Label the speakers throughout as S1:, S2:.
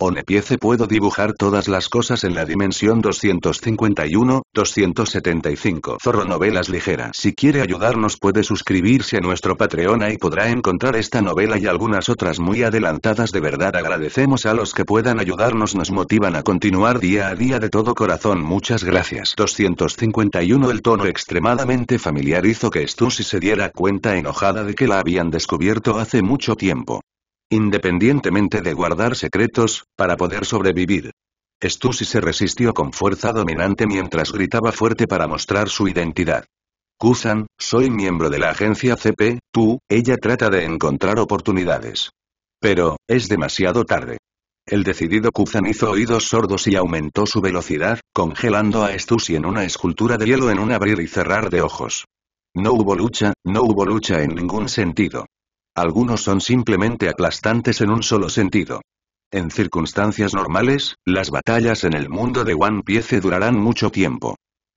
S1: O puedo dibujar todas las cosas en la dimensión 251, 275. Zorro Novelas Ligeras. Si quiere ayudarnos puede suscribirse a nuestro Patreon y podrá encontrar esta novela y algunas otras muy adelantadas de verdad agradecemos a los que puedan ayudarnos nos motivan a continuar día a día de todo corazón muchas gracias. 251 El tono extremadamente familiar hizo que Stussy se diera cuenta enojada de que la habían descubierto hace mucho tiempo independientemente de guardar secretos, para poder sobrevivir. Stussy se resistió con fuerza dominante mientras gritaba fuerte para mostrar su identidad. Kuzan, soy miembro de la agencia CP, tú, ella trata de encontrar oportunidades. Pero, es demasiado tarde. El decidido Kuzan hizo oídos sordos y aumentó su velocidad, congelando a Stussy en una escultura de hielo en un abrir y cerrar de ojos. No hubo lucha, no hubo lucha en ningún sentido. Algunos son simplemente aplastantes en un solo sentido. En circunstancias normales, las batallas en el mundo de One Piece durarán mucho tiempo.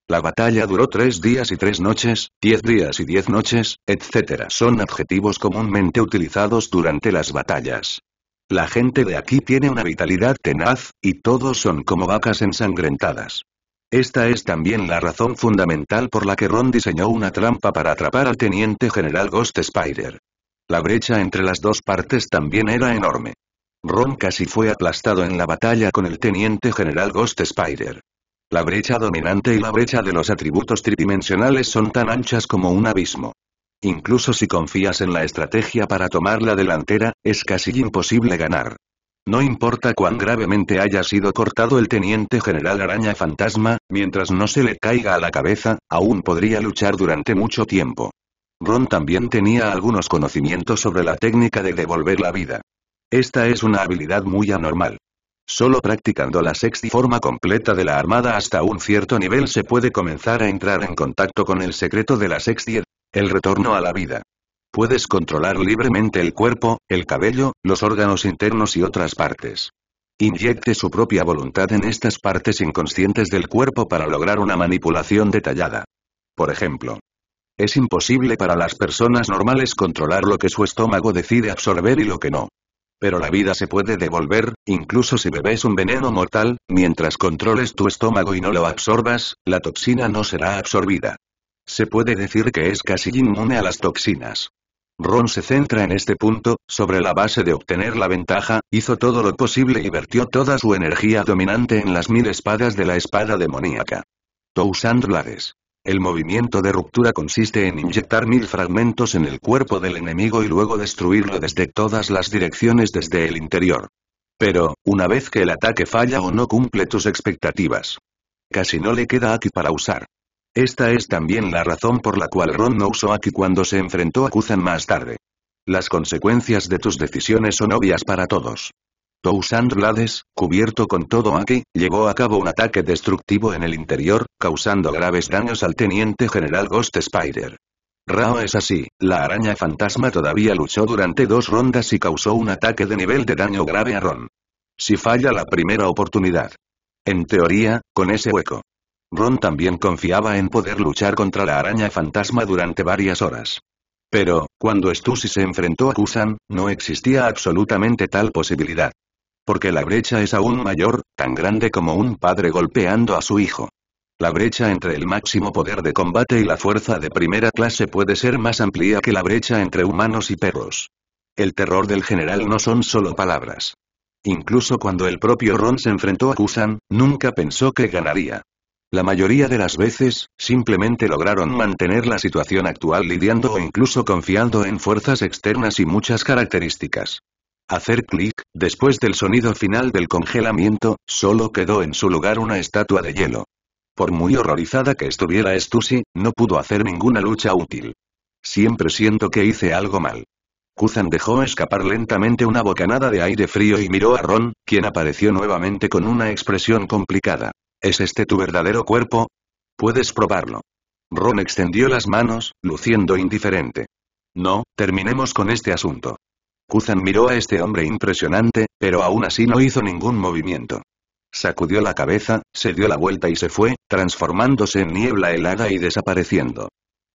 S1: La batalla duró tres días y tres noches, diez días y diez noches, etc. Son adjetivos comúnmente utilizados durante las batallas. La gente de aquí tiene una vitalidad tenaz, y todos son como vacas ensangrentadas. Esta es también la razón fundamental por la que Ron diseñó una trampa para atrapar al teniente general Ghost Spider. La brecha entre las dos partes también era enorme. Ron casi fue aplastado en la batalla con el teniente general Ghost Spider. La brecha dominante y la brecha de los atributos tridimensionales son tan anchas como un abismo. Incluso si confías en la estrategia para tomar la delantera, es casi imposible ganar. No importa cuán gravemente haya sido cortado el teniente general araña fantasma, mientras no se le caiga a la cabeza, aún podría luchar durante mucho tiempo. Ron también tenía algunos conocimientos sobre la técnica de devolver la vida. Esta es una habilidad muy anormal. Solo practicando la forma completa de la armada hasta un cierto nivel se puede comenzar a entrar en contacto con el secreto de la sexy, el retorno a la vida. Puedes controlar libremente el cuerpo, el cabello, los órganos internos y otras partes. Inyecte su propia voluntad en estas partes inconscientes del cuerpo para lograr una manipulación detallada. Por ejemplo, es imposible para las personas normales controlar lo que su estómago decide absorber y lo que no. Pero la vida se puede devolver, incluso si bebes un veneno mortal, mientras controles tu estómago y no lo absorbas, la toxina no será absorbida. Se puede decir que es casi inmune a las toxinas. Ron se centra en este punto, sobre la base de obtener la ventaja, hizo todo lo posible y vertió toda su energía dominante en las mil espadas de la espada demoníaca. Tousand Blades. El movimiento de ruptura consiste en inyectar mil fragmentos en el cuerpo del enemigo y luego destruirlo desde todas las direcciones desde el interior. Pero, una vez que el ataque falla o no cumple tus expectativas, casi no le queda aquí para usar. Esta es también la razón por la cual Ron no usó aquí cuando se enfrentó a Kuzan más tarde. Las consecuencias de tus decisiones son obvias para todos. Tousand Blades, cubierto con todo aquí, llevó a cabo un ataque destructivo en el interior, causando graves daños al teniente general Ghost Spider. Rao es así, la araña fantasma todavía luchó durante dos rondas y causó un ataque de nivel de daño grave a Ron. Si falla la primera oportunidad. En teoría, con ese hueco. Ron también confiaba en poder luchar contra la araña fantasma durante varias horas. Pero, cuando Stussy se enfrentó a Kusan, no existía absolutamente tal posibilidad porque la brecha es aún mayor, tan grande como un padre golpeando a su hijo. La brecha entre el máximo poder de combate y la fuerza de primera clase puede ser más amplia que la brecha entre humanos y perros. El terror del general no son solo palabras. Incluso cuando el propio Ron se enfrentó a Kusan, nunca pensó que ganaría. La mayoría de las veces, simplemente lograron mantener la situación actual lidiando o incluso confiando en fuerzas externas y muchas características hacer clic, después del sonido final del congelamiento, solo quedó en su lugar una estatua de hielo. Por muy horrorizada que estuviera Stussy, no pudo hacer ninguna lucha útil. Siempre siento que hice algo mal. Kuzan dejó escapar lentamente una bocanada de aire frío y miró a Ron, quien apareció nuevamente con una expresión complicada. ¿Es este tu verdadero cuerpo? Puedes probarlo. Ron extendió las manos, luciendo indiferente. No, terminemos con este asunto. Kuzan miró a este hombre impresionante, pero aún así no hizo ningún movimiento. Sacudió la cabeza, se dio la vuelta y se fue, transformándose en niebla helada y desapareciendo.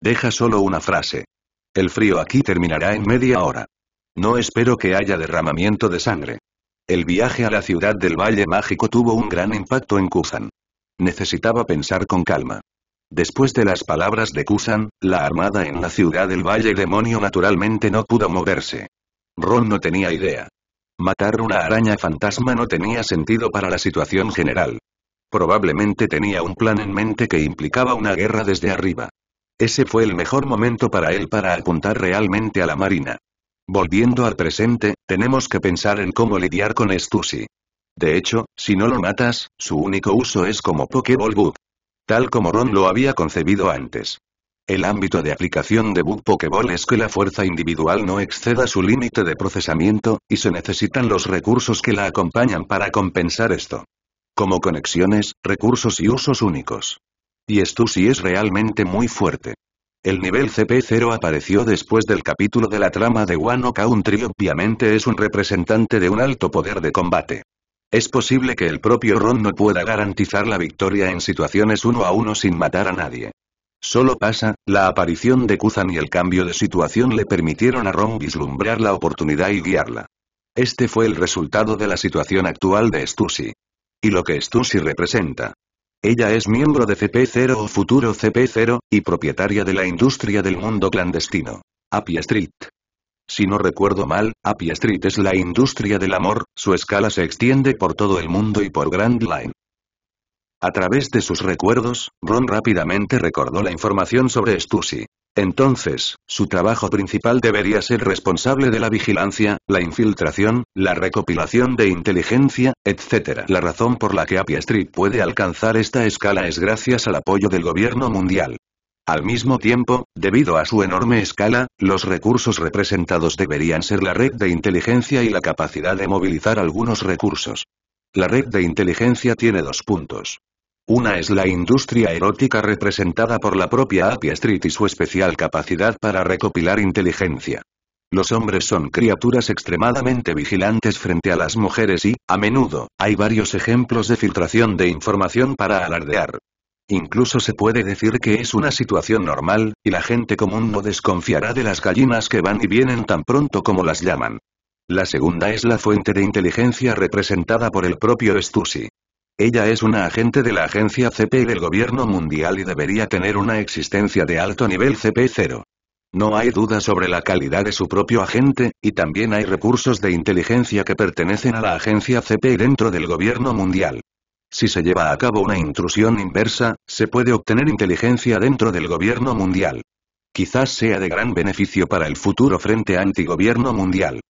S1: Deja solo una frase. El frío aquí terminará en media hora. No espero que haya derramamiento de sangre. El viaje a la ciudad del Valle Mágico tuvo un gran impacto en Kuzan. Necesitaba pensar con calma. Después de las palabras de Kuzan, la armada en la ciudad del Valle Demonio naturalmente no pudo moverse. Ron no tenía idea. Matar una araña fantasma no tenía sentido para la situación general. Probablemente tenía un plan en mente que implicaba una guerra desde arriba. Ese fue el mejor momento para él para apuntar realmente a la marina. Volviendo al presente, tenemos que pensar en cómo lidiar con Stussy. De hecho, si no lo matas, su único uso es como Pokéball Book. Tal como Ron lo había concebido antes. El ámbito de aplicación de Bug Pokéball es que la fuerza individual no exceda su límite de procesamiento, y se necesitan los recursos que la acompañan para compensar esto. Como conexiones, recursos y usos únicos. Y esto sí es realmente muy fuerte. El nivel CP0 apareció después del capítulo de la trama de Wano Country obviamente es un representante de un alto poder de combate. Es posible que el propio Ron no pueda garantizar la victoria en situaciones uno a uno sin matar a nadie. Solo pasa, la aparición de Kuzan y el cambio de situación le permitieron a Ron vislumbrar la oportunidad y guiarla. Este fue el resultado de la situación actual de Stussy. Y lo que Stussy representa. Ella es miembro de CP0 o futuro CP0, y propietaria de la industria del mundo clandestino. Apia Street. Si no recuerdo mal, apia Street es la industria del amor, su escala se extiende por todo el mundo y por Grand Line. A través de sus recuerdos, Ron rápidamente recordó la información sobre Stussy. Entonces, su trabajo principal debería ser responsable de la vigilancia, la infiltración, la recopilación de inteligencia, etc. La razón por la que Apia Street puede alcanzar esta escala es gracias al apoyo del gobierno mundial. Al mismo tiempo, debido a su enorme escala, los recursos representados deberían ser la red de inteligencia y la capacidad de movilizar algunos recursos. La red de inteligencia tiene dos puntos. Una es la industria erótica representada por la propia Apia Street y su especial capacidad para recopilar inteligencia. Los hombres son criaturas extremadamente vigilantes frente a las mujeres y, a menudo, hay varios ejemplos de filtración de información para alardear. Incluso se puede decir que es una situación normal, y la gente común no desconfiará de las gallinas que van y vienen tan pronto como las llaman. La segunda es la fuente de inteligencia representada por el propio Stussy. Ella es una agente de la agencia CP del gobierno mundial y debería tener una existencia de alto nivel CP0. No hay duda sobre la calidad de su propio agente, y también hay recursos de inteligencia que pertenecen a la agencia CP dentro del gobierno mundial. Si se lleva a cabo una intrusión inversa, se puede obtener inteligencia dentro del gobierno mundial. Quizás sea de gran beneficio para el futuro frente antigobierno mundial.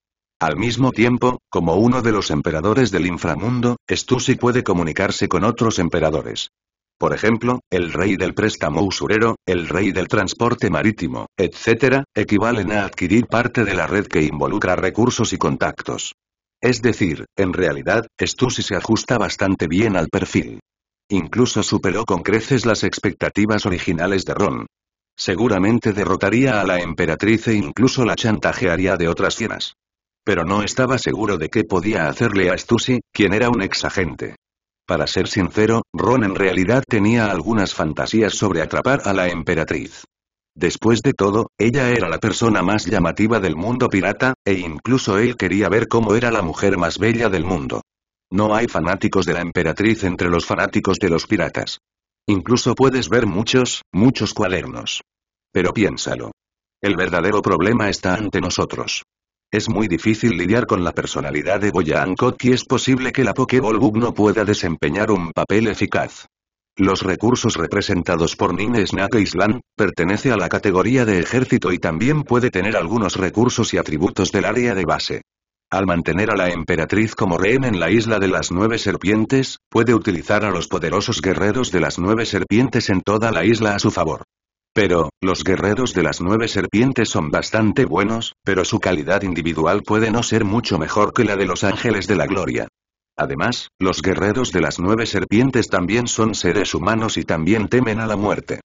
S1: Al mismo tiempo, como uno de los emperadores del inframundo, Stussy puede comunicarse con otros emperadores. Por ejemplo, el rey del préstamo usurero, el rey del transporte marítimo, etc., equivalen a adquirir parte de la red que involucra recursos y contactos. Es decir, en realidad, Stussy se ajusta bastante bien al perfil. Incluso superó con creces las expectativas originales de Ron. Seguramente derrotaría a la emperatriz e incluso la chantajearía de otras fieras. Pero no estaba seguro de qué podía hacerle a Stussy, quien era un ex-agente. Para ser sincero, Ron en realidad tenía algunas fantasías sobre atrapar a la emperatriz. Después de todo, ella era la persona más llamativa del mundo pirata, e incluso él quería ver cómo era la mujer más bella del mundo. No hay fanáticos de la emperatriz entre los fanáticos de los piratas. Incluso puedes ver muchos, muchos cuadernos. Pero piénsalo. El verdadero problema está ante nosotros. Es muy difícil lidiar con la personalidad de Boya y es posible que la Pokéball Bug no pueda desempeñar un papel eficaz. Los recursos representados por Nine Snake Island, pertenece a la categoría de ejército y también puede tener algunos recursos y atributos del área de base. Al mantener a la emperatriz como rehén en la isla de las nueve serpientes, puede utilizar a los poderosos guerreros de las nueve serpientes en toda la isla a su favor. Pero, los guerreros de las nueve serpientes son bastante buenos, pero su calidad individual puede no ser mucho mejor que la de los ángeles de la gloria. Además, los guerreros de las nueve serpientes también son seres humanos y también temen a la muerte.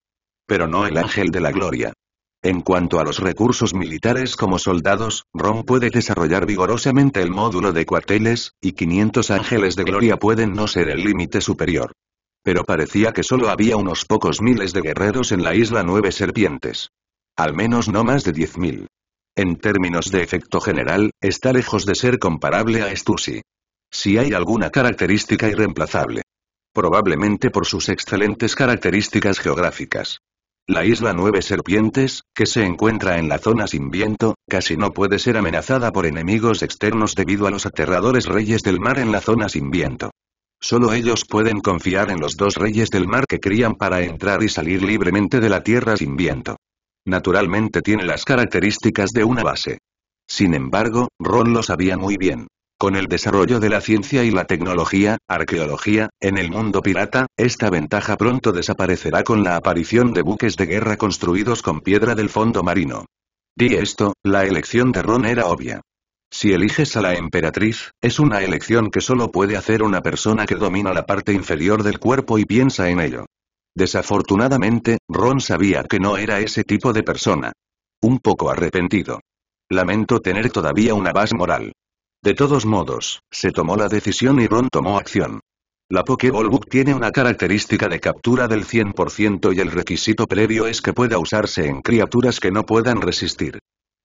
S1: Pero no el ángel de la gloria. En cuanto a los recursos militares como soldados, Ron puede desarrollar vigorosamente el módulo de cuarteles, y 500 ángeles de gloria pueden no ser el límite superior pero parecía que solo había unos pocos miles de guerreros en la isla Nueve Serpientes. Al menos no más de 10.000. mil. En términos de efecto general, está lejos de ser comparable a Stussy. Si hay alguna característica irreemplazable. Probablemente por sus excelentes características geográficas. La isla Nueve Serpientes, que se encuentra en la zona sin viento, casi no puede ser amenazada por enemigos externos debido a los aterradores reyes del mar en la zona sin viento. Solo ellos pueden confiar en los dos reyes del mar que crían para entrar y salir libremente de la tierra sin viento. Naturalmente tiene las características de una base. Sin embargo, Ron lo sabía muy bien. Con el desarrollo de la ciencia y la tecnología, arqueología, en el mundo pirata, esta ventaja pronto desaparecerá con la aparición de buques de guerra construidos con piedra del fondo marino. Di esto, la elección de Ron era obvia. Si eliges a la emperatriz, es una elección que solo puede hacer una persona que domina la parte inferior del cuerpo y piensa en ello. Desafortunadamente, Ron sabía que no era ese tipo de persona. Un poco arrepentido. Lamento tener todavía una base moral. De todos modos, se tomó la decisión y Ron tomó acción. La Pokéball Book tiene una característica de captura del 100% y el requisito previo es que pueda usarse en criaturas que no puedan resistir.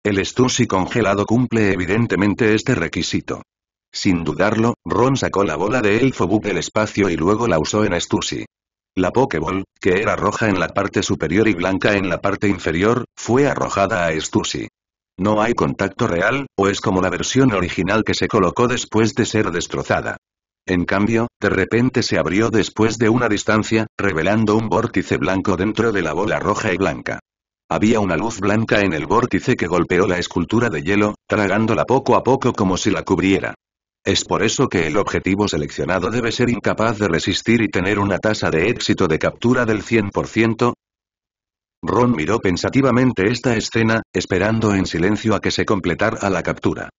S1: El Stussy congelado cumple evidentemente este requisito. Sin dudarlo, Ron sacó la bola de Elfo del espacio y luego la usó en Stussy. La Pokéball, que era roja en la parte superior y blanca en la parte inferior, fue arrojada a Stussy. No hay contacto real, o es como la versión original que se colocó después de ser destrozada. En cambio, de repente se abrió después de una distancia, revelando un vórtice blanco dentro de la bola roja y blanca. Había una luz blanca en el vórtice que golpeó la escultura de hielo, tragándola poco a poco como si la cubriera. Es por eso que el objetivo seleccionado debe ser incapaz de resistir y tener una tasa de éxito de captura del 100%. Ron miró pensativamente esta escena, esperando en silencio a que se completara la captura.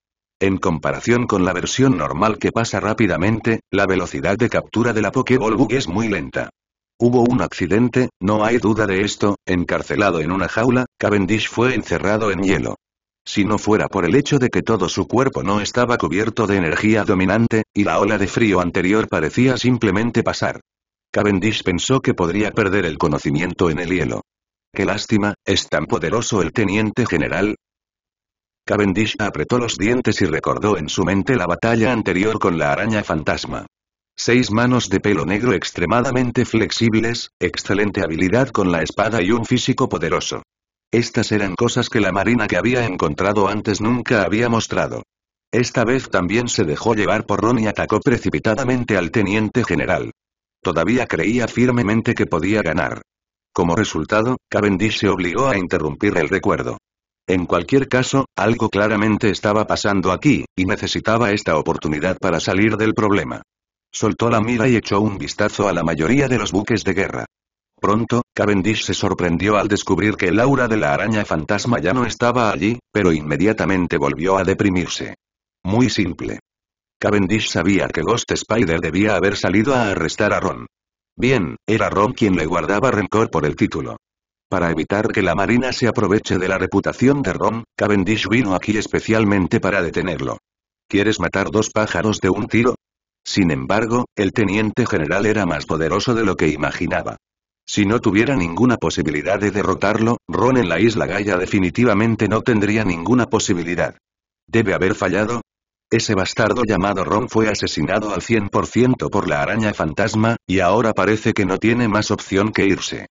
S1: En comparación con la versión normal que pasa rápidamente, la velocidad de captura de la Pokéball Bug es muy lenta. Hubo un accidente, no hay duda de esto, encarcelado en una jaula, Cavendish fue encerrado en hielo. Si no fuera por el hecho de que todo su cuerpo no estaba cubierto de energía dominante, y la ola de frío anterior parecía simplemente pasar. Cavendish pensó que podría perder el conocimiento en el hielo. Qué lástima, es tan poderoso el teniente general. Cavendish apretó los dientes y recordó en su mente la batalla anterior con la araña fantasma. Seis manos de pelo negro extremadamente flexibles, excelente habilidad con la espada y un físico poderoso. Estas eran cosas que la marina que había encontrado antes nunca había mostrado. Esta vez también se dejó llevar por Ron y atacó precipitadamente al teniente general. Todavía creía firmemente que podía ganar. Como resultado, Cavendish se obligó a interrumpir el recuerdo. En cualquier caso, algo claramente estaba pasando aquí, y necesitaba esta oportunidad para salir del problema soltó la mira y echó un vistazo a la mayoría de los buques de guerra. Pronto, Cavendish se sorprendió al descubrir que el aura de la araña fantasma ya no estaba allí, pero inmediatamente volvió a deprimirse. Muy simple. Cavendish sabía que Ghost Spider debía haber salido a arrestar a Ron. Bien, era Ron quien le guardaba rencor por el título. Para evitar que la Marina se aproveche de la reputación de Ron, Cavendish vino aquí especialmente para detenerlo. ¿Quieres matar dos pájaros de un tiro? Sin embargo, el teniente general era más poderoso de lo que imaginaba. Si no tuviera ninguna posibilidad de derrotarlo, Ron en la isla Gaia definitivamente no tendría ninguna posibilidad. Debe haber fallado. Ese bastardo llamado Ron fue asesinado al 100% por la araña fantasma, y ahora parece que no tiene más opción que irse.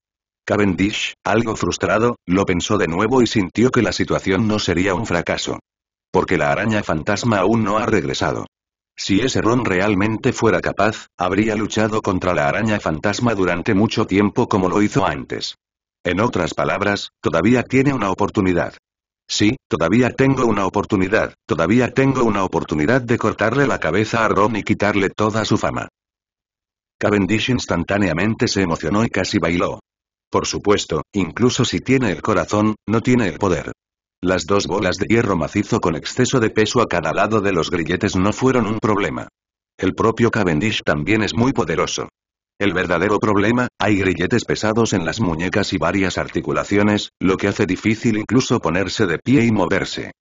S1: Cavendish, algo frustrado, lo pensó de nuevo y sintió que la situación no sería un fracaso. Porque la araña fantasma aún no ha regresado. Si ese Ron realmente fuera capaz, habría luchado contra la araña fantasma durante mucho tiempo como lo hizo antes. En otras palabras, todavía tiene una oportunidad. Sí, todavía tengo una oportunidad, todavía tengo una oportunidad de cortarle la cabeza a Ron y quitarle toda su fama. Cavendish instantáneamente se emocionó y casi bailó. Por supuesto, incluso si tiene el corazón, no tiene el poder. Las dos bolas de hierro macizo con exceso de peso a cada lado de los grilletes no fueron un problema. El propio Cavendish también es muy poderoso. El verdadero problema, hay grilletes pesados en las muñecas y varias articulaciones, lo que hace difícil incluso ponerse de pie y moverse.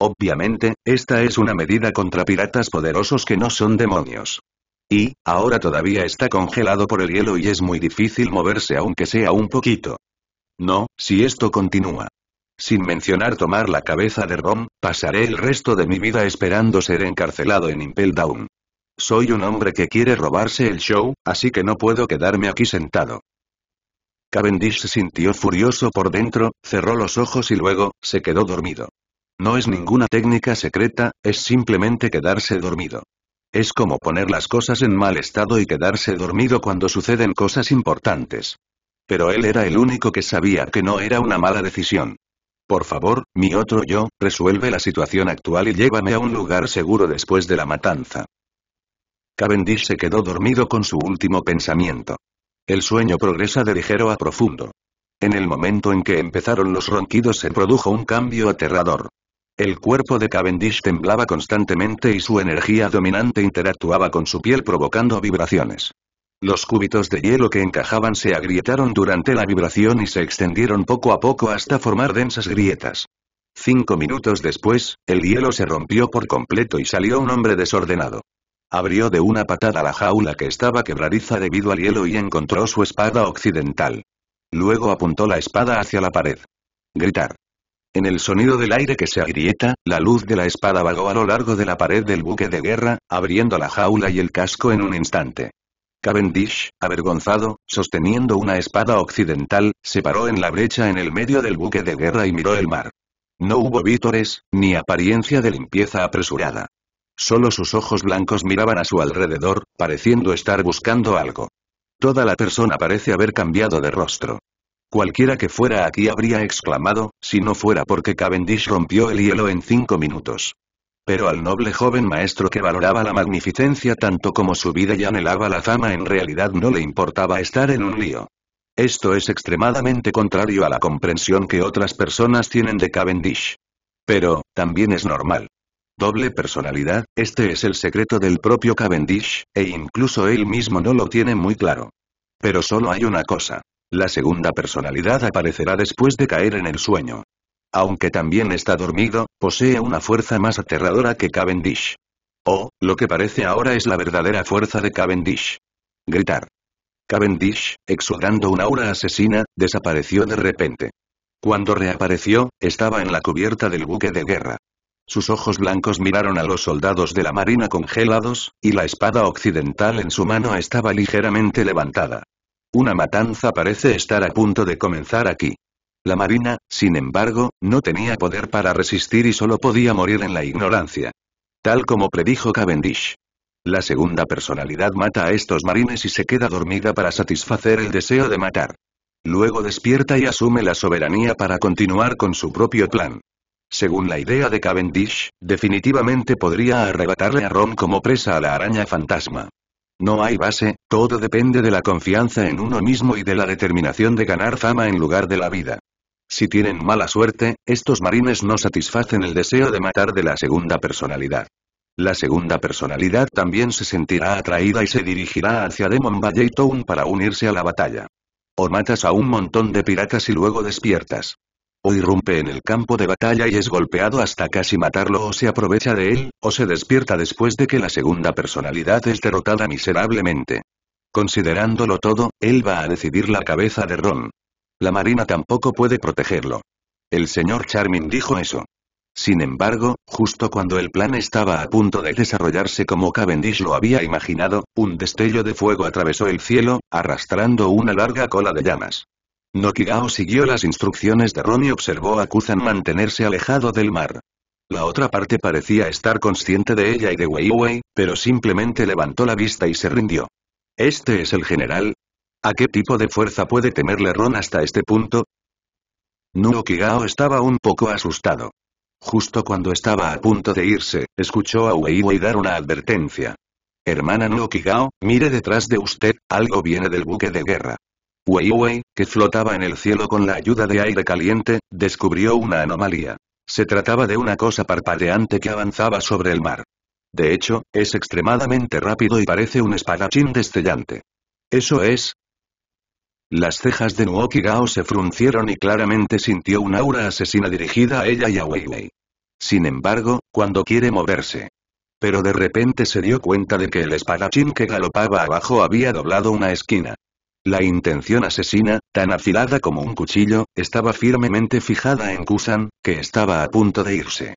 S1: Obviamente, esta es una medida contra piratas poderosos que no son demonios. Y, ahora todavía está congelado por el hielo y es muy difícil moverse aunque sea un poquito. No, si esto continúa, sin mencionar tomar la cabeza de Rom, pasaré el resto de mi vida esperando ser encarcelado en Impel Down. Soy un hombre que quiere robarse el show, así que no puedo quedarme aquí sentado. Cavendish se sintió furioso por dentro, cerró los ojos y luego, se quedó dormido. No es ninguna técnica secreta, es simplemente quedarse dormido. Es como poner las cosas en mal estado y quedarse dormido cuando suceden cosas importantes. Pero él era el único que sabía que no era una mala decisión. Por favor, mi otro yo, resuelve la situación actual y llévame a un lugar seguro después de la matanza. Cavendish se quedó dormido con su último pensamiento. El sueño progresa de ligero a profundo. En el momento en que empezaron los ronquidos se produjo un cambio aterrador. El cuerpo de Cavendish temblaba constantemente y su energía dominante interactuaba con su piel provocando vibraciones. Los cúbitos de hielo que encajaban se agrietaron durante la vibración y se extendieron poco a poco hasta formar densas grietas. Cinco minutos después, el hielo se rompió por completo y salió un hombre desordenado. Abrió de una patada la jaula que estaba quebradiza debido al hielo y encontró su espada occidental. Luego apuntó la espada hacia la pared. Gritar. En el sonido del aire que se agrieta, la luz de la espada vagó a lo largo de la pared del buque de guerra, abriendo la jaula y el casco en un instante. Cavendish, avergonzado, sosteniendo una espada occidental, se paró en la brecha en el medio del buque de guerra y miró el mar. No hubo vítores, ni apariencia de limpieza apresurada. Solo sus ojos blancos miraban a su alrededor, pareciendo estar buscando algo. Toda la persona parece haber cambiado de rostro. Cualquiera que fuera aquí habría exclamado, si no fuera porque Cavendish rompió el hielo en cinco minutos. Pero al noble joven maestro que valoraba la magnificencia tanto como su vida y anhelaba la fama en realidad no le importaba estar en un lío. Esto es extremadamente contrario a la comprensión que otras personas tienen de Cavendish. Pero, también es normal. Doble personalidad, este es el secreto del propio Cavendish, e incluso él mismo no lo tiene muy claro. Pero solo hay una cosa. La segunda personalidad aparecerá después de caer en el sueño. Aunque también está dormido, posee una fuerza más aterradora que Cavendish. O, oh, lo que parece ahora es la verdadera fuerza de Cavendish. Gritar. Cavendish, exudando una aura asesina, desapareció de repente. Cuando reapareció, estaba en la cubierta del buque de guerra. Sus ojos blancos miraron a los soldados de la marina congelados, y la espada occidental en su mano estaba ligeramente levantada. Una matanza parece estar a punto de comenzar aquí. La marina, sin embargo, no tenía poder para resistir y solo podía morir en la ignorancia. Tal como predijo Cavendish. La segunda personalidad mata a estos marines y se queda dormida para satisfacer el deseo de matar. Luego despierta y asume la soberanía para continuar con su propio plan. Según la idea de Cavendish, definitivamente podría arrebatarle a Ron como presa a la araña fantasma. No hay base, todo depende de la confianza en uno mismo y de la determinación de ganar fama en lugar de la vida. Si tienen mala suerte, estos marines no satisfacen el deseo de matar de la segunda personalidad. La segunda personalidad también se sentirá atraída y se dirigirá hacia Demon Valley Town para unirse a la batalla. O matas a un montón de piratas y luego despiertas. O irrumpe en el campo de batalla y es golpeado hasta casi matarlo o se aprovecha de él, o se despierta después de que la segunda personalidad es derrotada miserablemente. Considerándolo todo, él va a decidir la cabeza de Ron. La marina tampoco puede protegerlo. El señor Charmin dijo eso. Sin embargo, justo cuando el plan estaba a punto de desarrollarse como Cavendish lo había imaginado, un destello de fuego atravesó el cielo, arrastrando una larga cola de llamas. Nokigao siguió las instrucciones de Ron y observó a Kuzan mantenerse alejado del mar. La otra parte parecía estar consciente de ella y de Weiwei, pero simplemente levantó la vista y se rindió. Este es el general, ¿A qué tipo de fuerza puede temerle Ron hasta este punto? Nuokigao estaba un poco asustado. Justo cuando estaba a punto de irse, escuchó a Weiwei dar una advertencia. Hermana Nuokigao, mire detrás de usted, algo viene del buque de guerra. Weiwei, que flotaba en el cielo con la ayuda de aire caliente, descubrió una anomalía. Se trataba de una cosa parpadeante que avanzaba sobre el mar. De hecho, es extremadamente rápido y parece un espadachín destellante. Eso es, las cejas de Nuoki Gao se fruncieron y claramente sintió un aura asesina dirigida a ella y a Weiwei. Sin embargo, cuando quiere moverse. Pero de repente se dio cuenta de que el espadachín que galopaba abajo había doblado una esquina. La intención asesina, tan afilada como un cuchillo, estaba firmemente fijada en Kusan, que estaba a punto de irse.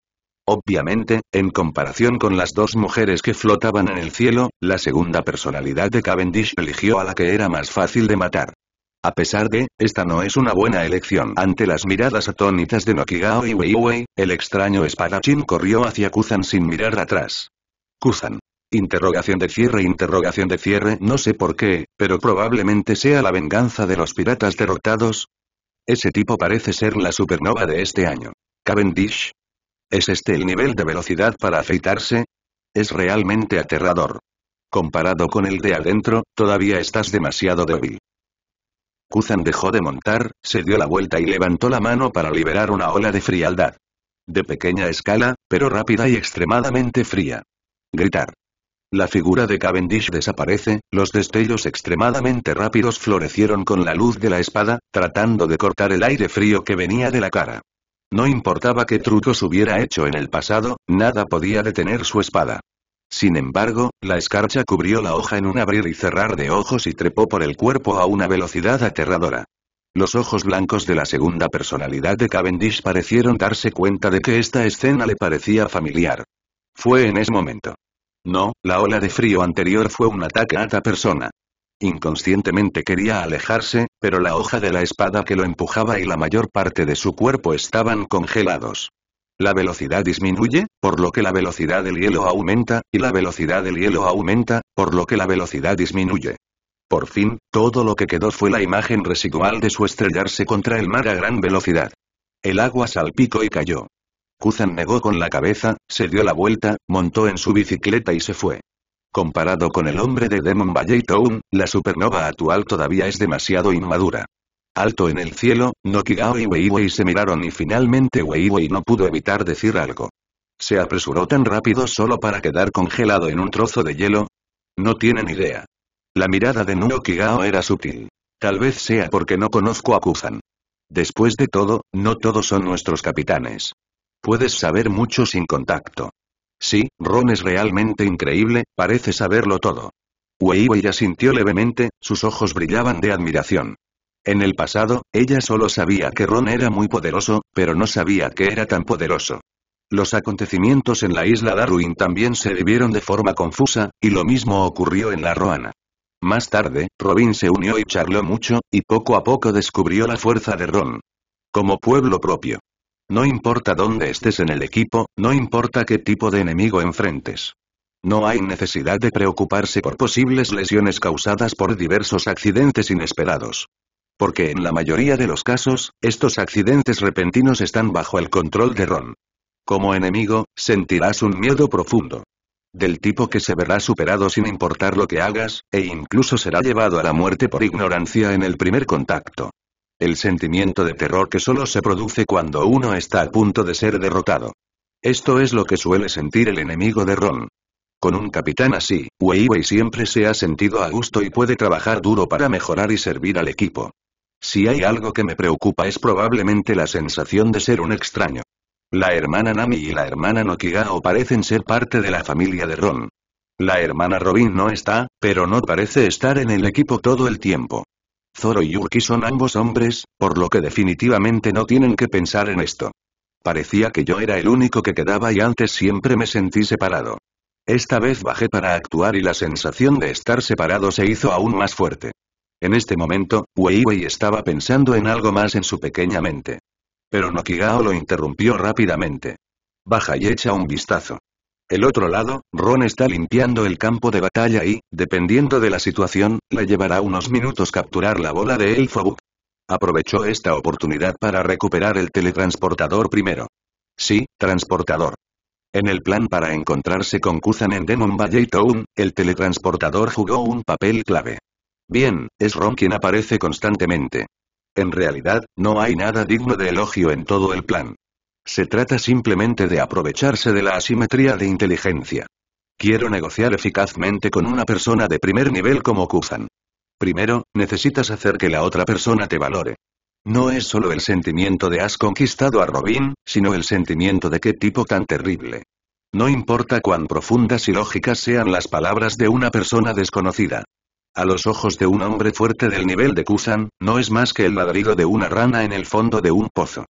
S1: Obviamente, en comparación con las dos mujeres que flotaban en el cielo, la segunda personalidad de Cavendish eligió a la que era más fácil de matar. A pesar de, esta no es una buena elección. Ante las miradas atónitas de Nokigao y Weiwei, el extraño espadachín corrió hacia Kuzan sin mirar atrás. Kuzan. Interrogación de cierre, interrogación de cierre, no sé por qué, pero probablemente sea la venganza de los piratas derrotados. Ese tipo parece ser la supernova de este año. Cavendish. ¿Es este el nivel de velocidad para afeitarse? Es realmente aterrador. Comparado con el de adentro, todavía estás demasiado débil. Kuzan dejó de montar, se dio la vuelta y levantó la mano para liberar una ola de frialdad. De pequeña escala, pero rápida y extremadamente fría. Gritar. La figura de Cavendish desaparece, los destellos extremadamente rápidos florecieron con la luz de la espada, tratando de cortar el aire frío que venía de la cara. No importaba qué trucos hubiera hecho en el pasado, nada podía detener su espada. Sin embargo, la escarcha cubrió la hoja en un abrir y cerrar de ojos y trepó por el cuerpo a una velocidad aterradora. Los ojos blancos de la segunda personalidad de Cavendish parecieron darse cuenta de que esta escena le parecía familiar. Fue en ese momento. No, la ola de frío anterior fue un ataque a esta persona. Inconscientemente quería alejarse, pero la hoja de la espada que lo empujaba y la mayor parte de su cuerpo estaban congelados. La velocidad disminuye, por lo que la velocidad del hielo aumenta, y la velocidad del hielo aumenta, por lo que la velocidad disminuye. Por fin, todo lo que quedó fue la imagen residual de su estrellarse contra el mar a gran velocidad. El agua salpicó y cayó. Kuzan negó con la cabeza, se dio la vuelta, montó en su bicicleta y se fue. Comparado con el hombre de Demon Valley Town, la supernova actual todavía es demasiado inmadura. Alto en el cielo, Nokigao y Weiwei se miraron y finalmente Weiwei no pudo evitar decir algo. ¿Se apresuró tan rápido solo para quedar congelado en un trozo de hielo? No tienen idea. La mirada de Nokigao era sutil. Tal vez sea porque no conozco a Kuzan. Después de todo, no todos son nuestros capitanes. Puedes saber mucho sin contacto. Sí, Ron es realmente increíble, parece saberlo todo. Weiwei sintió levemente, sus ojos brillaban de admiración. En el pasado, ella solo sabía que Ron era muy poderoso, pero no sabía que era tan poderoso. Los acontecimientos en la isla Darwin también se vivieron de forma confusa, y lo mismo ocurrió en la Roana. Más tarde, Robin se unió y charló mucho, y poco a poco descubrió la fuerza de Ron. Como pueblo propio. No importa dónde estés en el equipo, no importa qué tipo de enemigo enfrentes. No hay necesidad de preocuparse por posibles lesiones causadas por diversos accidentes inesperados. Porque en la mayoría de los casos, estos accidentes repentinos están bajo el control de Ron. Como enemigo, sentirás un miedo profundo. Del tipo que se verá superado sin importar lo que hagas, e incluso será llevado a la muerte por ignorancia en el primer contacto. El sentimiento de terror que solo se produce cuando uno está a punto de ser derrotado. Esto es lo que suele sentir el enemigo de Ron. Con un capitán así, Weiwei siempre se ha sentido a gusto y puede trabajar duro para mejorar y servir al equipo. Si hay algo que me preocupa es probablemente la sensación de ser un extraño. La hermana Nami y la hermana Nokigao parecen ser parte de la familia de Ron. La hermana Robin no está, pero no parece estar en el equipo todo el tiempo. Zoro y Yuki son ambos hombres, por lo que definitivamente no tienen que pensar en esto. Parecía que yo era el único que quedaba y antes siempre me sentí separado. Esta vez bajé para actuar y la sensación de estar separado se hizo aún más fuerte. En este momento, Weiwei estaba pensando en algo más en su pequeña mente. Pero Nokigao lo interrumpió rápidamente. Baja y echa un vistazo. El otro lado, Ron está limpiando el campo de batalla y, dependiendo de la situación, le llevará unos minutos capturar la bola de Elfobuk. Aprovechó esta oportunidad para recuperar el teletransportador primero. Sí, transportador. En el plan para encontrarse con Kuzan en Demon Valley Town, el teletransportador jugó un papel clave. Bien, es Ron quien aparece constantemente. En realidad, no hay nada digno de elogio en todo el plan. Se trata simplemente de aprovecharse de la asimetría de inteligencia. Quiero negociar eficazmente con una persona de primer nivel como Kuzan. Primero, necesitas hacer que la otra persona te valore. No es solo el sentimiento de has conquistado a Robin, sino el sentimiento de qué tipo tan terrible. No importa cuán profundas y lógicas sean las palabras de una persona desconocida. A los ojos de un hombre fuerte del nivel de Kusan, no es más que el ladrido de una rana en el fondo de un pozo.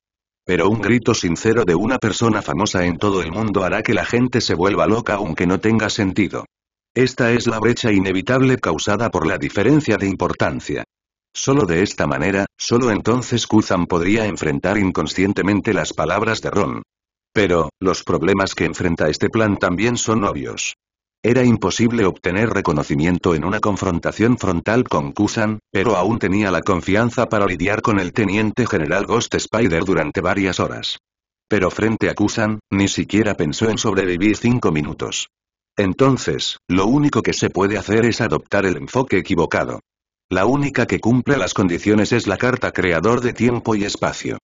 S1: Pero un grito sincero de una persona famosa en todo el mundo hará que la gente se vuelva loca aunque no tenga sentido. Esta es la brecha inevitable causada por la diferencia de importancia. Solo de esta manera, solo entonces Kuzan podría enfrentar inconscientemente las palabras de Ron. Pero, los problemas que enfrenta este plan también son obvios. Era imposible obtener reconocimiento en una confrontación frontal con Kusan, pero aún tenía la confianza para lidiar con el teniente general Ghost Spider durante varias horas. Pero frente a Kusan, ni siquiera pensó en sobrevivir cinco minutos. Entonces, lo único que se puede hacer es adoptar el enfoque equivocado. La única que cumple las condiciones es la carta creador de tiempo y espacio.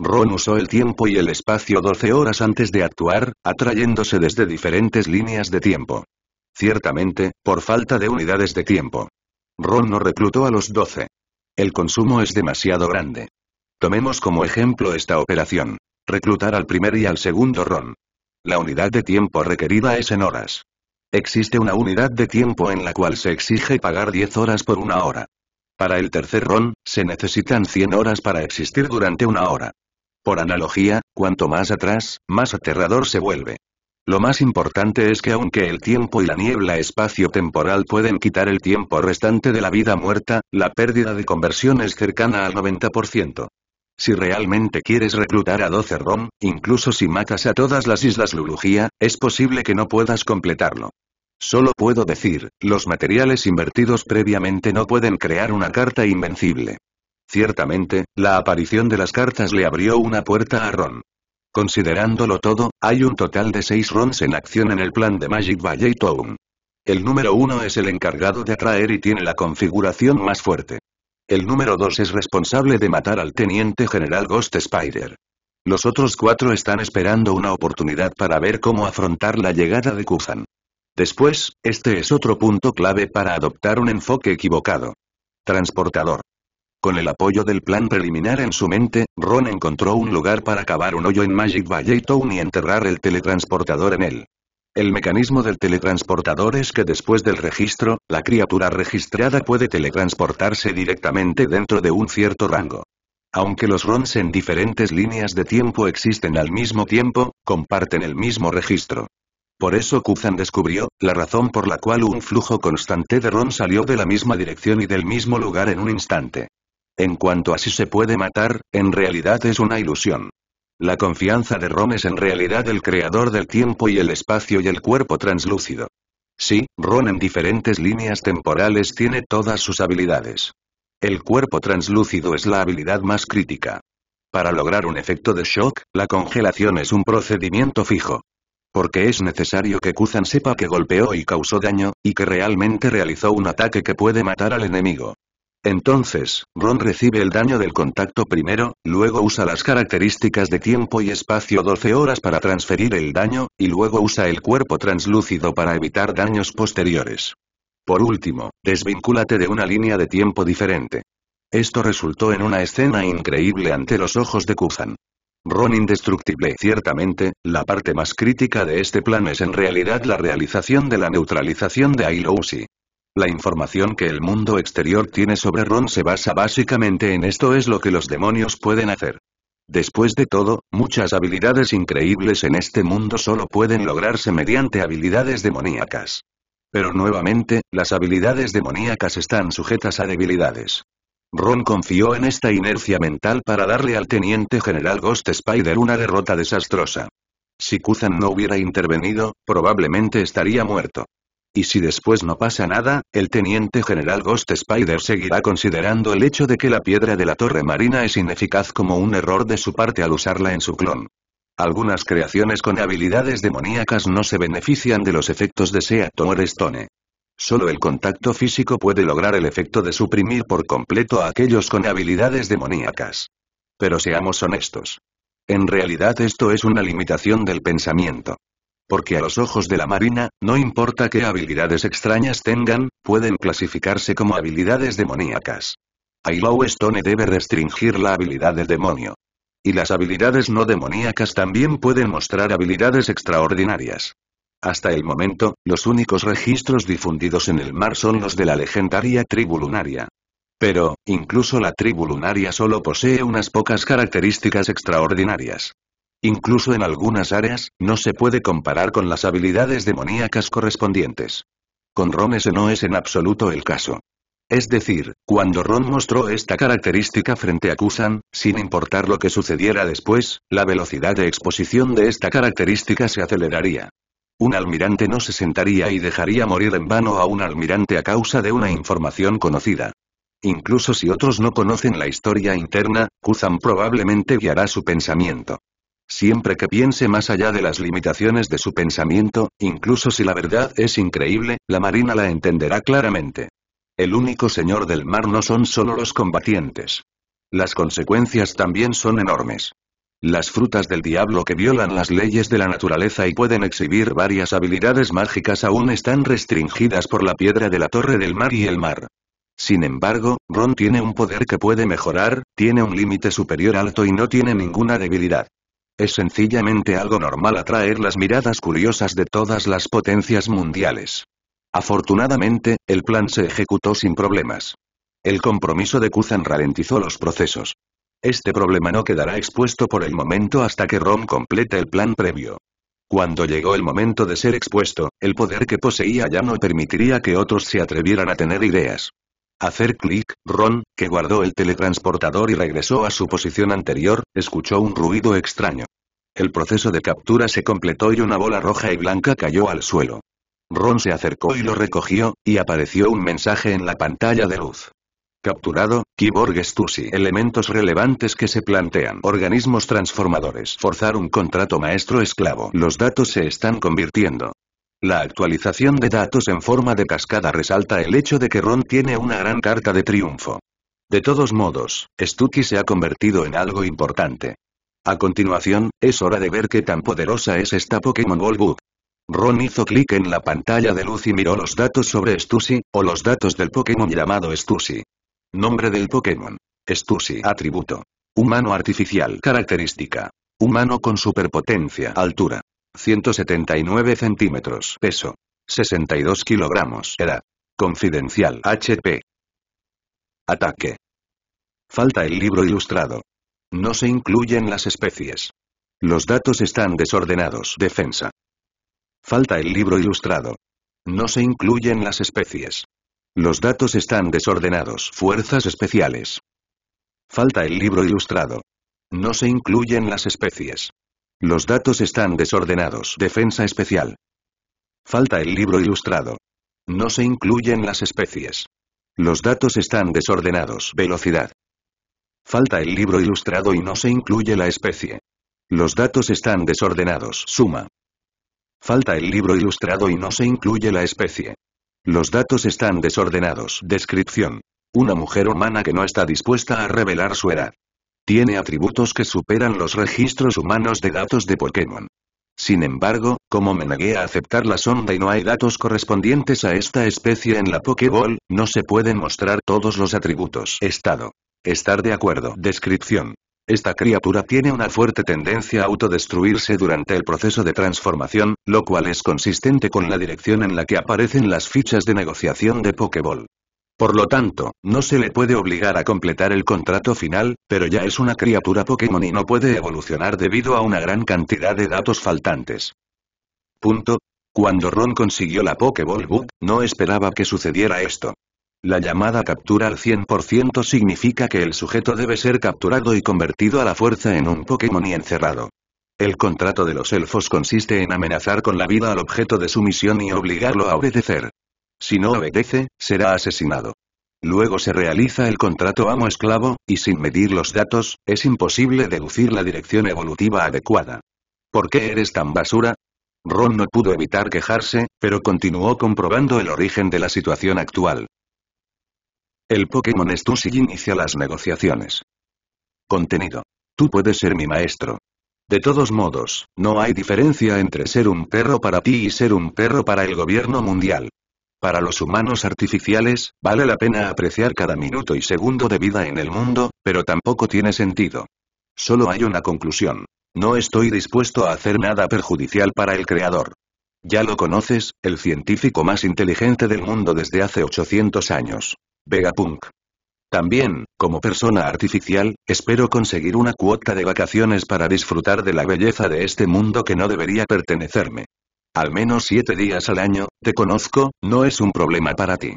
S1: Ron usó el tiempo y el espacio 12 horas antes de actuar, atrayéndose desde diferentes líneas de tiempo. Ciertamente, por falta de unidades de tiempo. Ron no reclutó a los 12. El consumo es demasiado grande. Tomemos como ejemplo esta operación. Reclutar al primer y al segundo Ron. La unidad de tiempo requerida es en horas. Existe una unidad de tiempo en la cual se exige pagar 10 horas por una hora. Para el tercer ron, se necesitan 100 horas para existir durante una hora. Por analogía, cuanto más atrás, más aterrador se vuelve. Lo más importante es que aunque el tiempo y la niebla espacio-temporal pueden quitar el tiempo restante de la vida muerta, la pérdida de conversión es cercana al 90%. Si realmente quieres reclutar a 12 ROM, incluso si matas a todas las islas Lulugía, es posible que no puedas completarlo. Solo puedo decir, los materiales invertidos previamente no pueden crear una carta invencible. Ciertamente, la aparición de las cartas le abrió una puerta a Ron. Considerándolo todo, hay un total de seis runs en acción en el plan de Magic Valley Town. El número uno es el encargado de atraer y tiene la configuración más fuerte. El número dos es responsable de matar al teniente general Ghost Spider. Los otros cuatro están esperando una oportunidad para ver cómo afrontar la llegada de Kuzan. Después, este es otro punto clave para adoptar un enfoque equivocado. Transportador. Con el apoyo del plan preliminar en su mente, Ron encontró un lugar para cavar un hoyo en Magic Valley Town y enterrar el teletransportador en él. El mecanismo del teletransportador es que después del registro, la criatura registrada puede teletransportarse directamente dentro de un cierto rango. Aunque los RONs en diferentes líneas de tiempo existen al mismo tiempo, comparten el mismo registro. Por eso Kuzan descubrió, la razón por la cual un flujo constante de RON salió de la misma dirección y del mismo lugar en un instante. En cuanto a si se puede matar, en realidad es una ilusión. La confianza de Ron es en realidad el creador del tiempo y el espacio y el cuerpo translúcido. Sí, Ron en diferentes líneas temporales tiene todas sus habilidades. El cuerpo translúcido es la habilidad más crítica. Para lograr un efecto de shock, la congelación es un procedimiento fijo. Porque es necesario que Kuzan sepa que golpeó y causó daño, y que realmente realizó un ataque que puede matar al enemigo. Entonces, Ron recibe el daño del contacto primero, luego usa las características de tiempo y espacio 12 horas para transferir el daño, y luego usa el cuerpo translúcido para evitar daños posteriores. Por último, desvincúlate de una línea de tiempo diferente. Esto resultó en una escena increíble ante los ojos de Kuzan. Ron indestructible. Ciertamente, la parte más crítica de este plan es en realidad la realización de la neutralización de Ailousi. La información que el mundo exterior tiene sobre Ron se basa básicamente en esto es lo que los demonios pueden hacer. Después de todo, muchas habilidades increíbles en este mundo solo pueden lograrse mediante habilidades demoníacas. Pero nuevamente, las habilidades demoníacas están sujetas a debilidades. Ron confió en esta inercia mental para darle al teniente general Ghost Spider una derrota desastrosa. Si Kuzan no hubiera intervenido, probablemente estaría muerto. Y si después no pasa nada, el teniente general Ghost Spider seguirá considerando el hecho de que la piedra de la torre marina es ineficaz como un error de su parte al usarla en su clon. Algunas creaciones con habilidades demoníacas no se benefician de los efectos de Seator Stone. Solo el contacto físico puede lograr el efecto de suprimir por completo a aquellos con habilidades demoníacas. Pero seamos honestos. En realidad esto es una limitación del pensamiento. Porque a los ojos de la Marina, no importa qué habilidades extrañas tengan, pueden clasificarse como habilidades demoníacas. Ailow Stone debe restringir la habilidad de demonio. Y las habilidades no demoníacas también pueden mostrar habilidades extraordinarias. Hasta el momento, los únicos registros difundidos en el mar son los de la legendaria tribu lunaria. Pero, incluso la tribu lunaria solo posee unas pocas características extraordinarias. Incluso en algunas áreas, no se puede comparar con las habilidades demoníacas correspondientes. Con Ron ese no es en absoluto el caso. Es decir, cuando Ron mostró esta característica frente a Kusan, sin importar lo que sucediera después, la velocidad de exposición de esta característica se aceleraría. Un almirante no se sentaría y dejaría morir en vano a un almirante a causa de una información conocida. Incluso si otros no conocen la historia interna, Kuzan probablemente guiará su pensamiento. Siempre que piense más allá de las limitaciones de su pensamiento, incluso si la verdad es increíble, la marina la entenderá claramente. El único señor del mar no son solo los combatientes. Las consecuencias también son enormes. Las frutas del diablo que violan las leyes de la naturaleza y pueden exhibir varias habilidades mágicas aún están restringidas por la piedra de la torre del mar y el mar. Sin embargo, Ron tiene un poder que puede mejorar, tiene un límite superior alto y no tiene ninguna debilidad. Es sencillamente algo normal atraer las miradas curiosas de todas las potencias mundiales. Afortunadamente, el plan se ejecutó sin problemas. El compromiso de Kuzan ralentizó los procesos. Este problema no quedará expuesto por el momento hasta que Rom complete el plan previo. Cuando llegó el momento de ser expuesto, el poder que poseía ya no permitiría que otros se atrevieran a tener ideas hacer clic, Ron, que guardó el teletransportador y regresó a su posición anterior, escuchó un ruido extraño. El proceso de captura se completó y una bola roja y blanca cayó al suelo. Ron se acercó y lo recogió, y apareció un mensaje en la pantalla de luz. Capturado, Kiborg Stussy. Elementos relevantes que se plantean. Organismos transformadores. Forzar un contrato maestro-esclavo. Los datos se están convirtiendo. La actualización de datos en forma de cascada resalta el hecho de que Ron tiene una gran carta de triunfo. De todos modos, Stucky se ha convertido en algo importante. A continuación, es hora de ver qué tan poderosa es esta Pokémon Gold Ron hizo clic en la pantalla de luz y miró los datos sobre Stussy, o los datos del Pokémon llamado Stussy. Nombre del Pokémon. Stussy. Atributo. Humano artificial. Característica. Humano con superpotencia. Altura. 179 centímetros. Peso. 62 kilogramos. Era. Confidencial. HP. Ataque. Falta el libro ilustrado. No se incluyen las especies. Los datos están desordenados. Defensa. Falta el libro ilustrado. No se incluyen las especies. Los datos están desordenados. Fuerzas especiales. Falta el libro ilustrado. No se incluyen las especies. Los datos están desordenados. Defensa especial. Falta el libro ilustrado. No se incluyen las especies. Los datos están desordenados. Velocidad. Falta el libro ilustrado y no se incluye la especie. Los datos están desordenados. Suma. Falta el libro ilustrado y no se incluye la especie. Los datos están desordenados. Descripción. Una mujer humana que no está dispuesta a revelar su edad. Tiene atributos que superan los registros humanos de datos de Pokémon. Sin embargo, como me negué a aceptar la sonda y no hay datos correspondientes a esta especie en la Pokéball, no se pueden mostrar todos los atributos. Estado. Estar de acuerdo. Descripción. Esta criatura tiene una fuerte tendencia a autodestruirse durante el proceso de transformación, lo cual es consistente con la dirección en la que aparecen las fichas de negociación de Pokéball. Por lo tanto, no se le puede obligar a completar el contrato final, pero ya es una criatura Pokémon y no puede evolucionar debido a una gran cantidad de datos faltantes. Punto. Cuando Ron consiguió la Pokéball Book, no esperaba que sucediera esto. La llamada captura al 100% significa que el sujeto debe ser capturado y convertido a la fuerza en un Pokémon y encerrado. El contrato de los elfos consiste en amenazar con la vida al objeto de su misión y obligarlo a obedecer. Si no obedece, será asesinado. Luego se realiza el contrato amo-esclavo, y sin medir los datos, es imposible deducir la dirección evolutiva adecuada. ¿Por qué eres tan basura? Ron no pudo evitar quejarse, pero continuó comprobando el origen de la situación actual. El Pokémon Stussy inicia las negociaciones. Contenido. Tú puedes ser mi maestro. De todos modos, no hay diferencia entre ser un perro para ti y ser un perro para el gobierno mundial. Para los humanos artificiales, vale la pena apreciar cada minuto y segundo de vida en el mundo, pero tampoco tiene sentido. Solo hay una conclusión. No estoy dispuesto a hacer nada perjudicial para el creador. Ya lo conoces, el científico más inteligente del mundo desde hace 800 años. Vegapunk. También, como persona artificial, espero conseguir una cuota de vacaciones para disfrutar de la belleza de este mundo que no debería pertenecerme. Al menos siete días al año, te conozco, no es un problema para ti.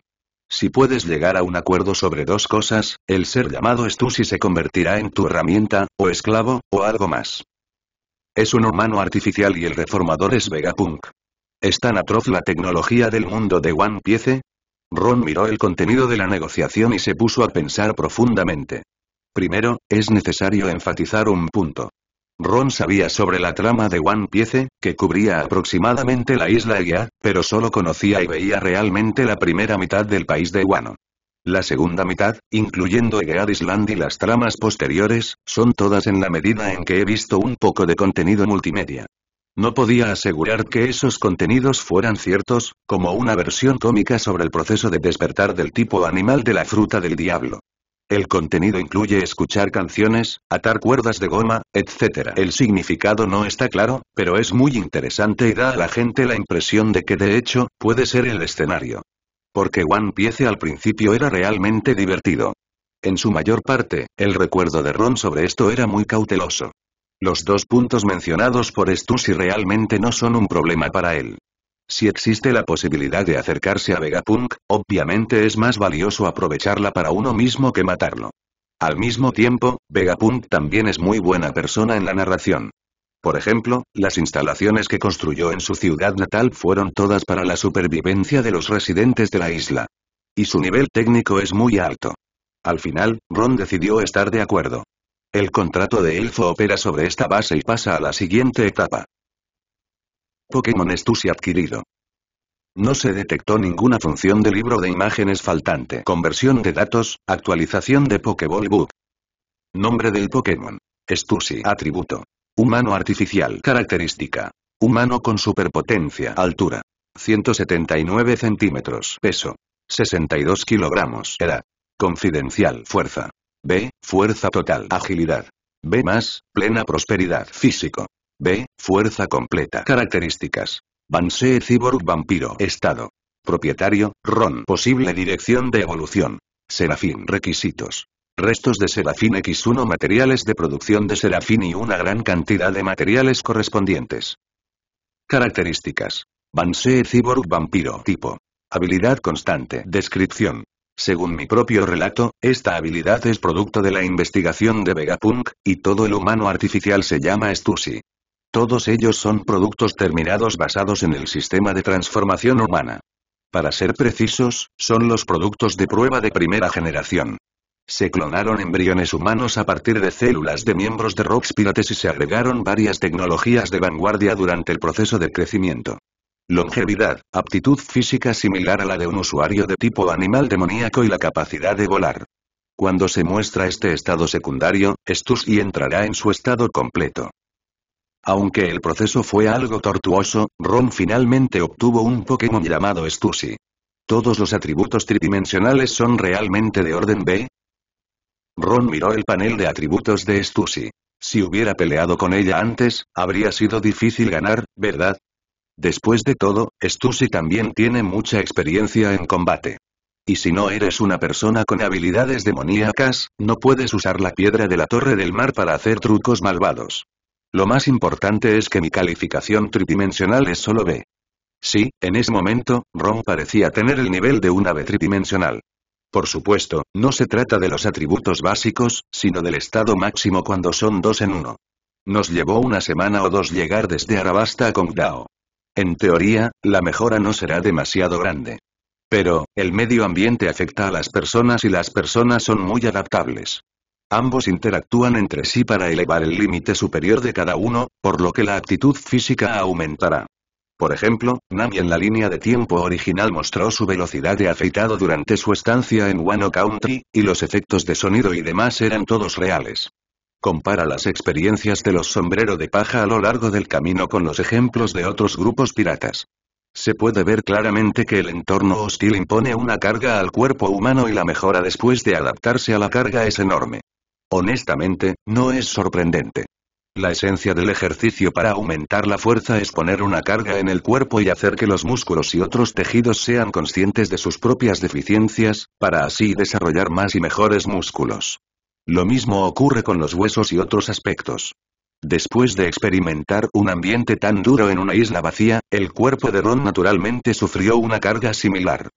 S1: Si puedes llegar a un acuerdo sobre dos cosas, el ser llamado es tú si se convertirá en tu herramienta, o esclavo, o algo más. Es un humano artificial y el reformador es Vegapunk. ¿Es tan atroz la tecnología del mundo de One Piece? Ron miró el contenido de la negociación y se puso a pensar profundamente. Primero, es necesario enfatizar un punto. Ron sabía sobre la trama de One Piece, que cubría aproximadamente la isla Egea, pero solo conocía y veía realmente la primera mitad del país de Wano. La segunda mitad, incluyendo Egead Island y las tramas posteriores, son todas en la medida en que he visto un poco de contenido multimedia. No podía asegurar que esos contenidos fueran ciertos, como una versión cómica sobre el proceso de despertar del tipo animal de la fruta del diablo. El contenido incluye escuchar canciones, atar cuerdas de goma, etc. El significado no está claro, pero es muy interesante y da a la gente la impresión de que de hecho, puede ser el escenario. Porque One Piece al principio era realmente divertido. En su mayor parte, el recuerdo de Ron sobre esto era muy cauteloso. Los dos puntos mencionados por Stussy realmente no son un problema para él. Si existe la posibilidad de acercarse a Vegapunk, obviamente es más valioso aprovecharla para uno mismo que matarlo. Al mismo tiempo, Vegapunk también es muy buena persona en la narración. Por ejemplo, las instalaciones que construyó en su ciudad natal fueron todas para la supervivencia de los residentes de la isla. Y su nivel técnico es muy alto. Al final, Ron decidió estar de acuerdo. El contrato de Elfo opera sobre esta base y pasa a la siguiente etapa. Pokémon Stussy adquirido. No se detectó ninguna función de libro de imágenes faltante. Conversión de datos, actualización de Pokéball Book. Nombre del Pokémon. Stussy. Atributo. Humano artificial. Característica. Humano con superpotencia. Altura. 179 centímetros. Peso. 62 kilogramos. Era: Confidencial. Fuerza. B. Fuerza total. Agilidad. B más, plena prosperidad físico. B. Fuerza completa. Características. Banshee Cyborg Vampiro. Estado. Propietario, Ron. Posible dirección de evolución. Serafín. Requisitos. Restos de Serafín X1 Materiales de producción de Serafín y una gran cantidad de materiales correspondientes. Características. Banshee Cyborg Vampiro. Tipo. Habilidad constante. Descripción. Según mi propio relato, esta habilidad es producto de la investigación de Vegapunk, y todo el humano artificial se llama Stussy. Todos ellos son productos terminados basados en el sistema de transformación humana. Para ser precisos, son los productos de prueba de primera generación. Se clonaron embriones humanos a partir de células de miembros de rocks y se agregaron varias tecnologías de vanguardia durante el proceso de crecimiento. Longevidad, aptitud física similar a la de un usuario de tipo animal demoníaco y la capacidad de volar. Cuando se muestra este estado secundario, Stussy entrará en su estado completo. Aunque el proceso fue algo tortuoso, Ron finalmente obtuvo un Pokémon llamado Stussy. ¿Todos los atributos tridimensionales son realmente de orden B? Ron miró el panel de atributos de Stussy. Si hubiera peleado con ella antes, habría sido difícil ganar, ¿verdad? Después de todo, Stussy también tiene mucha experiencia en combate. Y si no eres una persona con habilidades demoníacas, no puedes usar la piedra de la Torre del Mar para hacer trucos malvados. Lo más importante es que mi calificación tridimensional es solo B. Sí, en ese momento, Ron parecía tener el nivel de una B tridimensional. Por supuesto, no se trata de los atributos básicos, sino del estado máximo cuando son dos en uno. Nos llevó una semana o dos llegar desde Arabasta a Kongdao. En teoría, la mejora no será demasiado grande. Pero, el medio ambiente afecta a las personas y las personas son muy adaptables. Ambos interactúan entre sí para elevar el límite superior de cada uno, por lo que la actitud física aumentará. Por ejemplo, Nami en la línea de tiempo original mostró su velocidad de afeitado durante su estancia en Wano Country, y los efectos de sonido y demás eran todos reales. Compara las experiencias de los sombreros de paja a lo largo del camino con los ejemplos de otros grupos piratas. Se puede ver claramente que el entorno hostil impone una carga al cuerpo humano y la mejora después de adaptarse a la carga es enorme. Honestamente, no es sorprendente. La esencia del ejercicio para aumentar la fuerza es poner una carga en el cuerpo y hacer que los músculos y otros tejidos sean conscientes de sus propias deficiencias, para así desarrollar más y mejores músculos. Lo mismo ocurre con los huesos y otros aspectos. Después de experimentar un ambiente tan duro en una isla vacía, el cuerpo de Ron naturalmente sufrió una carga similar.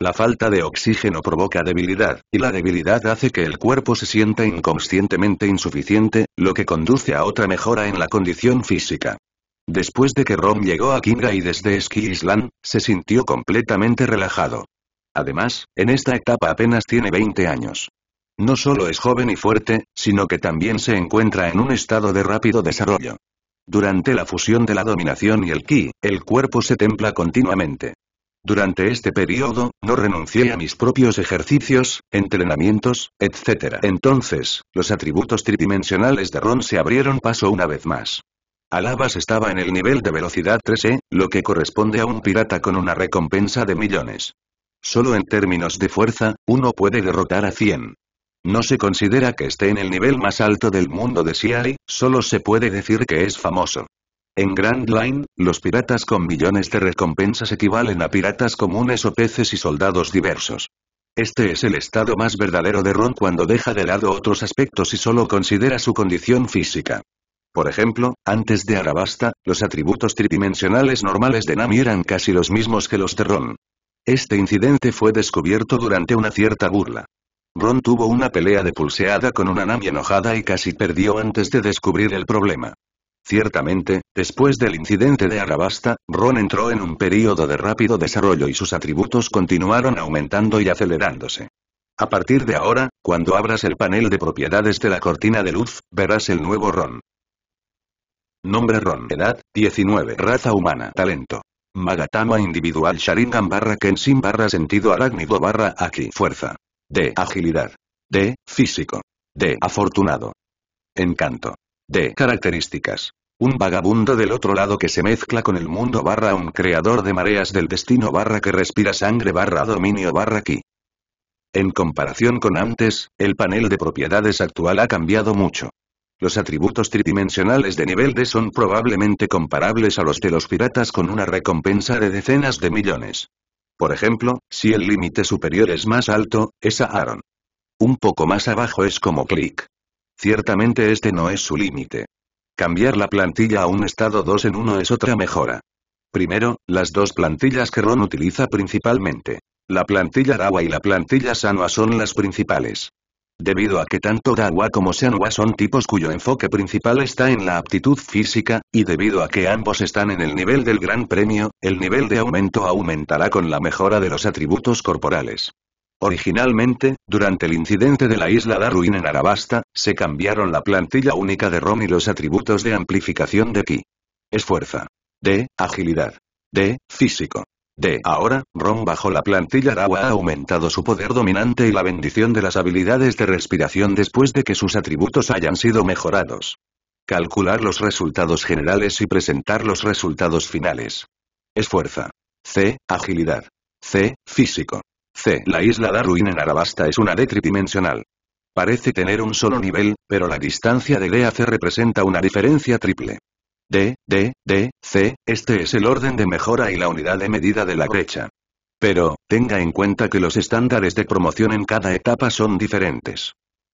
S1: La falta de oxígeno provoca debilidad, y la debilidad hace que el cuerpo se sienta inconscientemente insuficiente, lo que conduce a otra mejora en la condición física. Después de que Rom llegó a Kinga y desde Ski Island, se sintió completamente relajado. Además, en esta etapa apenas tiene 20 años. No solo es joven y fuerte, sino que también se encuentra en un estado de rápido desarrollo. Durante la fusión de la dominación y el ki, el cuerpo se templa continuamente. Durante este periodo, no renuncié a mis propios ejercicios, entrenamientos, etc. Entonces, los atributos tridimensionales de Ron se abrieron paso una vez más. Alabas estaba en el nivel de velocidad 3E, lo que corresponde a un pirata con una recompensa de millones. Solo en términos de fuerza, uno puede derrotar a 100. No se considera que esté en el nivel más alto del mundo de Siari, solo se puede decir que es famoso. En Grand Line, los piratas con millones de recompensas equivalen a piratas comunes o peces y soldados diversos. Este es el estado más verdadero de Ron cuando deja de lado otros aspectos y solo considera su condición física. Por ejemplo, antes de Arabasta, los atributos tridimensionales normales de Nami eran casi los mismos que los de Ron. Este incidente fue descubierto durante una cierta burla. Ron tuvo una pelea de pulseada con una Nami enojada y casi perdió antes de descubrir el problema. Ciertamente, después del incidente de Arabasta, Ron entró en un período de rápido desarrollo y sus atributos continuaron aumentando y acelerándose. A partir de ahora, cuando abras el panel de propiedades de la cortina de luz, verás el nuevo Ron. Nombre Ron. Edad, 19. Raza humana. Talento. Magatama individual Sharingan barra Kenshin barra sentido arácnido barra Aki. Fuerza. D. Agilidad. D. Físico. D. Afortunado. Encanto de características. Un vagabundo del otro lado que se mezcla con el mundo barra un creador de mareas del destino barra que respira sangre barra dominio barra ki. En comparación con antes, el panel de propiedades actual ha cambiado mucho. Los atributos tridimensionales de nivel D son probablemente comparables a los de los piratas con una recompensa de decenas de millones. Por ejemplo, si el límite superior es más alto, es Aaron. Un poco más abajo es como click. Ciertamente este no es su límite. Cambiar la plantilla a un estado 2 en 1 es otra mejora. Primero, las dos plantillas que Ron utiliza principalmente. La plantilla Rawa y la plantilla Sanwa son las principales. Debido a que tanto Rawa como Sanwa son tipos cuyo enfoque principal está en la aptitud física, y debido a que ambos están en el nivel del Gran Premio, el nivel de aumento aumentará con la mejora de los atributos corporales. Originalmente, durante el incidente de la isla Darwin en Arabasta, se cambiaron la plantilla única de ROM y los atributos de amplificación de Ki. Esfuerza. D. Agilidad. D. Físico. D. Ahora, ROM bajo la plantilla agua ha aumentado su poder dominante y la bendición de las habilidades de respiración después de que sus atributos hayan sido mejorados. Calcular los resultados generales y presentar los resultados finales. Esfuerza. C. Agilidad. C. Físico. C. La isla Darwin en Arabasta es una D tridimensional. Parece tener un solo nivel, pero la distancia de D a C representa una diferencia triple. D, D, D, C, este es el orden de mejora y la unidad de medida de la brecha. Pero, tenga en cuenta que los estándares de promoción en cada etapa son diferentes.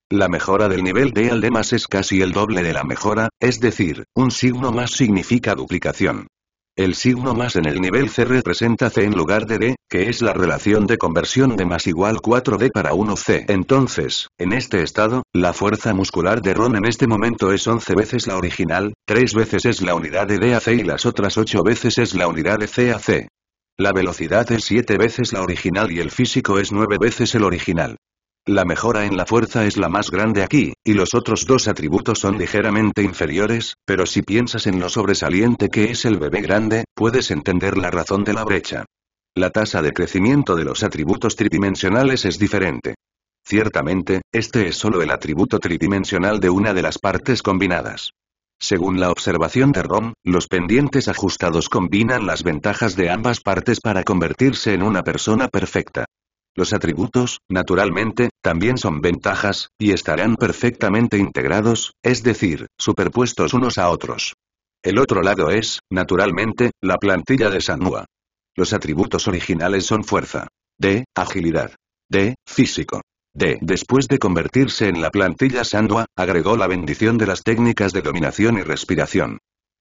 S1: La mejora del nivel D al D más es casi el doble de la mejora, es decir, un signo más significa duplicación. El signo más en el nivel C representa C en lugar de D, que es la relación de conversión de más igual 4D para 1C. Entonces, en este estado, la fuerza muscular de Ron en este momento es 11 veces la original, 3 veces es la unidad de C y las otras 8 veces es la unidad de C. La velocidad es 7 veces la original y el físico es 9 veces el original. La mejora en la fuerza es la más grande aquí, y los otros dos atributos son ligeramente inferiores, pero si piensas en lo sobresaliente que es el bebé grande, puedes entender la razón de la brecha. La tasa de crecimiento de los atributos tridimensionales es diferente. Ciertamente, este es solo el atributo tridimensional de una de las partes combinadas. Según la observación de ROM, los pendientes ajustados combinan las ventajas de ambas partes para convertirse en una persona perfecta. Los atributos, naturalmente, también son ventajas, y estarán perfectamente integrados, es decir, superpuestos unos a otros. El otro lado es, naturalmente, la plantilla de Sanua. Los atributos originales son fuerza. D. Agilidad. D. Físico. D. Después de convertirse en la plantilla Sandua, agregó la bendición de las técnicas de dominación y respiración.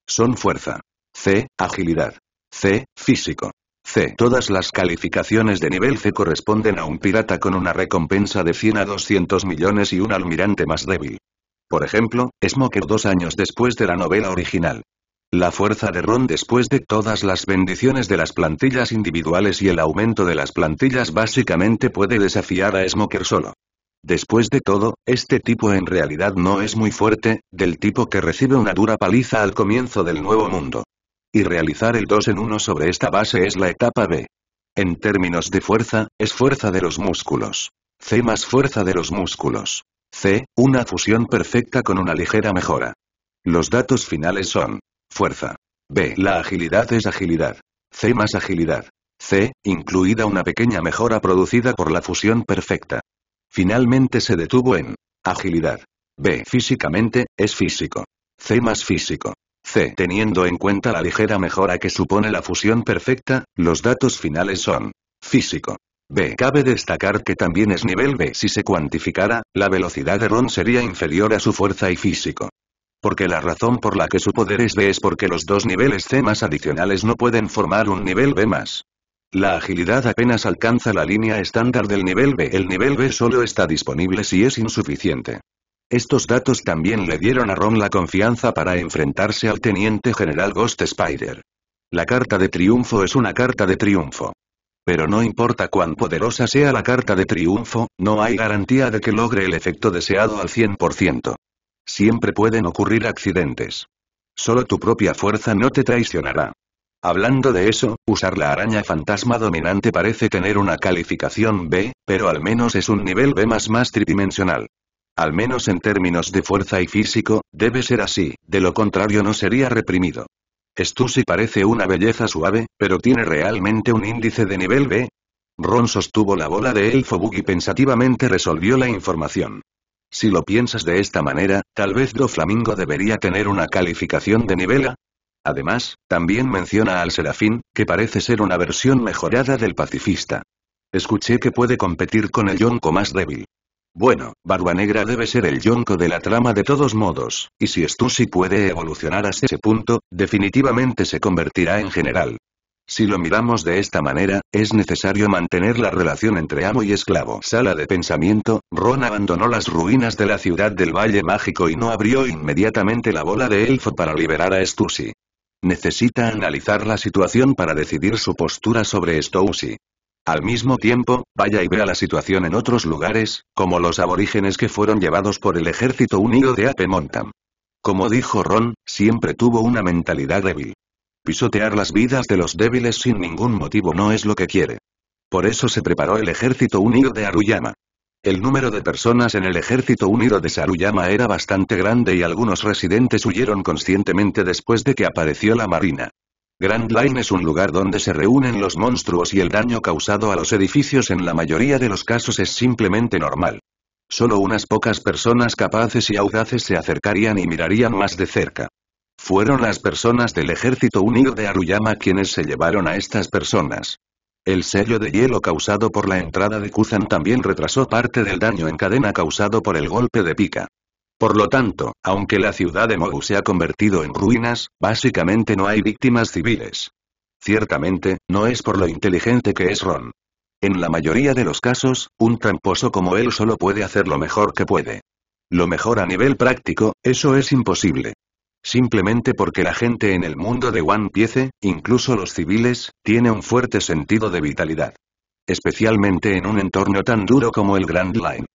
S1: Son fuerza. C. Agilidad. C. Físico. C. Todas las calificaciones de nivel C corresponden a un pirata con una recompensa de 100 a 200 millones y un almirante más débil. Por ejemplo, Smoker dos años después de la novela original. La fuerza de Ron después de todas las bendiciones de las plantillas individuales y el aumento de las plantillas básicamente puede desafiar a Smoker solo. Después de todo, este tipo en realidad no es muy fuerte, del tipo que recibe una dura paliza al comienzo del nuevo mundo. Y realizar el 2 en 1 sobre esta base es la etapa B. En términos de fuerza, es fuerza de los músculos. C más fuerza de los músculos. C, una fusión perfecta con una ligera mejora. Los datos finales son. Fuerza. B. La agilidad es agilidad. C más agilidad. C, incluida una pequeña mejora producida por la fusión perfecta. Finalmente se detuvo en. Agilidad. B. Físicamente, es físico. C más físico. C. Teniendo en cuenta la ligera mejora que supone la fusión perfecta, los datos finales son. Físico. B. Cabe destacar que también es nivel B. Si se cuantificara, la velocidad de Ron sería inferior a su fuerza y físico. Porque la razón por la que su poder es B es porque los dos niveles C más adicionales no pueden formar un nivel B más. La agilidad apenas alcanza la línea estándar del nivel B. El nivel B solo está disponible si es insuficiente. Estos datos también le dieron a Ron la confianza para enfrentarse al teniente general Ghost Spider. La carta de triunfo es una carta de triunfo. Pero no importa cuán poderosa sea la carta de triunfo, no hay garantía de que logre el efecto deseado al 100%. Siempre pueden ocurrir accidentes. Solo tu propia fuerza no te traicionará. Hablando de eso, usar la araña fantasma dominante parece tener una calificación B, pero al menos es un nivel B más más tridimensional. Al menos en términos de fuerza y físico, debe ser así, de lo contrario no sería reprimido. Stussy parece una belleza suave, pero tiene realmente un índice de nivel B. Ron sostuvo la bola de Elfo y pensativamente resolvió la información. Si lo piensas de esta manera, tal vez Doflamingo debería tener una calificación de nivel A. Además, también menciona al Serafín, que parece ser una versión mejorada del pacifista. Escuché que puede competir con el Yonko más débil. Bueno, Barba Negra debe ser el yonco de la trama de todos modos, y si Stussy puede evolucionar hasta ese punto, definitivamente se convertirá en general. Si lo miramos de esta manera, es necesario mantener la relación entre amo y esclavo. Sala de pensamiento, Ron abandonó las ruinas de la ciudad del Valle Mágico y no abrió inmediatamente la bola de elfo para liberar a Stussy. Necesita analizar la situación para decidir su postura sobre Stussy. Al mismo tiempo, vaya y vea la situación en otros lugares, como los aborígenes que fueron llevados por el ejército unido de Ape Como dijo Ron, siempre tuvo una mentalidad débil. Pisotear las vidas de los débiles sin ningún motivo no es lo que quiere. Por eso se preparó el ejército unido de Aruyama. El número de personas en el ejército unido de Saruyama era bastante grande y algunos residentes huyeron conscientemente después de que apareció la marina. Grand Line es un lugar donde se reúnen los monstruos y el daño causado a los edificios en la mayoría de los casos es simplemente normal. Solo unas pocas personas capaces y audaces se acercarían y mirarían más de cerca. Fueron las personas del Ejército Unido de Aruyama quienes se llevaron a estas personas. El sello de hielo causado por la entrada de Kuzan también retrasó parte del daño en cadena causado por el golpe de pica. Por lo tanto, aunque la ciudad de Mogu se ha convertido en ruinas, básicamente no hay víctimas civiles. Ciertamente, no es por lo inteligente que es Ron. En la mayoría de los casos, un tramposo como él solo puede hacer lo mejor que puede. Lo mejor a nivel práctico, eso es imposible. Simplemente porque la gente en el mundo de One Piece, incluso los civiles, tiene un fuerte sentido de vitalidad. Especialmente en un entorno tan duro como el Grand Line.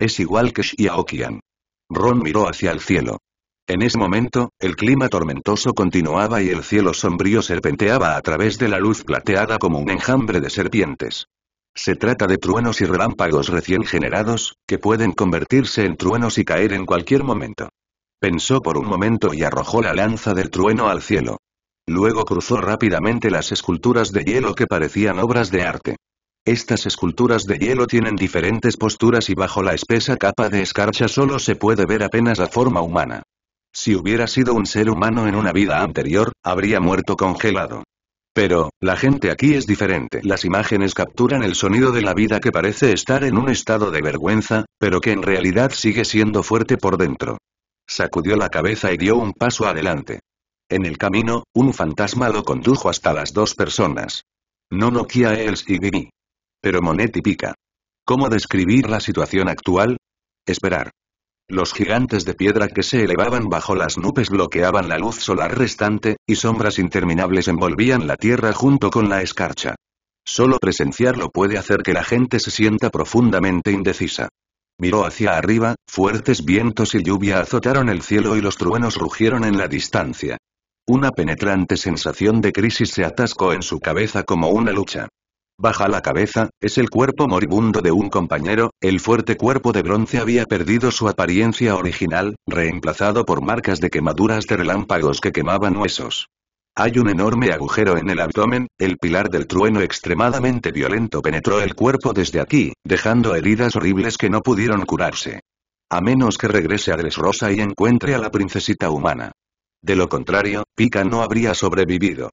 S1: Es igual que Xiaoqian. Ron miró hacia el cielo. En ese momento, el clima tormentoso continuaba y el cielo sombrío serpenteaba a través de la luz plateada como un enjambre de serpientes. Se trata de truenos y relámpagos recién generados, que pueden convertirse en truenos y caer en cualquier momento. Pensó por un momento y arrojó la lanza del trueno al cielo. Luego cruzó rápidamente las esculturas de hielo que parecían obras de arte. Estas esculturas de hielo tienen diferentes posturas y bajo la espesa capa de escarcha solo se puede ver apenas la forma humana. Si hubiera sido un ser humano en una vida anterior, habría muerto congelado. Pero, la gente aquí es diferente. Las imágenes capturan el sonido de la vida que parece estar en un estado de vergüenza, pero que en realidad sigue siendo fuerte por dentro. Sacudió la cabeza y dio un paso adelante. En el camino, un fantasma lo condujo hasta las dos personas. No Nokia Els y pero y pica. ¿Cómo describir la situación actual? Esperar. Los gigantes de piedra que se elevaban bajo las nubes bloqueaban la luz solar restante, y sombras interminables envolvían la tierra junto con la escarcha. Solo presenciarlo puede hacer que la gente se sienta profundamente indecisa. Miró hacia arriba, fuertes vientos y lluvia azotaron el cielo y los truenos rugieron en la distancia. Una penetrante sensación de crisis se atascó en su cabeza como una lucha. Baja la cabeza, es el cuerpo moribundo de un compañero, el fuerte cuerpo de bronce había perdido su apariencia original, reemplazado por marcas de quemaduras de relámpagos que quemaban huesos. Hay un enorme agujero en el abdomen, el pilar del trueno extremadamente violento penetró el cuerpo desde aquí, dejando heridas horribles que no pudieron curarse. A menos que regrese a Dressrosa y encuentre a la princesita humana. De lo contrario, Pika no habría sobrevivido.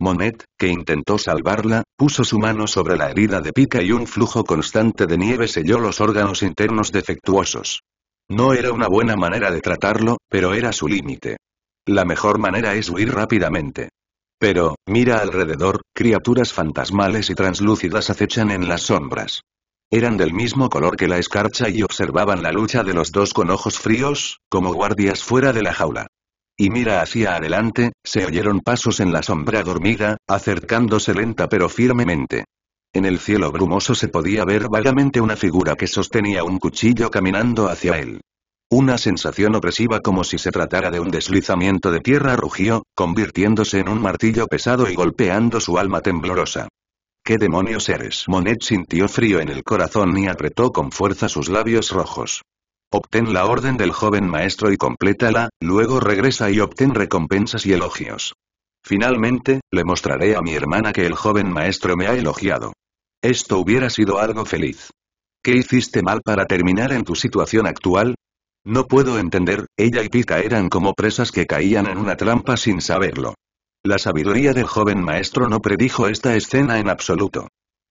S1: Monet, que intentó salvarla, puso su mano sobre la herida de pica y un flujo constante de nieve selló los órganos internos defectuosos. No era una buena manera de tratarlo, pero era su límite. La mejor manera es huir rápidamente. Pero, mira alrededor, criaturas fantasmales y translúcidas acechan en las sombras. Eran del mismo color que la escarcha y observaban la lucha de los dos con ojos fríos, como guardias fuera de la jaula y mira hacia adelante, se oyeron pasos en la sombra dormida, acercándose lenta pero firmemente. En el cielo brumoso se podía ver vagamente una figura que sostenía un cuchillo caminando hacia él. Una sensación opresiva como si se tratara de un deslizamiento de tierra rugió, convirtiéndose en un martillo pesado y golpeando su alma temblorosa. ¿Qué demonios eres? Monet sintió frío en el corazón y apretó con fuerza sus labios rojos. Obtén la orden del joven maestro y complétala, luego regresa y obtén recompensas y elogios. Finalmente, le mostraré a mi hermana que el joven maestro me ha elogiado. Esto hubiera sido algo feliz. ¿Qué hiciste mal para terminar en tu situación actual? No puedo entender, ella y Pita eran como presas que caían en una trampa sin saberlo. La sabiduría del joven maestro no predijo esta escena en absoluto.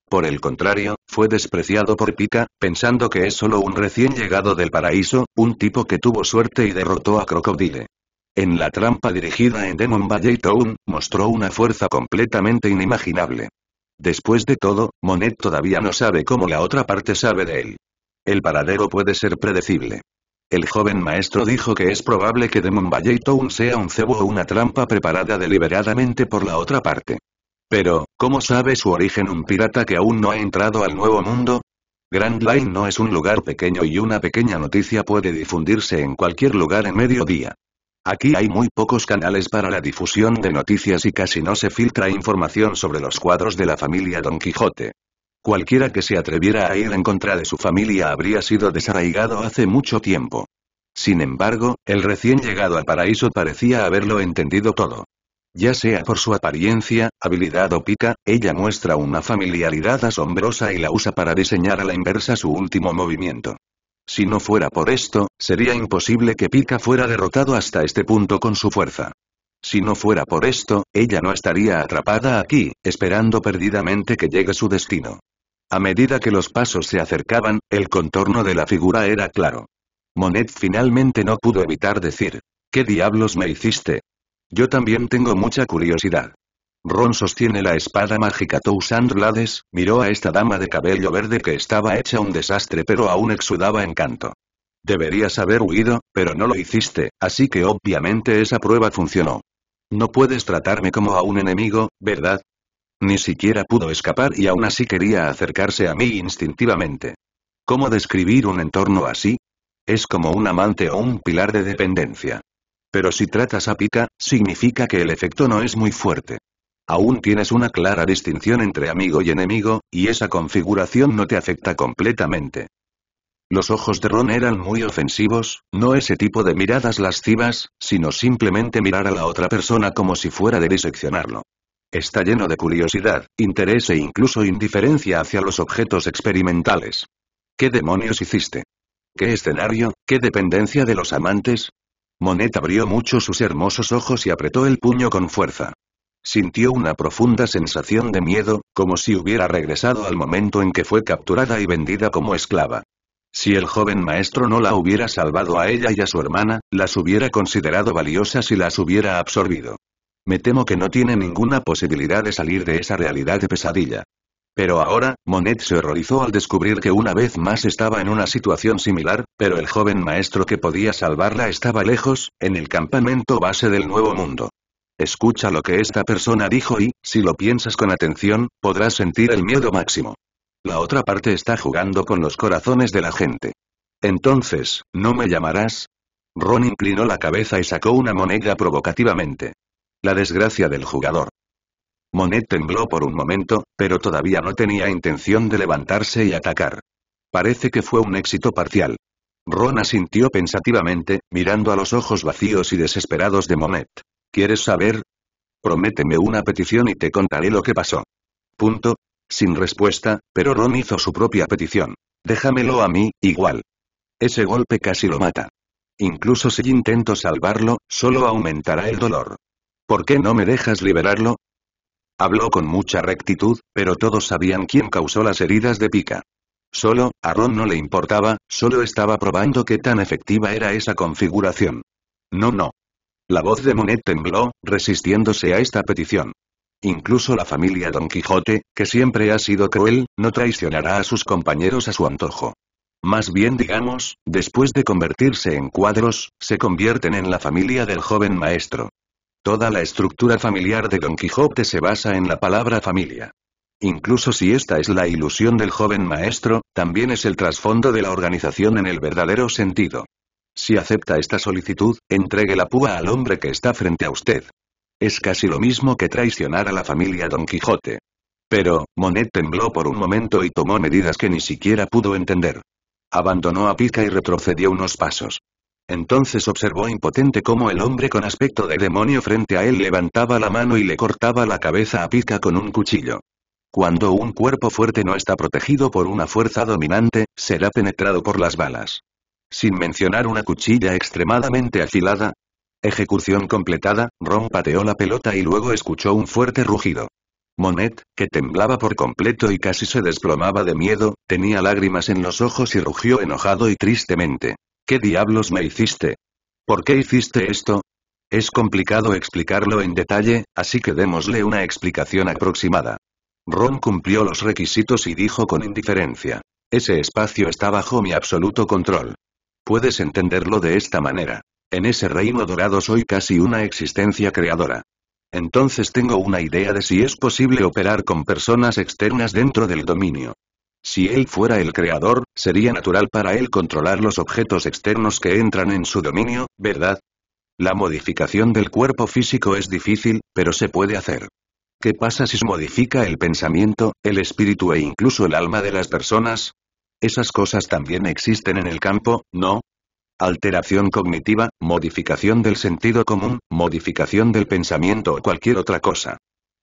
S1: Por el contrario, fue despreciado por Pika, pensando que es solo un recién llegado del paraíso, un tipo que tuvo suerte y derrotó a Crocodile. En la trampa dirigida en Demon Valley Town, mostró una fuerza completamente inimaginable. Después de todo, Monet todavía no sabe cómo la otra parte sabe de él. El paradero puede ser predecible. El joven maestro dijo que es probable que Demon Valley Town sea un cebo o una trampa preparada deliberadamente por la otra parte. Pero, ¿Cómo sabe su origen un pirata que aún no ha entrado al nuevo mundo? Grand Line no es un lugar pequeño y una pequeña noticia puede difundirse en cualquier lugar en mediodía. Aquí hay muy pocos canales para la difusión de noticias y casi no se filtra información sobre los cuadros de la familia Don Quijote. Cualquiera que se atreviera a ir en contra de su familia habría sido desarraigado hace mucho tiempo. Sin embargo, el recién llegado al Paraíso parecía haberlo entendido todo. Ya sea por su apariencia, habilidad o pica, ella muestra una familiaridad asombrosa y la usa para diseñar a la inversa su último movimiento. Si no fuera por esto, sería imposible que pica fuera derrotado hasta este punto con su fuerza. Si no fuera por esto, ella no estaría atrapada aquí, esperando perdidamente que llegue su destino. A medida que los pasos se acercaban, el contorno de la figura era claro. Monet finalmente no pudo evitar decir, ¿qué diablos me hiciste? Yo también tengo mucha curiosidad. Ron sostiene la espada mágica Tousand Blades, miró a esta dama de cabello verde que estaba hecha un desastre pero aún exudaba encanto. Deberías haber huido, pero no lo hiciste, así que obviamente esa prueba funcionó. No puedes tratarme como a un enemigo, ¿verdad? Ni siquiera pudo escapar y aún así quería acercarse a mí instintivamente. ¿Cómo describir un entorno así? Es como un amante o un pilar de dependencia pero si tratas a pica, significa que el efecto no es muy fuerte. Aún tienes una clara distinción entre amigo y enemigo, y esa configuración no te afecta completamente. Los ojos de Ron eran muy ofensivos, no ese tipo de miradas lascivas, sino simplemente mirar a la otra persona como si fuera de diseccionarlo. Está lleno de curiosidad, interés e incluso indiferencia hacia los objetos experimentales. ¿Qué demonios hiciste? ¿Qué escenario, qué dependencia de los amantes, Monet abrió mucho sus hermosos ojos y apretó el puño con fuerza. Sintió una profunda sensación de miedo, como si hubiera regresado al momento en que fue capturada y vendida como esclava. Si el joven maestro no la hubiera salvado a ella y a su hermana, las hubiera considerado valiosas y las hubiera absorbido. Me temo que no tiene ninguna posibilidad de salir de esa realidad de pesadilla. Pero ahora, Monet se horrorizó al descubrir que una vez más estaba en una situación similar, pero el joven maestro que podía salvarla estaba lejos, en el campamento base del Nuevo Mundo. Escucha lo que esta persona dijo y, si lo piensas con atención, podrás sentir el miedo máximo. La otra parte está jugando con los corazones de la gente. Entonces, ¿no me llamarás? Ron inclinó la cabeza y sacó una moneda provocativamente. La desgracia del jugador. Monet tembló por un momento, pero todavía no tenía intención de levantarse y atacar. Parece que fue un éxito parcial. Ron asintió pensativamente, mirando a los ojos vacíos y desesperados de Monet. ¿Quieres saber? Prométeme una petición y te contaré lo que pasó. Punto. Sin respuesta, pero Ron hizo su propia petición. Déjamelo a mí, igual. Ese golpe casi lo mata. Incluso si intento salvarlo, solo aumentará el dolor. ¿Por qué no me dejas liberarlo? Habló con mucha rectitud, pero todos sabían quién causó las heridas de pica. Solo, a Ron no le importaba, solo estaba probando qué tan efectiva era esa configuración. No, no. La voz de Monet tembló, resistiéndose a esta petición. Incluso la familia Don Quijote, que siempre ha sido cruel, no traicionará a sus compañeros a su antojo. Más bien digamos, después de convertirse en cuadros, se convierten en la familia del joven maestro. Toda la estructura familiar de Don Quijote se basa en la palabra familia. Incluso si esta es la ilusión del joven maestro, también es el trasfondo de la organización en el verdadero sentido. Si acepta esta solicitud, entregue la púa al hombre que está frente a usted. Es casi lo mismo que traicionar a la familia Don Quijote. Pero, Monet tembló por un momento y tomó medidas que ni siquiera pudo entender. Abandonó a Pica y retrocedió unos pasos. Entonces observó impotente cómo el hombre con aspecto de demonio frente a él levantaba la mano y le cortaba la cabeza a pica con un cuchillo. Cuando un cuerpo fuerte no está protegido por una fuerza dominante, será penetrado por las balas. Sin mencionar una cuchilla extremadamente afilada. Ejecución completada, Ron pateó la pelota y luego escuchó un fuerte rugido. Monet, que temblaba por completo y casi se desplomaba de miedo, tenía lágrimas en los ojos y rugió enojado y tristemente. ¿Qué diablos me hiciste? ¿Por qué hiciste esto? Es complicado explicarlo en detalle, así que démosle una explicación aproximada. Ron cumplió los requisitos y dijo con indiferencia. Ese espacio está bajo mi absoluto control. Puedes entenderlo de esta manera. En ese reino dorado soy casi una existencia creadora. Entonces tengo una idea de si es posible operar con personas externas dentro del dominio. Si él fuera el creador, sería natural para él controlar los objetos externos que entran en su dominio, ¿verdad? La modificación del cuerpo físico es difícil, pero se puede hacer. ¿Qué pasa si se modifica el pensamiento, el espíritu e incluso el alma de las personas? Esas cosas también existen en el campo, ¿no? Alteración cognitiva, modificación del sentido común, modificación del pensamiento o cualquier otra cosa.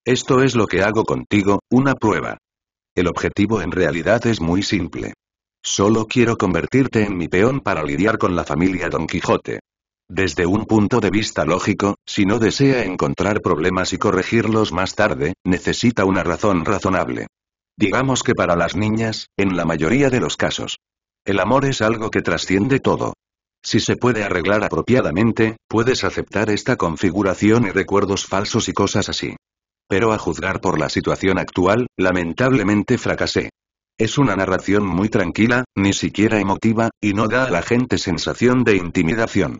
S1: Esto es lo que hago contigo, una prueba. El objetivo en realidad es muy simple. Solo quiero convertirte en mi peón para lidiar con la familia Don Quijote. Desde un punto de vista lógico, si no desea encontrar problemas y corregirlos más tarde, necesita una razón razonable. Digamos que para las niñas, en la mayoría de los casos, el amor es algo que trasciende todo. Si se puede arreglar apropiadamente, puedes aceptar esta configuración y recuerdos falsos y cosas así. Pero a juzgar por la situación actual, lamentablemente fracasé. Es una narración muy tranquila, ni siquiera emotiva, y no da a la gente sensación de intimidación.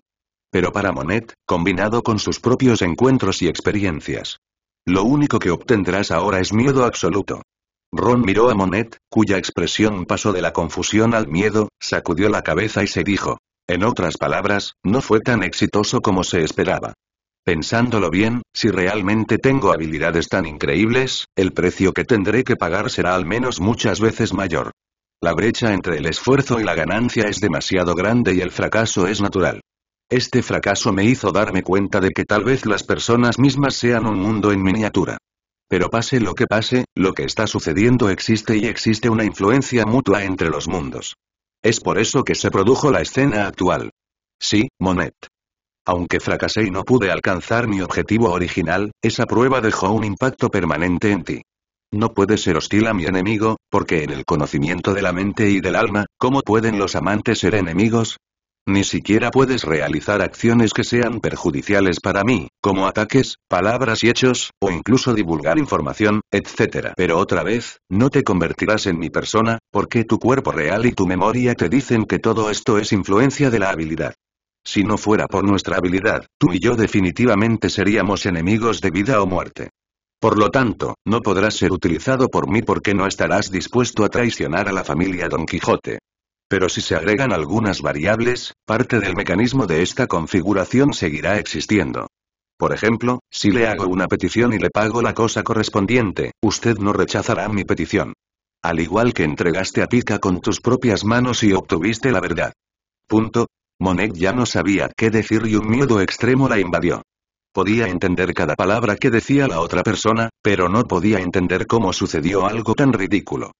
S1: Pero para Monet, combinado con sus propios encuentros y experiencias. Lo único que obtendrás ahora es miedo absoluto. Ron miró a Monet, cuya expresión pasó de la confusión al miedo, sacudió la cabeza y se dijo. En otras palabras, no fue tan exitoso como se esperaba. Pensándolo bien, si realmente tengo habilidades tan increíbles, el precio que tendré que pagar será al menos muchas veces mayor. La brecha entre el esfuerzo y la ganancia es demasiado grande y el fracaso es natural. Este fracaso me hizo darme cuenta de que tal vez las personas mismas sean un mundo en miniatura. Pero pase lo que pase, lo que está sucediendo existe y existe una influencia mutua entre los mundos. Es por eso que se produjo la escena actual. Sí, Monet. Aunque fracasé y no pude alcanzar mi objetivo original, esa prueba dejó un impacto permanente en ti. No puedes ser hostil a mi enemigo, porque en el conocimiento de la mente y del alma, ¿cómo pueden los amantes ser enemigos? Ni siquiera puedes realizar acciones que sean perjudiciales para mí, como ataques, palabras y hechos, o incluso divulgar información, etc. Pero otra vez, no te convertirás en mi persona, porque tu cuerpo real y tu memoria te dicen que todo esto es influencia de la habilidad. Si no fuera por nuestra habilidad, tú y yo definitivamente seríamos enemigos de vida o muerte. Por lo tanto, no podrás ser utilizado por mí porque no estarás dispuesto a traicionar a la familia Don Quijote. Pero si se agregan algunas variables, parte del mecanismo de esta configuración seguirá existiendo. Por ejemplo, si le hago una petición y le pago la cosa correspondiente, usted no rechazará mi petición. Al igual que entregaste a Pica con tus propias manos y obtuviste la verdad. Punto. Monet ya no sabía qué decir y un miedo extremo la invadió. Podía entender cada palabra que decía la otra persona, pero no podía entender cómo sucedió algo tan ridículo.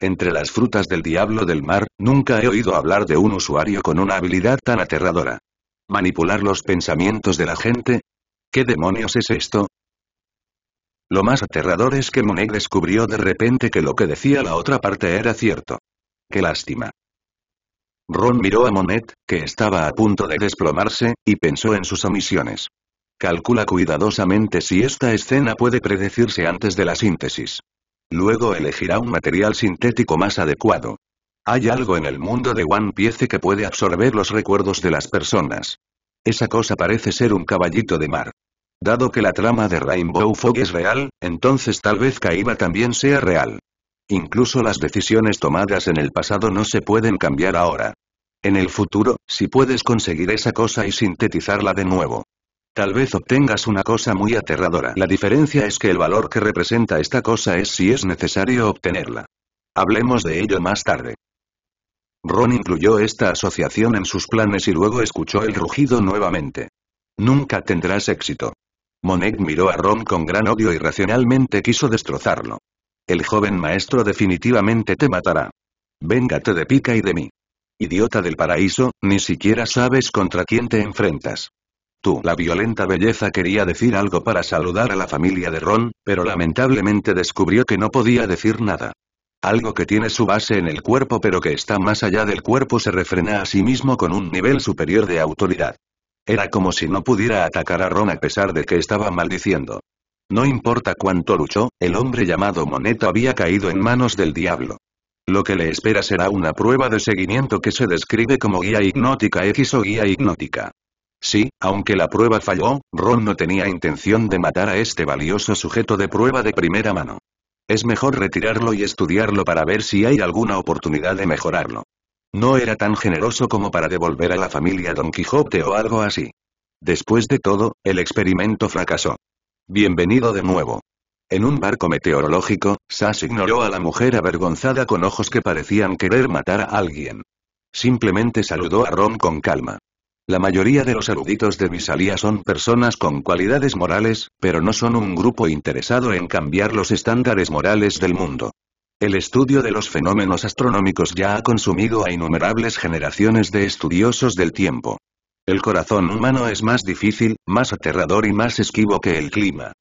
S1: Entre las frutas del diablo del mar, nunca he oído hablar de un usuario con una habilidad tan aterradora. ¿Manipular los pensamientos de la gente? ¿Qué demonios es esto? Lo más aterrador es que Monet descubrió de repente que lo que decía la otra parte era cierto. Qué lástima. Ron miró a Monet, que estaba a punto de desplomarse, y pensó en sus omisiones. Calcula cuidadosamente si esta escena puede predecirse antes de la síntesis. Luego elegirá un material sintético más adecuado. Hay algo en el mundo de One Piece que puede absorber los recuerdos de las personas. Esa cosa parece ser un caballito de mar. Dado que la trama de Rainbow Fog es real, entonces tal vez Kaiba también sea real. Incluso las decisiones tomadas en el pasado no se pueden cambiar ahora. En el futuro, si puedes conseguir esa cosa y sintetizarla de nuevo. Tal vez obtengas una cosa muy aterradora. La diferencia es que el valor que representa esta cosa es si es necesario obtenerla. Hablemos de ello más tarde. Ron incluyó esta asociación en sus planes y luego escuchó el rugido nuevamente. Nunca tendrás éxito. Monet miró a Ron con gran odio y racionalmente quiso destrozarlo. El joven maestro definitivamente te matará. Véngate de Pica y de mí. Idiota del paraíso, ni siquiera sabes contra quién te enfrentas. Tú, la violenta belleza quería decir algo para saludar a la familia de Ron, pero lamentablemente descubrió que no podía decir nada. Algo que tiene su base en el cuerpo pero que está más allá del cuerpo se refrena a sí mismo con un nivel superior de autoridad. Era como si no pudiera atacar a Ron a pesar de que estaba maldiciendo. No importa cuánto luchó, el hombre llamado Moneto había caído en manos del diablo. Lo que le espera será una prueba de seguimiento que se describe como guía hipnótica X o guía hipnótica. Sí, aunque la prueba falló, Ron no tenía intención de matar a este valioso sujeto de prueba de primera mano. Es mejor retirarlo y estudiarlo para ver si hay alguna oportunidad de mejorarlo. No era tan generoso como para devolver a la familia Don Quijote o algo así. Después de todo, el experimento fracasó. Bienvenido de nuevo. En un barco meteorológico, Sass ignoró a la mujer avergonzada con ojos que parecían querer matar a alguien. Simplemente saludó a Ron con calma. La mayoría de los eruditos de Visalia son personas con cualidades morales, pero no son un grupo interesado en cambiar los estándares morales del mundo. El estudio de los fenómenos astronómicos ya ha consumido a innumerables generaciones de estudiosos del tiempo. El corazón humano es más difícil, más aterrador y más esquivo que el clima.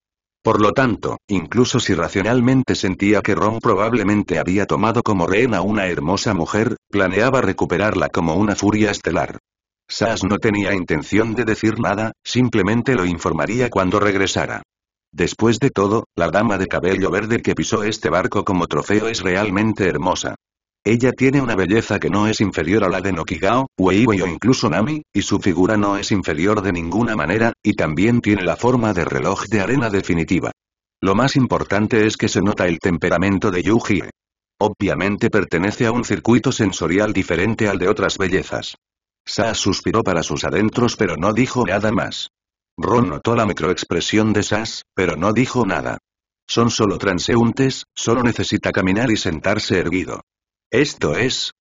S1: Por lo tanto, incluso si racionalmente sentía que Ron probablemente había tomado como rehén a una hermosa mujer, planeaba recuperarla como una furia estelar. Sas no tenía intención de decir nada, simplemente lo informaría cuando regresara. Después de todo, la dama de cabello verde que pisó este barco como trofeo es realmente hermosa. Ella tiene una belleza que no es inferior a la de Nokigao, Weiwei o incluso Nami, y su figura no es inferior de ninguna manera, y también tiene la forma de reloj de arena definitiva. Lo más importante es que se nota el temperamento de Yuji. Obviamente pertenece a un circuito sensorial diferente al de otras bellezas. Sas suspiró para sus adentros pero no dijo nada más. Ron notó la microexpresión de Sas, pero no dijo nada. Son solo transeúntes, solo necesita caminar y sentarse erguido. Esto es...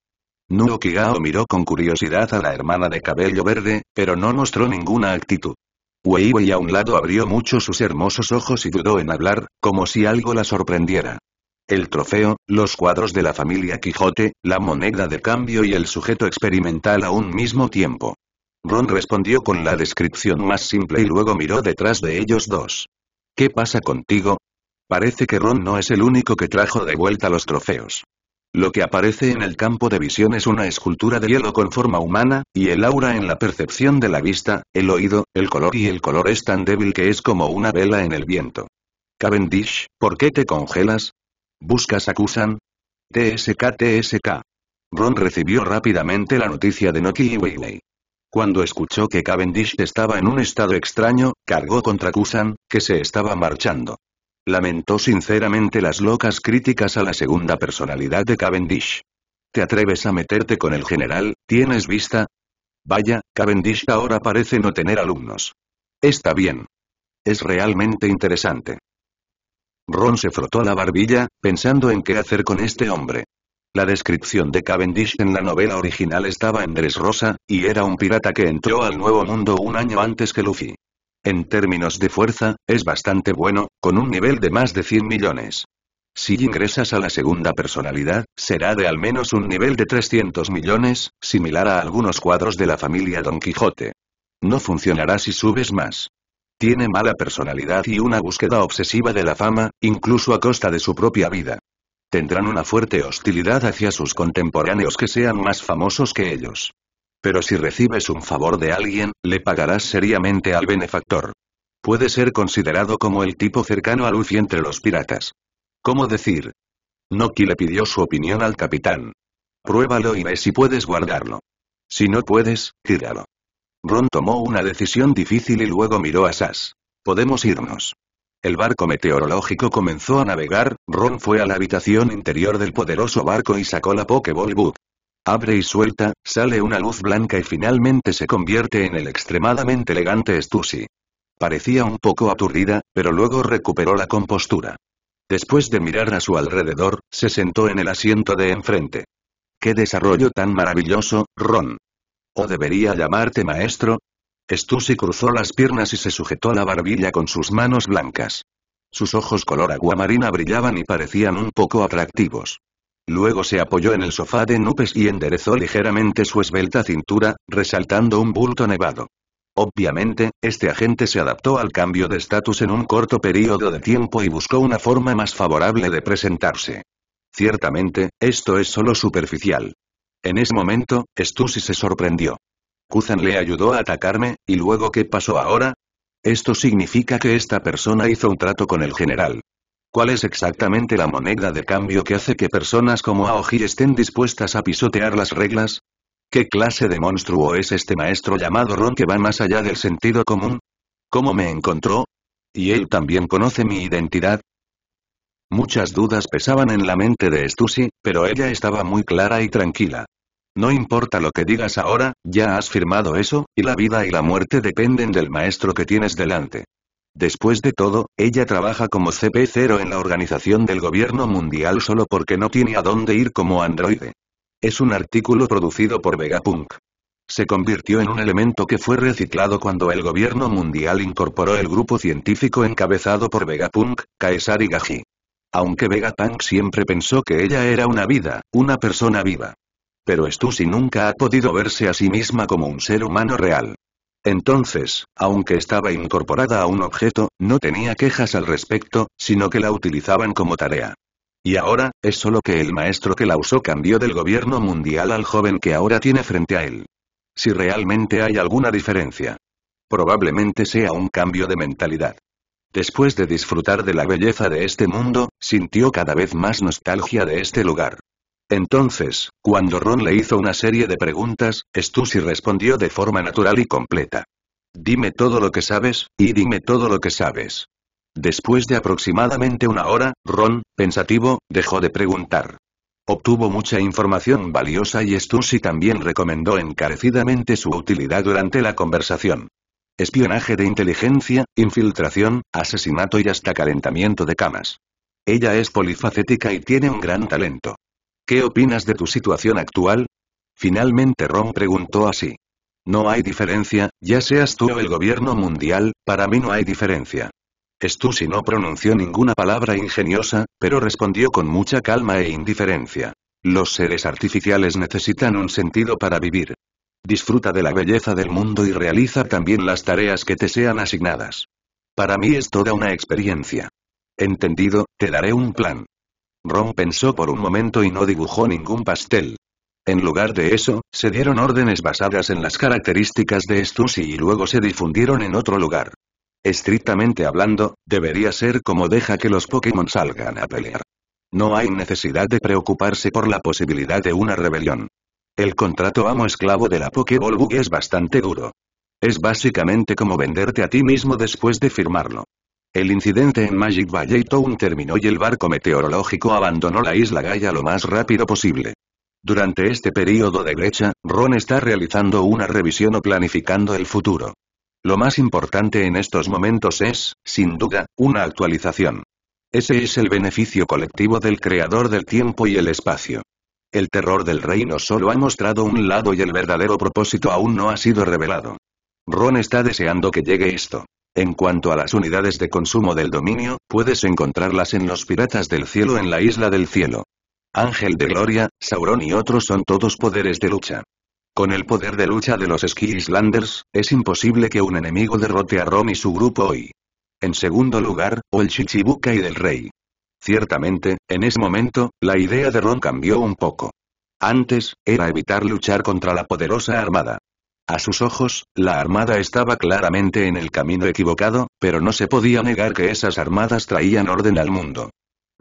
S1: Nuo Kigao miró con curiosidad a la hermana de cabello verde, pero no mostró ninguna actitud. Weiwei a un lado abrió mucho sus hermosos ojos y dudó en hablar, como si algo la sorprendiera. El trofeo, los cuadros de la familia Quijote, la moneda de cambio y el sujeto experimental a un mismo tiempo. Ron respondió con la descripción más simple y luego miró detrás de ellos dos. ¿Qué pasa contigo? Parece que Ron no es el único que trajo de vuelta los trofeos. Lo que aparece en el campo de visión es una escultura de hielo con forma humana, y el aura en la percepción de la vista, el oído, el color y el color es tan débil que es como una vela en el viento. Cavendish, ¿por qué te congelas? ¿Buscas a Kusan? TSK TSK. Ron recibió rápidamente la noticia de Noki y Weiwei. Cuando escuchó que Cavendish estaba en un estado extraño, cargó contra Kusan, que se estaba marchando. Lamentó sinceramente las locas críticas a la segunda personalidad de Cavendish. ¿Te atreves a meterte con el general? ¿Tienes vista? Vaya, Cavendish ahora parece no tener alumnos. Está bien. Es realmente interesante. Ron se frotó la barbilla, pensando en qué hacer con este hombre. La descripción de Cavendish en la novela original estaba en rosa, y era un pirata que entró al Nuevo Mundo un año antes que Luffy. En términos de fuerza, es bastante bueno, con un nivel de más de 100 millones. Si ingresas a la segunda personalidad, será de al menos un nivel de 300 millones, similar a algunos cuadros de la familia Don Quijote. No funcionará si subes más. Tiene mala personalidad y una búsqueda obsesiva de la fama, incluso a costa de su propia vida. Tendrán una fuerte hostilidad hacia sus contemporáneos que sean más famosos que ellos. Pero si recibes un favor de alguien, le pagarás seriamente al benefactor. Puede ser considerado como el tipo cercano a Luffy entre los piratas. ¿Cómo decir? Noki le pidió su opinión al capitán. Pruébalo y ve si puedes guardarlo. Si no puedes, tíralo. Ron tomó una decisión difícil y luego miró a Sas. Podemos irnos. El barco meteorológico comenzó a navegar, Ron fue a la habitación interior del poderoso barco y sacó la Pokeball Book. Abre y suelta, sale una luz blanca y finalmente se convierte en el extremadamente elegante Stussy. Parecía un poco aturdida, pero luego recuperó la compostura. Después de mirar a su alrededor, se sentó en el asiento de enfrente. ¡Qué desarrollo tan maravilloso, Ron! ¿O debería llamarte maestro? Stussy cruzó las piernas y se sujetó la barbilla con sus manos blancas. Sus ojos color aguamarina brillaban y parecían un poco atractivos. Luego se apoyó en el sofá de Nupes y enderezó ligeramente su esbelta cintura, resaltando un bulto nevado. Obviamente, este agente se adaptó al cambio de estatus en un corto periodo de tiempo y buscó una forma más favorable de presentarse. Ciertamente, esto es solo superficial. En ese momento, Stussy se sorprendió. Kuzan le ayudó a atacarme, ¿y luego qué pasó ahora? Esto significa que esta persona hizo un trato con el general. ¿Cuál es exactamente la moneda de cambio que hace que personas como Aoji estén dispuestas a pisotear las reglas? ¿Qué clase de monstruo es este maestro llamado Ron que va más allá del sentido común? ¿Cómo me encontró? ¿Y él también conoce mi identidad? Muchas dudas pesaban en la mente de Estusi, pero ella estaba muy clara y tranquila. No importa lo que digas ahora, ya has firmado eso, y la vida y la muerte dependen del maestro que tienes delante. Después de todo, ella trabaja como CP0 en la Organización del Gobierno Mundial solo porque no tiene a dónde ir como androide. Es un artículo producido por Vegapunk. Se convirtió en un elemento que fue reciclado cuando el gobierno mundial incorporó el grupo científico encabezado por Vegapunk, y Gaji. Aunque Vegapunk siempre pensó que ella era una vida, una persona viva. Pero Stussy nunca ha podido verse a sí misma como un ser humano real. Entonces, aunque estaba incorporada a un objeto, no tenía quejas al respecto, sino que la utilizaban como tarea. Y ahora, es solo que el maestro que la usó cambió del gobierno mundial al joven que ahora tiene frente a él. Si realmente hay alguna diferencia. Probablemente sea un cambio de mentalidad. Después de disfrutar de la belleza de este mundo, sintió cada vez más nostalgia de este lugar. Entonces, cuando Ron le hizo una serie de preguntas, Stussy respondió de forma natural y completa. Dime todo lo que sabes, y dime todo lo que sabes. Después de aproximadamente una hora, Ron, pensativo, dejó de preguntar. Obtuvo mucha información valiosa y Stussy también recomendó encarecidamente su utilidad durante la conversación. Espionaje de inteligencia, infiltración, asesinato y hasta calentamiento de camas. Ella es polifacética y tiene un gran talento. ¿Qué opinas de tu situación actual? Finalmente Ron preguntó así. No hay diferencia, ya seas tú o el gobierno mundial, para mí no hay diferencia. Stussy no pronunció ninguna palabra ingeniosa, pero respondió con mucha calma e indiferencia. Los seres artificiales necesitan un sentido para vivir. Disfruta de la belleza del mundo y realiza también las tareas que te sean asignadas. Para mí es toda una experiencia. Entendido, te daré un plan. Ron pensó por un momento y no dibujó ningún pastel. En lugar de eso, se dieron órdenes basadas en las características de Stussy y luego se difundieron en otro lugar. Estrictamente hablando, debería ser como deja que los Pokémon salgan a pelear. No hay necesidad de preocuparse por la posibilidad de una rebelión. El contrato amo-esclavo de la Pokéball Bug es bastante duro. Es básicamente como venderte a ti mismo después de firmarlo. El incidente en Magic Valley Town terminó y el barco meteorológico abandonó la isla Gaia lo más rápido posible. Durante este período de brecha, Ron está realizando una revisión o planificando el futuro. Lo más importante en estos momentos es, sin duda, una actualización. Ese es el beneficio colectivo del creador del tiempo y el espacio. El terror del reino solo ha mostrado un lado y el verdadero propósito aún no ha sido revelado. Ron está deseando que llegue esto. En cuanto a las unidades de consumo del dominio, puedes encontrarlas en los piratas del cielo en la isla del cielo. Ángel de Gloria, Sauron y otros son todos poderes de lucha. Con el poder de lucha de los Ski Islanders, es imposible que un enemigo derrote a Rom y su grupo hoy. En segundo lugar, o el y del rey. Ciertamente, en ese momento, la idea de Ron cambió un poco. Antes, era evitar luchar contra la poderosa armada. A sus ojos, la armada estaba claramente en el camino equivocado, pero no se podía negar que esas armadas traían orden al mundo.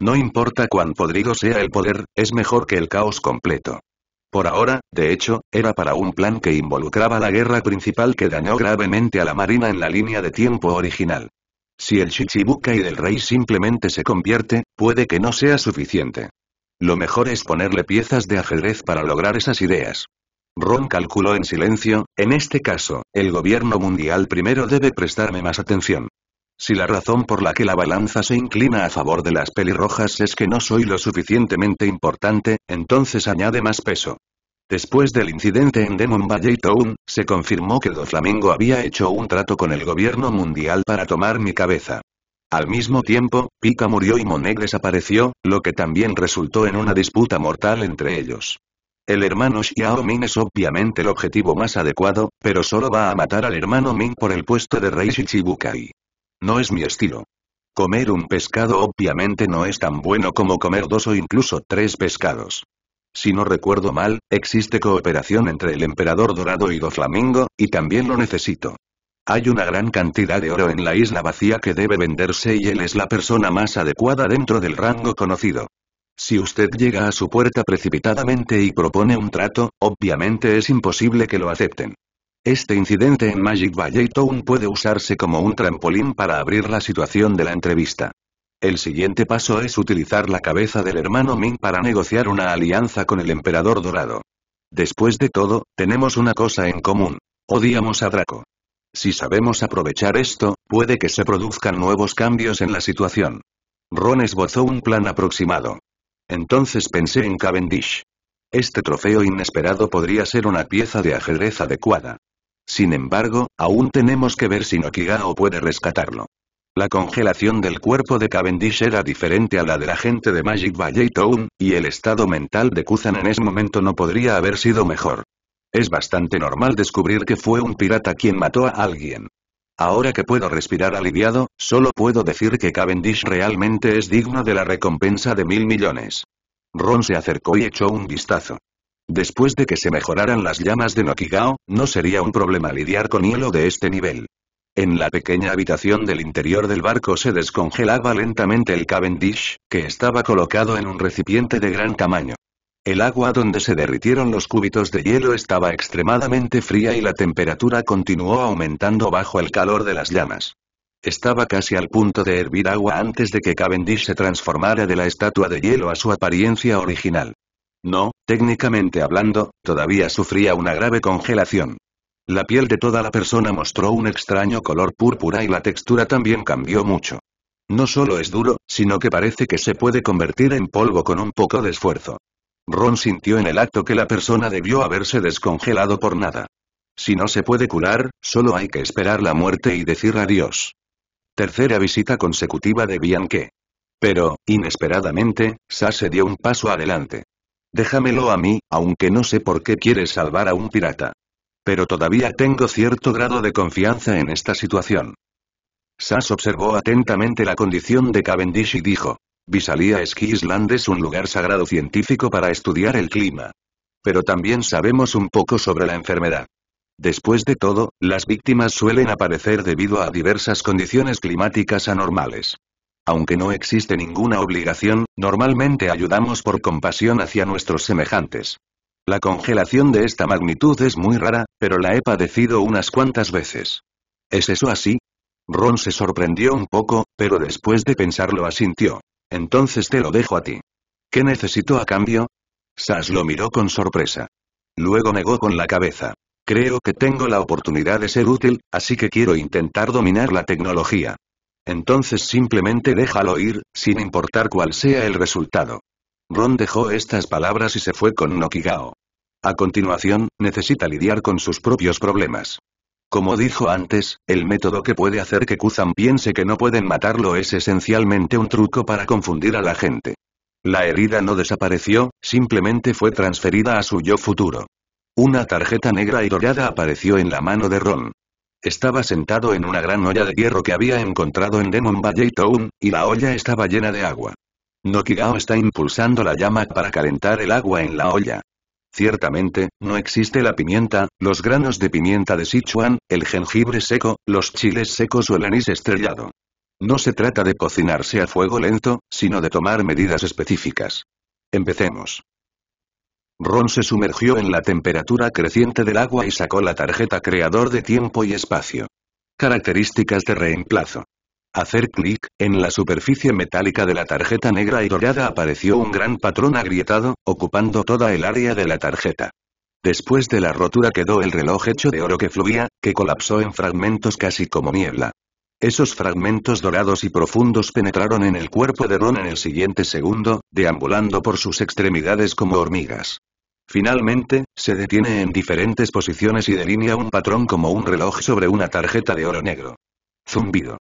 S1: No importa cuán podrido sea el poder, es mejor que el caos completo. Por ahora, de hecho, era para un plan que involucraba la guerra principal que dañó gravemente a la marina en la línea de tiempo original. Si el Shichibukai del rey simplemente se convierte, puede que no sea suficiente. Lo mejor es ponerle piezas de ajedrez para lograr esas ideas. Ron calculó en silencio, en este caso, el gobierno mundial primero debe prestarme más atención. Si la razón por la que la balanza se inclina a favor de las pelirrojas es que no soy lo suficientemente importante, entonces añade más peso. Después del incidente en Demon Valley Town, se confirmó que Doflamingo había hecho un trato con el gobierno mundial para tomar mi cabeza. Al mismo tiempo, Pika murió y Monet desapareció, lo que también resultó en una disputa mortal entre ellos. El hermano Xiao Min es obviamente el objetivo más adecuado, pero solo va a matar al hermano Min por el puesto de rey Shichibukai. No es mi estilo. Comer un pescado obviamente no es tan bueno como comer dos o incluso tres pescados. Si no recuerdo mal, existe cooperación entre el emperador dorado y Doflamingo, y también lo necesito. Hay una gran cantidad de oro en la isla vacía que debe venderse y él es la persona más adecuada dentro del rango conocido. Si usted llega a su puerta precipitadamente y propone un trato, obviamente es imposible que lo acepten. Este incidente en Magic Valley Town puede usarse como un trampolín para abrir la situación de la entrevista. El siguiente paso es utilizar la cabeza del hermano Ming para negociar una alianza con el emperador dorado. Después de todo, tenemos una cosa en común. Odiamos a Draco. Si sabemos aprovechar esto, puede que se produzcan nuevos cambios en la situación. Ron esbozó un plan aproximado. Entonces pensé en Cavendish. Este trofeo inesperado podría ser una pieza de ajedrez adecuada. Sin embargo, aún tenemos que ver si Nokigao puede rescatarlo. La congelación del cuerpo de Cavendish era diferente a la de la gente de Magic Valley Town, y el estado mental de Kuzan en ese momento no podría haber sido mejor. Es bastante normal descubrir que fue un pirata quien mató a alguien. Ahora que puedo respirar aliviado, solo puedo decir que Cavendish realmente es digno de la recompensa de mil millones. Ron se acercó y echó un vistazo. Después de que se mejoraran las llamas de Nokigao, no sería un problema lidiar con hielo de este nivel. En la pequeña habitación del interior del barco se descongelaba lentamente el Cavendish, que estaba colocado en un recipiente de gran tamaño. El agua donde se derritieron los cúbitos de hielo estaba extremadamente fría y la temperatura continuó aumentando bajo el calor de las llamas. Estaba casi al punto de hervir agua antes de que Cavendish se transformara de la estatua de hielo a su apariencia original. No, técnicamente hablando, todavía sufría una grave congelación. La piel de toda la persona mostró un extraño color púrpura y la textura también cambió mucho. No solo es duro, sino que parece que se puede convertir en polvo con un poco de esfuerzo. Ron sintió en el acto que la persona debió haberse descongelado por nada. Si no se puede curar, solo hay que esperar la muerte y decir adiós. Tercera visita consecutiva de Bianque. Pero, inesperadamente, Sas se dio un paso adelante. Déjamelo a mí, aunque no sé por qué quieres salvar a un pirata. Pero todavía tengo cierto grado de confianza en esta situación. Sas observó atentamente la condición de Cavendish y dijo, Visalia Ski es un lugar sagrado científico para estudiar el clima. Pero también sabemos un poco sobre la enfermedad. Después de todo, las víctimas suelen aparecer debido a diversas condiciones climáticas anormales. Aunque no existe ninguna obligación, normalmente ayudamos por compasión hacia nuestros semejantes. La congelación de esta magnitud es muy rara, pero la he padecido unas cuantas veces. ¿Es eso así? Ron se sorprendió un poco, pero después de pensarlo asintió. Entonces te lo dejo a ti. ¿Qué necesito a cambio? Sas lo miró con sorpresa. Luego negó con la cabeza. Creo que tengo la oportunidad de ser útil, así que quiero intentar dominar la tecnología. Entonces simplemente déjalo ir, sin importar cuál sea el resultado. Ron dejó estas palabras y se fue con Nokigao. A continuación, necesita lidiar con sus propios problemas. Como dijo antes, el método que puede hacer que Kuzan piense que no pueden matarlo es esencialmente un truco para confundir a la gente. La herida no desapareció, simplemente fue transferida a su yo futuro. Una tarjeta negra y dorada apareció en la mano de Ron. Estaba sentado en una gran olla de hierro que había encontrado en Demon Valley Town, y la olla estaba llena de agua. Nokigao está impulsando la llama para calentar el agua en la olla. Ciertamente, no existe la pimienta, los granos de pimienta de Sichuan, el jengibre seco, los chiles secos o el anís estrellado. No se trata de cocinarse a fuego lento, sino de tomar medidas específicas. Empecemos. Ron se sumergió en la temperatura creciente del agua y sacó la tarjeta creador de tiempo y espacio. Características de reemplazo. Hacer clic, en la superficie metálica de la tarjeta negra y dorada apareció un gran patrón agrietado, ocupando toda el área de la tarjeta. Después de la rotura quedó el reloj hecho de oro que fluía, que colapsó en fragmentos casi como niebla. Esos fragmentos dorados y profundos penetraron en el cuerpo de Ron en el siguiente segundo, deambulando por sus extremidades como hormigas. Finalmente, se detiene en diferentes posiciones y delinea un patrón como un reloj sobre una tarjeta de oro negro. Zumbido.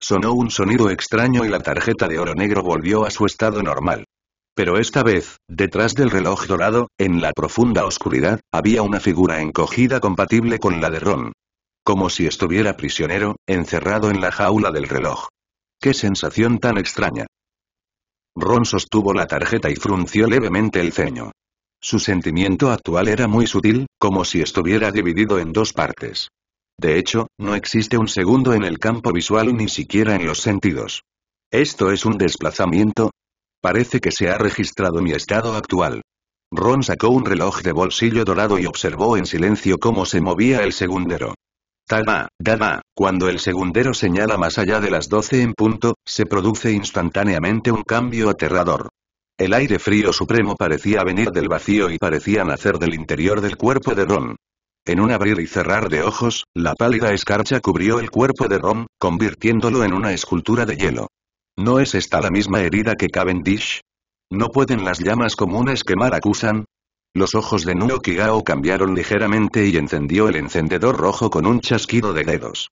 S1: Sonó un sonido extraño y la tarjeta de oro negro volvió a su estado normal. Pero esta vez, detrás del reloj dorado, en la profunda oscuridad, había una figura encogida compatible con la de Ron. Como si estuviera prisionero, encerrado en la jaula del reloj. ¡Qué sensación tan extraña! Ron sostuvo la tarjeta y frunció levemente el ceño. Su sentimiento actual era muy sutil, como si estuviera dividido en dos partes. De hecho, no existe un segundo en el campo visual ni siquiera en los sentidos. ¿Esto es un desplazamiento? Parece que se ha registrado mi estado actual. Ron sacó un reloj de bolsillo dorado y observó en silencio cómo se movía el segundero. Tama, dama, cuando el segundero señala más allá de las 12 en punto, se produce instantáneamente un cambio aterrador. El aire frío supremo parecía venir del vacío y parecía nacer del interior del cuerpo de Ron. En un abrir y cerrar de ojos, la pálida escarcha cubrió el cuerpo de Rom, convirtiéndolo en una escultura de hielo. ¿No es esta la misma herida que Cavendish? ¿No pueden las llamas comunes quemar a Kusan? Los ojos de Nuo Kigao cambiaron ligeramente y encendió el encendedor rojo con un chasquido de dedos.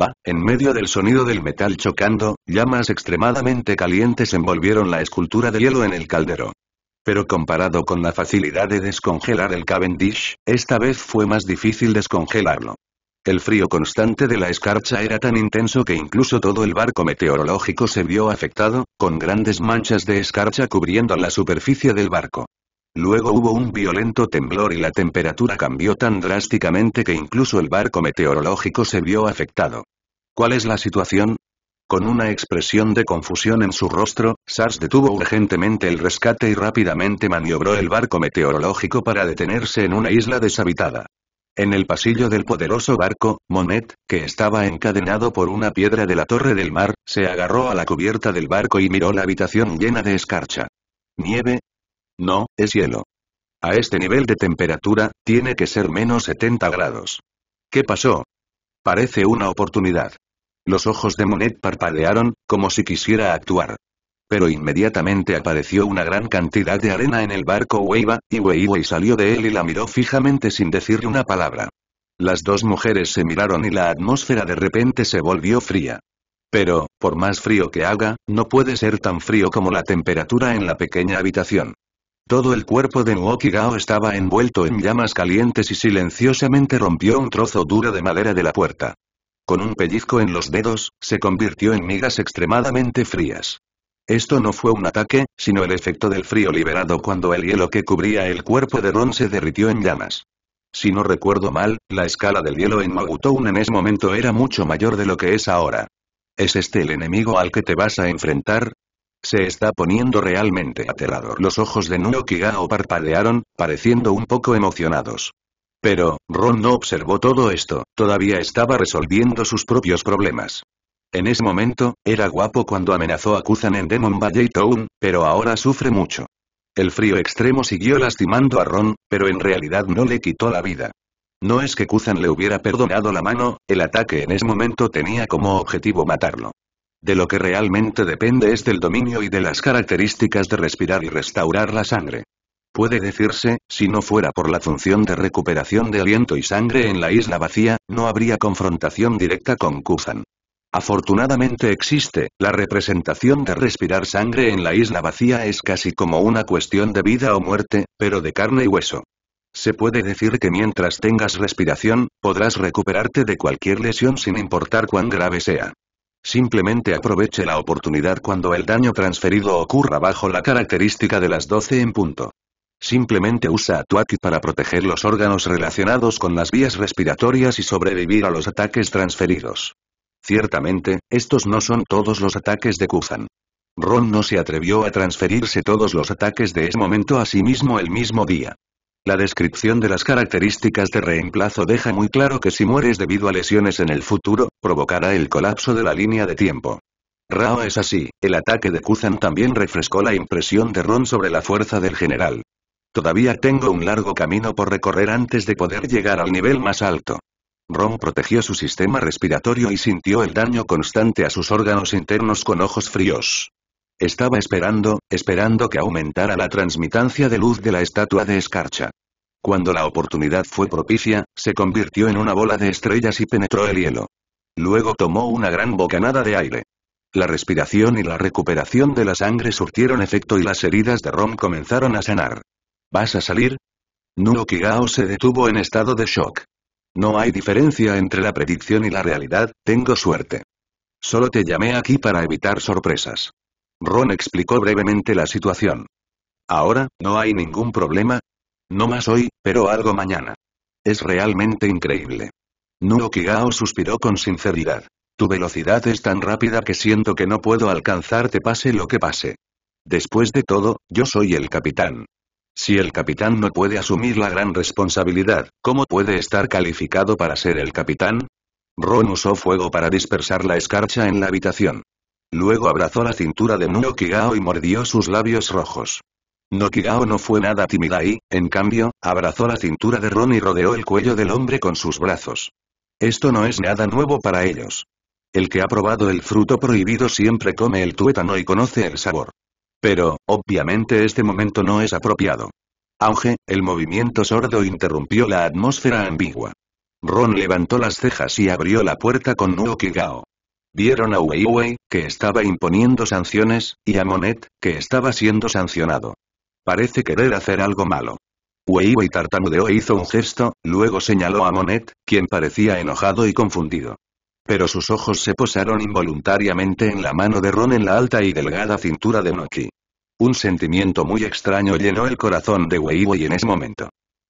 S1: Va. en medio del sonido del metal chocando, llamas extremadamente calientes envolvieron la escultura de hielo en el caldero. Pero comparado con la facilidad de descongelar el Cavendish, esta vez fue más difícil descongelarlo. El frío constante de la escarcha era tan intenso que incluso todo el barco meteorológico se vio afectado, con grandes manchas de escarcha cubriendo la superficie del barco. Luego hubo un violento temblor y la temperatura cambió tan drásticamente que incluso el barco meteorológico se vio afectado. ¿Cuál es la situación? Con una expresión de confusión en su rostro, Sars detuvo urgentemente el rescate y rápidamente maniobró el barco meteorológico para detenerse en una isla deshabitada. En el pasillo del poderoso barco, Monet, que estaba encadenado por una piedra de la Torre del Mar, se agarró a la cubierta del barco y miró la habitación llena de escarcha. ¿Nieve? No, es hielo. A este nivel de temperatura, tiene que ser menos 70 grados. ¿Qué pasó? Parece una oportunidad. Los ojos de Monet parpadearon, como si quisiera actuar. Pero inmediatamente apareció una gran cantidad de arena en el barco Weiba, y Weiwei salió de él y la miró fijamente sin decir una palabra. Las dos mujeres se miraron y la atmósfera de repente se volvió fría. Pero, por más frío que haga, no puede ser tan frío como la temperatura en la pequeña habitación. Todo el cuerpo de Nuokigao estaba envuelto en llamas calientes y silenciosamente rompió un trozo duro de madera de la puerta. Con un pellizco en los dedos, se convirtió en migas extremadamente frías. Esto no fue un ataque, sino el efecto del frío liberado cuando el hielo que cubría el cuerpo de Ron se derritió en llamas. Si no recuerdo mal, la escala del hielo en Magutown en ese momento era mucho mayor de lo que es ahora. ¿Es este el enemigo al que te vas a enfrentar? Se está poniendo realmente aterrador. Los ojos de Nuno Kigao parpadearon, pareciendo un poco emocionados. Pero, Ron no observó todo esto, todavía estaba resolviendo sus propios problemas. En ese momento, era guapo cuando amenazó a Kuzan en Demon Valley Town, pero ahora sufre mucho. El frío extremo siguió lastimando a Ron, pero en realidad no le quitó la vida. No es que Kuzan le hubiera perdonado la mano, el ataque en ese momento tenía como objetivo matarlo. De lo que realmente depende es del dominio y de las características de respirar y restaurar la sangre. Puede decirse, si no fuera por la función de recuperación de aliento y sangre en la isla vacía, no habría confrontación directa con Kuzan. Afortunadamente existe, la representación de respirar sangre en la isla vacía es casi como una cuestión de vida o muerte, pero de carne y hueso. Se puede decir que mientras tengas respiración, podrás recuperarte de cualquier lesión sin importar cuán grave sea. Simplemente aproveche la oportunidad cuando el daño transferido ocurra bajo la característica de las 12 en punto. Simplemente usa a Tuaki para proteger los órganos relacionados con las vías respiratorias y sobrevivir a los ataques transferidos. Ciertamente, estos no son todos los ataques de Kuzan. Ron no se atrevió a transferirse todos los ataques de ese momento a sí mismo el mismo día. La descripción de las características de reemplazo deja muy claro que si mueres debido a lesiones en el futuro, provocará el colapso de la línea de tiempo. Rao es así, el ataque de Kuzan también refrescó la impresión de Ron sobre la fuerza del general. Todavía tengo un largo camino por recorrer antes de poder llegar al nivel más alto. Ron protegió su sistema respiratorio y sintió el daño constante a sus órganos internos con ojos fríos. Estaba esperando, esperando que aumentara la transmitancia de luz de la estatua de escarcha. Cuando la oportunidad fue propicia, se convirtió en una bola de estrellas y penetró el hielo. Luego tomó una gran bocanada de aire. La respiración y la recuperación de la sangre surtieron efecto y las heridas de Ron comenzaron a sanar. ¿Vas a salir? Nuro Kigao se detuvo en estado de shock. No hay diferencia entre la predicción y la realidad, tengo suerte. Solo te llamé aquí para evitar sorpresas. Ron explicó brevemente la situación. Ahora, no hay ningún problema. No más hoy, pero algo mañana. Es realmente increíble. Nuro Kigao suspiró con sinceridad. Tu velocidad es tan rápida que siento que no puedo alcanzarte pase lo que pase. Después de todo, yo soy el capitán. Si el capitán no puede asumir la gran responsabilidad, ¿cómo puede estar calificado para ser el capitán? Ron usó fuego para dispersar la escarcha en la habitación. Luego abrazó la cintura de Nokigao y mordió sus labios rojos. Nokigao no fue nada tímida y, en cambio, abrazó la cintura de Ron y rodeó el cuello del hombre con sus brazos. Esto no es nada nuevo para ellos. El que ha probado el fruto prohibido siempre come el tuétano y conoce el sabor. Pero, obviamente este momento no es apropiado. Auge, el movimiento sordo interrumpió la atmósfera ambigua. Ron levantó las cejas y abrió la puerta con Nuo Kigao. Vieron a Wei que estaba imponiendo sanciones, y a Monet, que estaba siendo sancionado. Parece querer hacer algo malo. Wei Wei tartamudeó e hizo un gesto, luego señaló a Monet, quien parecía enojado y confundido. Pero sus ojos se posaron involuntariamente en la mano de Ron en la alta y delgada cintura de Noki. Un sentimiento muy extraño llenó el corazón de Weiwei en ese momento.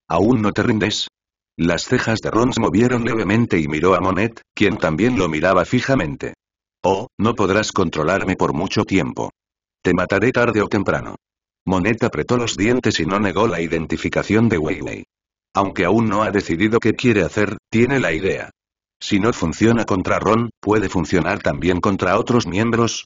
S1: ¿Aún no te rindes? Las cejas de Ron se movieron levemente y miró a Monet, quien también lo miraba fijamente. Oh, no podrás controlarme por mucho tiempo. Te mataré tarde o temprano. Monet apretó los dientes y no negó la identificación de Weiwei. Aunque aún no ha decidido qué quiere hacer, tiene la idea. Si no funciona contra Ron, puede funcionar también contra otros miembros.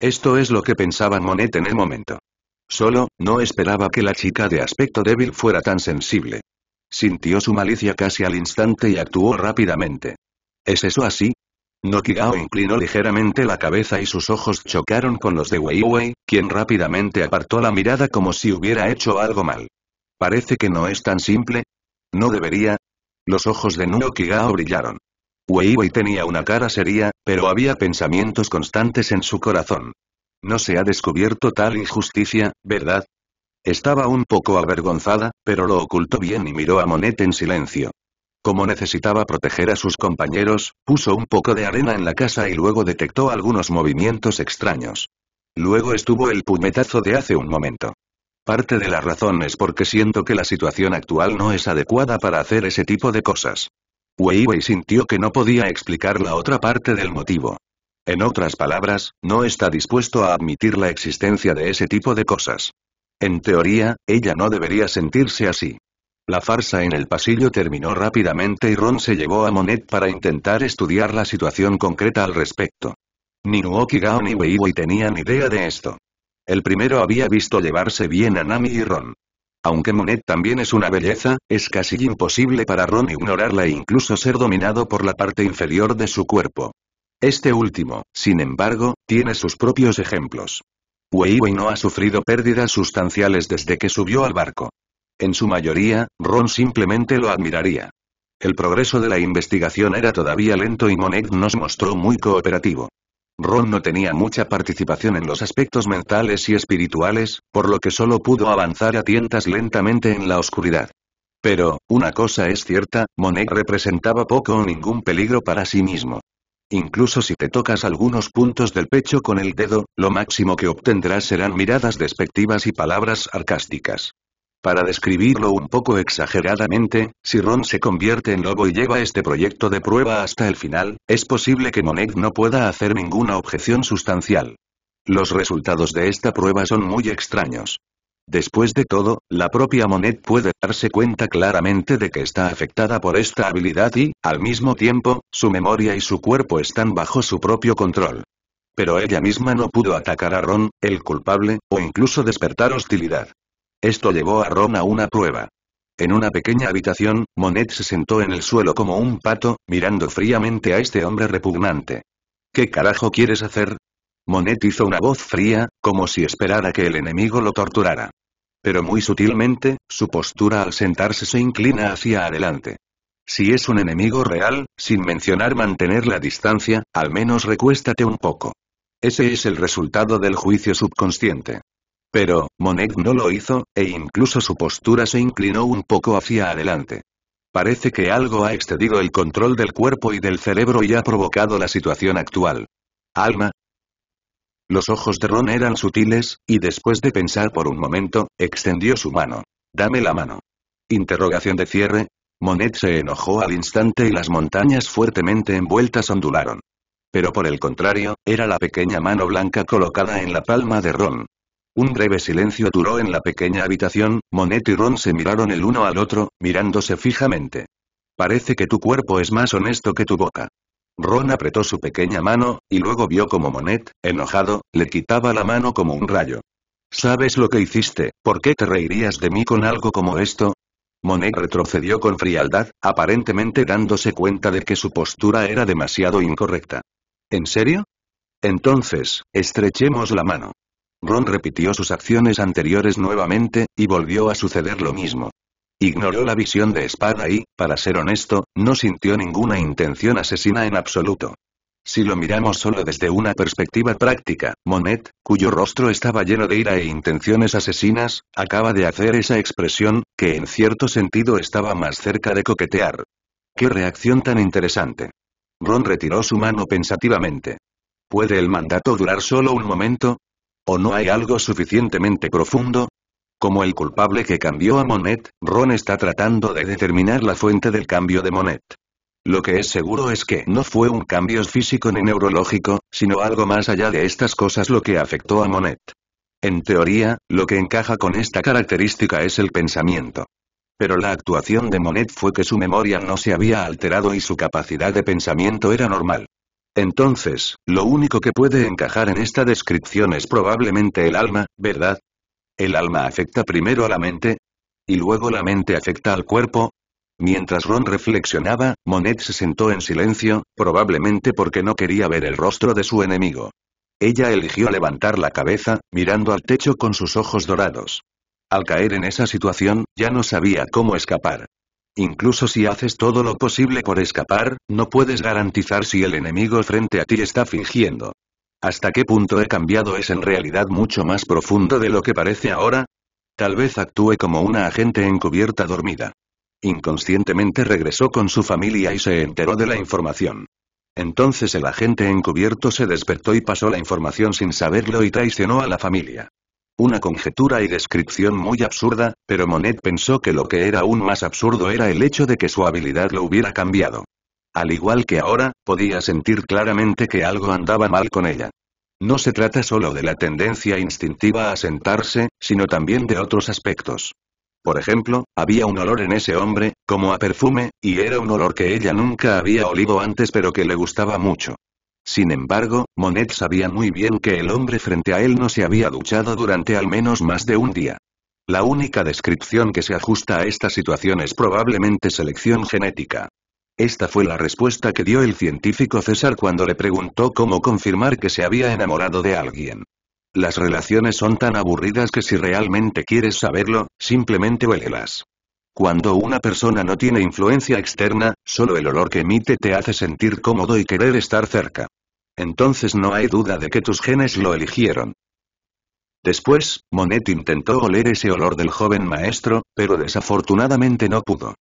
S1: Esto es lo que pensaba Monet en el momento. Solo, no esperaba que la chica de aspecto débil fuera tan sensible. Sintió su malicia casi al instante y actuó rápidamente. ¿Es eso así? Nokigao inclinó ligeramente la cabeza y sus ojos chocaron con los de Weiwei, quien rápidamente apartó la mirada como si hubiera hecho algo mal. Parece que no es tan simple. No debería. Los ojos de Nokigao brillaron. Weiwei tenía una cara seria, pero había pensamientos constantes en su corazón. No se ha descubierto tal injusticia, ¿verdad? Estaba un poco avergonzada, pero lo ocultó bien y miró a Monet en silencio. Como necesitaba proteger a sus compañeros, puso un poco de arena en la casa y luego detectó algunos movimientos extraños. Luego estuvo el puñetazo de hace un momento. Parte de la razón es porque siento que la situación actual no es adecuada para hacer ese tipo de cosas. Weiwei sintió que no podía explicar la otra parte del motivo. En otras palabras, no está dispuesto a admitir la existencia de ese tipo de cosas. En teoría, ella no debería sentirse así. La farsa en el pasillo terminó rápidamente y Ron se llevó a Monet para intentar estudiar la situación concreta al respecto. Ni Nuoki Gao ni Weiwei tenían idea de esto. El primero había visto llevarse bien a Nami y Ron. Aunque Monet también es una belleza, es casi imposible para Ron ignorarla e incluso ser dominado por la parte inferior de su cuerpo. Este último, sin embargo, tiene sus propios ejemplos. Weiwei no ha sufrido pérdidas sustanciales desde que subió al barco. En su mayoría, Ron simplemente lo admiraría. El progreso de la investigación era todavía lento y Monet nos mostró muy cooperativo. Ron no tenía mucha participación en los aspectos mentales y espirituales, por lo que solo pudo avanzar a tientas lentamente en la oscuridad. Pero, una cosa es cierta, Monet representaba poco o ningún peligro para sí mismo. Incluso si te tocas algunos puntos del pecho con el dedo, lo máximo que obtendrás serán miradas despectivas y palabras sarcásticas. Para describirlo un poco exageradamente, si Ron se convierte en lobo y lleva este proyecto de prueba hasta el final, es posible que Monet no pueda hacer ninguna objeción sustancial. Los resultados de esta prueba son muy extraños. Después de todo, la propia Monet puede darse cuenta claramente de que está afectada por esta habilidad y, al mismo tiempo, su memoria y su cuerpo están bajo su propio control. Pero ella misma no pudo atacar a Ron, el culpable, o incluso despertar hostilidad. Esto llevó a Ron a una prueba. En una pequeña habitación, Monet se sentó en el suelo como un pato, mirando fríamente a este hombre repugnante. ¿Qué carajo quieres hacer? Monet hizo una voz fría, como si esperara que el enemigo lo torturara. Pero muy sutilmente, su postura al sentarse se inclina hacia adelante. Si es un enemigo real, sin mencionar mantener la distancia, al menos recuéstate un poco. Ese es el resultado del juicio subconsciente. Pero, Monet no lo hizo, e incluso su postura se inclinó un poco hacia adelante. Parece que algo ha excedido el control del cuerpo y del cerebro y ha provocado la situación actual. Alma. Los ojos de Ron eran sutiles, y después de pensar por un momento, extendió su mano. Dame la mano. Interrogación de cierre. Monet se enojó al instante y las montañas fuertemente envueltas ondularon. Pero por el contrario, era la pequeña mano blanca colocada en la palma de Ron. Un breve silencio duró en la pequeña habitación, Monet y Ron se miraron el uno al otro, mirándose fijamente. Parece que tu cuerpo es más honesto que tu boca. Ron apretó su pequeña mano, y luego vio como Monet, enojado, le quitaba la mano como un rayo. ¿Sabes lo que hiciste? ¿Por qué te reirías de mí con algo como esto? Monet retrocedió con frialdad, aparentemente dándose cuenta de que su postura era demasiado incorrecta. ¿En serio? Entonces, estrechemos la mano. Ron repitió sus acciones anteriores nuevamente, y volvió a suceder lo mismo. Ignoró la visión de espada y, para ser honesto, no sintió ninguna intención asesina en absoluto. Si lo miramos solo desde una perspectiva práctica, Monet, cuyo rostro estaba lleno de ira e intenciones asesinas, acaba de hacer esa expresión, que en cierto sentido estaba más cerca de coquetear. ¡Qué reacción tan interesante! Ron retiró su mano pensativamente. ¿Puede el mandato durar solo un momento? ¿O no hay algo suficientemente profundo? Como el culpable que cambió a Monet, Ron está tratando de determinar la fuente del cambio de Monet. Lo que es seguro es que no fue un cambio físico ni neurológico, sino algo más allá de estas cosas lo que afectó a Monet. En teoría, lo que encaja con esta característica es el pensamiento. Pero la actuación de Monet fue que su memoria no se había alterado y su capacidad de pensamiento era normal. Entonces, lo único que puede encajar en esta descripción es probablemente el alma, ¿verdad? ¿El alma afecta primero a la mente? ¿Y luego la mente afecta al cuerpo? Mientras Ron reflexionaba, Monet se sentó en silencio, probablemente porque no quería ver el rostro de su enemigo. Ella eligió levantar la cabeza, mirando al techo con sus ojos dorados. Al caer en esa situación, ya no sabía cómo escapar. Incluso si haces todo lo posible por escapar, no puedes garantizar si el enemigo frente a ti está fingiendo. ¿Hasta qué punto he cambiado es en realidad mucho más profundo de lo que parece ahora? Tal vez actúe como una agente encubierta dormida. Inconscientemente regresó con su familia y se enteró de la información. Entonces el agente encubierto se despertó y pasó la información sin saberlo y traicionó a la familia. Una conjetura y descripción muy absurda, pero Monet pensó que lo que era aún más absurdo era el hecho de que su habilidad lo hubiera cambiado. Al igual que ahora, podía sentir claramente que algo andaba mal con ella. No se trata solo de la tendencia instintiva a sentarse, sino también de otros aspectos. Por ejemplo, había un olor en ese hombre, como a perfume, y era un olor que ella nunca había olido antes pero que le gustaba mucho. Sin embargo, Monet sabía muy bien que el hombre frente a él no se había duchado durante al menos más de un día. La única descripción que se ajusta a esta situación es probablemente selección genética. Esta fue la respuesta que dio el científico César cuando le preguntó cómo confirmar que se había enamorado de alguien. Las relaciones son tan aburridas que si realmente quieres saberlo, simplemente huélelas. Cuando una persona no tiene influencia externa, solo el olor que emite te hace sentir cómodo y querer estar cerca. Entonces no hay duda de que tus genes lo eligieron. Después, Monet intentó oler ese olor del joven maestro, pero desafortunadamente no pudo.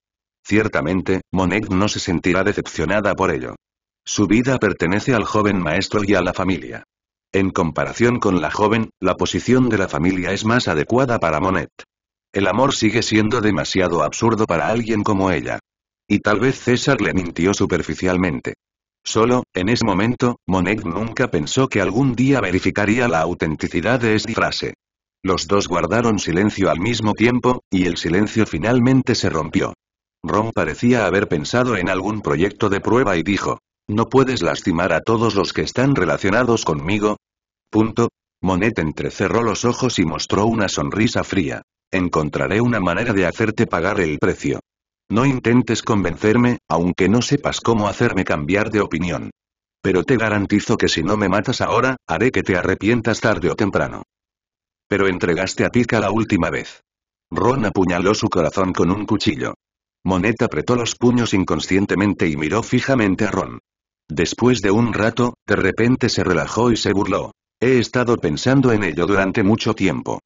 S1: Ciertamente, Monet no se sentirá decepcionada por ello. Su vida pertenece al joven maestro y a la familia. En comparación con la joven, la posición de la familia es más adecuada para Monet. El amor sigue siendo demasiado absurdo para alguien como ella. Y tal vez César le mintió superficialmente. Solo, en ese momento, Monet nunca pensó que algún día verificaría la autenticidad de esa frase. Los dos guardaron silencio al mismo tiempo, y el silencio finalmente se rompió. Ron parecía haber pensado en algún proyecto de prueba y dijo, ¿No puedes lastimar a todos los que están relacionados conmigo? Punto. Monet entrecerró los ojos y mostró una sonrisa fría. Encontraré una manera de hacerte pagar el precio. No intentes convencerme, aunque no sepas cómo hacerme cambiar de opinión. Pero te garantizo que si no me matas ahora, haré que te arrepientas tarde o temprano. Pero entregaste a Pika la última vez. Ron apuñaló su corazón con un cuchillo. moneta apretó los puños inconscientemente y miró fijamente a Ron. Después de un rato, de repente se relajó y se burló. He estado pensando en ello durante mucho tiempo.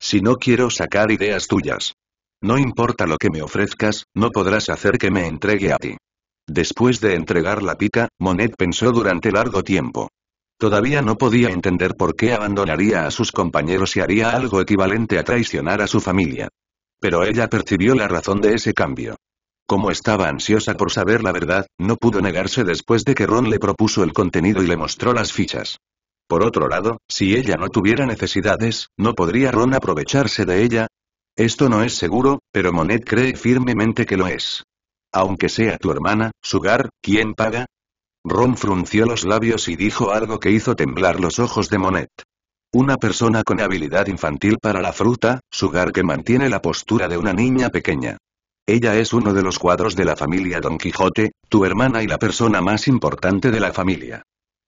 S1: Si no quiero sacar ideas tuyas. No importa lo que me ofrezcas, no podrás hacer que me entregue a ti. Después de entregar la pica, Monet pensó durante largo tiempo. Todavía no podía entender por qué abandonaría a sus compañeros y haría algo equivalente a traicionar a su familia. Pero ella percibió la razón de ese cambio. Como estaba ansiosa por saber la verdad, no pudo negarse después de que Ron le propuso el contenido y le mostró las fichas. Por otro lado, si ella no tuviera necesidades, ¿no podría Ron aprovecharse de ella? Esto no es seguro, pero Monet cree firmemente que lo es. Aunque sea tu hermana, Sugar, ¿quién paga? Ron frunció los labios y dijo algo que hizo temblar los ojos de Monet. Una persona con habilidad infantil para la fruta, Sugar que mantiene la postura de una niña pequeña. Ella es uno de los cuadros de la familia Don Quijote, tu hermana y la persona más importante de la familia.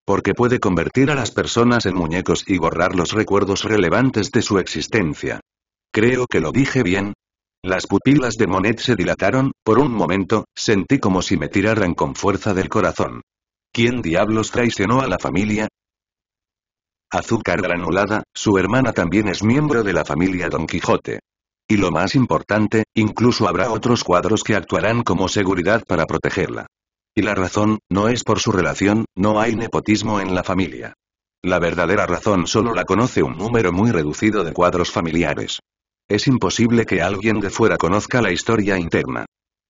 S1: Porque puede convertir a las personas en muñecos y borrar los recuerdos relevantes de su existencia. Creo que lo dije bien. Las pupilas de Monet se dilataron, por un momento, sentí como si me tiraran con fuerza del corazón. ¿Quién diablos traicionó a la familia? Azúcar granulada, su hermana también es miembro de la familia Don Quijote. Y lo más importante, incluso habrá otros cuadros que actuarán como seguridad para protegerla. Y la razón, no es por su relación, no hay nepotismo en la familia. La verdadera razón solo la conoce un número muy reducido de cuadros familiares. Es imposible que alguien de fuera conozca la historia interna.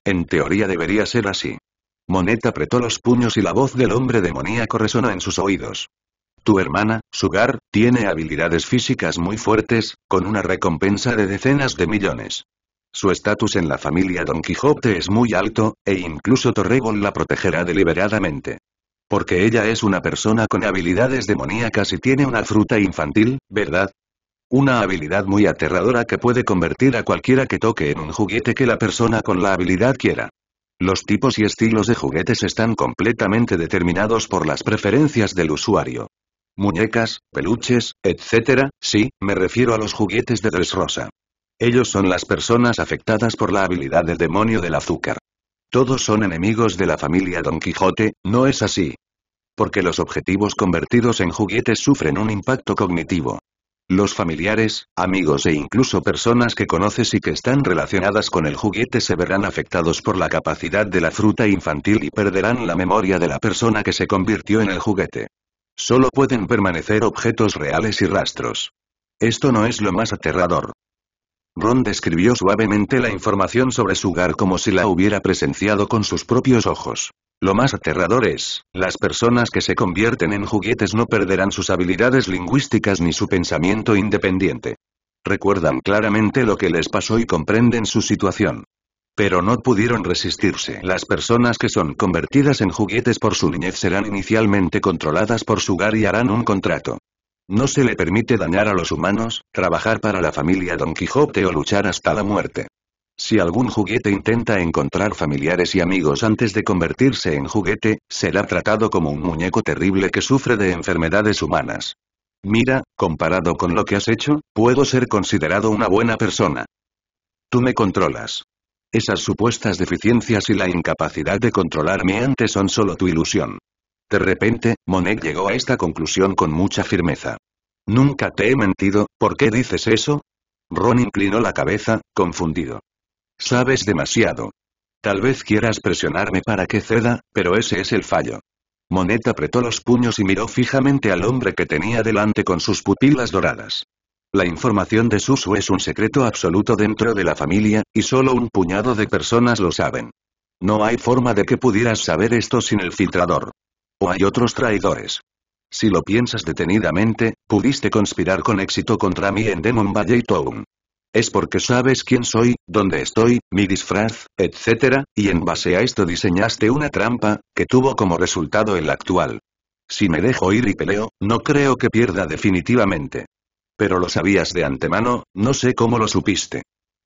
S1: En teoría debería ser así. Moneta apretó los puños y la voz del hombre demoníaco resonó en sus oídos. Tu hermana, Sugar, tiene habilidades físicas muy fuertes, con una recompensa de decenas de millones. Su estatus en la familia Don Quijote es muy alto, e incluso Torregol la protegerá deliberadamente. Porque ella es una persona con habilidades demoníacas y tiene una fruta infantil, ¿verdad? Una habilidad muy aterradora que puede convertir a cualquiera que toque en un juguete que la persona con la habilidad quiera. Los tipos y estilos de juguetes están completamente determinados por las preferencias del usuario. Muñecas, peluches, etc., sí, me refiero a los juguetes de Rosa. Ellos son las personas afectadas por la habilidad del demonio del azúcar. Todos son enemigos de la familia Don Quijote, ¿no es así? Porque los objetivos convertidos en juguetes sufren un impacto cognitivo. Los familiares, amigos e incluso personas que conoces y que están relacionadas con el juguete se verán afectados por la capacidad de la fruta infantil y perderán la memoria de la persona que se convirtió en el juguete. Solo pueden permanecer objetos reales y rastros. Esto no es lo más aterrador. Ron describió suavemente la información sobre su hogar como si la hubiera presenciado con sus propios ojos. Lo más aterrador es, las personas que se convierten en juguetes no perderán sus habilidades lingüísticas ni su pensamiento independiente. Recuerdan claramente lo que les pasó y comprenden su situación. Pero no pudieron resistirse. Las personas que son convertidas en juguetes por su niñez serán inicialmente controladas por su gar y harán un contrato. No se le permite dañar a los humanos, trabajar para la familia Don Quijote o luchar hasta la muerte. Si algún juguete intenta encontrar familiares y amigos antes de convertirse en juguete, será tratado como un muñeco terrible que sufre de enfermedades humanas. Mira, comparado con lo que has hecho, puedo ser considerado una buena persona. Tú me controlas. Esas supuestas deficiencias y la incapacidad de controlarme antes son solo tu ilusión. De repente, Monet llegó a esta conclusión con mucha firmeza. Nunca te he mentido, ¿por qué dices eso? Ron inclinó la cabeza, confundido. Sabes demasiado. Tal vez quieras presionarme para que ceda, pero ese es el fallo. Moneta apretó los puños y miró fijamente al hombre que tenía delante con sus pupilas doradas. La información de Susu es un secreto absoluto dentro de la familia, y solo un puñado de personas lo saben. No hay forma de que pudieras saber esto sin el filtrador. O hay otros traidores. Si lo piensas detenidamente, pudiste conspirar con éxito contra mí en Demon Valley Town. Es porque sabes quién soy, dónde estoy, mi disfraz, etc., y en base a esto diseñaste una trampa, que tuvo como resultado el actual. Si me dejo ir y peleo, no creo que pierda definitivamente. Pero lo sabías de antemano, no sé cómo lo supiste.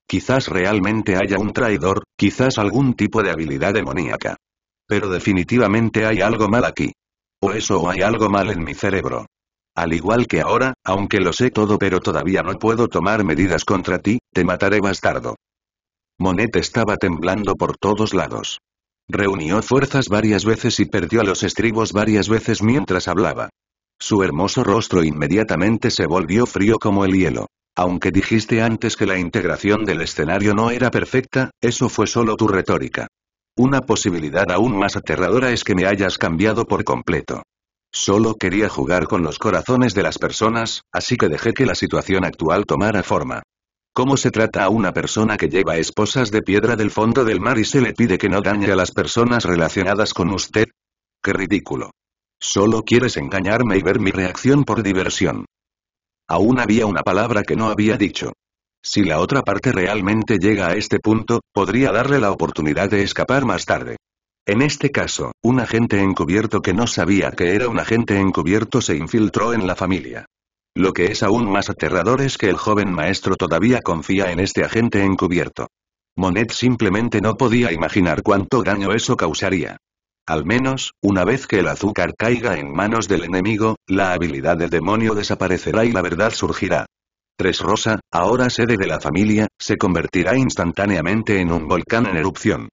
S1: Quizás realmente haya un traidor, quizás algún tipo de habilidad demoníaca. Pero definitivamente hay algo mal aquí. O eso o hay algo mal en mi cerebro. Al igual que ahora, aunque lo sé todo pero todavía no puedo tomar medidas contra ti, te mataré bastardo. Monet estaba temblando por todos lados. Reunió fuerzas varias veces y perdió a los estribos varias veces mientras hablaba. Su hermoso rostro inmediatamente se volvió frío como el hielo. Aunque dijiste antes que la integración del escenario no era perfecta, eso fue solo tu retórica. Una posibilidad aún más aterradora es que me hayas cambiado por completo. Solo quería jugar con los corazones de las personas, así que dejé que la situación actual tomara forma. ¿Cómo se trata a una persona que lleva esposas de piedra del fondo del mar y se le pide que no dañe a las personas relacionadas con usted? ¡Qué ridículo! Solo quieres engañarme y ver mi reacción por diversión. Aún había una palabra que no había dicho. Si la otra parte realmente llega a este punto, podría darle la oportunidad de escapar más tarde. En este caso, un agente encubierto que no sabía que era un agente encubierto se infiltró en la familia. Lo que es aún más aterrador es que el joven maestro todavía confía en este agente encubierto. Monet simplemente no podía imaginar cuánto daño eso causaría. Al menos, una vez que el azúcar caiga en manos del enemigo, la habilidad del demonio desaparecerá y la verdad surgirá. Tres Rosa, ahora sede de la familia, se convertirá instantáneamente en un volcán en erupción.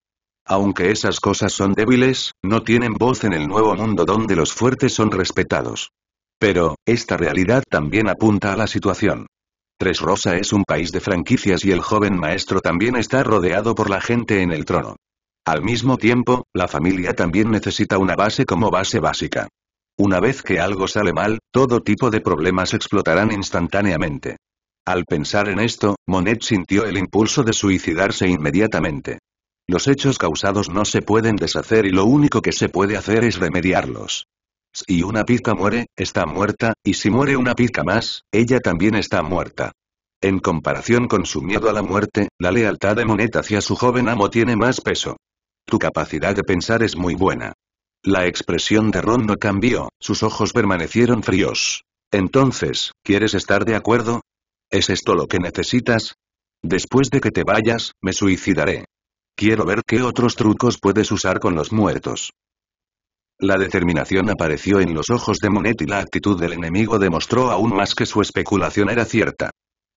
S1: Aunque esas cosas son débiles, no tienen voz en el nuevo mundo donde los fuertes son respetados. Pero, esta realidad también apunta a la situación. Tres Rosa es un país de franquicias y el joven maestro también está rodeado por la gente en el trono. Al mismo tiempo, la familia también necesita una base como base básica. Una vez que algo sale mal, todo tipo de problemas explotarán instantáneamente. Al pensar en esto, Monet sintió el impulso de suicidarse inmediatamente. Los hechos causados no se pueden deshacer y lo único que se puede hacer es remediarlos. Si una pizca muere, está muerta, y si muere una pizca más, ella también está muerta. En comparación con su miedo a la muerte, la lealtad de Monet hacia su joven amo tiene más peso. Tu capacidad de pensar es muy buena. La expresión de Ron no cambió, sus ojos permanecieron fríos. Entonces, ¿quieres estar de acuerdo? ¿Es esto lo que necesitas? Después de que te vayas, me suicidaré. Quiero ver qué otros trucos puedes usar con los muertos. La determinación apareció en los ojos de Monet y la actitud del enemigo demostró aún más que su especulación era cierta.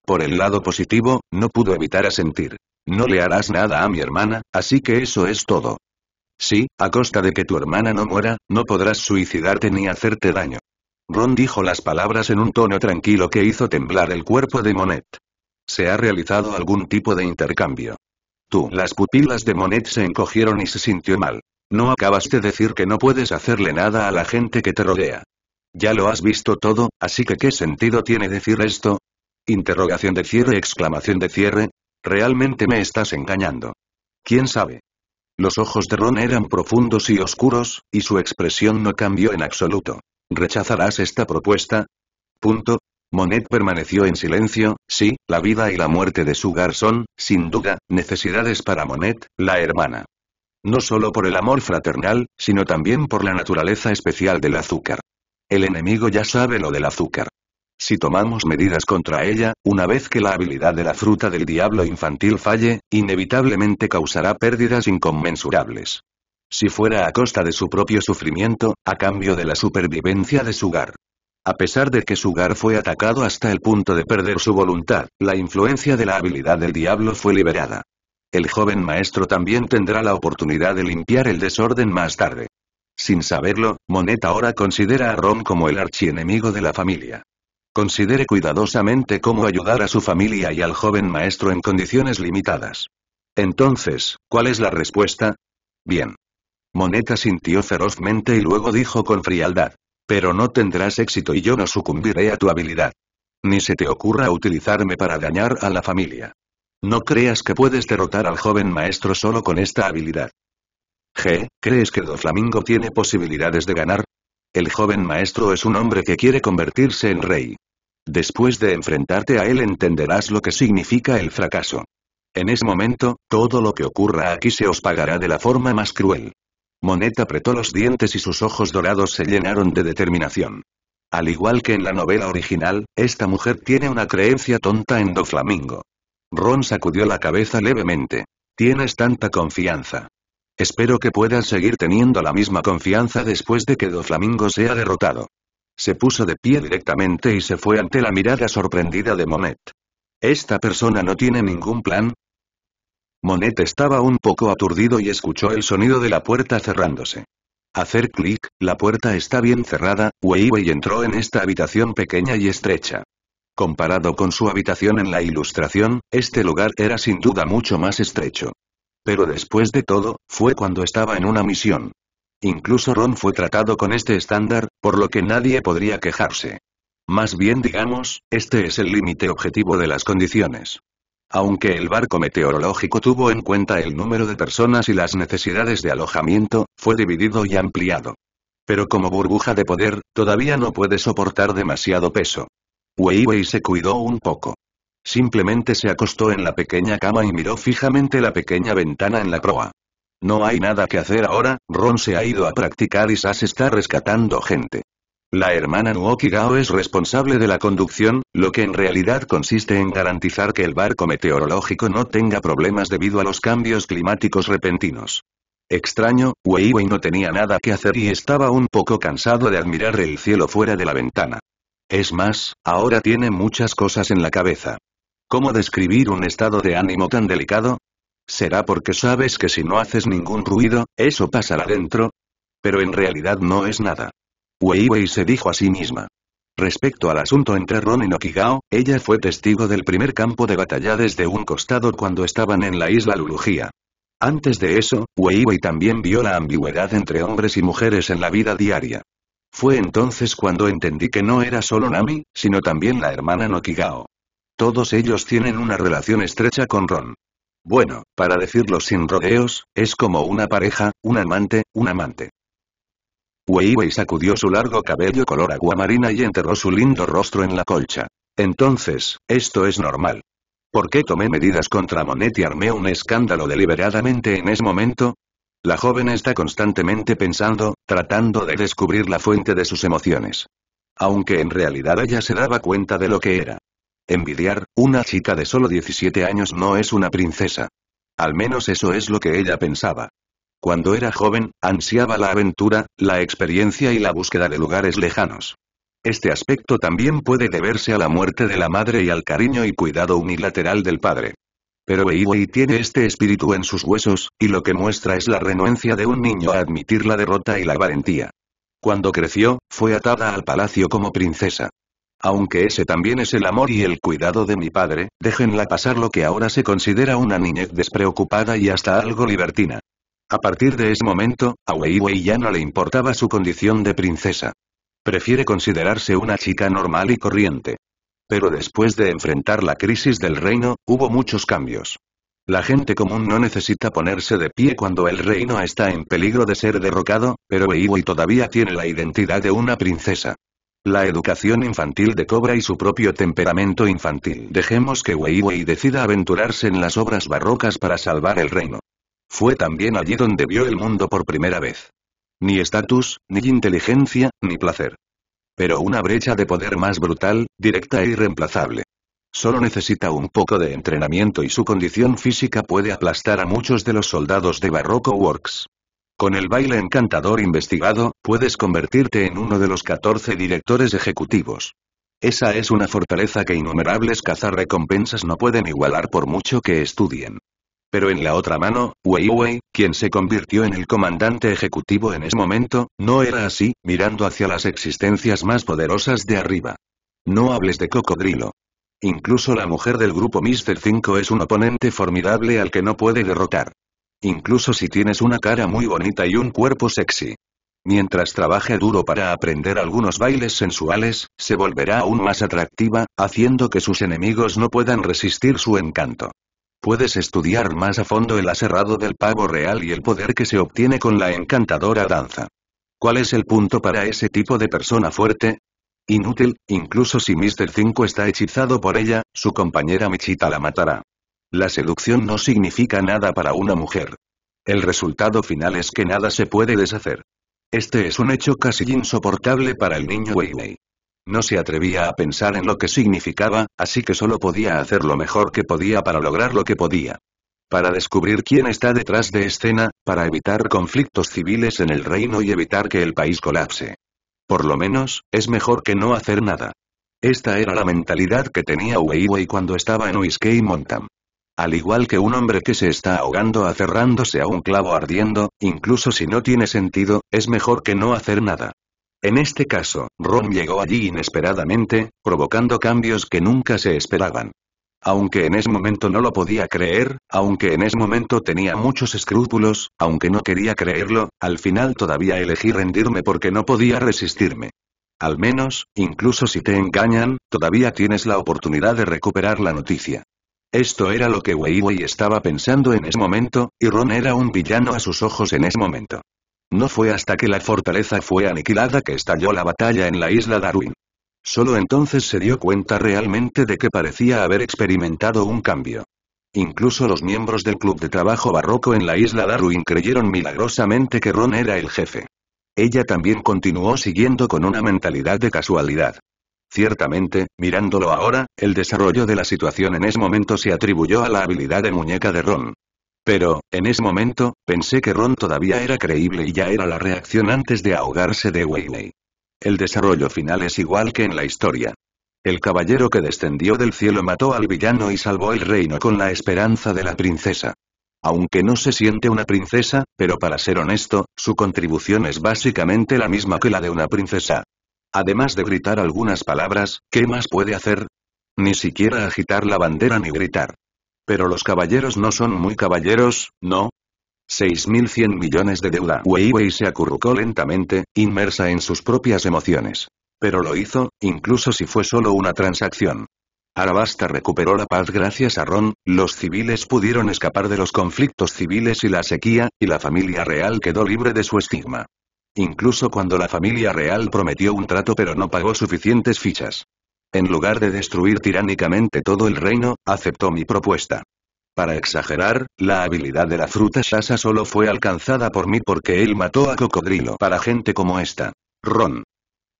S1: Por el lado positivo, no pudo evitar asentir. No le harás nada a mi hermana, así que eso es todo. Sí, a costa de que tu hermana no muera, no podrás suicidarte ni hacerte daño. Ron dijo las palabras en un tono tranquilo que hizo temblar el cuerpo de Monet. Se ha realizado algún tipo de intercambio. Tú. Las pupilas de Monet se encogieron y se sintió mal. No acabas de decir que no puedes hacerle nada a la gente que te rodea. Ya lo has visto todo, así que ¿qué sentido tiene decir esto? Interrogación de cierre, exclamación de cierre. Realmente me estás engañando. ¿Quién sabe? Los ojos de Ron eran profundos y oscuros, y su expresión no cambió en absoluto. ¿Rechazarás esta propuesta? Punto. Monet permaneció en silencio, sí, la vida y la muerte de su son, sin duda, necesidades para Monet, la hermana. No solo por el amor fraternal, sino también por la naturaleza especial del azúcar. El enemigo ya sabe lo del azúcar. Si tomamos medidas contra ella, una vez que la habilidad de la fruta del diablo infantil falle, inevitablemente causará pérdidas inconmensurables. Si fuera a costa de su propio sufrimiento, a cambio de la supervivencia de su gar. A pesar de que su hogar fue atacado hasta el punto de perder su voluntad, la influencia de la habilidad del diablo fue liberada. El joven maestro también tendrá la oportunidad de limpiar el desorden más tarde. Sin saberlo, Moneta ahora considera a Rom como el archienemigo de la familia. Considere cuidadosamente cómo ayudar a su familia y al joven maestro en condiciones limitadas. Entonces, ¿cuál es la respuesta? Bien. Moneta sintió ferozmente y luego dijo con frialdad. Pero no tendrás éxito y yo no sucumbiré a tu habilidad. Ni se te ocurra utilizarme para dañar a la familia. No creas que puedes derrotar al joven maestro solo con esta habilidad. G. ¿Crees que Doflamingo tiene posibilidades de ganar? El joven maestro es un hombre que quiere convertirse en rey. Después de enfrentarte a él entenderás lo que significa el fracaso. En ese momento, todo lo que ocurra aquí se os pagará de la forma más cruel. Monet apretó los dientes y sus ojos dorados se llenaron de determinación. Al igual que en la novela original, esta mujer tiene una creencia tonta en Doflamingo. Ron sacudió la cabeza levemente. Tienes tanta confianza. Espero que puedas seguir teniendo la misma confianza después de que Doflamingo sea derrotado. Se puso de pie directamente y se fue ante la mirada sorprendida de Monet. Esta persona no tiene ningún plan, Monet estaba un poco aturdido y escuchó el sonido de la puerta cerrándose. Hacer clic, la puerta está bien cerrada, Weiwei entró en esta habitación pequeña y estrecha. Comparado con su habitación en la ilustración, este lugar era sin duda mucho más estrecho. Pero después de todo, fue cuando estaba en una misión. Incluso Ron fue tratado con este estándar, por lo que nadie podría quejarse. Más bien digamos, este es el límite objetivo de las condiciones. Aunque el barco meteorológico tuvo en cuenta el número de personas y las necesidades de alojamiento, fue dividido y ampliado. Pero como burbuja de poder, todavía no puede soportar demasiado peso. Weiwei se cuidó un poco. Simplemente se acostó en la pequeña cama y miró fijamente la pequeña ventana en la proa. No hay nada que hacer ahora, Ron se ha ido a practicar y Sas está rescatando gente. La hermana Nuoki Gao es responsable de la conducción, lo que en realidad consiste en garantizar que el barco meteorológico no tenga problemas debido a los cambios climáticos repentinos. Extraño, Weiwei no tenía nada que hacer y estaba un poco cansado de admirar el cielo fuera de la ventana. Es más, ahora tiene muchas cosas en la cabeza. ¿Cómo describir un estado de ánimo tan delicado? ¿Será porque sabes que si no haces ningún ruido, eso pasará dentro? Pero en realidad no es nada. Weiwei se dijo a sí misma. Respecto al asunto entre Ron y Nokigao, ella fue testigo del primer campo de batalla desde un costado cuando estaban en la isla Lulugia. Antes de eso, Weiwei también vio la ambigüedad entre hombres y mujeres en la vida diaria. Fue entonces cuando entendí que no era solo Nami, sino también la hermana Nokigao. Todos ellos tienen una relación estrecha con Ron. Bueno, para decirlo sin rodeos, es como una pareja, un amante, un amante y sacudió su largo cabello color aguamarina y enterró su lindo rostro en la colcha. Entonces, esto es normal. ¿Por qué tomé medidas contra Monet y armé un escándalo deliberadamente en ese momento? La joven está constantemente pensando, tratando de descubrir la fuente de sus emociones. Aunque en realidad ella se daba cuenta de lo que era. Envidiar, una chica de solo 17 años no es una princesa. Al menos eso es lo que ella pensaba. Cuando era joven, ansiaba la aventura, la experiencia y la búsqueda de lugares lejanos. Este aspecto también puede deberse a la muerte de la madre y al cariño y cuidado unilateral del padre. Pero Eiwei tiene este espíritu en sus huesos, y lo que muestra es la renuencia de un niño a admitir la derrota y la valentía. Cuando creció, fue atada al palacio como princesa. Aunque ese también es el amor y el cuidado de mi padre, déjenla pasar lo que ahora se considera una niñez despreocupada y hasta algo libertina. A partir de ese momento, a Weiwei ya no le importaba su condición de princesa. Prefiere considerarse una chica normal y corriente. Pero después de enfrentar la crisis del reino, hubo muchos cambios. La gente común no necesita ponerse de pie cuando el reino está en peligro de ser derrocado, pero Weiwei todavía tiene la identidad de una princesa. La educación infantil de Cobra y su propio temperamento infantil. Dejemos que Weiwei decida aventurarse en las obras barrocas para salvar el reino. Fue también allí donde vio el mundo por primera vez. Ni estatus, ni inteligencia, ni placer. Pero una brecha de poder más brutal, directa e irreemplazable. Solo necesita un poco de entrenamiento y su condición física puede aplastar a muchos de los soldados de Barroco Works. Con el baile encantador investigado, puedes convertirte en uno de los 14 directores ejecutivos. Esa es una fortaleza que innumerables cazarrecompensas no pueden igualar por mucho que estudien pero en la otra mano, Wei Wei, quien se convirtió en el comandante ejecutivo en ese momento, no era así, mirando hacia las existencias más poderosas de arriba. No hables de cocodrilo. Incluso la mujer del grupo Mister 5 es un oponente formidable al que no puede derrotar. Incluso si tienes una cara muy bonita y un cuerpo sexy. Mientras trabaje duro para aprender algunos bailes sensuales, se volverá aún más atractiva, haciendo que sus enemigos no puedan resistir su encanto. Puedes estudiar más a fondo el aserrado del pavo real y el poder que se obtiene con la encantadora danza. ¿Cuál es el punto para ese tipo de persona fuerte? Inútil, incluso si Mr. 5 está hechizado por ella, su compañera Michita la matará. La seducción no significa nada para una mujer. El resultado final es que nada se puede deshacer. Este es un hecho casi insoportable para el niño Wayne. No se atrevía a pensar en lo que significaba, así que solo podía hacer lo mejor que podía para lograr lo que podía. Para descubrir quién está detrás de escena, para evitar conflictos civiles en el reino y evitar que el país colapse. Por lo menos, es mejor que no hacer nada. Esta era la mentalidad que tenía Weiwei cuando estaba en Whiskey Mountain. Al igual que un hombre que se está ahogando aferrándose a un clavo ardiendo, incluso si no tiene sentido, es mejor que no hacer nada. En este caso, Ron llegó allí inesperadamente, provocando cambios que nunca se esperaban. Aunque en ese momento no lo podía creer, aunque en ese momento tenía muchos escrúpulos, aunque no quería creerlo, al final todavía elegí rendirme porque no podía resistirme. Al menos, incluso si te engañan, todavía tienes la oportunidad de recuperar la noticia. Esto era lo que Weiwei estaba pensando en ese momento, y Ron era un villano a sus ojos en ese momento. No fue hasta que la fortaleza fue aniquilada que estalló la batalla en la isla Darwin. Solo entonces se dio cuenta realmente de que parecía haber experimentado un cambio. Incluso los miembros del Club de Trabajo Barroco en la isla Darwin creyeron milagrosamente que Ron era el jefe. Ella también continuó siguiendo con una mentalidad de casualidad. Ciertamente, mirándolo ahora, el desarrollo de la situación en ese momento se atribuyó a la habilidad de muñeca de Ron. Pero, en ese momento, pensé que Ron todavía era creíble y ya era la reacción antes de ahogarse de Wayne. El desarrollo final es igual que en la historia. El caballero que descendió del cielo mató al villano y salvó el reino con la esperanza de la princesa. Aunque no se siente una princesa, pero para ser honesto, su contribución es básicamente la misma que la de una princesa. Además de gritar algunas palabras, ¿qué más puede hacer? Ni siquiera agitar la bandera ni gritar. Pero los caballeros no son muy caballeros, ¿no? 6.100 millones de deuda. Weiwei se acurrucó lentamente, inmersa en sus propias emociones. Pero lo hizo, incluso si fue solo una transacción. Arabasta recuperó la paz gracias a Ron, los civiles pudieron escapar de los conflictos civiles y la sequía, y la familia real quedó libre de su estigma. Incluso cuando la familia real prometió un trato pero no pagó suficientes fichas. En lugar de destruir tiránicamente todo el reino, aceptó mi propuesta. Para exagerar, la habilidad de la fruta Sasa solo fue alcanzada por mí porque él mató a Cocodrilo para gente como esta. Ron.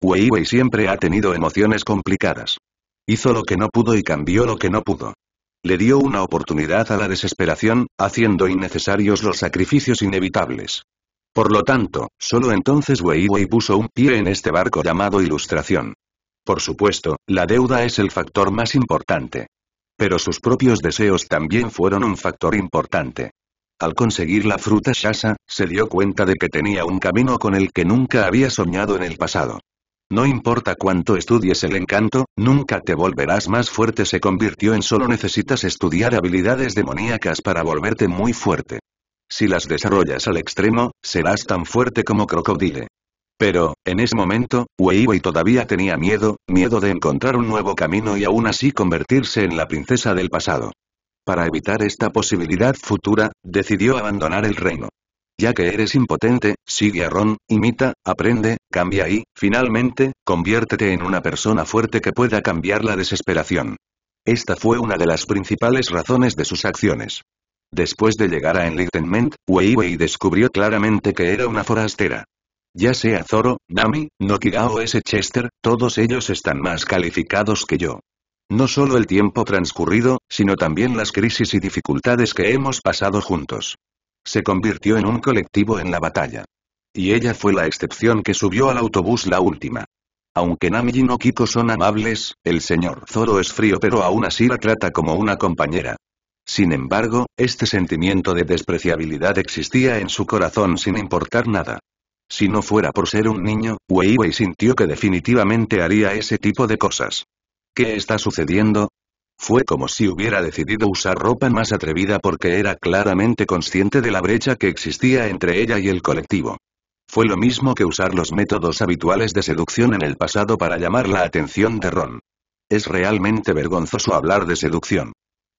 S1: Weiwei siempre ha tenido emociones complicadas. Hizo lo que no pudo y cambió lo que no pudo. Le dio una oportunidad a la desesperación, haciendo innecesarios los sacrificios inevitables. Por lo tanto, solo entonces Weiwei puso un pie en este barco llamado Ilustración. Por supuesto, la deuda es el factor más importante. Pero sus propios deseos también fueron un factor importante. Al conseguir la fruta Shasa, se dio cuenta de que tenía un camino con el que nunca había soñado en el pasado. No importa cuánto estudies el encanto, nunca te volverás más fuerte se convirtió en solo necesitas estudiar habilidades demoníacas para volverte muy fuerte. Si las desarrollas al extremo, serás tan fuerte como Crocodile. Pero, en ese momento, Weiwei todavía tenía miedo, miedo de encontrar un nuevo camino y aún así convertirse en la princesa del pasado. Para evitar esta posibilidad futura, decidió abandonar el reino. Ya que eres impotente, sigue a Ron, imita, aprende, cambia y, finalmente, conviértete en una persona fuerte que pueda cambiar la desesperación. Esta fue una de las principales razones de sus acciones. Después de llegar a Enlightenment, Weiwei descubrió claramente que era una forastera. Ya sea Zoro, Nami, Nokiga o S. Chester, todos ellos están más calificados que yo. No solo el tiempo transcurrido, sino también las crisis y dificultades que hemos pasado juntos. Se convirtió en un colectivo en la batalla. Y ella fue la excepción que subió al autobús la última. Aunque Nami y Nokiko son amables, el señor Zoro es frío pero aún así la trata como una compañera. Sin embargo, este sentimiento de despreciabilidad existía en su corazón sin importar nada. Si no fuera por ser un niño, Weiwei sintió que definitivamente haría ese tipo de cosas. ¿Qué está sucediendo? Fue como si hubiera decidido usar ropa más atrevida porque era claramente consciente de la brecha que existía entre ella y el colectivo. Fue lo mismo que usar los métodos habituales de seducción en el pasado para llamar la atención de Ron. Es realmente vergonzoso hablar de seducción.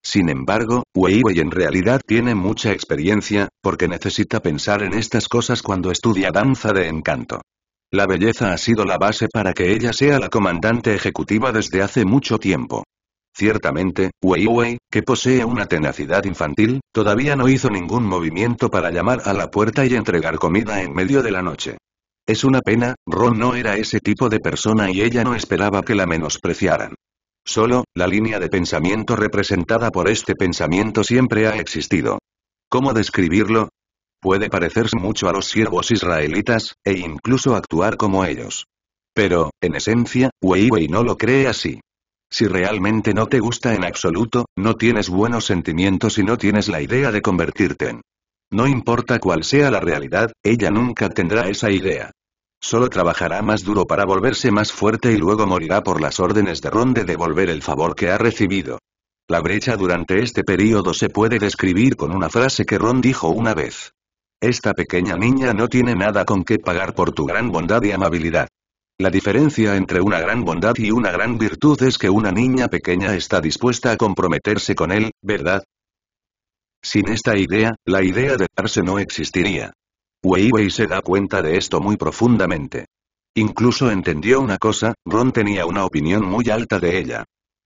S1: Sin embargo, Weiwei en realidad tiene mucha experiencia, porque necesita pensar en estas cosas cuando estudia danza de encanto. La belleza ha sido la base para que ella sea la comandante ejecutiva desde hace mucho tiempo. Ciertamente, Weiwei, que posee una tenacidad infantil, todavía no hizo ningún movimiento para llamar a la puerta y entregar comida en medio de la noche. Es una pena, Ron no era ese tipo de persona y ella no esperaba que la menospreciaran. Solo, la línea de pensamiento representada por este pensamiento siempre ha existido. ¿Cómo describirlo? Puede parecerse mucho a los siervos israelitas, e incluso actuar como ellos. Pero, en esencia, Weiwei no lo cree así. Si realmente no te gusta en absoluto, no tienes buenos sentimientos y no tienes la idea de convertirte en. No importa cuál sea la realidad, ella nunca tendrá esa idea. Solo trabajará más duro para volverse más fuerte y luego morirá por las órdenes de Ron de devolver el favor que ha recibido. La brecha durante este periodo se puede describir con una frase que Ron dijo una vez. Esta pequeña niña no tiene nada con qué pagar por tu gran bondad y amabilidad. La diferencia entre una gran bondad y una gran virtud es que una niña pequeña está dispuesta a comprometerse con él, ¿verdad? Sin esta idea, la idea de darse no existiría. Weiwei se da cuenta de esto muy profundamente. Incluso entendió una cosa, Ron tenía una opinión muy alta de ella.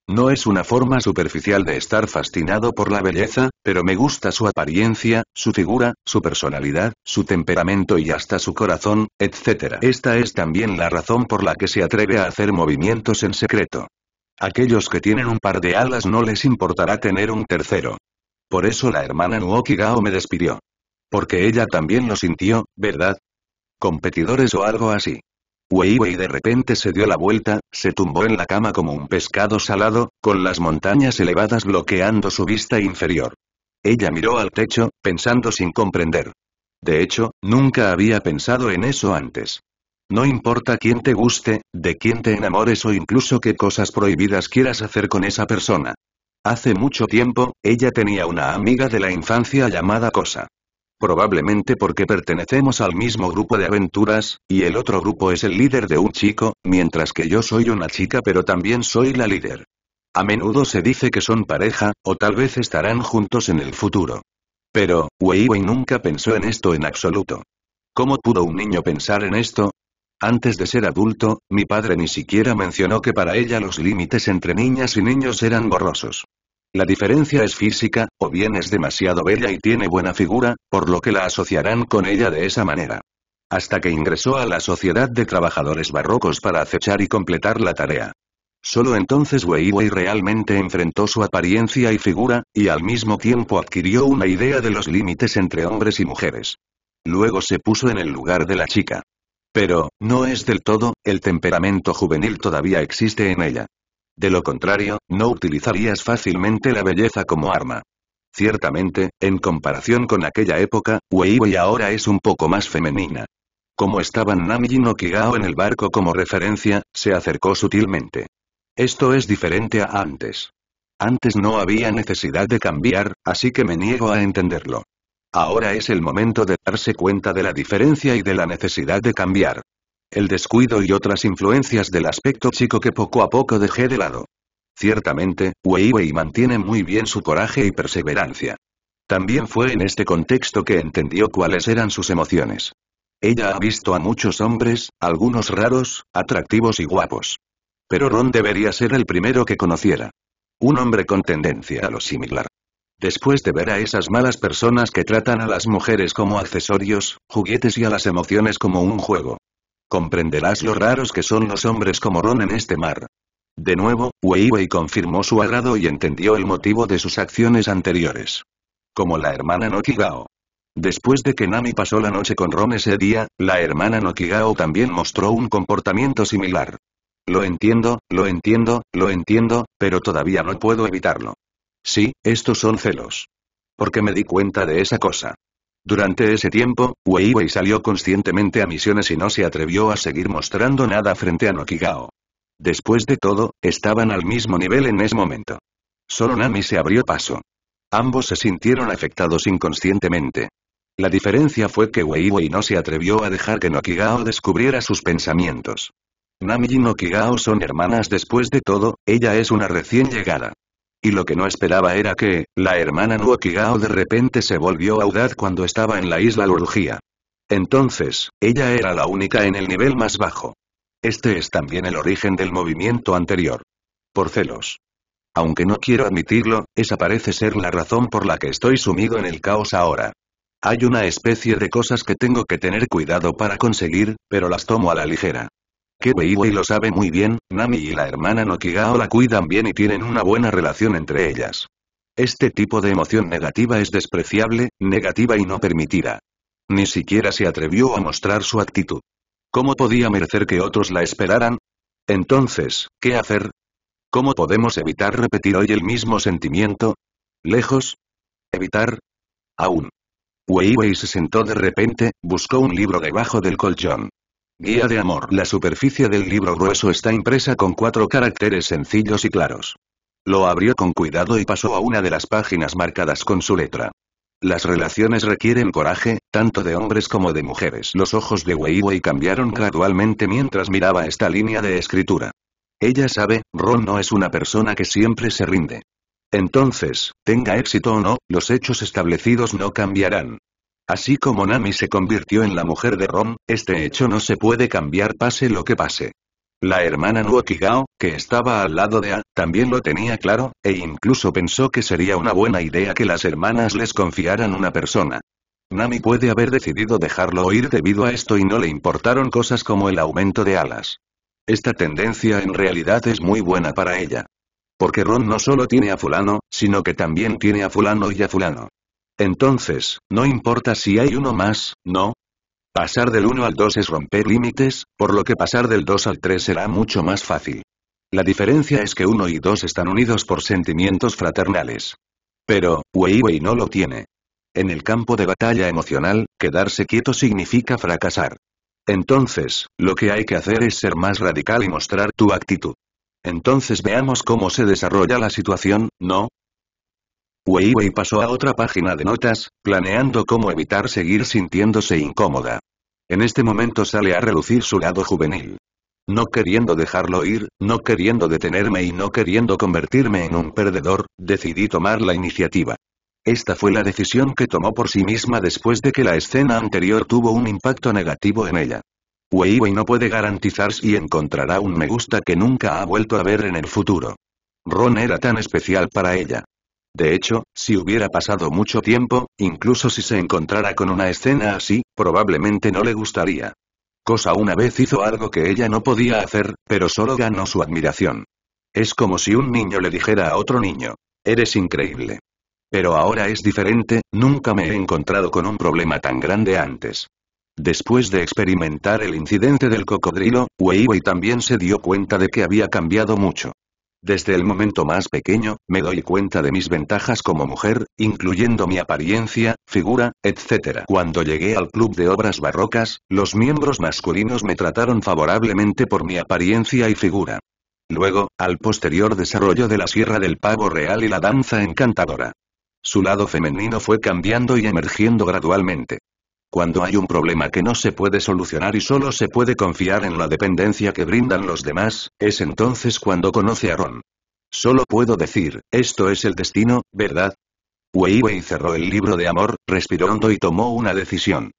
S1: No es una forma superficial de estar fascinado por la belleza, pero me gusta su apariencia, su figura, su personalidad, su temperamento y hasta su corazón, etc. Esta es también la razón por la que se atreve a hacer movimientos en secreto. Aquellos que tienen un par de alas no les importará tener un tercero. Por eso la hermana Nuokigao me despidió. Porque ella también lo sintió, ¿verdad? Competidores o algo así. Wei de repente se dio la vuelta, se tumbó en la cama como un pescado salado, con las montañas elevadas bloqueando su vista inferior. Ella miró al techo, pensando sin comprender. De hecho, nunca había pensado en eso antes. No importa quién te guste, de quién te enamores o incluso qué cosas prohibidas quieras hacer con esa persona. Hace mucho tiempo, ella tenía una amiga de la infancia llamada Cosa probablemente porque pertenecemos al mismo grupo de aventuras, y el otro grupo es el líder de un chico, mientras que yo soy una chica pero también soy la líder. A menudo se dice que son pareja, o tal vez estarán juntos en el futuro. Pero, Weiwei nunca pensó en esto en absoluto. ¿Cómo pudo un niño pensar en esto? Antes de ser adulto, mi padre ni siquiera mencionó que para ella los límites entre niñas y niños eran borrosos. La diferencia es física, o bien es demasiado bella y tiene buena figura, por lo que la asociarán con ella de esa manera. Hasta que ingresó a la Sociedad de Trabajadores Barrocos para acechar y completar la tarea. Solo entonces Weiwei realmente enfrentó su apariencia y figura, y al mismo tiempo adquirió una idea de los límites entre hombres y mujeres. Luego se puso en el lugar de la chica. Pero, no es del todo, el temperamento juvenil todavía existe en ella. De lo contrario, no utilizarías fácilmente la belleza como arma. Ciertamente, en comparación con aquella época, Weiwei ahora es un poco más femenina. Como estaban Nami y Nokigao en el barco como referencia, se acercó sutilmente. Esto es diferente a antes. Antes no había necesidad de cambiar, así que me niego a entenderlo. Ahora es el momento de darse cuenta de la diferencia y de la necesidad de cambiar el descuido y otras influencias del aspecto chico que poco a poco dejé de lado. Ciertamente, Weiwei mantiene muy bien su coraje y perseverancia. También fue en este contexto que entendió cuáles eran sus emociones. Ella ha visto a muchos hombres, algunos raros, atractivos y guapos. Pero Ron debería ser el primero que conociera. Un hombre con tendencia a lo similar. Después de ver a esas malas personas que tratan a las mujeres como accesorios, juguetes y a las emociones como un juego, Comprenderás lo raros que son los hombres como Ron en este mar. De nuevo, Weiwei confirmó su agrado y entendió el motivo de sus acciones anteriores. Como la hermana Nokigao. Después de que Nami pasó la noche con Ron ese día, la hermana Nokigao también mostró un comportamiento similar. Lo entiendo, lo entiendo, lo entiendo, pero todavía no puedo evitarlo. Sí, estos son celos. Porque me di cuenta de esa cosa. Durante ese tiempo, Weiwei salió conscientemente a misiones y no se atrevió a seguir mostrando nada frente a Nokigao. Después de todo, estaban al mismo nivel en ese momento. Solo Nami se abrió paso. Ambos se sintieron afectados inconscientemente. La diferencia fue que Weiwei no se atrevió a dejar que Nokigao descubriera sus pensamientos. Nami y Nokigao son hermanas después de todo, ella es una recién llegada. Y lo que no esperaba era que, la hermana Nuokigao de repente se volvió audaz cuando estaba en la isla Lurgia. Entonces, ella era la única en el nivel más bajo. Este es también el origen del movimiento anterior. Por celos. Aunque no quiero admitirlo, esa parece ser la razón por la que estoy sumido en el caos ahora. Hay una especie de cosas que tengo que tener cuidado para conseguir, pero las tomo a la ligera que Weiwei lo sabe muy bien, Nami y la hermana Nokigao la cuidan bien y tienen una buena relación entre ellas. Este tipo de emoción negativa es despreciable, negativa y no permitida. Ni siquiera se atrevió a mostrar su actitud. ¿Cómo podía merecer que otros la esperaran? Entonces, ¿qué hacer? ¿Cómo podemos evitar repetir hoy el mismo sentimiento? ¿Lejos? ¿Evitar? Aún. Weiwei se sentó de repente, buscó un libro debajo del colchón. Guía de amor. La superficie del libro grueso está impresa con cuatro caracteres sencillos y claros. Lo abrió con cuidado y pasó a una de las páginas marcadas con su letra. Las relaciones requieren coraje, tanto de hombres como de mujeres. Los ojos de Weiwei cambiaron gradualmente mientras miraba esta línea de escritura. Ella sabe, Ron no es una persona que siempre se rinde. Entonces, tenga éxito o no, los hechos establecidos no cambiarán. Así como Nami se convirtió en la mujer de Ron, este hecho no se puede cambiar pase lo que pase. La hermana Nuokigao, que estaba al lado de A, también lo tenía claro, e incluso pensó que sería una buena idea que las hermanas les confiaran una persona. Nami puede haber decidido dejarlo oír debido a esto y no le importaron cosas como el aumento de alas. Esta tendencia en realidad es muy buena para ella. Porque Ron no solo tiene a fulano, sino que también tiene a fulano y a fulano. Entonces, no importa si hay uno más, ¿no? Pasar del 1 al 2 es romper límites, por lo que pasar del 2 al 3 será mucho más fácil. La diferencia es que 1 y 2 están unidos por sentimientos fraternales. Pero, Weiwei no lo tiene. En el campo de batalla emocional, quedarse quieto significa fracasar. Entonces, lo que hay que hacer es ser más radical y mostrar tu actitud. Entonces veamos cómo se desarrolla la situación, ¿no? Weiwei pasó a otra página de notas, planeando cómo evitar seguir sintiéndose incómoda. En este momento sale a relucir su lado juvenil. No queriendo dejarlo ir, no queriendo detenerme y no queriendo convertirme en un perdedor, decidí tomar la iniciativa. Esta fue la decisión que tomó por sí misma después de que la escena anterior tuvo un impacto negativo en ella. Weiwei no puede garantizar si encontrará un me gusta que nunca ha vuelto a ver en el futuro. Ron era tan especial para ella. De hecho, si hubiera pasado mucho tiempo, incluso si se encontrara con una escena así, probablemente no le gustaría. Cosa una vez hizo algo que ella no podía hacer, pero solo ganó su admiración. Es como si un niño le dijera a otro niño, eres increíble. Pero ahora es diferente, nunca me he encontrado con un problema tan grande antes. Después de experimentar el incidente del cocodrilo, Weiwei también se dio cuenta de que había cambiado mucho. Desde el momento más pequeño, me doy cuenta de mis ventajas como mujer, incluyendo mi apariencia, figura, etc. Cuando llegué al club de obras barrocas, los miembros masculinos me trataron favorablemente por mi apariencia y figura. Luego, al posterior desarrollo de la Sierra del Pavo Real y la danza encantadora. Su lado femenino fue cambiando y emergiendo gradualmente. Cuando hay un problema que no se puede solucionar y solo se puede confiar en la dependencia que brindan los demás, es entonces cuando conoce a Ron. Solo puedo decir, esto es el destino, ¿verdad? Weiwei cerró el libro de amor, respiró hondo y tomó una decisión.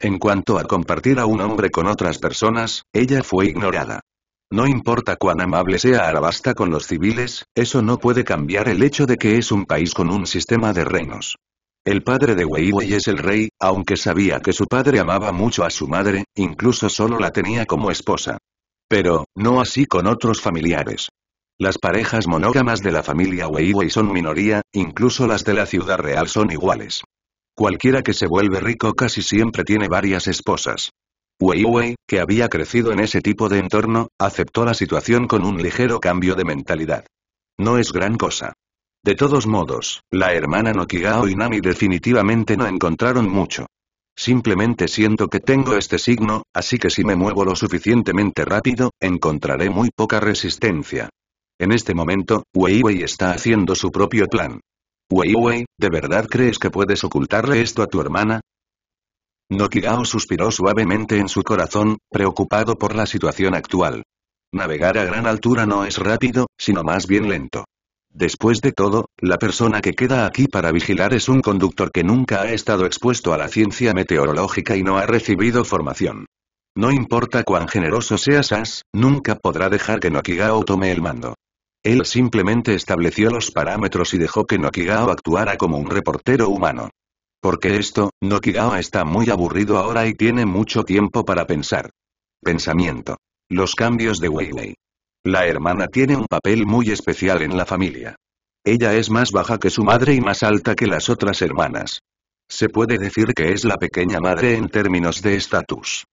S1: En cuanto a compartir a un hombre con otras personas, ella fue ignorada. No importa cuán amable sea Arabasta con los civiles, eso no puede cambiar el hecho de que es un país con un sistema de reinos. El padre de Weiwei es el rey, aunque sabía que su padre amaba mucho a su madre, incluso solo la tenía como esposa. Pero, no así con otros familiares. Las parejas monógamas de la familia Weiwei son minoría, incluso las de la ciudad real son iguales. Cualquiera que se vuelve rico casi siempre tiene varias esposas. Weiwei, que había crecido en ese tipo de entorno, aceptó la situación con un ligero cambio de mentalidad. No es gran cosa. De todos modos, la hermana Nokigao y Nami definitivamente no encontraron mucho. Simplemente siento que tengo este signo, así que si me muevo lo suficientemente rápido, encontraré muy poca resistencia. En este momento, Weiwei está haciendo su propio plan. Weiwei, ¿de verdad crees que puedes ocultarle esto a tu hermana? Nokigao suspiró suavemente en su corazón, preocupado por la situación actual. Navegar a gran altura no es rápido, sino más bien lento. Después de todo, la persona que queda aquí para vigilar es un conductor que nunca ha estado expuesto a la ciencia meteorológica y no ha recibido formación. No importa cuán generoso sea Sas, nunca podrá dejar que Nokigao tome el mando. Él simplemente estableció los parámetros y dejó que Nokigao actuara como un reportero humano. Porque esto, Nokigao está muy aburrido ahora y tiene mucho tiempo para pensar. Pensamiento. Los cambios de Weiwei. La hermana tiene un papel muy especial en la familia. Ella es más baja que su madre y más alta que las otras hermanas. Se puede decir que es la pequeña madre en términos de estatus.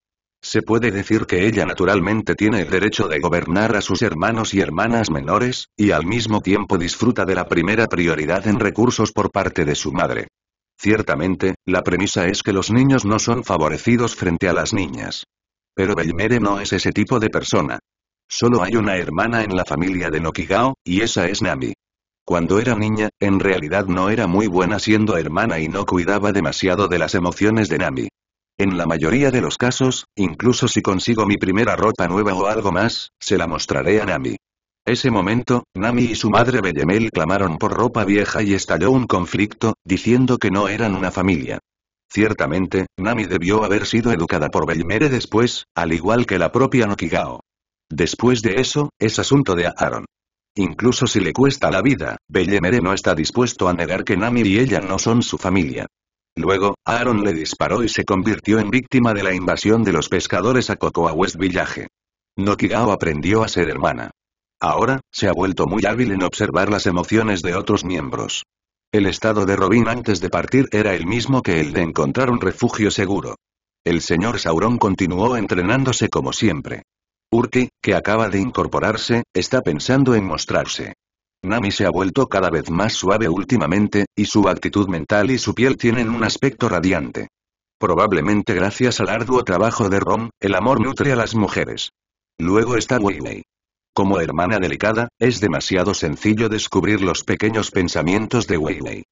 S1: Se puede decir que ella naturalmente tiene el derecho de gobernar a sus hermanos y hermanas menores, y al mismo tiempo disfruta de la primera prioridad en recursos por parte de su madre. Ciertamente, la premisa es que los niños no son favorecidos frente a las niñas. Pero Belmere no es ese tipo de persona. Solo hay una hermana en la familia de Nokigao, y esa es Nami. Cuando era niña, en realidad no era muy buena siendo hermana y no cuidaba demasiado de las emociones de Nami. En la mayoría de los casos, incluso si consigo mi primera ropa nueva o algo más, se la mostraré a Nami. Ese momento, Nami y su madre Bellemel clamaron por ropa vieja y estalló un conflicto, diciendo que no eran una familia. Ciertamente, Nami debió haber sido educada por Bellemere después, al igual que la propia Nokigao. Después de eso, es asunto de Aaron. Incluso si le cuesta la vida, Bellemere no está dispuesto a negar que Nami y ella no son su familia. Luego, Aaron le disparó y se convirtió en víctima de la invasión de los pescadores a Cocoa West Village. Nokigao aprendió a ser hermana. Ahora, se ha vuelto muy hábil en observar las emociones de otros miembros. El estado de Robin antes de partir era el mismo que el de encontrar un refugio seguro. El señor Sauron continuó entrenándose como siempre. Urki, que acaba de incorporarse, está pensando en mostrarse. Nami se ha vuelto cada vez más suave últimamente, y su actitud mental y su piel tienen un aspecto radiante. Probablemente gracias al arduo trabajo de Rom, el amor nutre a las mujeres. Luego está Weiwei. Como hermana delicada, es demasiado sencillo descubrir los pequeños pensamientos de Weiwei.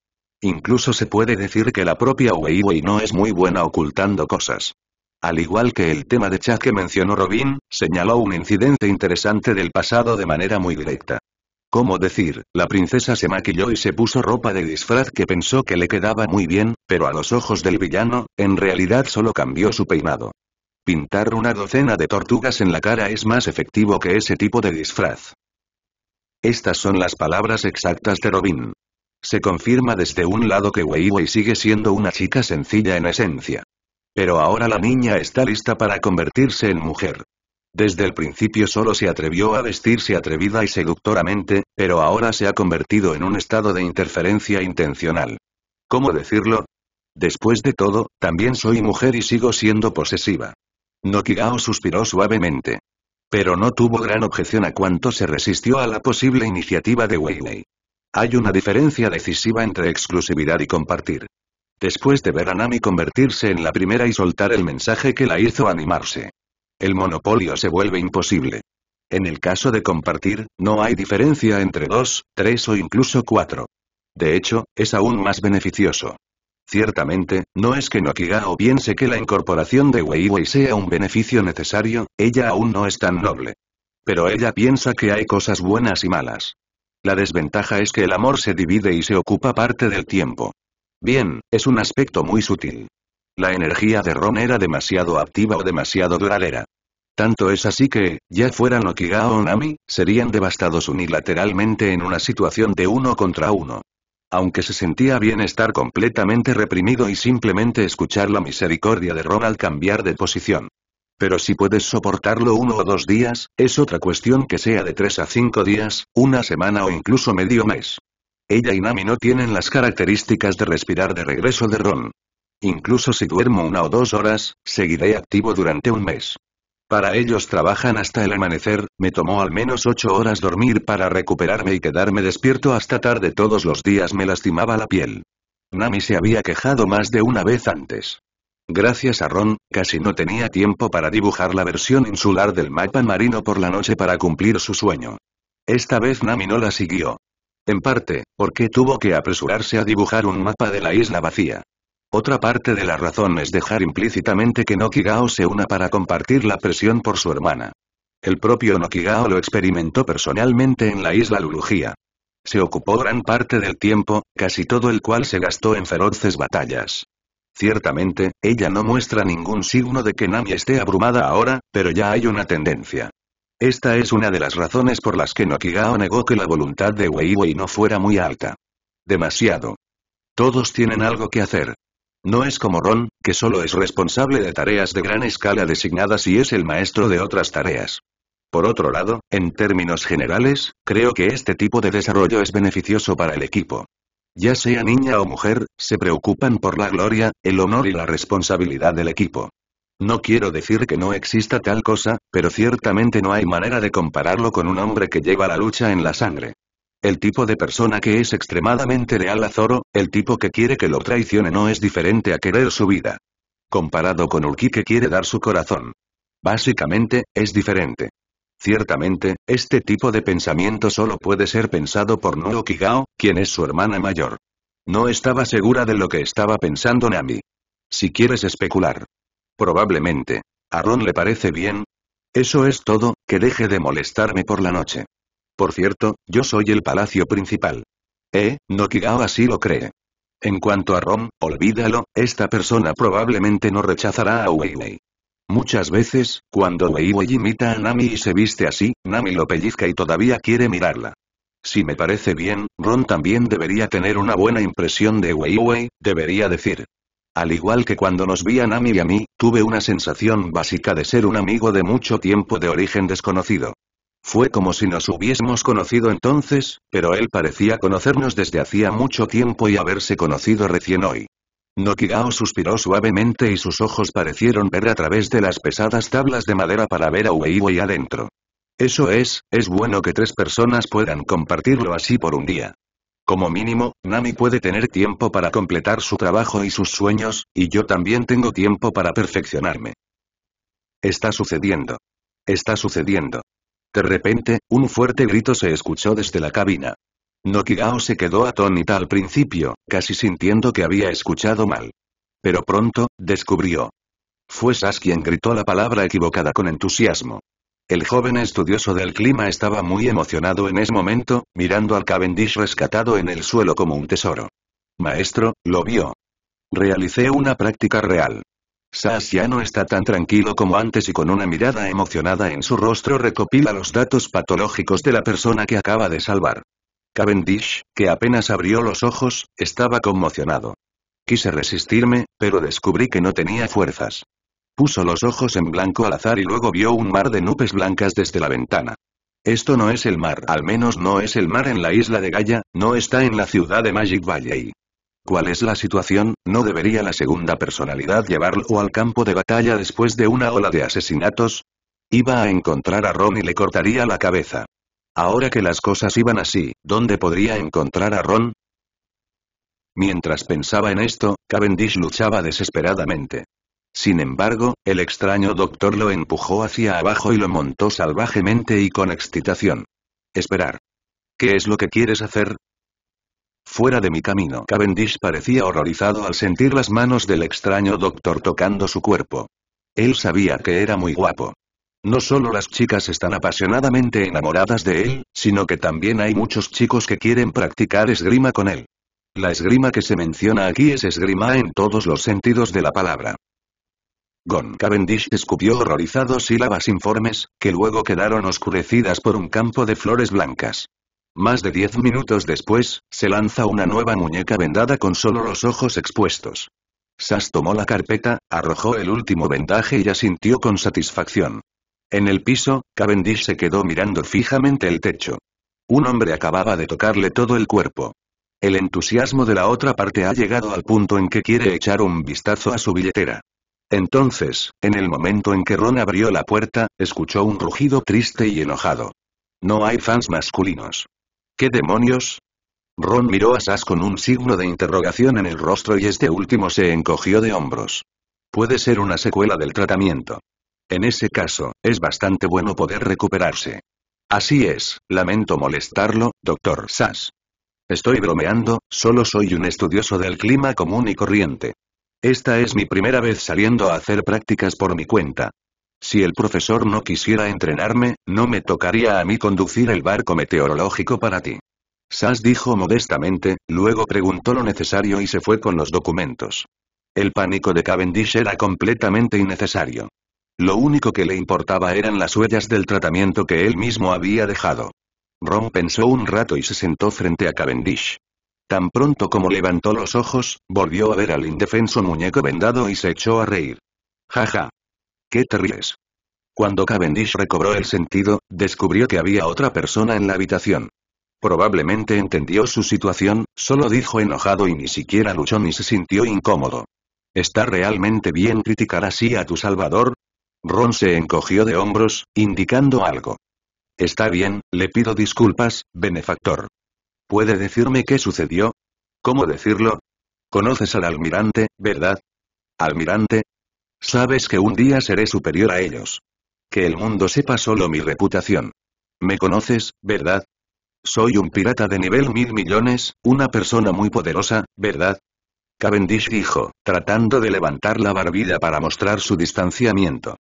S1: Incluso se puede decir que la propia Weiwei no es muy buena ocultando cosas. Al igual que el tema de chat que mencionó Robin, señaló un incidente interesante del pasado de manera muy directa. Como decir? La princesa se maquilló y se puso ropa de disfraz que pensó que le quedaba muy bien, pero a los ojos del villano, en realidad solo cambió su peinado. Pintar una docena de tortugas en la cara es más efectivo que ese tipo de disfraz. Estas son las palabras exactas de Robin. Se confirma desde un lado que Weiwei sigue siendo una chica sencilla en esencia. Pero ahora la niña está lista para convertirse en mujer. Desde el principio solo se atrevió a vestirse atrevida y seductoramente, pero ahora se ha convertido en un estado de interferencia intencional. ¿Cómo decirlo? Después de todo, también soy mujer y sigo siendo posesiva. Nokigao suspiró suavemente. Pero no tuvo gran objeción a cuanto se resistió a la posible iniciativa de Weiwei. Hay una diferencia decisiva entre exclusividad y compartir. Después de ver a Nami convertirse en la primera y soltar el mensaje que la hizo animarse. El monopolio se vuelve imposible. En el caso de compartir, no hay diferencia entre dos, tres o incluso cuatro. De hecho, es aún más beneficioso. Ciertamente, no es que Nokigao piense que la incorporación de Weiwei sea un beneficio necesario, ella aún no es tan noble. Pero ella piensa que hay cosas buenas y malas. La desventaja es que el amor se divide y se ocupa parte del tiempo. Bien, es un aspecto muy sutil. La energía de Ron era demasiado activa o demasiado duradera. Tanto es así que, ya fueran Okiga o Nami, serían devastados unilateralmente en una situación de uno contra uno. Aunque se sentía bien estar completamente reprimido y simplemente escuchar la misericordia de Ron al cambiar de posición. Pero si puedes soportarlo uno o dos días, es otra cuestión que sea de tres a cinco días, una semana o incluso medio mes. Ella y Nami no tienen las características de respirar de regreso de Ron. Incluso si duermo una o dos horas, seguiré activo durante un mes. Para ellos trabajan hasta el amanecer, me tomó al menos ocho horas dormir para recuperarme y quedarme despierto hasta tarde todos los días me lastimaba la piel. Nami se había quejado más de una vez antes. Gracias a Ron, casi no tenía tiempo para dibujar la versión insular del mapa marino por la noche para cumplir su sueño. Esta vez Nami no la siguió. En parte, porque tuvo que apresurarse a dibujar un mapa de la isla vacía. Otra parte de la razón es dejar implícitamente que Nokigao se una para compartir la presión por su hermana. El propio Nokigao lo experimentó personalmente en la isla Lulugia. Se ocupó gran parte del tiempo, casi todo el cual se gastó en feroces batallas. Ciertamente, ella no muestra ningún signo de que Nami esté abrumada ahora, pero ya hay una tendencia. Esta es una de las razones por las que Nokigao negó que la voluntad de Weiwei no fuera muy alta. Demasiado. Todos tienen algo que hacer. No es como Ron, que solo es responsable de tareas de gran escala designadas y es el maestro de otras tareas. Por otro lado, en términos generales, creo que este tipo de desarrollo es beneficioso para el equipo. Ya sea niña o mujer, se preocupan por la gloria, el honor y la responsabilidad del equipo. No quiero decir que no exista tal cosa, pero ciertamente no hay manera de compararlo con un hombre que lleva la lucha en la sangre. El tipo de persona que es extremadamente leal a Zoro, el tipo que quiere que lo traicione no es diferente a querer su vida. Comparado con Ulki que quiere dar su corazón. Básicamente, es diferente. Ciertamente, este tipo de pensamiento solo puede ser pensado por Noro Kigao, quien es su hermana mayor. No estaba segura de lo que estaba pensando Nami. Si quieres especular, Probablemente. ¿A Ron le parece bien? Eso es todo, que deje de molestarme por la noche. Por cierto, yo soy el palacio principal. Eh, Nokigao así lo cree. En cuanto a Ron, olvídalo, esta persona probablemente no rechazará a Weiwei. Muchas veces, cuando Weiwei imita a Nami y se viste así, Nami lo pellizca y todavía quiere mirarla. Si me parece bien, Ron también debería tener una buena impresión de Weiwei, debería decir. Al igual que cuando nos vi a Nami y a mí, tuve una sensación básica de ser un amigo de mucho tiempo de origen desconocido. Fue como si nos hubiésemos conocido entonces, pero él parecía conocernos desde hacía mucho tiempo y haberse conocido recién hoy. Nokigao suspiró suavemente y sus ojos parecieron ver a través de las pesadas tablas de madera para ver a Ueibo y adentro. Eso es, es bueno que tres personas puedan compartirlo así por un día. Como mínimo, Nami puede tener tiempo para completar su trabajo y sus sueños, y yo también tengo tiempo para perfeccionarme. Está sucediendo. Está sucediendo. De repente, un fuerte grito se escuchó desde la cabina. Nokigao se quedó atónita al principio, casi sintiendo que había escuchado mal. Pero pronto, descubrió. Fue Sas quien gritó la palabra equivocada con entusiasmo. El joven estudioso del clima estaba muy emocionado en ese momento, mirando al Cavendish rescatado en el suelo como un tesoro. Maestro, lo vio. Realicé una práctica real. Sass ya no está tan tranquilo como antes y con una mirada emocionada en su rostro recopila los datos patológicos de la persona que acaba de salvar. Cavendish, que apenas abrió los ojos, estaba conmocionado. Quise resistirme, pero descubrí que no tenía fuerzas. Puso los ojos en blanco al azar y luego vio un mar de nubes blancas desde la ventana. Esto no es el mar, al menos no es el mar en la isla de Gaia, no está en la ciudad de Magic Valley. ¿Cuál es la situación? ¿No debería la segunda personalidad llevarlo al campo de batalla después de una ola de asesinatos? Iba a encontrar a Ron y le cortaría la cabeza. Ahora que las cosas iban así, ¿dónde podría encontrar a Ron? Mientras pensaba en esto, Cavendish luchaba desesperadamente. Sin embargo, el extraño doctor lo empujó hacia abajo y lo montó salvajemente y con excitación. Esperar. ¿Qué es lo que quieres hacer? Fuera de mi camino. Cavendish parecía horrorizado al sentir las manos del extraño doctor tocando su cuerpo. Él sabía que era muy guapo. No solo las chicas están apasionadamente enamoradas de él, sino que también hay muchos chicos que quieren practicar esgrima con él. La esgrima que se menciona aquí es esgrima en todos los sentidos de la palabra. Gon Cavendish escupió horrorizado sílabas informes, que luego quedaron oscurecidas por un campo de flores blancas. Más de diez minutos después, se lanza una nueva muñeca vendada con solo los ojos expuestos. Sass tomó la carpeta, arrojó el último vendaje y asintió con satisfacción. En el piso, Cavendish se quedó mirando fijamente el techo. Un hombre acababa de tocarle todo el cuerpo. El entusiasmo de la otra parte ha llegado al punto en que quiere echar un vistazo a su billetera. Entonces, en el momento en que Ron abrió la puerta, escuchó un rugido triste y enojado. No hay fans masculinos. ¿Qué demonios? Ron miró a Sas con un signo de interrogación en el rostro y este último se encogió de hombros. Puede ser una secuela del tratamiento. En ese caso, es bastante bueno poder recuperarse. Así es, lamento molestarlo, doctor Sas. Estoy bromeando, solo soy un estudioso del clima común y corriente. Esta es mi primera vez saliendo a hacer prácticas por mi cuenta. Si el profesor no quisiera entrenarme, no me tocaría a mí conducir el barco meteorológico para ti. Sas dijo modestamente, luego preguntó lo necesario y se fue con los documentos. El pánico de Cavendish era completamente innecesario. Lo único que le importaba eran las huellas del tratamiento que él mismo había dejado. Ron pensó un rato y se sentó frente a Cavendish. Tan pronto como levantó los ojos, volvió a ver al indefenso muñeco vendado y se echó a reír. Jaja. ¿Qué te ríes? Cuando Cavendish recobró el sentido, descubrió que había otra persona en la habitación. Probablemente entendió su situación, solo dijo enojado y ni siquiera luchó ni se sintió incómodo. ¿Está realmente bien criticar así a tu salvador? Ron se encogió de hombros, indicando algo. Está bien, le pido disculpas, benefactor. ¿Puede decirme qué sucedió? ¿Cómo decirlo? Conoces al almirante, ¿verdad? Almirante. Sabes que un día seré superior a ellos. Que el mundo sepa solo mi reputación. Me conoces, ¿verdad? Soy un pirata de nivel mil millones, una persona muy poderosa, ¿verdad? Cavendish dijo, tratando de levantar la barbilla para mostrar su distanciamiento.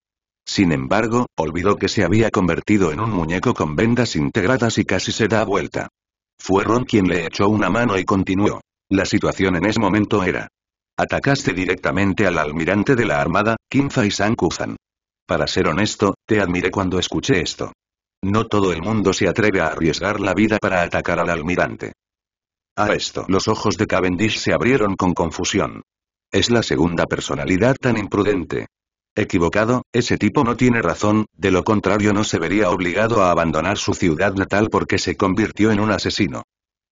S1: Sin embargo, olvidó que se había convertido en un muñeco con vendas integradas y casi se da vuelta. Fue Ron quien le echó una mano y continuó. La situación en ese momento era. Atacaste directamente al almirante de la Armada, Kim y San Kuzan. Para ser honesto, te admiré cuando escuché esto. No todo el mundo se atreve a arriesgar la vida para atacar al almirante. A esto los ojos de Cavendish se abrieron con confusión. Es la segunda personalidad tan imprudente. Equivocado, ese tipo no tiene razón, de lo contrario no se vería obligado a abandonar su ciudad natal porque se convirtió en un asesino.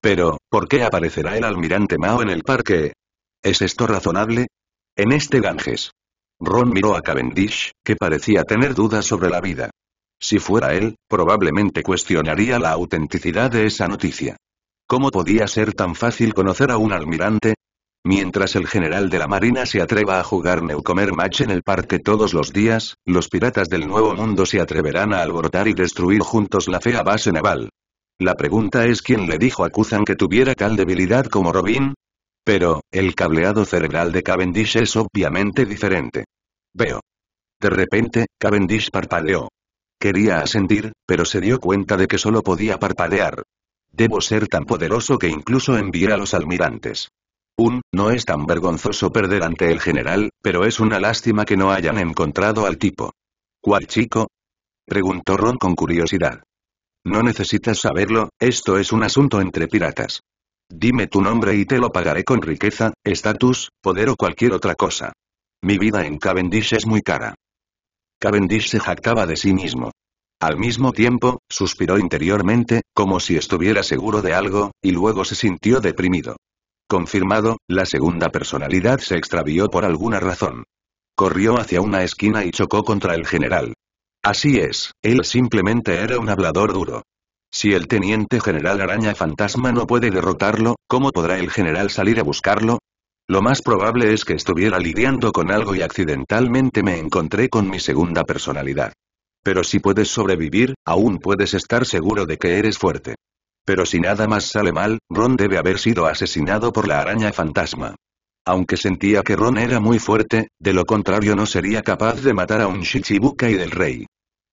S1: Pero, ¿por qué aparecerá el almirante Mao en el parque? ¿Es esto razonable? En este Ganges. Ron miró a Cavendish, que parecía tener dudas sobre la vida. Si fuera él, probablemente cuestionaría la autenticidad de esa noticia. ¿Cómo podía ser tan fácil conocer a un almirante? Mientras el general de la marina se atreva a jugar Comer Match en el parque todos los días, los piratas del Nuevo Mundo se atreverán a alborotar y destruir juntos la fea base naval. La pregunta es quién le dijo a Kuzan que tuviera tal debilidad como Robin. Pero, el cableado cerebral de Cavendish es obviamente diferente. Veo. De repente, Cavendish parpadeó. Quería asentir, pero se dio cuenta de que solo podía parpadear. Debo ser tan poderoso que incluso envié a los almirantes. Un, no es tan vergonzoso perder ante el general, pero es una lástima que no hayan encontrado al tipo. ¿Cuál chico? Preguntó Ron con curiosidad. No necesitas saberlo, esto es un asunto entre piratas. Dime tu nombre y te lo pagaré con riqueza, estatus, poder o cualquier otra cosa. Mi vida en Cavendish es muy cara. Cavendish se jactaba de sí mismo. Al mismo tiempo, suspiró interiormente, como si estuviera seguro de algo, y luego se sintió deprimido. Confirmado, la segunda personalidad se extravió por alguna razón. Corrió hacia una esquina y chocó contra el general. Así es, él simplemente era un hablador duro. Si el teniente general araña fantasma no puede derrotarlo, ¿cómo podrá el general salir a buscarlo? Lo más probable es que estuviera lidiando con algo y accidentalmente me encontré con mi segunda personalidad. Pero si puedes sobrevivir, aún puedes estar seguro de que eres fuerte. Pero si nada más sale mal, Ron debe haber sido asesinado por la araña fantasma. Aunque sentía que Ron era muy fuerte, de lo contrario no sería capaz de matar a un Shichibukai y del rey.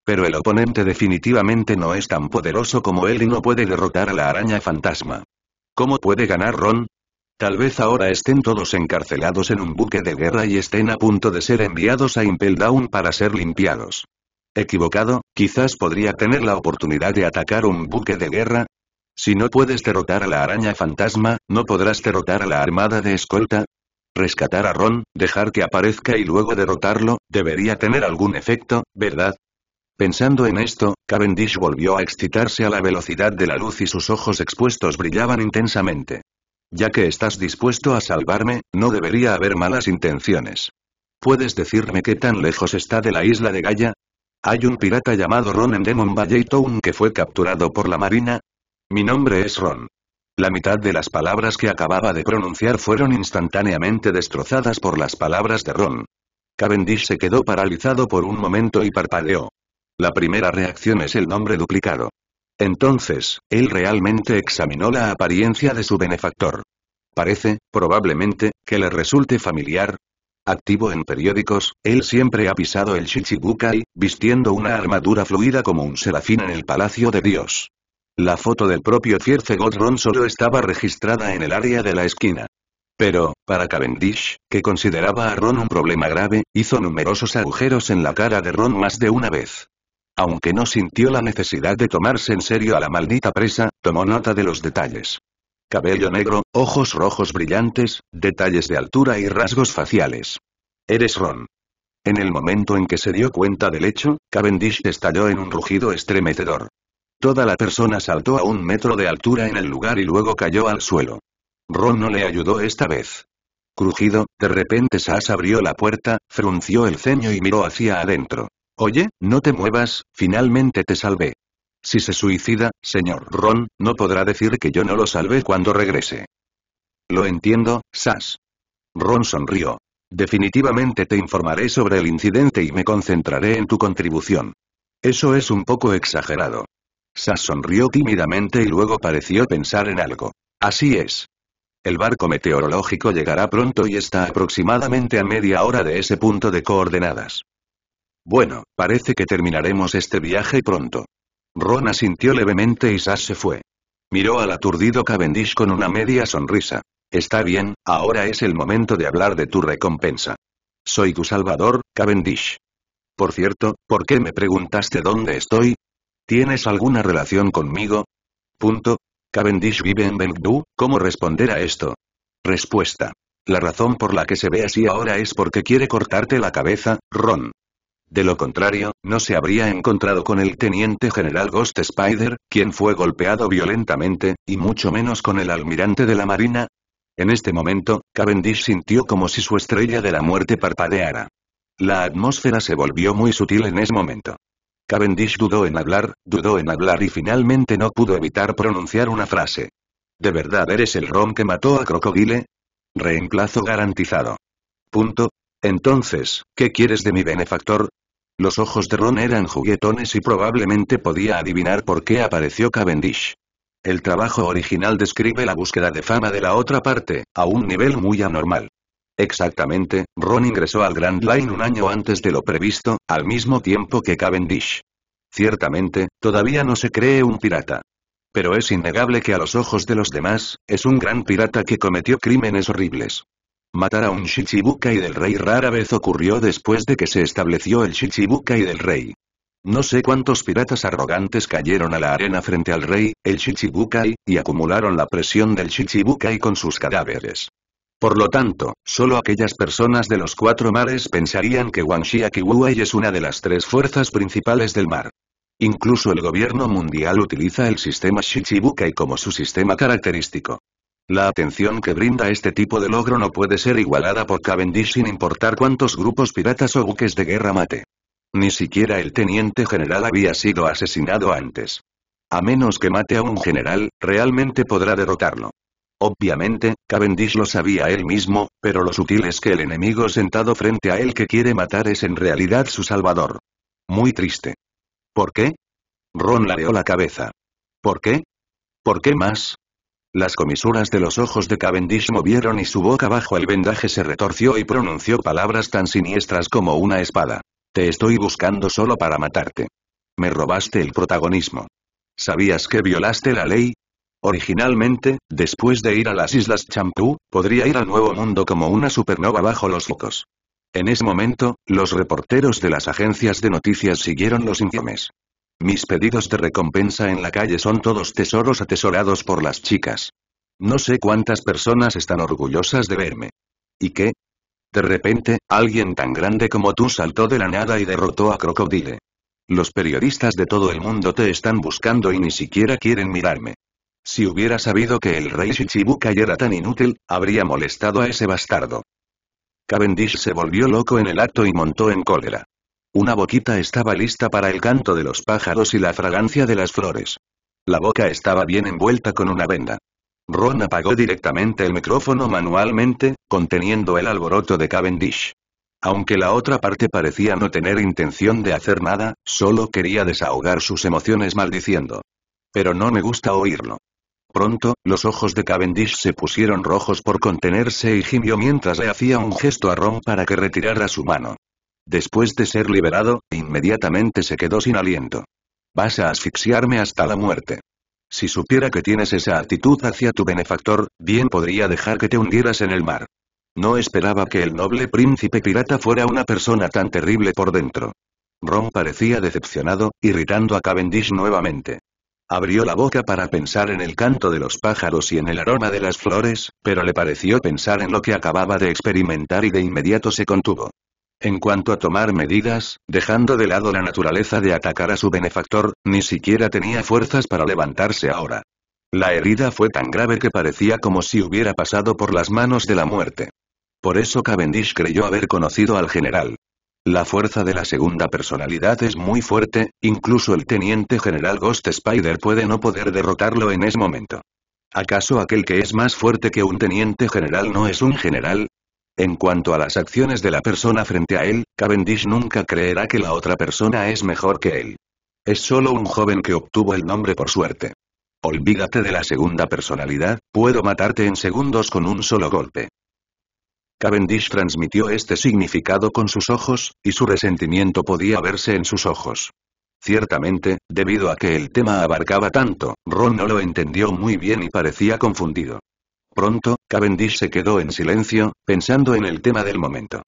S1: Pero el oponente definitivamente no es tan poderoso como él y no puede derrotar a la araña fantasma. ¿Cómo puede ganar Ron? Tal vez ahora estén todos encarcelados en un buque de guerra y estén a punto de ser enviados a Impel Down para ser limpiados. Equivocado, quizás podría tener la oportunidad de atacar un buque de guerra, si no puedes derrotar a la araña fantasma, no podrás derrotar a la armada de escolta. Rescatar a Ron, dejar que aparezca y luego derrotarlo, debería tener algún efecto, ¿verdad? Pensando en esto, Cavendish volvió a excitarse a la velocidad de la luz y sus ojos expuestos brillaban intensamente. Ya que estás dispuesto a salvarme, no debería haber malas intenciones. ¿Puedes decirme qué tan lejos está de la isla de Gaia? Hay un pirata llamado Ron en Demon Valley Town que fue capturado por la marina, mi nombre es Ron. La mitad de las palabras que acababa de pronunciar fueron instantáneamente destrozadas por las palabras de Ron. Cavendish se quedó paralizado por un momento y parpadeó. La primera reacción es el nombre duplicado. Entonces, él realmente examinó la apariencia de su benefactor. Parece, probablemente, que le resulte familiar. Activo en periódicos, él siempre ha pisado el Shichibukai, vistiendo una armadura fluida como un serafín en el Palacio de Dios. La foto del propio Fierce Ron solo estaba registrada en el área de la esquina. Pero, para Cavendish, que consideraba a Ron un problema grave, hizo numerosos agujeros en la cara de Ron más de una vez. Aunque no sintió la necesidad de tomarse en serio a la maldita presa, tomó nota de los detalles. Cabello negro, ojos rojos brillantes, detalles de altura y rasgos faciales. Eres Ron. En el momento en que se dio cuenta del hecho, Cavendish estalló en un rugido estremecedor. Toda la persona saltó a un metro de altura en el lugar y luego cayó al suelo. Ron no le ayudó esta vez. Crujido, de repente Sas abrió la puerta, frunció el ceño y miró hacia adentro. Oye, no te muevas, finalmente te salvé. Si se suicida, señor Ron, no podrá decir que yo no lo salvé cuando regrese. Lo entiendo, Sas. Ron sonrió. Definitivamente te informaré sobre el incidente y me concentraré en tu contribución. Eso es un poco exagerado. Sass sonrió tímidamente y luego pareció pensar en algo. Así es. El barco meteorológico llegará pronto y está aproximadamente a media hora de ese punto de coordenadas. Bueno, parece que terminaremos este viaje pronto. Ron asintió levemente y Sass se fue. Miró al aturdido Cavendish con una media sonrisa. Está bien, ahora es el momento de hablar de tu recompensa. Soy tu salvador, Cavendish. Por cierto, ¿por qué me preguntaste dónde estoy? ¿Tienes alguna relación conmigo? Punto. Cavendish vive en Bengdu, ¿cómo responder a esto? Respuesta. La razón por la que se ve así ahora es porque quiere cortarte la cabeza, Ron. De lo contrario, no se habría encontrado con el teniente general Ghost Spider, quien fue golpeado violentamente, y mucho menos con el almirante de la Marina. En este momento, Cavendish sintió como si su estrella de la muerte parpadeara. La atmósfera se volvió muy sutil en ese momento. Cavendish dudó en hablar, dudó en hablar y finalmente no pudo evitar pronunciar una frase. ¿De verdad eres el Ron que mató a Crocodile? Reemplazo garantizado. Punto. Entonces, ¿qué quieres de mi benefactor? Los ojos de Ron eran juguetones y probablemente podía adivinar por qué apareció Cavendish. El trabajo original describe la búsqueda de fama de la otra parte, a un nivel muy anormal. Exactamente, Ron ingresó al Grand Line un año antes de lo previsto, al mismo tiempo que Cavendish. Ciertamente, todavía no se cree un pirata. Pero es innegable que a los ojos de los demás, es un gran pirata que cometió crímenes horribles. Matar a un Shichibukai del rey rara vez ocurrió después de que se estableció el Shichibukai del rey. No sé cuántos piratas arrogantes cayeron a la arena frente al rey, el Shichibukai, y acumularon la presión del Shichibukai con sus cadáveres. Por lo tanto, solo aquellas personas de los cuatro mares pensarían que Wanxia Kiwuai es una de las tres fuerzas principales del mar. Incluso el gobierno mundial utiliza el sistema Shichibukai como su sistema característico. La atención que brinda este tipo de logro no puede ser igualada por Cavendish sin importar cuántos grupos piratas o buques de guerra mate. Ni siquiera el teniente general había sido asesinado antes. A menos que mate a un general, realmente podrá derrotarlo. Obviamente, Cavendish lo sabía él mismo, pero lo sutil es que el enemigo sentado frente a él que quiere matar es en realidad su salvador. Muy triste. ¿Por qué? Ron ladeó la cabeza. ¿Por qué? ¿Por qué más? Las comisuras de los ojos de Cavendish movieron y su boca bajo el vendaje se retorció y pronunció palabras tan siniestras como una espada. Te estoy buscando solo para matarte. Me robaste el protagonismo. Sabías que violaste la ley, Originalmente, después de ir a las Islas Champú, podría ir al Nuevo Mundo como una supernova bajo los focos. En ese momento, los reporteros de las agencias de noticias siguieron los informes. Mis pedidos de recompensa en la calle son todos tesoros atesorados por las chicas. No sé cuántas personas están orgullosas de verme. ¿Y qué? De repente, alguien tan grande como tú saltó de la nada y derrotó a Crocodile. Los periodistas de todo el mundo te están buscando y ni siquiera quieren mirarme. Si hubiera sabido que el rey Shichibukai era tan inútil, habría molestado a ese bastardo. Cavendish se volvió loco en el acto y montó en cólera. Una boquita estaba lista para el canto de los pájaros y la fragancia de las flores. La boca estaba bien envuelta con una venda. Ron apagó directamente el micrófono manualmente, conteniendo el alboroto de Cavendish. Aunque la otra parte parecía no tener intención de hacer nada, solo quería desahogar sus emociones maldiciendo. Pero no me gusta oírlo. Pronto, los ojos de Cavendish se pusieron rojos por contenerse y gimió mientras le hacía un gesto a Ron para que retirara su mano. Después de ser liberado, inmediatamente se quedó sin aliento. Vas a asfixiarme hasta la muerte. Si supiera que tienes esa actitud hacia tu benefactor, bien podría dejar que te hundieras en el mar. No esperaba que el noble príncipe pirata fuera una persona tan terrible por dentro. Ron parecía decepcionado, irritando a Cavendish nuevamente. Abrió la boca para pensar en el canto de los pájaros y en el aroma de las flores, pero le pareció pensar en lo que acababa de experimentar y de inmediato se contuvo. En cuanto a tomar medidas, dejando de lado la naturaleza de atacar a su benefactor, ni siquiera tenía fuerzas para levantarse ahora. La herida fue tan grave que parecía como si hubiera pasado por las manos de la muerte. Por eso Cavendish creyó haber conocido al general. La fuerza de la segunda personalidad es muy fuerte, incluso el teniente general Ghost Spider puede no poder derrotarlo en ese momento. ¿Acaso aquel que es más fuerte que un teniente general no es un general? En cuanto a las acciones de la persona frente a él, Cavendish nunca creerá que la otra persona es mejor que él. Es solo un joven que obtuvo el nombre por suerte. Olvídate de la segunda personalidad, puedo matarte en segundos con un solo golpe. Cavendish transmitió este significado con sus ojos, y su resentimiento podía verse en sus ojos. Ciertamente, debido a que el tema abarcaba tanto, Ron no lo entendió muy bien y parecía confundido. Pronto, Cavendish se quedó en silencio, pensando en el tema del momento.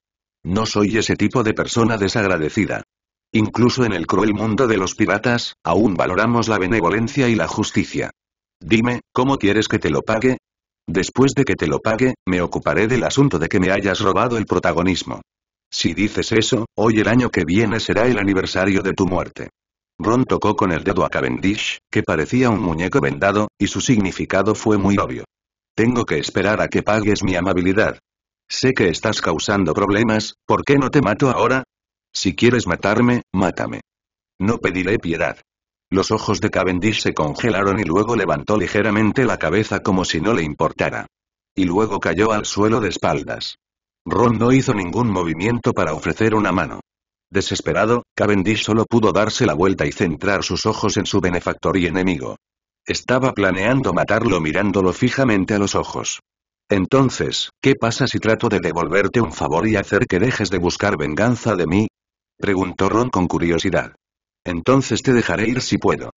S1: No soy ese tipo de persona desagradecida. Incluso en el cruel mundo de los piratas, aún valoramos la benevolencia y la justicia. Dime, ¿cómo quieres que te lo pague? Después de que te lo pague, me ocuparé del asunto de que me hayas robado el protagonismo. Si dices eso, hoy el año que viene será el aniversario de tu muerte. Ron tocó con el dedo a Cavendish, que parecía un muñeco vendado, y su significado fue muy obvio. Tengo que esperar a que pagues mi amabilidad. Sé que estás causando problemas, ¿por qué no te mato ahora? Si quieres matarme, mátame. No pediré piedad. Los ojos de Cavendish se congelaron y luego levantó ligeramente la cabeza como si no le importara. Y luego cayó al suelo de espaldas. Ron no hizo ningún movimiento para ofrecer una mano. Desesperado, Cavendish solo pudo darse la vuelta y centrar sus ojos en su benefactor y enemigo. Estaba planeando matarlo mirándolo fijamente a los ojos. Entonces, ¿qué pasa si trato de devolverte un favor y hacer que dejes de buscar venganza de mí? Preguntó Ron con curiosidad. Entonces te dejaré ir si puedo.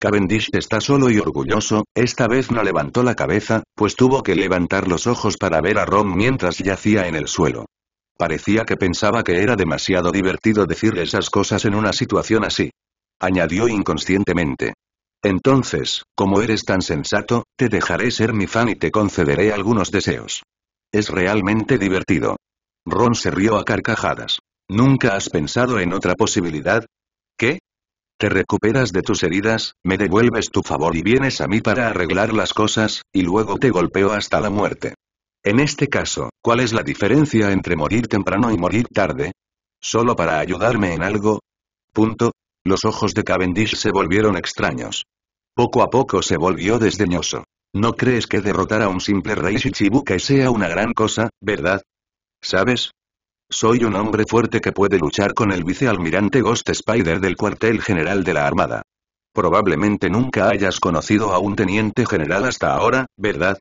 S1: Cavendish está solo y orgulloso, esta vez no levantó la cabeza, pues tuvo que levantar los ojos para ver a Ron mientras yacía en el suelo. Parecía que pensaba que era demasiado divertido decir esas cosas en una situación así. Añadió inconscientemente. Entonces, como eres tan sensato, te dejaré ser mi fan y te concederé algunos deseos. Es realmente divertido. Ron se rió a carcajadas. ¿Nunca has pensado en otra posibilidad? ¿Qué? Te recuperas de tus heridas, me devuelves tu favor y vienes a mí para arreglar las cosas, y luego te golpeo hasta la muerte. En este caso, ¿cuál es la diferencia entre morir temprano y morir tarde? ¿Solo para ayudarme en algo? Punto. Los ojos de Cavendish se volvieron extraños. Poco a poco se volvió desdeñoso. ¿No crees que derrotar a un simple rey Shichibuke sea una gran cosa, verdad? ¿Sabes? Soy un hombre fuerte que puede luchar con el vicealmirante Ghost Spider del cuartel general de la Armada. Probablemente nunca hayas conocido a un teniente general hasta ahora, ¿verdad?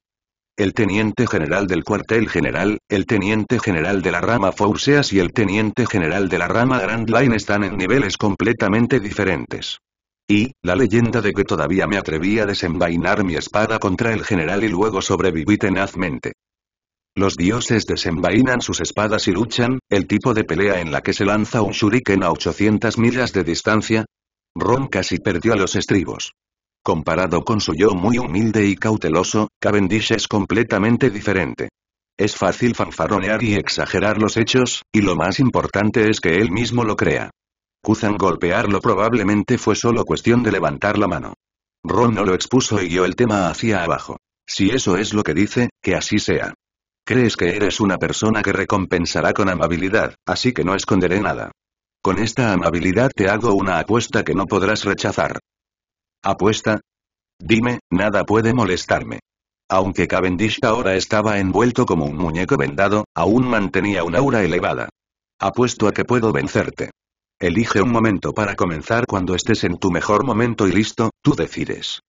S1: El teniente general del cuartel general, el teniente general de la rama Forceas y el teniente general de la rama Grand Line están en niveles completamente diferentes. Y, la leyenda de que todavía me atreví a desenvainar mi espada contra el general y luego sobreviví tenazmente. Los dioses desenvainan sus espadas y luchan, el tipo de pelea en la que se lanza un shuriken a 800 millas de distancia. Ron casi perdió a los estribos. Comparado con su yo muy humilde y cauteloso, Cavendish es completamente diferente. Es fácil fanfaronear y exagerar los hechos, y lo más importante es que él mismo lo crea. Kuzan golpearlo probablemente fue solo cuestión de levantar la mano. Ron no lo expuso y guió el tema hacia abajo. Si eso es lo que dice, que así sea. Crees que eres una persona que recompensará con amabilidad, así que no esconderé nada. Con esta amabilidad te hago una apuesta que no podrás rechazar. ¿Apuesta? Dime, nada puede molestarme. Aunque Cavendish ahora estaba envuelto como un muñeco vendado, aún mantenía un aura elevada. Apuesto a que puedo vencerte. Elige un momento para comenzar cuando estés en tu mejor momento y listo, tú decides.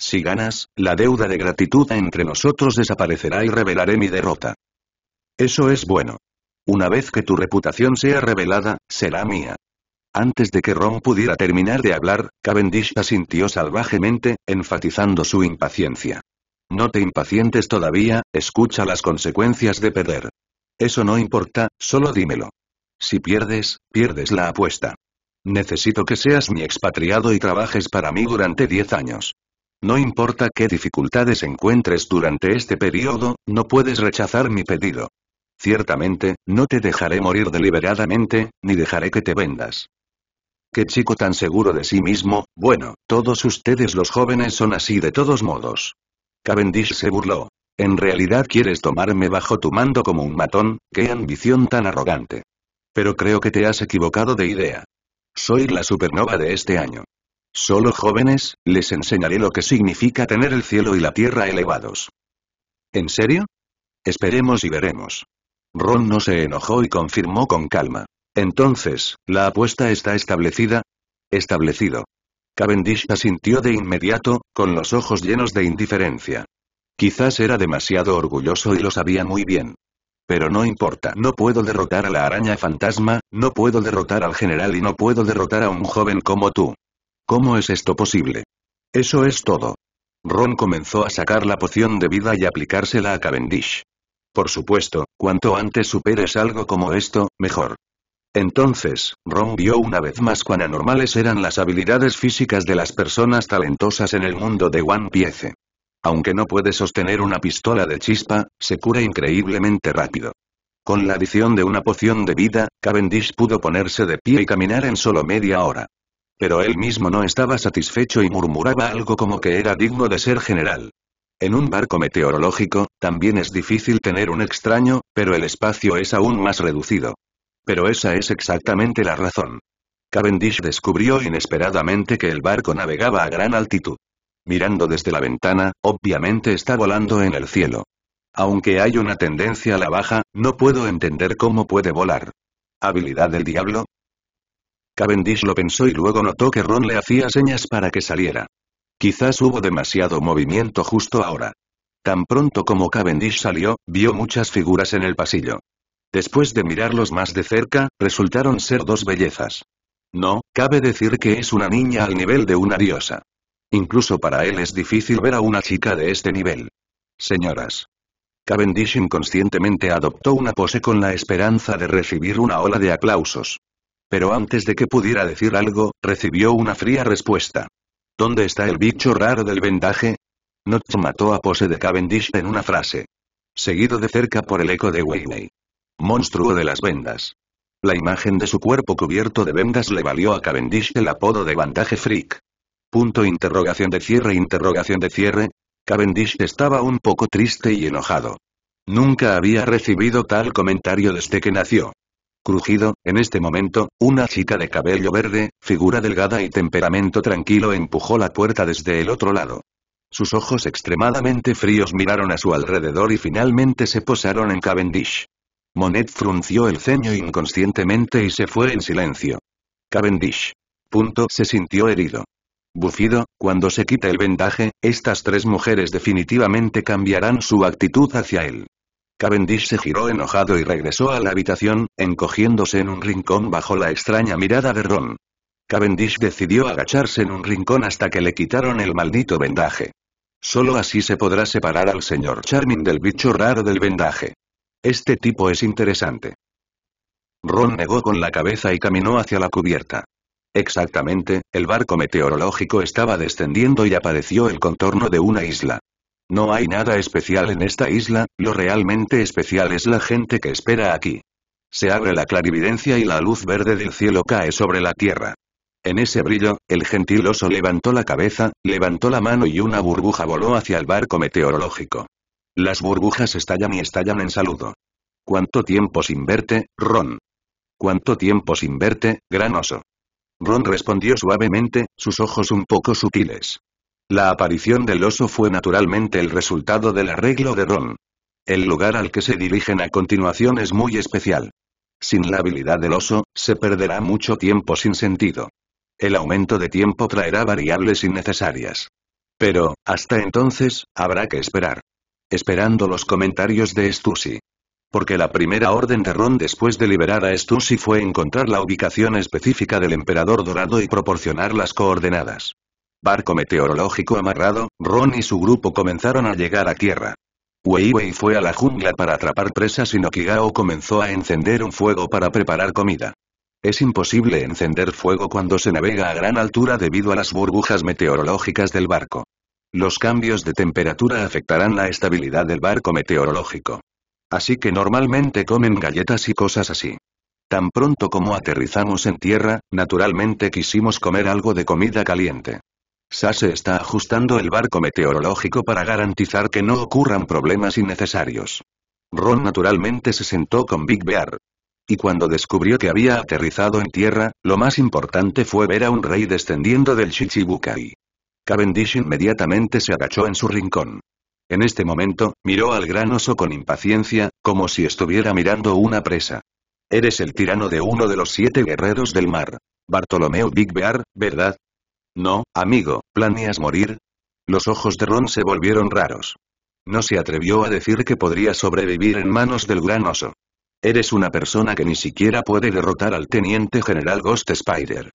S1: Si ganas, la deuda de gratitud entre nosotros desaparecerá y revelaré mi derrota. Eso es bueno. Una vez que tu reputación sea revelada, será mía. Antes de que Ron pudiera terminar de hablar, Cavendish asintió salvajemente, enfatizando su impaciencia. No te impacientes todavía, escucha las consecuencias de perder. Eso no importa, solo dímelo. Si pierdes, pierdes la apuesta. Necesito que seas mi expatriado y trabajes para mí durante diez años. No importa qué dificultades encuentres durante este periodo, no puedes rechazar mi pedido. Ciertamente, no te dejaré morir deliberadamente, ni dejaré que te vendas. Qué chico tan seguro de sí mismo, bueno, todos ustedes los jóvenes son así de todos modos. Cavendish se burló. ¿En realidad quieres tomarme bajo tu mando como un matón? ¡Qué ambición tan arrogante! Pero creo que te has equivocado de idea. Soy la supernova de este año. Solo jóvenes, les enseñaré lo que significa tener el cielo y la tierra elevados. ¿En serio? Esperemos y veremos. Ron no se enojó y confirmó con calma. Entonces, ¿la apuesta está establecida? Establecido. Cavendish asintió de inmediato, con los ojos llenos de indiferencia. Quizás era demasiado orgulloso y lo sabía muy bien. Pero no importa, no puedo derrotar a la araña fantasma, no puedo derrotar al general y no puedo derrotar a un joven como tú. ¿Cómo es esto posible? Eso es todo. Ron comenzó a sacar la poción de vida y aplicársela a Cavendish. Por supuesto, cuanto antes superes algo como esto, mejor. Entonces, Ron vio una vez más cuán anormales eran las habilidades físicas de las personas talentosas en el mundo de One Piece. Aunque no puede sostener una pistola de chispa, se cura increíblemente rápido. Con la adición de una poción de vida, Cavendish pudo ponerse de pie y caminar en solo media hora. Pero él mismo no estaba satisfecho y murmuraba algo como que era digno de ser general. En un barco meteorológico, también es difícil tener un extraño, pero el espacio es aún más reducido. Pero esa es exactamente la razón. Cavendish descubrió inesperadamente que el barco navegaba a gran altitud. Mirando desde la ventana, obviamente está volando en el cielo. Aunque hay una tendencia a la baja, no puedo entender cómo puede volar. ¿Habilidad del diablo? Cavendish lo pensó y luego notó que Ron le hacía señas para que saliera. Quizás hubo demasiado movimiento justo ahora. Tan pronto como Cavendish salió, vio muchas figuras en el pasillo. Después de mirarlos más de cerca, resultaron ser dos bellezas. No, cabe decir que es una niña al nivel de una diosa. Incluso para él es difícil ver a una chica de este nivel. Señoras. Cavendish inconscientemente adoptó una pose con la esperanza de recibir una ola de aplausos. Pero antes de que pudiera decir algo, recibió una fría respuesta. ¿Dónde está el bicho raro del vendaje? Notch mató a pose de Cavendish en una frase. Seguido de cerca por el eco de Wayne. Monstruo de las vendas. La imagen de su cuerpo cubierto de vendas le valió a Cavendish el apodo de Bandaje Freak. Punto interrogación de cierre interrogación de cierre. Cavendish estaba un poco triste y enojado. Nunca había recibido tal comentario desde que nació rugido, en este momento, una chica de cabello verde, figura delgada y temperamento tranquilo empujó la puerta desde el otro lado. Sus ojos extremadamente fríos miraron a su alrededor y finalmente se posaron en Cavendish. Monet frunció el ceño inconscientemente y se fue en silencio. Cavendish. Punto se sintió herido. Bufido, cuando se quita el vendaje, estas tres mujeres definitivamente cambiarán su actitud hacia él. Cavendish se giró enojado y regresó a la habitación, encogiéndose en un rincón bajo la extraña mirada de Ron. Cavendish decidió agacharse en un rincón hasta que le quitaron el maldito vendaje. Solo así se podrá separar al señor Charming del bicho raro del vendaje. Este tipo es interesante. Ron negó con la cabeza y caminó hacia la cubierta. Exactamente, el barco meteorológico estaba descendiendo y apareció el contorno de una isla. No hay nada especial en esta isla, lo realmente especial es la gente que espera aquí. Se abre la clarividencia y la luz verde del cielo cae sobre la tierra. En ese brillo, el gentil oso levantó la cabeza, levantó la mano y una burbuja voló hacia el barco meteorológico. Las burbujas estallan y estallan en saludo. ¿Cuánto tiempo sin verte, Ron? ¿Cuánto tiempo sin verte, gran oso? Ron respondió suavemente, sus ojos un poco sutiles. La aparición del oso fue naturalmente el resultado del arreglo de Ron. El lugar al que se dirigen a continuación es muy especial. Sin la habilidad del oso, se perderá mucho tiempo sin sentido. El aumento de tiempo traerá variables innecesarias. Pero, hasta entonces, habrá que esperar. Esperando los comentarios de Stussy. Porque la primera orden de Ron después de liberar a Stussy fue encontrar la ubicación específica del Emperador Dorado y proporcionar las coordenadas barco meteorológico amarrado, Ron y su grupo comenzaron a llegar a tierra. Weiwei fue a la jungla para atrapar presas y Nokigao comenzó a encender un fuego para preparar comida. Es imposible encender fuego cuando se navega a gran altura debido a las burbujas meteorológicas del barco. Los cambios de temperatura afectarán la estabilidad del barco meteorológico. Así que normalmente comen galletas y cosas así. Tan pronto como aterrizamos en tierra, naturalmente quisimos comer algo de comida caliente. Sase está ajustando el barco meteorológico para garantizar que no ocurran problemas innecesarios. Ron naturalmente se sentó con Big Bear. Y cuando descubrió que había aterrizado en tierra, lo más importante fue ver a un rey descendiendo del Shichibukai. Cavendish inmediatamente se agachó en su rincón. En este momento, miró al gran oso con impaciencia, como si estuviera mirando una presa. Eres el tirano de uno de los siete guerreros del mar. Bartolomeo Big Bear, ¿verdad? No, amigo, ¿planeas morir? Los ojos de Ron se volvieron raros. No se atrevió a decir que podría sobrevivir en manos del gran oso. Eres una persona que ni siquiera puede derrotar al teniente general Ghost Spider.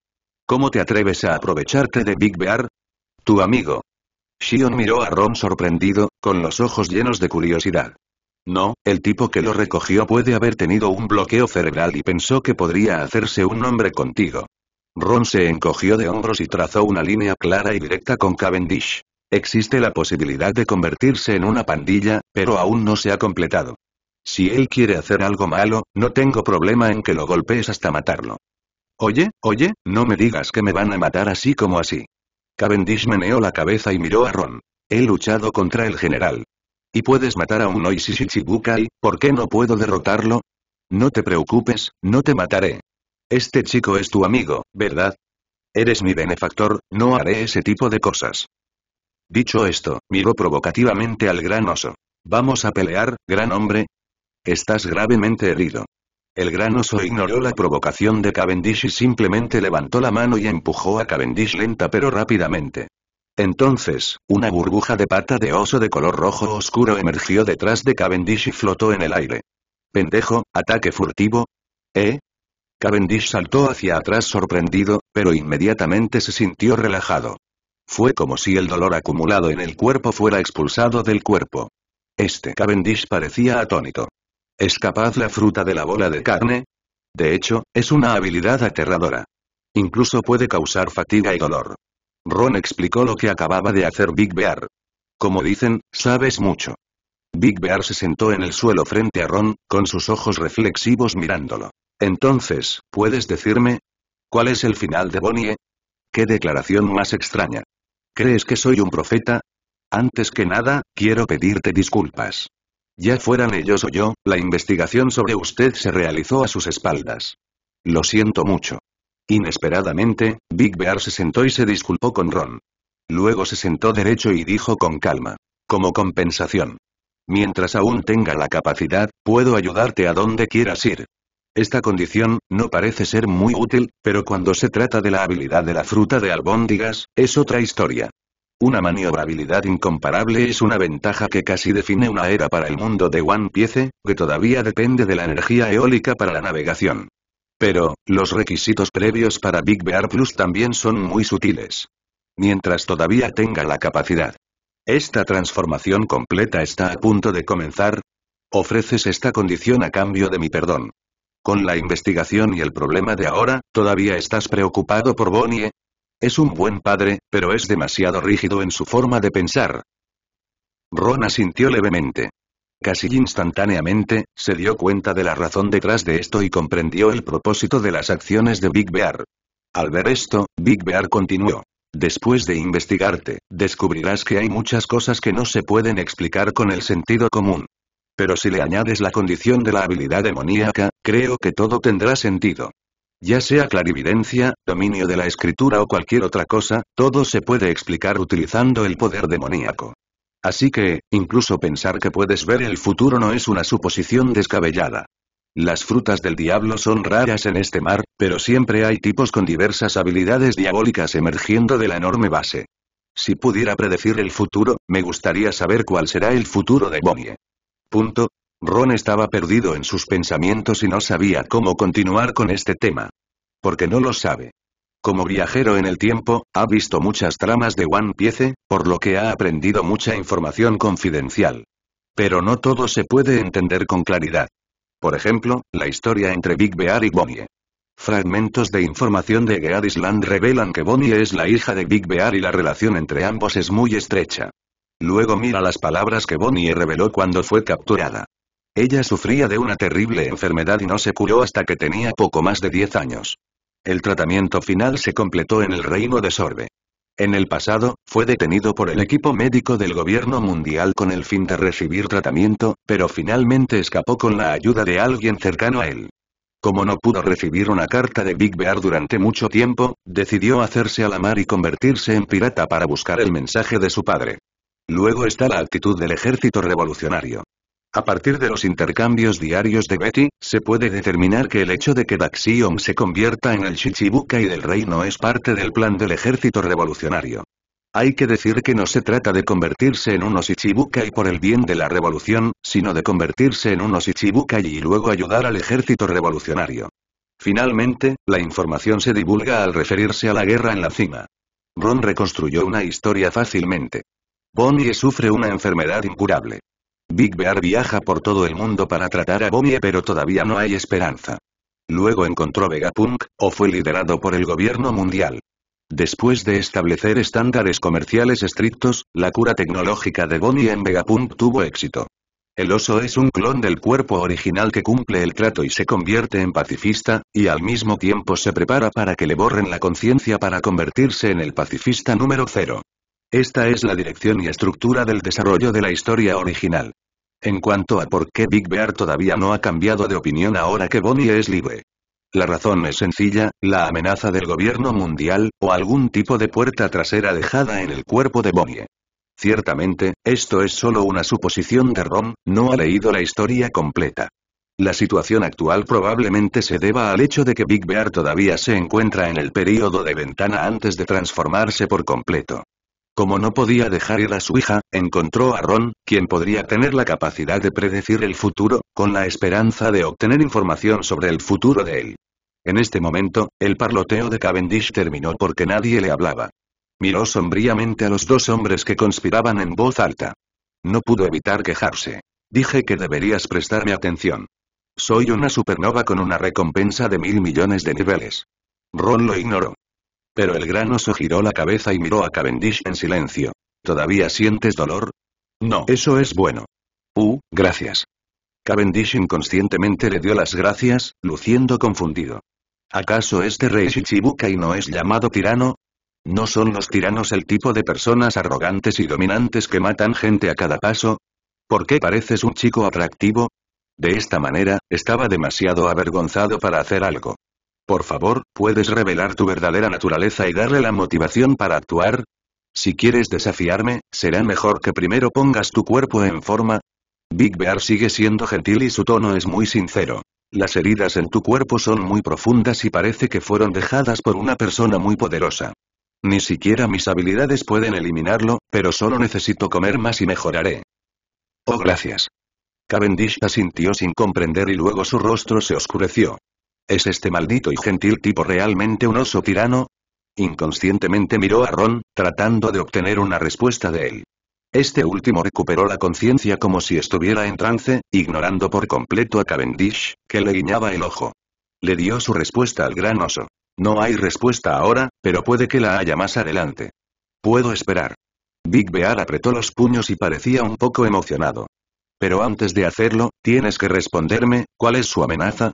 S1: ¿Cómo te atreves a aprovecharte de Big Bear? Tu amigo. Shion miró a Ron sorprendido, con los ojos llenos de curiosidad. No, el tipo que lo recogió puede haber tenido un bloqueo cerebral y pensó que podría hacerse un nombre contigo. Ron se encogió de hombros y trazó una línea clara y directa con Cavendish. Existe la posibilidad de convertirse en una pandilla, pero aún no se ha completado. Si él quiere hacer algo malo, no tengo problema en que lo golpees hasta matarlo. Oye, oye, no me digas que me van a matar así como así. Cavendish meneó la cabeza y miró a Ron. He luchado contra el general. Y puedes matar a un Oishi ¿por qué no puedo derrotarlo? No te preocupes, no te mataré. Este chico es tu amigo, ¿verdad? Eres mi benefactor, no haré ese tipo de cosas. Dicho esto, miró provocativamente al gran oso. Vamos a pelear, gran hombre. Estás gravemente herido. El gran oso ignoró la provocación de Cavendish y simplemente levantó la mano y empujó a Cavendish lenta pero rápidamente. Entonces, una burbuja de pata de oso de color rojo oscuro emergió detrás de Cavendish y flotó en el aire. Pendejo, ataque furtivo. ¿Eh? Cavendish saltó hacia atrás sorprendido, pero inmediatamente se sintió relajado. Fue como si el dolor acumulado en el cuerpo fuera expulsado del cuerpo. Este Cavendish parecía atónito. ¿Es capaz la fruta de la bola de carne? De hecho, es una habilidad aterradora. Incluso puede causar fatiga y dolor. Ron explicó lo que acababa de hacer Big Bear. Como dicen, sabes mucho. Big Bear se sentó en el suelo frente a Ron, con sus ojos reflexivos mirándolo. Entonces, ¿puedes decirme? ¿Cuál es el final de Bonnie? E? ¡Qué declaración más extraña! ¿Crees que soy un profeta? Antes que nada, quiero pedirte disculpas. Ya fueran ellos o yo, la investigación sobre usted se realizó a sus espaldas. Lo siento mucho. Inesperadamente, Big Bear se sentó y se disculpó con Ron. Luego se sentó derecho y dijo con calma. Como compensación. Mientras aún tenga la capacidad, puedo ayudarte a donde quieras ir. Esta condición, no parece ser muy útil, pero cuando se trata de la habilidad de la fruta de albóndigas, es otra historia. Una maniobrabilidad incomparable es una ventaja que casi define una era para el mundo de One Piece, que todavía depende de la energía eólica para la navegación. Pero, los requisitos previos para Big Bear Plus también son muy sutiles. Mientras todavía tenga la capacidad. Esta transformación completa está a punto de comenzar. Ofreces esta condición a cambio de mi perdón. Con la investigación y el problema de ahora, ¿todavía estás preocupado por Bonnie? ¿eh? Es un buen padre, pero es demasiado rígido en su forma de pensar. Ron asintió levemente. Casi instantáneamente, se dio cuenta de la razón detrás de esto y comprendió el propósito de las acciones de Big Bear. Al ver esto, Big Bear continuó. Después de investigarte, descubrirás que hay muchas cosas que no se pueden explicar con el sentido común. Pero si le añades la condición de la habilidad demoníaca, creo que todo tendrá sentido. Ya sea clarividencia, dominio de la escritura o cualquier otra cosa, todo se puede explicar utilizando el poder demoníaco. Así que, incluso pensar que puedes ver el futuro no es una suposición descabellada. Las frutas del diablo son raras en este mar, pero siempre hay tipos con diversas habilidades diabólicas emergiendo de la enorme base. Si pudiera predecir el futuro, me gustaría saber cuál será el futuro de Bonnie. Punto. Ron estaba perdido en sus pensamientos y no sabía cómo continuar con este tema. Porque no lo sabe. Como viajero en el tiempo, ha visto muchas tramas de One Piece, por lo que ha aprendido mucha información confidencial. Pero no todo se puede entender con claridad. Por ejemplo, la historia entre Big Bear y Bonnie. Fragmentos de información de Gead Island revelan que Bonnie es la hija de Big Bear y la relación entre ambos es muy estrecha. Luego mira las palabras que Bonnie reveló cuando fue capturada. Ella sufría de una terrible enfermedad y no se curó hasta que tenía poco más de 10 años. El tratamiento final se completó en el reino de Sorbe. En el pasado, fue detenido por el equipo médico del gobierno mundial con el fin de recibir tratamiento, pero finalmente escapó con la ayuda de alguien cercano a él. Como no pudo recibir una carta de Big Bear durante mucho tiempo, decidió hacerse a la mar y convertirse en pirata para buscar el mensaje de su padre. Luego está la actitud del ejército revolucionario. A partir de los intercambios diarios de Betty, se puede determinar que el hecho de que Daxion se convierta en el y del reino es parte del plan del ejército revolucionario. Hay que decir que no se trata de convertirse en unos y por el bien de la revolución, sino de convertirse en unos Shichibukai y luego ayudar al ejército revolucionario. Finalmente, la información se divulga al referirse a la guerra en la cima. Ron reconstruyó una historia fácilmente. Bonnie sufre una enfermedad incurable. Big Bear viaja por todo el mundo para tratar a Bonnie pero todavía no hay esperanza. Luego encontró Vegapunk, o fue liderado por el gobierno mundial. Después de establecer estándares comerciales estrictos, la cura tecnológica de Bonnie en Vegapunk tuvo éxito. El oso es un clon del cuerpo original que cumple el trato y se convierte en pacifista, y al mismo tiempo se prepara para que le borren la conciencia para convertirse en el pacifista número cero. Esta es la dirección y estructura del desarrollo de la historia original. En cuanto a por qué Big Bear todavía no ha cambiado de opinión ahora que Bonnie es libre. La razón es sencilla, la amenaza del gobierno mundial, o algún tipo de puerta trasera dejada en el cuerpo de Bonnie. Ciertamente, esto es solo una suposición de Ron, no ha leído la historia completa. La situación actual probablemente se deba al hecho de que Big Bear todavía se encuentra en el período de ventana antes de transformarse por completo. Como no podía dejar ir a su hija, encontró a Ron, quien podría tener la capacidad de predecir el futuro, con la esperanza de obtener información sobre el futuro de él. En este momento, el parloteo de Cavendish terminó porque nadie le hablaba. Miró sombríamente a los dos hombres que conspiraban en voz alta. No pudo evitar quejarse. Dije que deberías prestarme atención. Soy una supernova con una recompensa de mil millones de niveles. Ron lo ignoró. Pero el gran oso giró la cabeza y miró a Cavendish en silencio. ¿Todavía sientes dolor? No, eso es bueno. Uh, gracias. Cavendish inconscientemente le dio las gracias, luciendo confundido. ¿Acaso este rey Shichibukai no es llamado tirano? ¿No son los tiranos el tipo de personas arrogantes y dominantes que matan gente a cada paso? ¿Por qué pareces un chico atractivo? De esta manera, estaba demasiado avergonzado para hacer algo. Por favor, ¿puedes revelar tu verdadera naturaleza y darle la motivación para actuar? Si quieres desafiarme, será mejor que primero pongas tu cuerpo en forma. Big Bear sigue siendo gentil y su tono es muy sincero. Las heridas en tu cuerpo son muy profundas y parece que fueron dejadas por una persona muy poderosa. Ni siquiera mis habilidades pueden eliminarlo, pero solo necesito comer más y mejoraré. Oh gracias. Cavendish asintió sin comprender y luego su rostro se oscureció. ¿Es este maldito y gentil tipo realmente un oso tirano? Inconscientemente miró a Ron, tratando de obtener una respuesta de él. Este último recuperó la conciencia como si estuviera en trance, ignorando por completo a Cavendish, que le guiñaba el ojo. Le dio su respuesta al gran oso. No hay respuesta ahora, pero puede que la haya más adelante. Puedo esperar. Big Bear apretó los puños y parecía un poco emocionado. Pero antes de hacerlo, tienes que responderme, ¿cuál es su amenaza?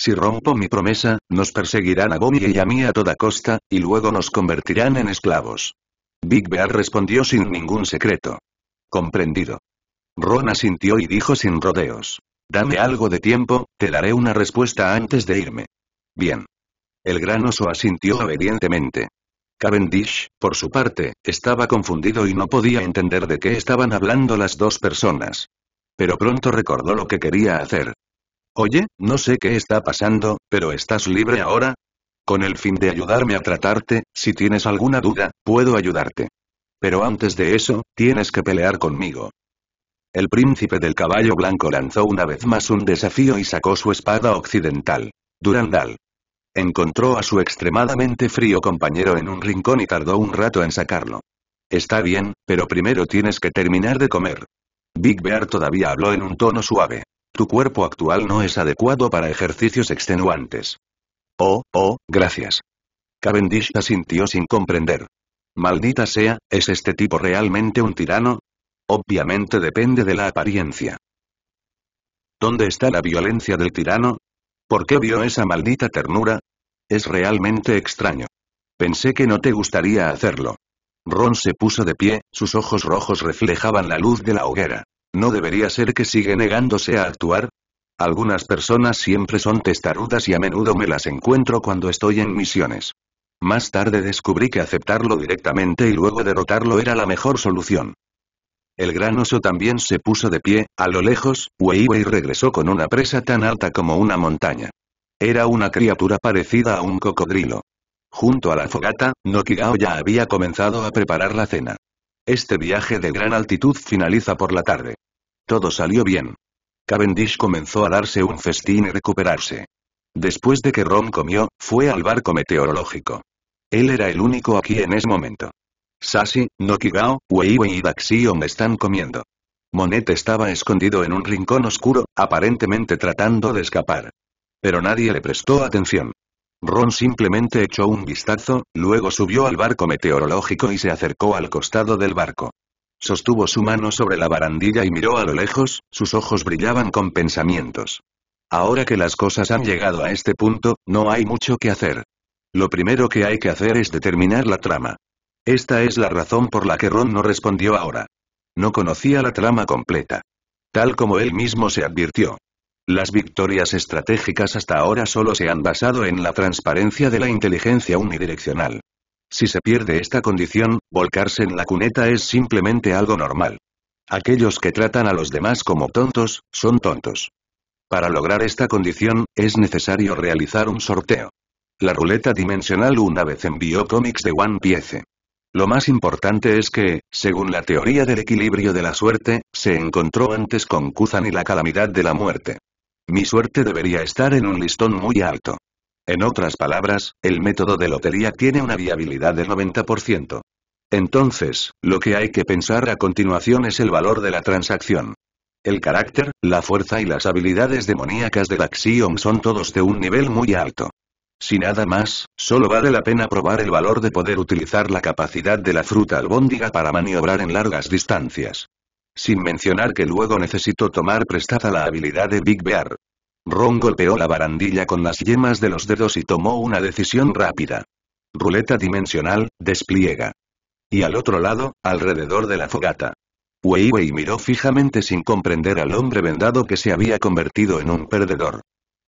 S1: Si rompo mi promesa, nos perseguirán a Gomi y a mí a toda costa, y luego nos convertirán en esclavos. Big Bear respondió sin ningún secreto. Comprendido. Ron asintió y dijo sin rodeos. Dame algo de tiempo, te daré una respuesta antes de irme. Bien. El gran oso asintió obedientemente. Cavendish, por su parte, estaba confundido y no podía entender de qué estaban hablando las dos personas. Pero pronto recordó lo que quería hacer. Oye, no sé qué está pasando, pero ¿estás libre ahora? Con el fin de ayudarme a tratarte, si tienes alguna duda, puedo ayudarte. Pero antes de eso, tienes que pelear conmigo. El príncipe del caballo blanco lanzó una vez más un desafío y sacó su espada occidental. Durandal. Encontró a su extremadamente frío compañero en un rincón y tardó un rato en sacarlo. Está bien, pero primero tienes que terminar de comer. Big Bear todavía habló en un tono suave. Tu cuerpo actual no es adecuado para ejercicios extenuantes. Oh, oh, gracias. Cavendish asintió sin comprender. Maldita sea, ¿es este tipo realmente un tirano? Obviamente depende de la apariencia. ¿Dónde está la violencia del tirano? ¿Por qué vio esa maldita ternura? Es realmente extraño. Pensé que no te gustaría hacerlo. Ron se puso de pie, sus ojos rojos reflejaban la luz de la hoguera. ¿No debería ser que sigue negándose a actuar? Algunas personas siempre son testarudas y a menudo me las encuentro cuando estoy en misiones. Más tarde descubrí que aceptarlo directamente y luego derrotarlo era la mejor solución. El gran oso también se puso de pie, a lo lejos, Weiwei y regresó con una presa tan alta como una montaña. Era una criatura parecida a un cocodrilo. Junto a la fogata, Nokigao ya había comenzado a preparar la cena. Este viaje de gran altitud finaliza por la tarde. Todo salió bien. Cavendish comenzó a darse un festín y recuperarse. Después de que Ron comió, fue al barco meteorológico. Él era el único aquí en ese momento. Sasi, Nokigao, Weiwei y Daxion están comiendo. Monet estaba escondido en un rincón oscuro, aparentemente tratando de escapar. Pero nadie le prestó atención. Ron simplemente echó un vistazo, luego subió al barco meteorológico y se acercó al costado del barco. Sostuvo su mano sobre la barandilla y miró a lo lejos, sus ojos brillaban con pensamientos. Ahora que las cosas han llegado a este punto, no hay mucho que hacer. Lo primero que hay que hacer es determinar la trama. Esta es la razón por la que Ron no respondió ahora. No conocía la trama completa. Tal como él mismo se advirtió. Las victorias estratégicas hasta ahora solo se han basado en la transparencia de la inteligencia unidireccional. Si se pierde esta condición, volcarse en la cuneta es simplemente algo normal. Aquellos que tratan a los demás como tontos, son tontos. Para lograr esta condición, es necesario realizar un sorteo. La ruleta dimensional una vez envió cómics de One Piece. Lo más importante es que, según la teoría del equilibrio de la suerte, se encontró antes con Kuzan y la calamidad de la muerte. Mi suerte debería estar en un listón muy alto. En otras palabras, el método de lotería tiene una viabilidad del 90%. Entonces, lo que hay que pensar a continuación es el valor de la transacción. El carácter, la fuerza y las habilidades demoníacas de Axiom son todos de un nivel muy alto. Si nada más, solo vale la pena probar el valor de poder utilizar la capacidad de la fruta albóndiga para maniobrar en largas distancias sin mencionar que luego necesitó tomar prestada la habilidad de Big Bear. Ron golpeó la barandilla con las yemas de los dedos y tomó una decisión rápida. Ruleta dimensional, despliega. Y al otro lado, alrededor de la fogata. Weiwei miró fijamente sin comprender al hombre vendado que se había convertido en un perdedor.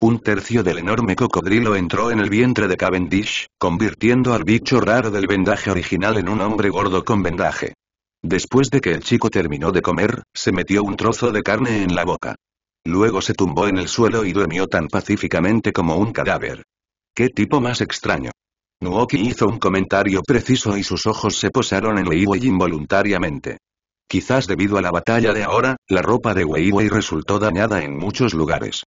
S1: Un tercio del enorme cocodrilo entró en el vientre de Cavendish, convirtiendo al bicho raro del vendaje original en un hombre gordo con vendaje. Después de que el chico terminó de comer, se metió un trozo de carne en la boca. Luego se tumbó en el suelo y durmió tan pacíficamente como un cadáver. ¡Qué tipo más extraño! Nuoki hizo un comentario preciso y sus ojos se posaron en Weiwei involuntariamente. Quizás debido a la batalla de ahora, la ropa de Weiwei resultó dañada en muchos lugares.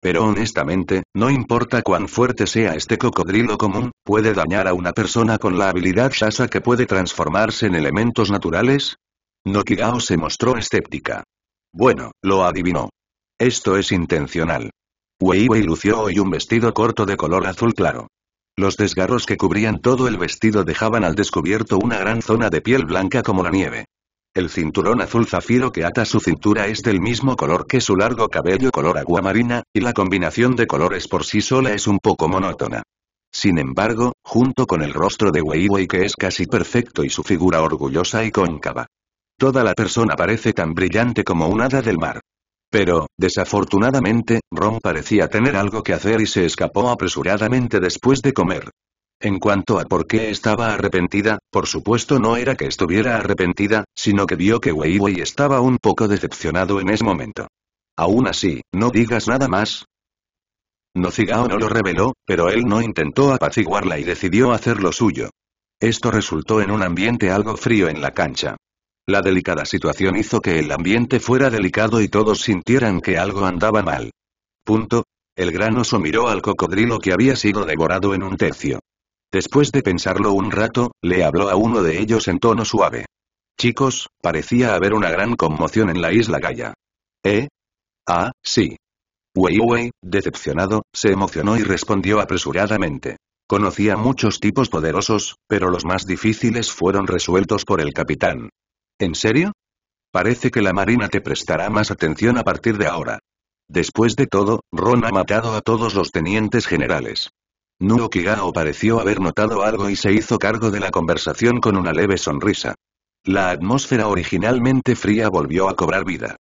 S1: Pero honestamente, no importa cuán fuerte sea este cocodrilo común, ¿puede dañar a una persona con la habilidad Shasa que puede transformarse en elementos naturales? Nokigao se mostró escéptica. Bueno, lo adivinó. Esto es intencional. Weiwei lució hoy un vestido corto de color azul claro. Los desgarros que cubrían todo el vestido dejaban al descubierto una gran zona de piel blanca como la nieve. El cinturón azul zafiro que ata su cintura es del mismo color que su largo cabello color aguamarina, y la combinación de colores por sí sola es un poco monótona. Sin embargo, junto con el rostro de Weiwei que es casi perfecto y su figura orgullosa y cóncava. Toda la persona parece tan brillante como un hada del mar. Pero, desafortunadamente, Ron parecía tener algo que hacer y se escapó apresuradamente después de comer. En cuanto a por qué estaba arrepentida, por supuesto no era que estuviera arrepentida, sino que vio que Weiwei estaba un poco decepcionado en ese momento. Aún así, no digas nada más. Nocigao no lo reveló, pero él no intentó apaciguarla y decidió hacer lo suyo. Esto resultó en un ambiente algo frío en la cancha. La delicada situación hizo que el ambiente fuera delicado y todos sintieran que algo andaba mal. Punto. El gran oso miró al cocodrilo que había sido devorado en un tercio. Después de pensarlo un rato, le habló a uno de ellos en tono suave. Chicos, parecía haber una gran conmoción en la isla Gaia. ¿Eh? Ah, sí. Weiwei, decepcionado, se emocionó y respondió apresuradamente. Conocía muchos tipos poderosos, pero los más difíciles fueron resueltos por el capitán. ¿En serio? Parece que la marina te prestará más atención a partir de ahora. Después de todo, Ron ha matado a todos los tenientes generales. Nuo pareció haber notado algo y se hizo cargo de la conversación con una leve sonrisa. La atmósfera originalmente fría volvió a cobrar vida.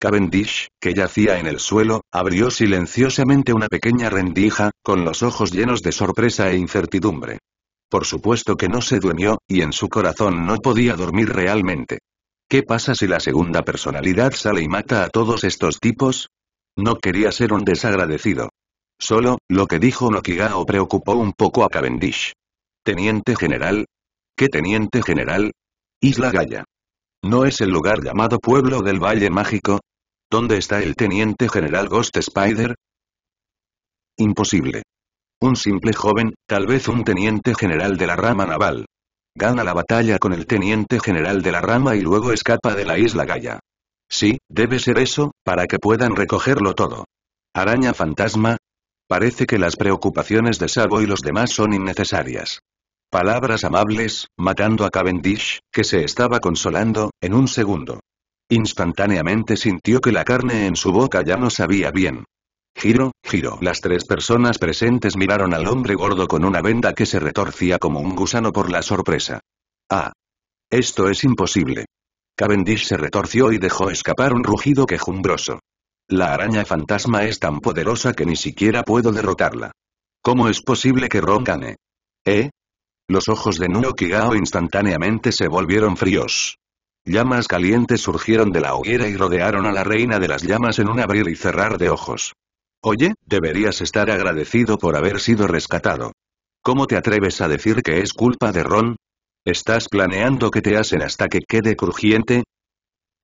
S1: Cavendish, que yacía en el suelo, abrió silenciosamente una pequeña rendija, con los ojos llenos de sorpresa e incertidumbre. Por supuesto que no se duermió y en su corazón no podía dormir realmente. ¿Qué pasa si la segunda personalidad sale y mata a todos estos tipos? No quería ser un desagradecido. Solo, lo que dijo Nokigao preocupó un poco a Cavendish. ¿Teniente general? ¿Qué teniente general? Isla Gaya. ¿No es el lugar llamado Pueblo del Valle Mágico? ¿Dónde está el teniente general Ghost Spider? Imposible. Un simple joven, tal vez un teniente general de la rama naval. Gana la batalla con el teniente general de la rama y luego escapa de la isla Gaia. Sí, debe ser eso, para que puedan recogerlo todo. Araña fantasma, Parece que las preocupaciones de Sabo y los demás son innecesarias. Palabras amables, matando a Cavendish, que se estaba consolando, en un segundo. Instantáneamente sintió que la carne en su boca ya no sabía bien. Giro, giro. Las tres personas presentes miraron al hombre gordo con una venda que se retorcía como un gusano por la sorpresa. Ah. Esto es imposible. Cavendish se retorció y dejó escapar un rugido quejumbroso. La araña fantasma es tan poderosa que ni siquiera puedo derrotarla. ¿Cómo es posible que Ron gane? ¿Eh? Los ojos de Nuno Kigao instantáneamente se volvieron fríos. Llamas calientes surgieron de la hoguera y rodearon a la reina de las llamas en un abrir y cerrar de ojos. Oye, deberías estar agradecido por haber sido rescatado. ¿Cómo te atreves a decir que es culpa de Ron? ¿Estás planeando que te hacen hasta que quede crujiente?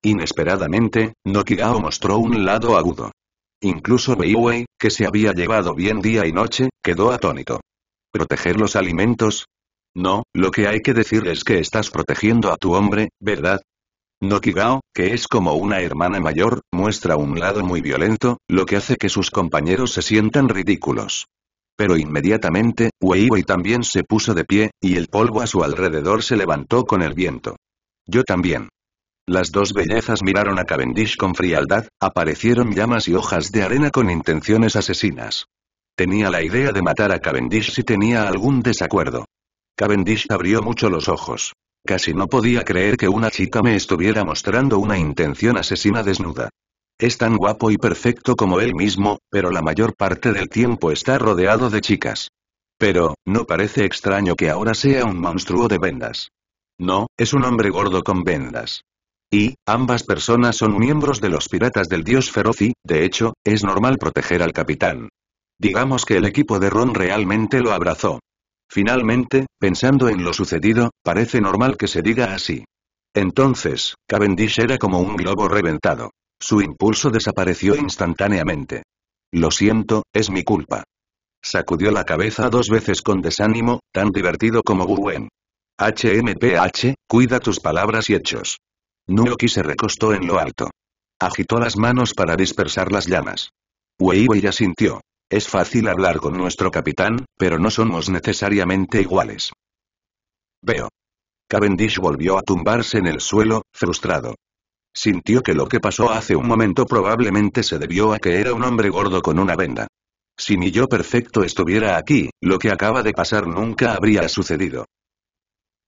S1: Inesperadamente, Nokigao mostró un lado agudo. Incluso Weiwei, que se había llevado bien día y noche, quedó atónito. ¿Proteger los alimentos? No, lo que hay que decir es que estás protegiendo a tu hombre, ¿verdad? Nokigao, que es como una hermana mayor, muestra un lado muy violento, lo que hace que sus compañeros se sientan ridículos. Pero inmediatamente, Weiwei también se puso de pie, y el polvo a su alrededor se levantó con el viento. Yo también. Las dos bellezas miraron a Cavendish con frialdad, aparecieron llamas y hojas de arena con intenciones asesinas. Tenía la idea de matar a Cavendish si tenía algún desacuerdo. Cavendish abrió mucho los ojos. Casi no podía creer que una chica me estuviera mostrando una intención asesina desnuda. Es tan guapo y perfecto como él mismo, pero la mayor parte del tiempo está rodeado de chicas. Pero, no parece extraño que ahora sea un monstruo de vendas. No, es un hombre gordo con vendas. Y, ambas personas son miembros de los piratas del dios feroz y, de hecho, es normal proteger al capitán. Digamos que el equipo de Ron realmente lo abrazó. Finalmente, pensando en lo sucedido, parece normal que se diga así. Entonces, Cavendish era como un globo reventado. Su impulso desapareció instantáneamente. Lo siento, es mi culpa. Sacudió la cabeza dos veces con desánimo, tan divertido como Gwen. HMPH, cuida tus palabras y hechos. Nuoki se recostó en lo alto. Agitó las manos para dispersar las llamas. Weiwei ya sintió. Es fácil hablar con nuestro capitán, pero no somos necesariamente iguales. Veo. Cavendish volvió a tumbarse en el suelo, frustrado. Sintió que lo que pasó hace un momento probablemente se debió a que era un hombre gordo con una venda. Si mi yo perfecto estuviera aquí, lo que acaba de pasar nunca habría sucedido.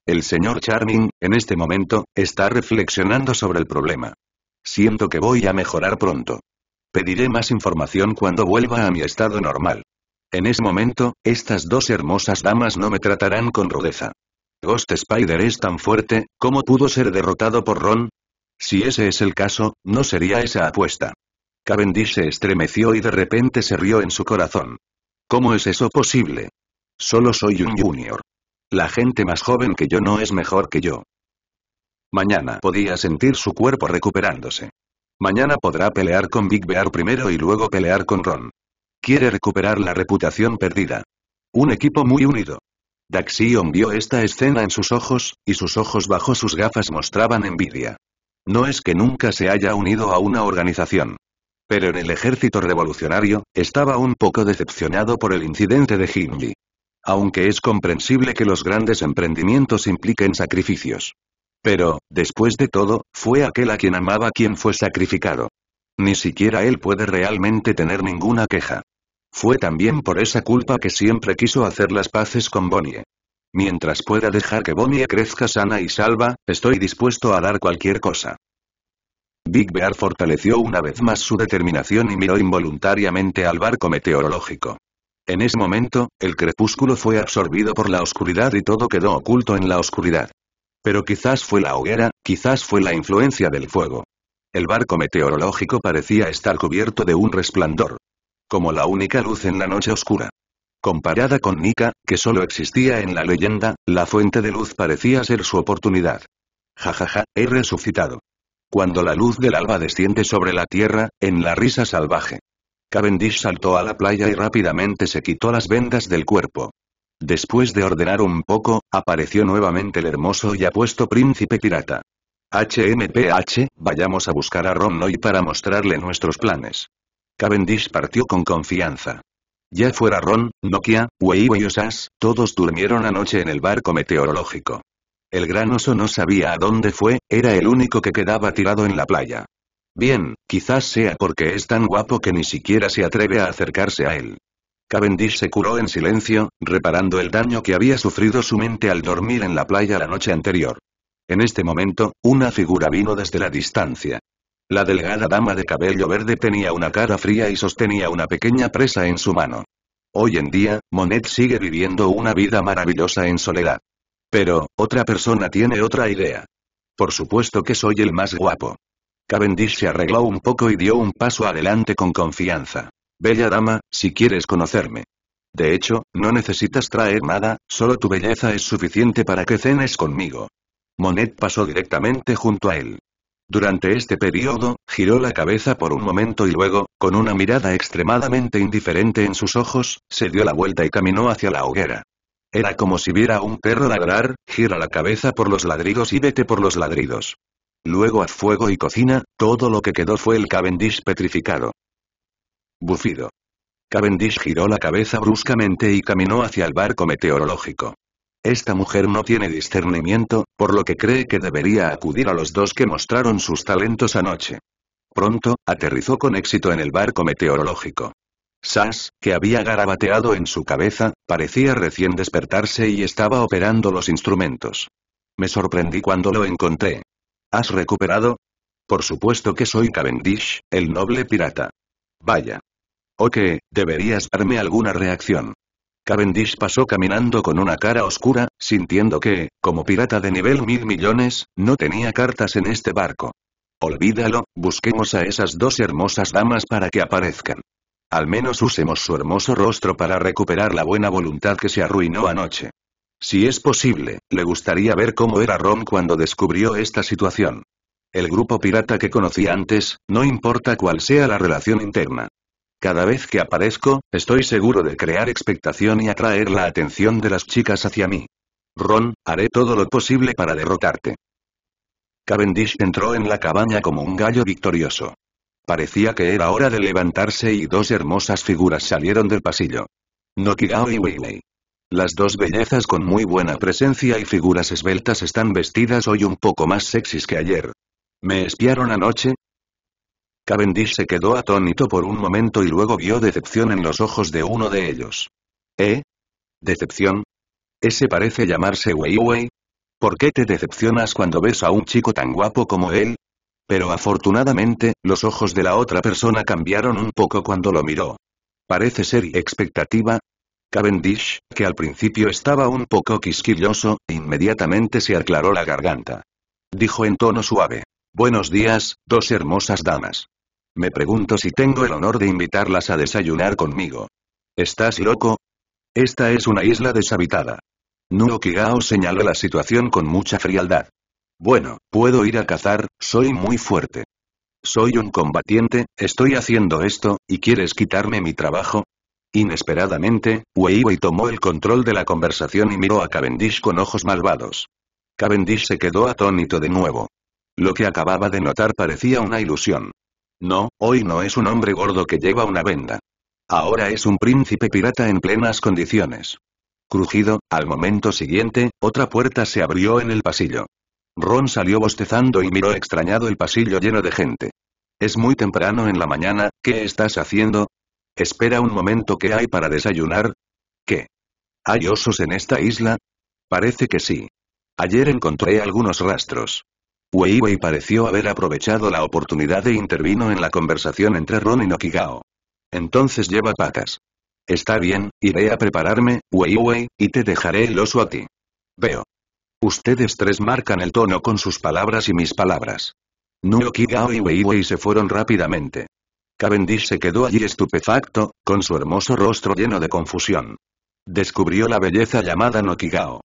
S1: El señor Charming, en este momento, está reflexionando sobre el problema. Siento que voy a mejorar pronto. Pediré más información cuando vuelva a mi estado normal. En ese momento, estas dos hermosas damas no me tratarán con rudeza. Ghost Spider es tan fuerte, ¿cómo pudo ser derrotado por Ron? Si ese es el caso, no sería esa apuesta. Cavendish se estremeció y de repente se rió en su corazón. ¿Cómo es eso posible? Solo soy un junior. La gente más joven que yo no es mejor que yo. Mañana podía sentir su cuerpo recuperándose. Mañana podrá pelear con Big Bear primero y luego pelear con Ron. Quiere recuperar la reputación perdida. Un equipo muy unido. Daxion vio esta escena en sus ojos, y sus ojos bajo sus gafas mostraban envidia. No es que nunca se haya unido a una organización. Pero en el ejército revolucionario, estaba un poco decepcionado por el incidente de Hindley aunque es comprensible que los grandes emprendimientos impliquen sacrificios. Pero, después de todo, fue aquel a quien amaba quien fue sacrificado. Ni siquiera él puede realmente tener ninguna queja. Fue también por esa culpa que siempre quiso hacer las paces con Bonnie. Mientras pueda dejar que Bonnie crezca sana y salva, estoy dispuesto a dar cualquier cosa. Big Bear fortaleció una vez más su determinación y miró involuntariamente al barco meteorológico. En ese momento, el crepúsculo fue absorbido por la oscuridad y todo quedó oculto en la oscuridad. Pero quizás fue la hoguera, quizás fue la influencia del fuego. El barco meteorológico parecía estar cubierto de un resplandor. Como la única luz en la noche oscura. Comparada con Nika, que solo existía en la leyenda, la fuente de luz parecía ser su oportunidad. Jajaja, he resucitado. Cuando la luz del alba desciende sobre la tierra, en la risa salvaje. Cavendish saltó a la playa y rápidamente se quitó las vendas del cuerpo. Después de ordenar un poco, apareció nuevamente el hermoso y apuesto príncipe pirata. HMPH, vayamos a buscar a Romnoy para mostrarle nuestros planes. Cavendish partió con confianza. Ya fuera Ron, Nokia, Weiwei y Osas, todos durmieron anoche en el barco meteorológico. El gran oso no sabía a dónde fue, era el único que quedaba tirado en la playa. Bien, quizás sea porque es tan guapo que ni siquiera se atreve a acercarse a él. Cavendish se curó en silencio, reparando el daño que había sufrido su mente al dormir en la playa la noche anterior. En este momento, una figura vino desde la distancia. La delgada dama de cabello verde tenía una cara fría y sostenía una pequeña presa en su mano. Hoy en día, Monet sigue viviendo una vida maravillosa en soledad. Pero, otra persona tiene otra idea. Por supuesto que soy el más guapo. Cavendish se arregló un poco y dio un paso adelante con confianza. Bella dama, si quieres conocerme. De hecho, no necesitas traer nada, solo tu belleza es suficiente para que cenes conmigo. Monet pasó directamente junto a él. Durante este periodo, giró la cabeza por un momento y luego, con una mirada extremadamente indiferente en sus ojos, se dio la vuelta y caminó hacia la hoguera. Era como si viera a un perro ladrar, gira la cabeza por los ladridos y vete por los ladridos. Luego a fuego y cocina, todo lo que quedó fue el Cavendish petrificado. Bufido. Cavendish giró la cabeza bruscamente y caminó hacia el barco meteorológico. Esta mujer no tiene discernimiento, por lo que cree que debería acudir a los dos que mostraron sus talentos anoche. Pronto, aterrizó con éxito en el barco meteorológico. sas que había garabateado en su cabeza, parecía recién despertarse y estaba operando los instrumentos. Me sorprendí cuando lo encontré. ¿Has recuperado? Por supuesto que soy Cavendish, el noble pirata. Vaya. Ok, deberías darme alguna reacción. Cavendish pasó caminando con una cara oscura, sintiendo que, como pirata de nivel mil millones, no tenía cartas en este barco. Olvídalo, busquemos a esas dos hermosas damas para que aparezcan. Al menos usemos su hermoso rostro para recuperar la buena voluntad que se arruinó anoche. Si es posible, le gustaría ver cómo era Ron cuando descubrió esta situación. El grupo pirata que conocí antes, no importa cuál sea la relación interna. Cada vez que aparezco, estoy seguro de crear expectación y atraer la atención de las chicas hacia mí. Ron, haré todo lo posible para derrotarte. Cavendish entró en la cabaña como un gallo victorioso. Parecía que era hora de levantarse y dos hermosas figuras salieron del pasillo. Nokigao y Wiley. Las dos bellezas con muy buena presencia y figuras esbeltas están vestidas hoy un poco más sexys que ayer. ¿Me espiaron anoche? Cavendish se quedó atónito por un momento y luego vio decepción en los ojos de uno de ellos. ¿Eh? ¿Decepción? Ese parece llamarse Weiwei? ¿Por qué te decepcionas cuando ves a un chico tan guapo como él? Pero afortunadamente, los ojos de la otra persona cambiaron un poco cuando lo miró. Parece ser expectativa, Cavendish, que al principio estaba un poco quisquilloso, inmediatamente se aclaró la garganta. Dijo en tono suave. Buenos días, dos hermosas damas. Me pregunto si tengo el honor de invitarlas a desayunar conmigo. ¿Estás loco? Esta es una isla deshabitada. Nuokigao señaló la situación con mucha frialdad. Bueno, puedo ir a cazar, soy muy fuerte. Soy un combatiente, estoy haciendo esto, ¿y quieres quitarme mi trabajo? Inesperadamente, Weiwei tomó el control de la conversación y miró a Cavendish con ojos malvados. Cavendish se quedó atónito de nuevo. Lo que acababa de notar parecía una ilusión. No, hoy no es un hombre gordo que lleva una venda. Ahora es un príncipe pirata en plenas condiciones. Crujido, al momento siguiente, otra puerta se abrió en el pasillo. Ron salió bostezando y miró extrañado el pasillo lleno de gente. Es muy temprano en la mañana, ¿qué estás haciendo? Espera un momento, ¿qué hay para desayunar? ¿Qué? ¿Hay osos en esta isla? Parece que sí. Ayer encontré algunos rastros. Weiwei pareció haber aprovechado la oportunidad e intervino en la conversación entre Ron y Nokigao. Entonces lleva patas. Está bien, iré a prepararme, Weiwei, y te dejaré el oso a ti. Veo. Ustedes tres marcan el tono con sus palabras y mis palabras. Nokigao y Weiwei se fueron rápidamente. Cavendish se quedó allí estupefacto, con su hermoso rostro lleno de confusión. Descubrió la belleza llamada Nokigao.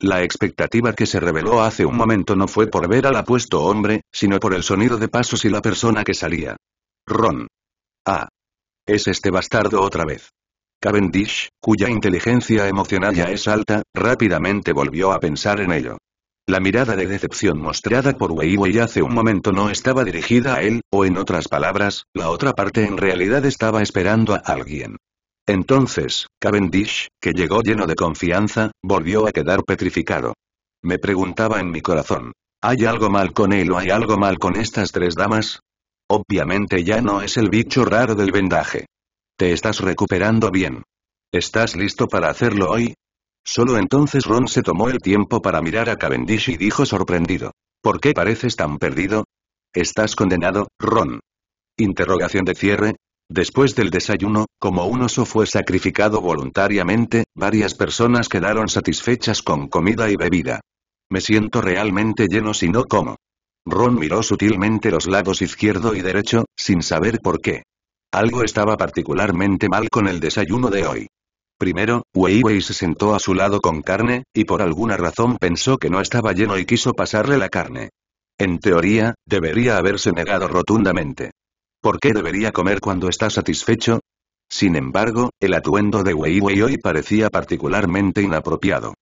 S1: La expectativa que se reveló hace un momento no fue por ver al apuesto hombre, sino por el sonido de pasos y la persona que salía. Ron. Ah. Es este bastardo otra vez. Cavendish, cuya inteligencia emocional ya es alta, rápidamente volvió a pensar en ello. La mirada de decepción mostrada por Weiwei hace un momento no estaba dirigida a él, o en otras palabras, la otra parte en realidad estaba esperando a alguien. Entonces, Cavendish, que llegó lleno de confianza, volvió a quedar petrificado. Me preguntaba en mi corazón, ¿hay algo mal con él o hay algo mal con estas tres damas? Obviamente ya no es el bicho raro del vendaje. Te estás recuperando bien. ¿Estás listo para hacerlo hoy? Solo entonces Ron se tomó el tiempo para mirar a Cavendish y dijo sorprendido. ¿Por qué pareces tan perdido? ¿Estás condenado, Ron? Interrogación de cierre. Después del desayuno, como un oso fue sacrificado voluntariamente, varias personas quedaron satisfechas con comida y bebida. Me siento realmente lleno si no como. Ron miró sutilmente los lados izquierdo y derecho, sin saber por qué. Algo estaba particularmente mal con el desayuno de hoy. Primero, Weiwei se sentó a su lado con carne, y por alguna razón pensó que no estaba lleno y quiso pasarle la carne. En teoría, debería haberse negado rotundamente. ¿Por qué debería comer cuando está satisfecho? Sin embargo, el atuendo de Weiwei hoy parecía particularmente inapropiado.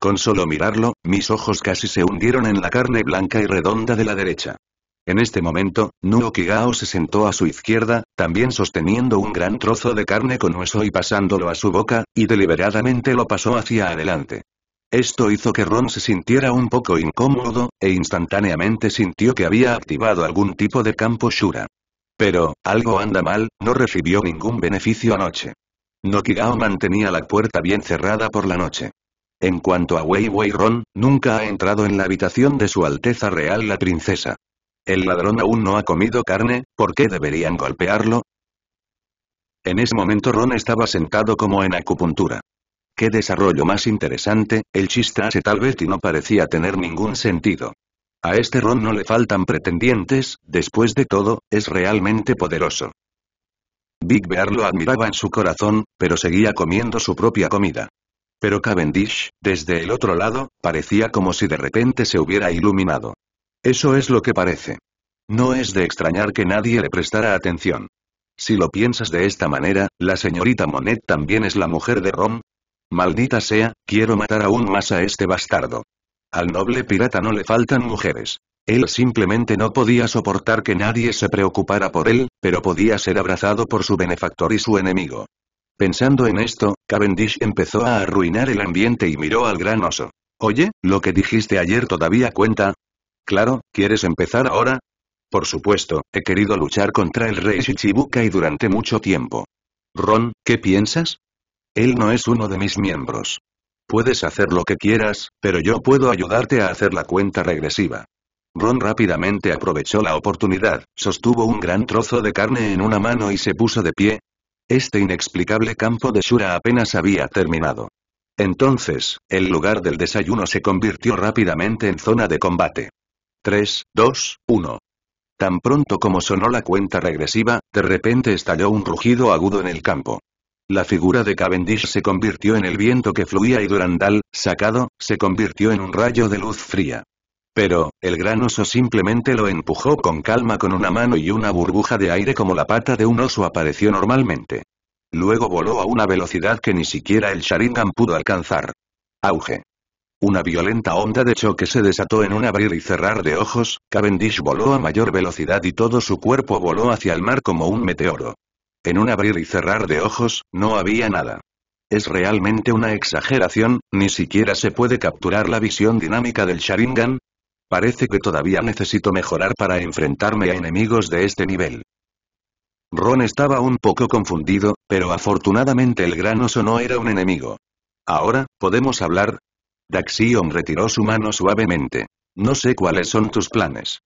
S1: Con solo mirarlo, mis ojos casi se hundieron en la carne blanca y redonda de la derecha. En este momento, Nuo Kigao se sentó a su izquierda, también sosteniendo un gran trozo de carne con hueso y pasándolo a su boca, y deliberadamente lo pasó hacia adelante. Esto hizo que Ron se sintiera un poco incómodo, e instantáneamente sintió que había activado algún tipo de campo Shura. Pero, algo anda mal, no recibió ningún beneficio anoche. Nokigao mantenía la puerta bien cerrada por la noche. En cuanto a Weiwei Wei Ron, nunca ha entrado en la habitación de su Alteza Real la Princesa. El ladrón aún no ha comido carne, ¿por qué deberían golpearlo? En ese momento Ron estaba sentado como en acupuntura. Qué desarrollo más interesante, el chiste hace tal vez y no parecía tener ningún sentido. A este Ron no le faltan pretendientes, después de todo, es realmente poderoso. Big Bear lo admiraba en su corazón, pero seguía comiendo su propia comida. Pero Cavendish, desde el otro lado, parecía como si de repente se hubiera iluminado. Eso es lo que parece. No es de extrañar que nadie le prestara atención. Si lo piensas de esta manera, la señorita Monet también es la mujer de Rom. Maldita sea, quiero matar aún más a este bastardo. Al noble pirata no le faltan mujeres. Él simplemente no podía soportar que nadie se preocupara por él, pero podía ser abrazado por su benefactor y su enemigo. Pensando en esto, Cavendish empezó a arruinar el ambiente y miró al gran oso. Oye, lo que dijiste ayer todavía cuenta, Claro, ¿quieres empezar ahora? Por supuesto, he querido luchar contra el rey Shichibukai durante mucho tiempo. Ron, ¿qué piensas? Él no es uno de mis miembros. Puedes hacer lo que quieras, pero yo puedo ayudarte a hacer la cuenta regresiva. Ron rápidamente aprovechó la oportunidad, sostuvo un gran trozo de carne en una mano y se puso de pie. Este inexplicable campo de Shura apenas había terminado. Entonces, el lugar del desayuno se convirtió rápidamente en zona de combate. 3, 2, 1. Tan pronto como sonó la cuenta regresiva, de repente estalló un rugido agudo en el campo. La figura de Cavendish se convirtió en el viento que fluía y Durandal, sacado, se convirtió en un rayo de luz fría. Pero, el gran oso simplemente lo empujó con calma con una mano y una burbuja de aire como la pata de un oso apareció normalmente. Luego voló a una velocidad que ni siquiera el Sharingan pudo alcanzar. Auge. Una violenta onda de choque se desató en un abrir y cerrar de ojos, Cavendish voló a mayor velocidad y todo su cuerpo voló hacia el mar como un meteoro. En un abrir y cerrar de ojos, no había nada. Es realmente una exageración, ni siquiera se puede capturar la visión dinámica del Sharingan. Parece que todavía necesito mejorar para enfrentarme a enemigos de este nivel. Ron estaba un poco confundido, pero afortunadamente el gran oso no era un enemigo. Ahora, podemos hablar, Daxion retiró su mano suavemente. No sé cuáles son tus planes.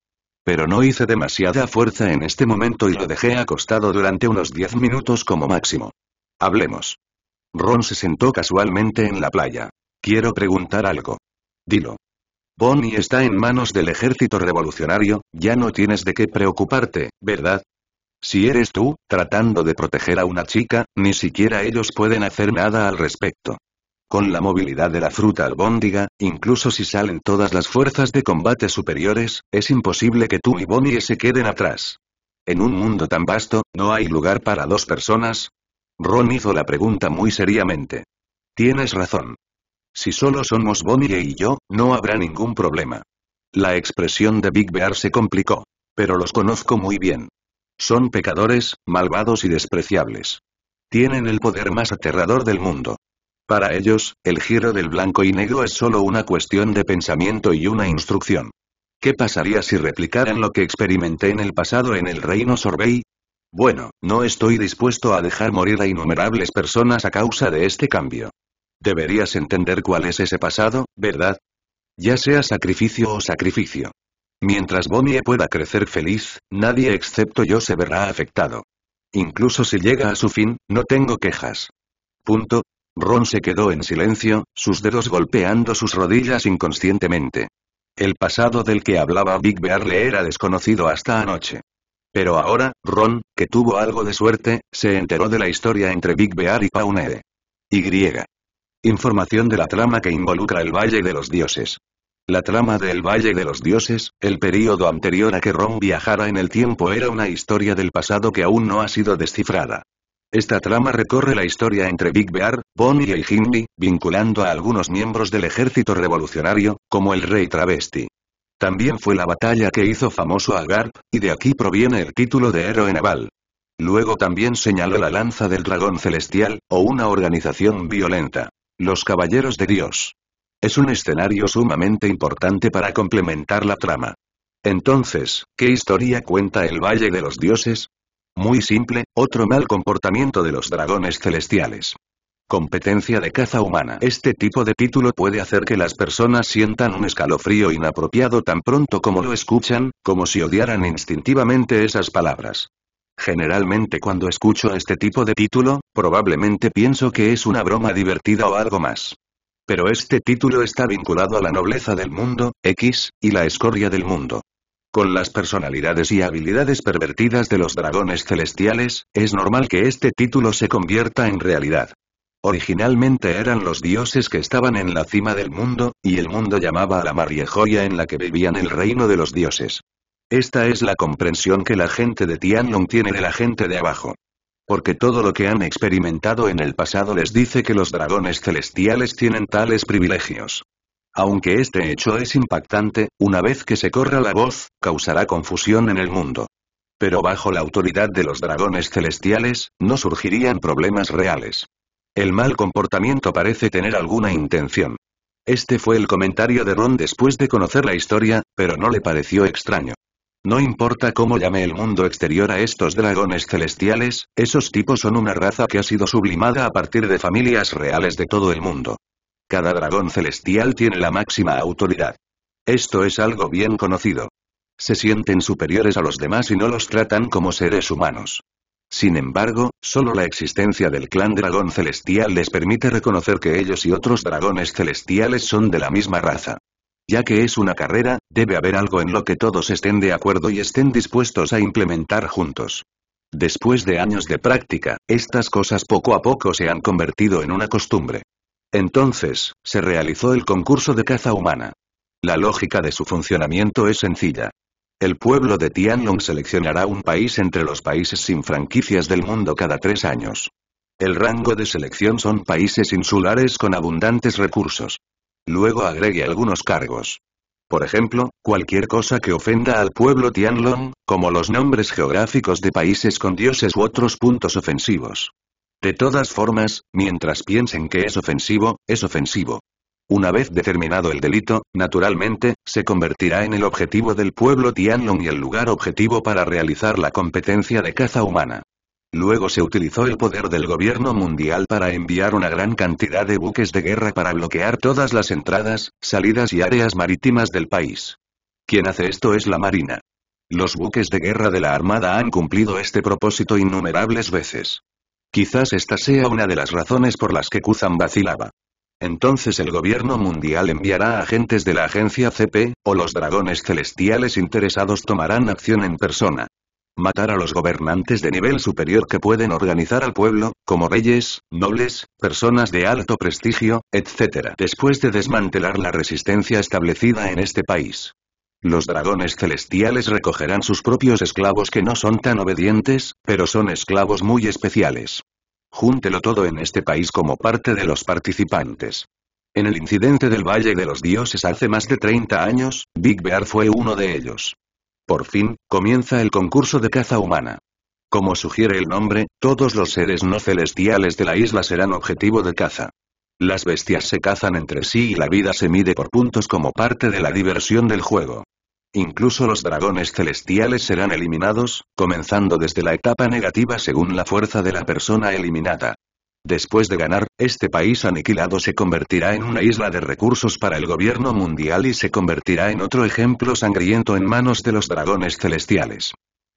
S1: Pero no hice demasiada fuerza en este momento y lo dejé acostado durante unos diez minutos como máximo. Hablemos. Ron se sentó casualmente en la playa. Quiero preguntar algo. Dilo. Bonnie está en manos del ejército revolucionario, ya no tienes de qué preocuparte, ¿verdad? Si eres tú, tratando de proteger a una chica, ni siquiera ellos pueden hacer nada al respecto. Con la movilidad de la fruta albóndiga, incluso si salen todas las fuerzas de combate superiores, es imposible que tú y Bonnie se queden atrás. En un mundo tan vasto, ¿no hay lugar para dos personas? Ron hizo la pregunta muy seriamente. Tienes razón. Si solo somos Bonnie y yo, no habrá ningún problema. La expresión de Big Bear se complicó. Pero los conozco muy bien. Son pecadores, malvados y despreciables. Tienen el poder más aterrador del mundo. Para ellos, el giro del blanco y negro es solo una cuestión de pensamiento y una instrucción. ¿Qué pasaría si replicaran lo que experimenté en el pasado en el reino Sorbey? Bueno, no estoy dispuesto a dejar morir a innumerables personas a causa de este cambio. Deberías entender cuál es ese pasado, ¿verdad? Ya sea sacrificio o sacrificio. Mientras Bonnie pueda crecer feliz, nadie excepto yo se verá afectado. Incluso si llega a su fin, no tengo quejas. Punto, Ron se quedó en silencio, sus dedos golpeando sus rodillas inconscientemente. El pasado del que hablaba Big Bear le era desconocido hasta anoche. Pero ahora, Ron, que tuvo algo de suerte, se enteró de la historia entre Big Bear y Paune. Y. Información de la trama que involucra el Valle de los Dioses. La trama del Valle de los Dioses, el período anterior a que Ron viajara en el tiempo era una historia del pasado que aún no ha sido descifrada. Esta trama recorre la historia entre Big Bear, Bonnie y Hindley, vinculando a algunos miembros del ejército revolucionario, como el rey travesti. También fue la batalla que hizo famoso a Garp, y de aquí proviene el título de héroe naval. Luego también señaló la lanza del dragón celestial, o una organización violenta. Los caballeros de Dios. Es un escenario sumamente importante para complementar la trama. Entonces, ¿qué historia cuenta el Valle de los Dioses? Muy simple, otro mal comportamiento de los dragones celestiales. Competencia de caza humana. Este tipo de título puede hacer que las personas sientan un escalofrío inapropiado tan pronto como lo escuchan, como si odiaran instintivamente esas palabras. Generalmente cuando escucho este tipo de título, probablemente pienso que es una broma divertida o algo más. Pero este título está vinculado a la nobleza del mundo, X, y la escoria del mundo. Con las personalidades y habilidades pervertidas de los dragones celestiales, es normal que este título se convierta en realidad. Originalmente eran los dioses que estaban en la cima del mundo, y el mundo llamaba a la Joya en la que vivían el reino de los dioses. Esta es la comprensión que la gente de Tianlong tiene de la gente de abajo. Porque todo lo que han experimentado en el pasado les dice que los dragones celestiales tienen tales privilegios. Aunque este hecho es impactante, una vez que se corra la voz, causará confusión en el mundo. Pero bajo la autoridad de los dragones celestiales, no surgirían problemas reales. El mal comportamiento parece tener alguna intención. Este fue el comentario de Ron después de conocer la historia, pero no le pareció extraño. No importa cómo llame el mundo exterior a estos dragones celestiales, esos tipos son una raza que ha sido sublimada a partir de familias reales de todo el mundo. Cada dragón celestial tiene la máxima autoridad. Esto es algo bien conocido. Se sienten superiores a los demás y no los tratan como seres humanos. Sin embargo, solo la existencia del clan dragón celestial les permite reconocer que ellos y otros dragones celestiales son de la misma raza. Ya que es una carrera, debe haber algo en lo que todos estén de acuerdo y estén dispuestos a implementar juntos. Después de años de práctica, estas cosas poco a poco se han convertido en una costumbre. Entonces, se realizó el concurso de caza humana. La lógica de su funcionamiento es sencilla. El pueblo de Tianlong seleccionará un país entre los países sin franquicias del mundo cada tres años. El rango de selección son países insulares con abundantes recursos. Luego agregue algunos cargos. Por ejemplo, cualquier cosa que ofenda al pueblo Tianlong, como los nombres geográficos de países con dioses u otros puntos ofensivos. De todas formas, mientras piensen que es ofensivo, es ofensivo. Una vez determinado el delito, naturalmente, se convertirá en el objetivo del pueblo Tianlong y el lugar objetivo para realizar la competencia de caza humana. Luego se utilizó el poder del gobierno mundial para enviar una gran cantidad de buques de guerra para bloquear todas las entradas, salidas y áreas marítimas del país. Quien hace esto es la Marina. Los buques de guerra de la Armada han cumplido este propósito innumerables veces. Quizás esta sea una de las razones por las que Kuzan vacilaba. Entonces el gobierno mundial enviará agentes de la agencia CP, o los dragones celestiales interesados tomarán acción en persona. Matar a los gobernantes de nivel superior que pueden organizar al pueblo, como reyes, nobles, personas de alto prestigio, etc. Después de desmantelar la resistencia establecida en este país, los dragones celestiales recogerán sus propios esclavos que no son tan obedientes, pero son esclavos muy especiales. Júntelo todo en este país como parte de los participantes. En el incidente del Valle de los Dioses hace más de 30 años, Big Bear fue uno de ellos. Por fin, comienza el concurso de caza humana. Como sugiere el nombre, todos los seres no celestiales de la isla serán objetivo de caza. Las bestias se cazan entre sí y la vida se mide por puntos como parte de la diversión del juego. Incluso los dragones celestiales serán eliminados, comenzando desde la etapa negativa según la fuerza de la persona eliminada. Después de ganar, este país aniquilado se convertirá en una isla de recursos para el gobierno mundial y se convertirá en otro ejemplo sangriento en manos de los dragones celestiales.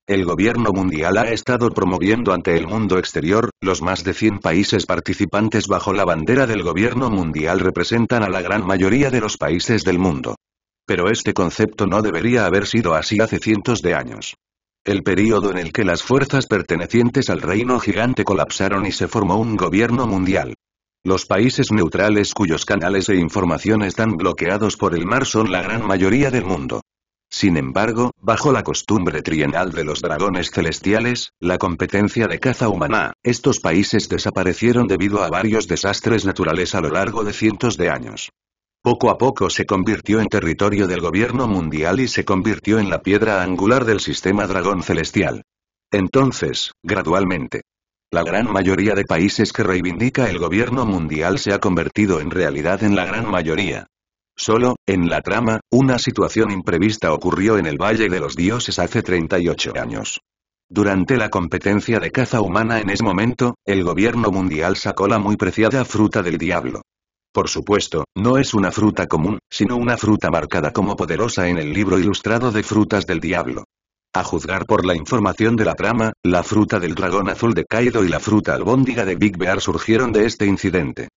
S1: El gobierno mundial ha estado promoviendo ante el mundo exterior, los más de 100 países participantes bajo la bandera del gobierno mundial representan a la gran mayoría de los países del mundo. Pero este concepto no debería haber sido así hace cientos de años. El período en el que las fuerzas pertenecientes al reino gigante colapsaron y se formó un gobierno mundial. Los países neutrales cuyos canales de información están bloqueados por el mar son la gran mayoría del mundo. Sin embargo, bajo la costumbre trienal de los dragones celestiales, la competencia de caza humana, estos países desaparecieron debido a varios desastres naturales a lo largo de cientos de años. Poco a poco se convirtió en territorio del gobierno mundial y se convirtió en la piedra angular del sistema dragón celestial. Entonces, gradualmente, la gran mayoría de países que reivindica el gobierno mundial se ha convertido en realidad en la gran mayoría. Solo, en la trama, una situación imprevista ocurrió en el Valle de los Dioses hace 38 años. Durante la competencia de caza humana en ese momento, el gobierno mundial sacó la muy preciada fruta del diablo. Por supuesto, no es una fruta común, sino una fruta marcada como poderosa en el libro ilustrado de frutas del diablo. A juzgar por la información de la trama, la fruta del dragón azul de Kaido y la fruta albóndiga de Big Bear surgieron de este incidente.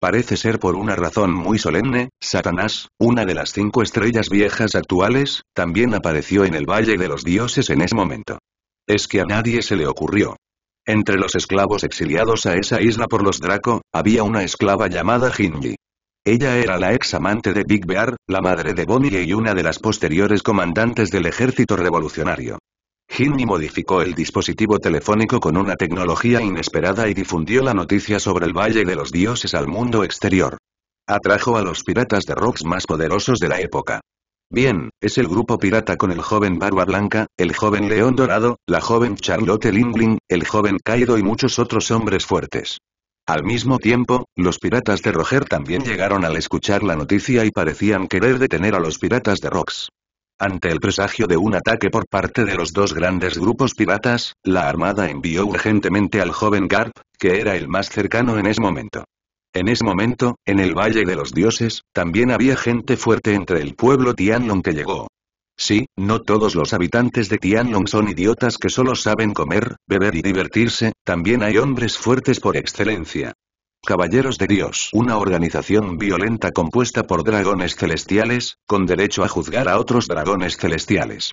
S1: Parece ser por una razón muy solemne, Satanás, una de las cinco estrellas viejas actuales, también apareció en el Valle de los Dioses en ese momento. Es que a nadie se le ocurrió, entre los esclavos exiliados a esa isla por los Draco, había una esclava llamada Ginny. Ella era la ex amante de Big Bear, la madre de Bonnie y una de las posteriores comandantes del ejército revolucionario. Ginny modificó el dispositivo telefónico con una tecnología inesperada y difundió la noticia sobre el Valle de los Dioses al mundo exterior. Atrajo a los piratas de rocks más poderosos de la época. Bien, es el grupo pirata con el joven Barba Blanca, el joven León Dorado, la joven Charlotte Lingling, el joven Kaido y muchos otros hombres fuertes. Al mismo tiempo, los piratas de Roger también llegaron al escuchar la noticia y parecían querer detener a los piratas de Rox. Ante el presagio de un ataque por parte de los dos grandes grupos piratas, la armada envió urgentemente al joven Garp, que era el más cercano en ese momento. En ese momento, en el Valle de los Dioses, también había gente fuerte entre el pueblo Tianlong que llegó. Sí, no todos los habitantes de Tianlong son idiotas que solo saben comer, beber y divertirse, también hay hombres fuertes por excelencia. Caballeros de Dios, una organización violenta compuesta por dragones celestiales, con derecho a juzgar a otros dragones celestiales.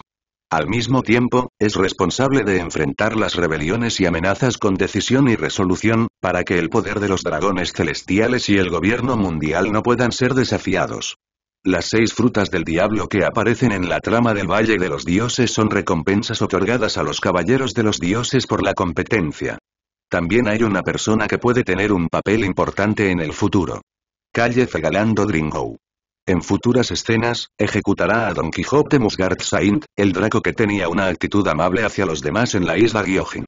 S1: Al mismo tiempo, es responsable de enfrentar las rebeliones y amenazas con decisión y resolución, para que el poder de los dragones celestiales y el gobierno mundial no puedan ser desafiados. Las seis frutas del diablo que aparecen en la trama del Valle de los Dioses son recompensas otorgadas a los caballeros de los dioses por la competencia. También hay una persona que puede tener un papel importante en el futuro. Calle Fegalando Dringo. En futuras escenas, ejecutará a Don Quijote Musgard Saint, el draco que tenía una actitud amable hacia los demás en la isla Gyojin.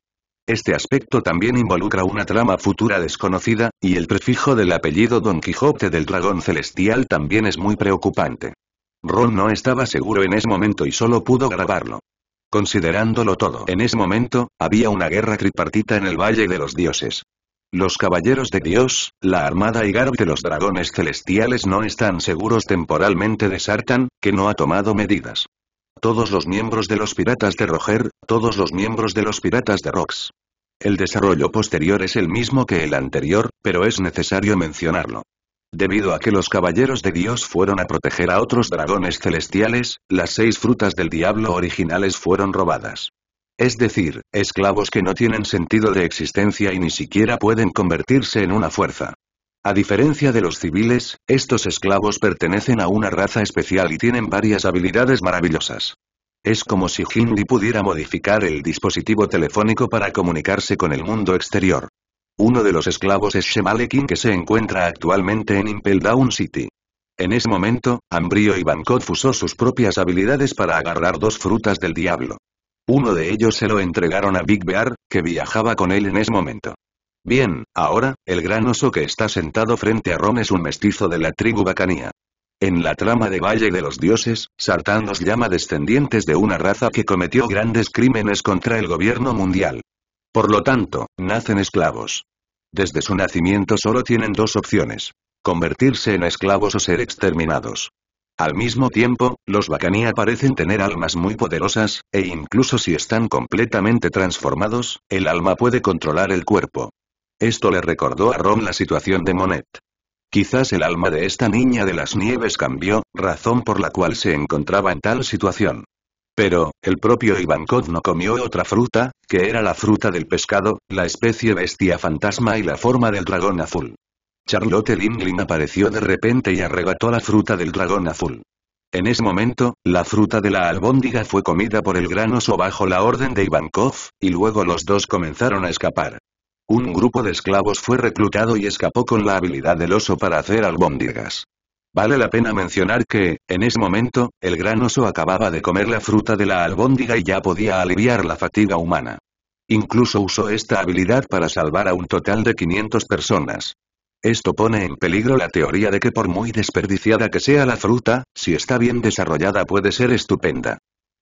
S1: Este aspecto también involucra una trama futura desconocida, y el prefijo del apellido Don Quijote del Dragón Celestial también es muy preocupante. Ron no estaba seguro en ese momento y solo pudo grabarlo. Considerándolo todo, en ese momento, había una guerra tripartita en el Valle de los Dioses. Los caballeros de Dios, la armada y Garb de los dragones celestiales no están seguros temporalmente de Sartan, que no ha tomado medidas. Todos los miembros de los piratas de Roger, todos los miembros de los piratas de Rox. El desarrollo posterior es el mismo que el anterior, pero es necesario mencionarlo. Debido a que los caballeros de Dios fueron a proteger a otros dragones celestiales, las seis frutas del diablo originales fueron robadas. Es decir, esclavos que no tienen sentido de existencia y ni siquiera pueden convertirse en una fuerza. A diferencia de los civiles, estos esclavos pertenecen a una raza especial y tienen varias habilidades maravillosas. Es como si Hindi pudiera modificar el dispositivo telefónico para comunicarse con el mundo exterior. Uno de los esclavos es Shemalekin que se encuentra actualmente en Impel Down City. En ese momento, Ambrio y Bangkok usó sus propias habilidades para agarrar dos frutas del diablo. Uno de ellos se lo entregaron a Big Bear, que viajaba con él en ese momento. Bien, ahora, el gran oso que está sentado frente a Ron es un mestizo de la tribu Bacanía. En la trama de Valle de los Dioses, Sartán los llama descendientes de una raza que cometió grandes crímenes contra el gobierno mundial. Por lo tanto, nacen esclavos. Desde su nacimiento solo tienen dos opciones. Convertirse en esclavos o ser exterminados. Al mismo tiempo, los Bacanía parecen tener almas muy poderosas, e incluso si están completamente transformados, el alma puede controlar el cuerpo. Esto le recordó a Ron la situación de Monet. Quizás el alma de esta niña de las nieves cambió, razón por la cual se encontraba en tal situación. Pero, el propio Ivankov no comió otra fruta, que era la fruta del pescado, la especie bestia fantasma y la forma del dragón azul. Charlotte Lindlin apareció de repente y arrebató la fruta del dragón azul. En ese momento, la fruta de la albóndiga fue comida por el gran oso bajo la orden de Ivankov, y luego los dos comenzaron a escapar. Un grupo de esclavos fue reclutado y escapó con la habilidad del oso para hacer albóndigas. Vale la pena mencionar que, en ese momento, el gran oso acababa de comer la fruta de la albóndiga y ya podía aliviar la fatiga humana. Incluso usó esta habilidad para salvar a un total de 500 personas. Esto pone en peligro la teoría de que por muy desperdiciada que sea la fruta, si está bien desarrollada puede ser estupenda.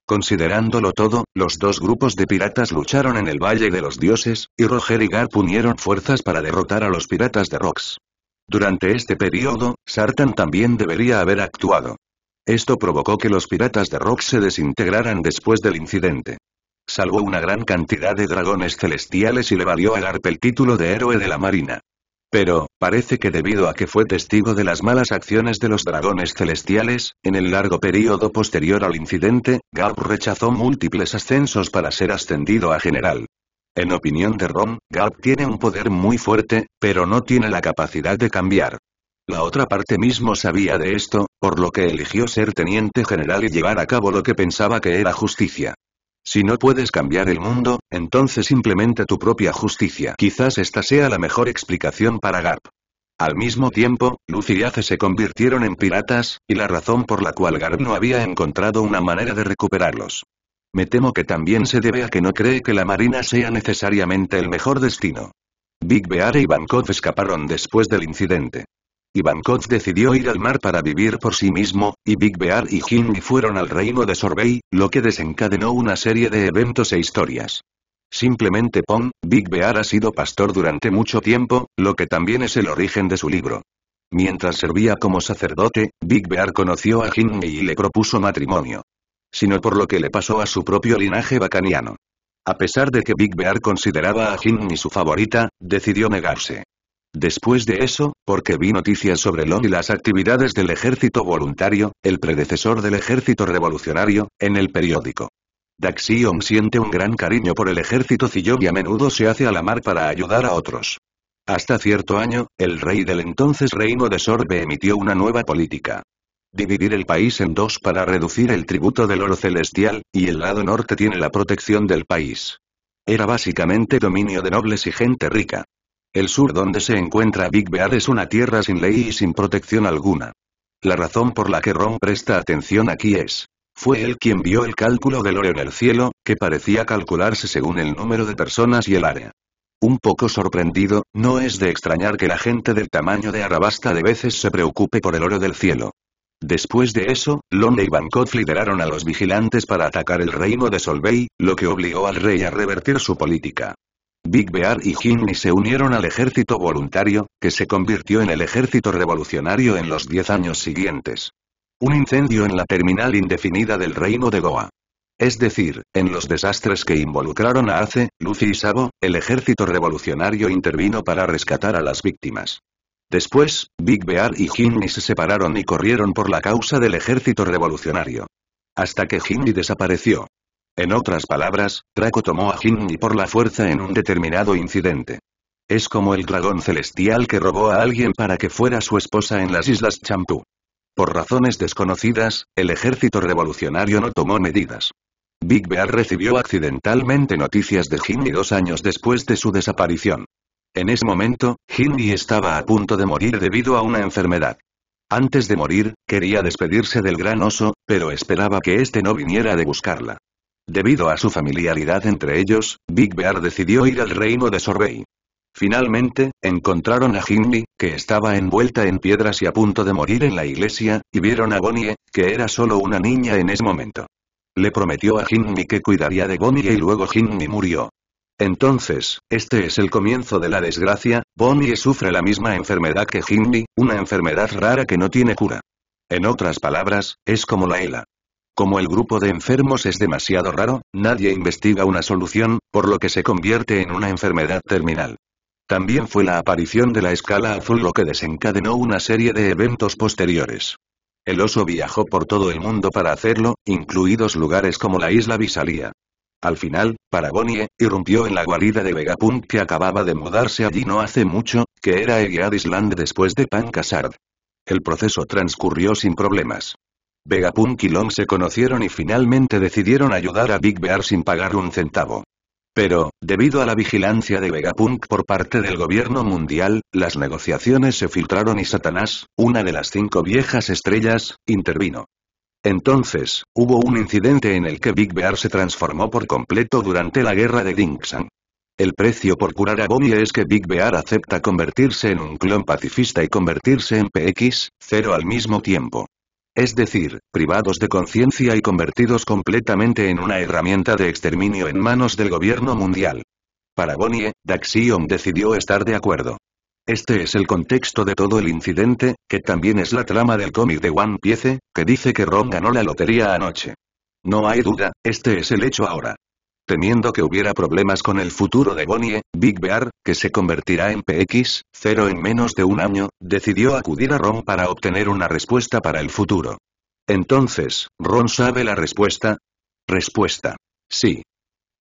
S1: Considerándolo todo, los dos grupos de piratas lucharon en el Valle de los Dioses, y Roger y Garp unieron fuerzas para derrotar a los piratas de Rox. Durante este periodo, Sartan también debería haber actuado. Esto provocó que los piratas de Rox se desintegraran después del incidente. Salvó una gran cantidad de dragones celestiales y le valió a Garp el título de héroe de la marina. Pero, parece que debido a que fue testigo de las malas acciones de los dragones celestiales, en el largo periodo posterior al incidente, Gab rechazó múltiples ascensos para ser ascendido a general. En opinión de Rom, Gab tiene un poder muy fuerte, pero no tiene la capacidad de cambiar. La otra parte mismo sabía de esto, por lo que eligió ser teniente general y llevar a cabo lo que pensaba que era justicia. Si no puedes cambiar el mundo, entonces implementa tu propia justicia. Quizás esta sea la mejor explicación para Garp. Al mismo tiempo, Lucy y Ace se convirtieron en piratas, y la razón por la cual Garp no había encontrado una manera de recuperarlos. Me temo que también se debe a que no cree que la marina sea necesariamente el mejor destino. Big Bear y Bankov escaparon después del incidente. Bangkok decidió ir al mar para vivir por sí mismo, y Big Bear y Jimmy fueron al reino de Sorbey, lo que desencadenó una serie de eventos e historias. Simplemente Pong, Big Bear ha sido pastor durante mucho tiempo, lo que también es el origen de su libro. Mientras servía como sacerdote, Big Bear conoció a Hinni y le propuso matrimonio. Sino por lo que le pasó a su propio linaje bacaniano. A pesar de que Big Bear consideraba a y su favorita, decidió negarse. Después de eso, porque vi noticias sobre lo y las actividades del ejército voluntario, el predecesor del ejército revolucionario, en el periódico. Daxion siente un gran cariño por el ejército Cillón y a menudo se hace a la mar para ayudar a otros. Hasta cierto año, el rey del entonces reino de Sorbe emitió una nueva política. Dividir el país en dos para reducir el tributo del oro celestial, y el lado norte tiene la protección del país. Era básicamente dominio de nobles y gente rica. El sur donde se encuentra Big Bear es una tierra sin ley y sin protección alguna. La razón por la que Ron presta atención aquí es. Fue él quien vio el cálculo del oro en el cielo, que parecía calcularse según el número de personas y el área. Un poco sorprendido, no es de extrañar que la gente del tamaño de Arabasta de veces se preocupe por el oro del cielo. Después de eso, Lone y Bancot lideraron a los vigilantes para atacar el reino de Solvey, lo que obligó al rey a revertir su política. Big Bear y Jimmy se unieron al ejército voluntario, que se convirtió en el ejército revolucionario en los diez años siguientes. Un incendio en la terminal indefinida del reino de Goa. Es decir, en los desastres que involucraron a Ace, Lucy y Sabo, el ejército revolucionario intervino para rescatar a las víctimas. Después, Big Bear y Jimmy se separaron y corrieron por la causa del ejército revolucionario. Hasta que Jimmy desapareció. En otras palabras, Draco tomó a hindley por la fuerza en un determinado incidente. Es como el dragón celestial que robó a alguien para que fuera su esposa en las Islas Champú. Por razones desconocidas, el ejército revolucionario no tomó medidas. Big Bear recibió accidentalmente noticias de Hindi dos años después de su desaparición. En ese momento, Hindi estaba a punto de morir debido a una enfermedad. Antes de morir, quería despedirse del gran oso, pero esperaba que este no viniera de buscarla. Debido a su familiaridad entre ellos, Big Bear decidió ir al reino de Sorbey. Finalmente, encontraron a Jimmy, que estaba envuelta en piedras y a punto de morir en la iglesia, y vieron a Bonnie, que era solo una niña en ese momento. Le prometió a Jimmy que cuidaría de Bonnie y luego Jimmy murió. Entonces, este es el comienzo de la desgracia, Bonnie sufre la misma enfermedad que Hindley, una enfermedad rara que no tiene cura. En otras palabras, es como la ELA. Como el grupo de enfermos es demasiado raro, nadie investiga una solución, por lo que se convierte en una enfermedad terminal. También fue la aparición de la escala azul lo que desencadenó una serie de eventos posteriores. El oso viajó por todo el mundo para hacerlo, incluidos lugares como la isla Visalia. Al final, Paragonie, irrumpió en la guarida de Vegapunk que acababa de mudarse allí no hace mucho, que era Egead Island después de Pancasard. El proceso transcurrió sin problemas. Vegapunk y Long se conocieron y finalmente decidieron ayudar a Big Bear sin pagar un centavo. Pero, debido a la vigilancia de Vegapunk por parte del gobierno mundial, las negociaciones se filtraron y Satanás, una de las cinco viejas estrellas, intervino. Entonces, hubo un incidente en el que Big Bear se transformó por completo durante la guerra de Dingsan. El precio por curar a Bobby es que Big Bear acepta convertirse en un clon pacifista y convertirse en PX, 0 al mismo tiempo es decir, privados de conciencia y convertidos completamente en una herramienta de exterminio en manos del gobierno mundial. Para Bonnie, Daxion decidió estar de acuerdo. Este es el contexto de todo el incidente, que también es la trama del cómic de One Piece, que dice que Ron ganó la lotería anoche. No hay duda, este es el hecho ahora. Temiendo que hubiera problemas con el futuro de Bonnie, Big Bear, que se convertirá en PX-0 en menos de un año, decidió acudir a Ron para obtener una respuesta para el futuro. Entonces, ¿Ron sabe la respuesta? Respuesta. Sí.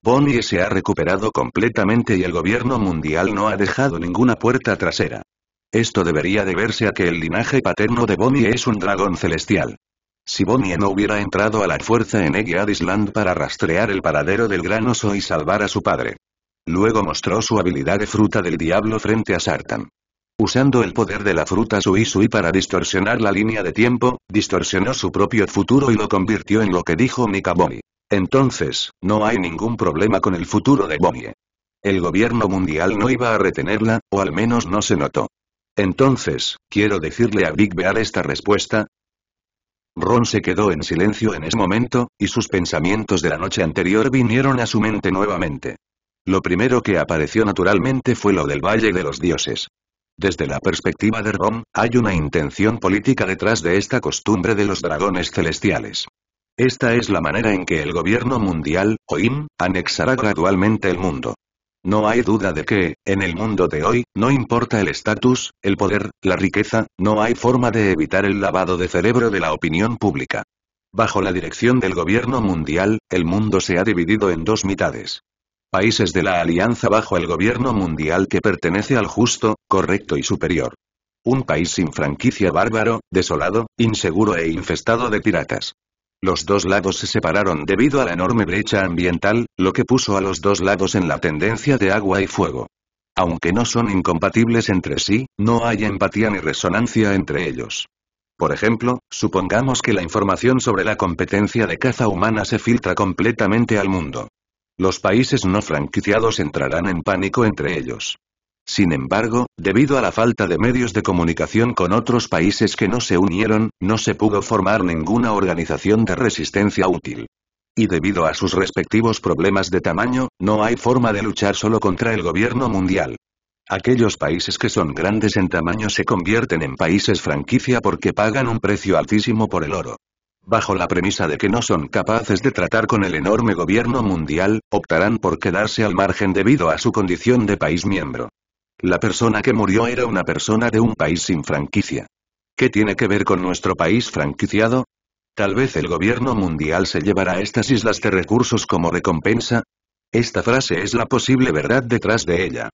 S1: Bonnie se ha recuperado completamente y el gobierno mundial no ha dejado ninguna puerta trasera. Esto debería deberse a que el linaje paterno de Bonnie es un dragón celestial. Si Bonnie no hubiera entrado a la fuerza en Egghead Island para rastrear el paradero del gran oso y salvar a su padre. Luego mostró su habilidad de fruta del diablo frente a Sartan. Usando el poder de la fruta Sui para distorsionar la línea de tiempo, distorsionó su propio futuro y lo convirtió en lo que dijo Mika Bonnie. Entonces, no hay ningún problema con el futuro de Bonnie. El gobierno mundial no iba a retenerla, o al menos no se notó. Entonces, quiero decirle a Big Bear esta respuesta, Ron se quedó en silencio en ese momento, y sus pensamientos de la noche anterior vinieron a su mente nuevamente. Lo primero que apareció naturalmente fue lo del Valle de los Dioses. Desde la perspectiva de Ron, hay una intención política detrás de esta costumbre de los dragones celestiales. Esta es la manera en que el gobierno mundial, OIM, anexará gradualmente el mundo. No hay duda de que, en el mundo de hoy, no importa el estatus, el poder, la riqueza, no hay forma de evitar el lavado de cerebro de la opinión pública. Bajo la dirección del gobierno mundial, el mundo se ha dividido en dos mitades. Países de la alianza bajo el gobierno mundial que pertenece al justo, correcto y superior. Un país sin franquicia bárbaro, desolado, inseguro e infestado de piratas. Los dos lados se separaron debido a la enorme brecha ambiental, lo que puso a los dos lados en la tendencia de agua y fuego. Aunque no son incompatibles entre sí, no hay empatía ni resonancia entre ellos. Por ejemplo, supongamos que la información sobre la competencia de caza humana se filtra completamente al mundo. Los países no franquiciados entrarán en pánico entre ellos. Sin embargo, debido a la falta de medios de comunicación con otros países que no se unieron, no se pudo formar ninguna organización de resistencia útil. Y debido a sus respectivos problemas de tamaño, no hay forma de luchar solo contra el gobierno mundial. Aquellos países que son grandes en tamaño se convierten en países franquicia porque pagan un precio altísimo por el oro. Bajo la premisa de que no son capaces de tratar con el enorme gobierno mundial, optarán por quedarse al margen debido a su condición de país miembro. La persona que murió era una persona de un país sin franquicia. ¿Qué tiene que ver con nuestro país franquiciado? Tal vez el gobierno mundial se llevará a estas islas de recursos como recompensa. Esta frase es la posible verdad detrás de ella.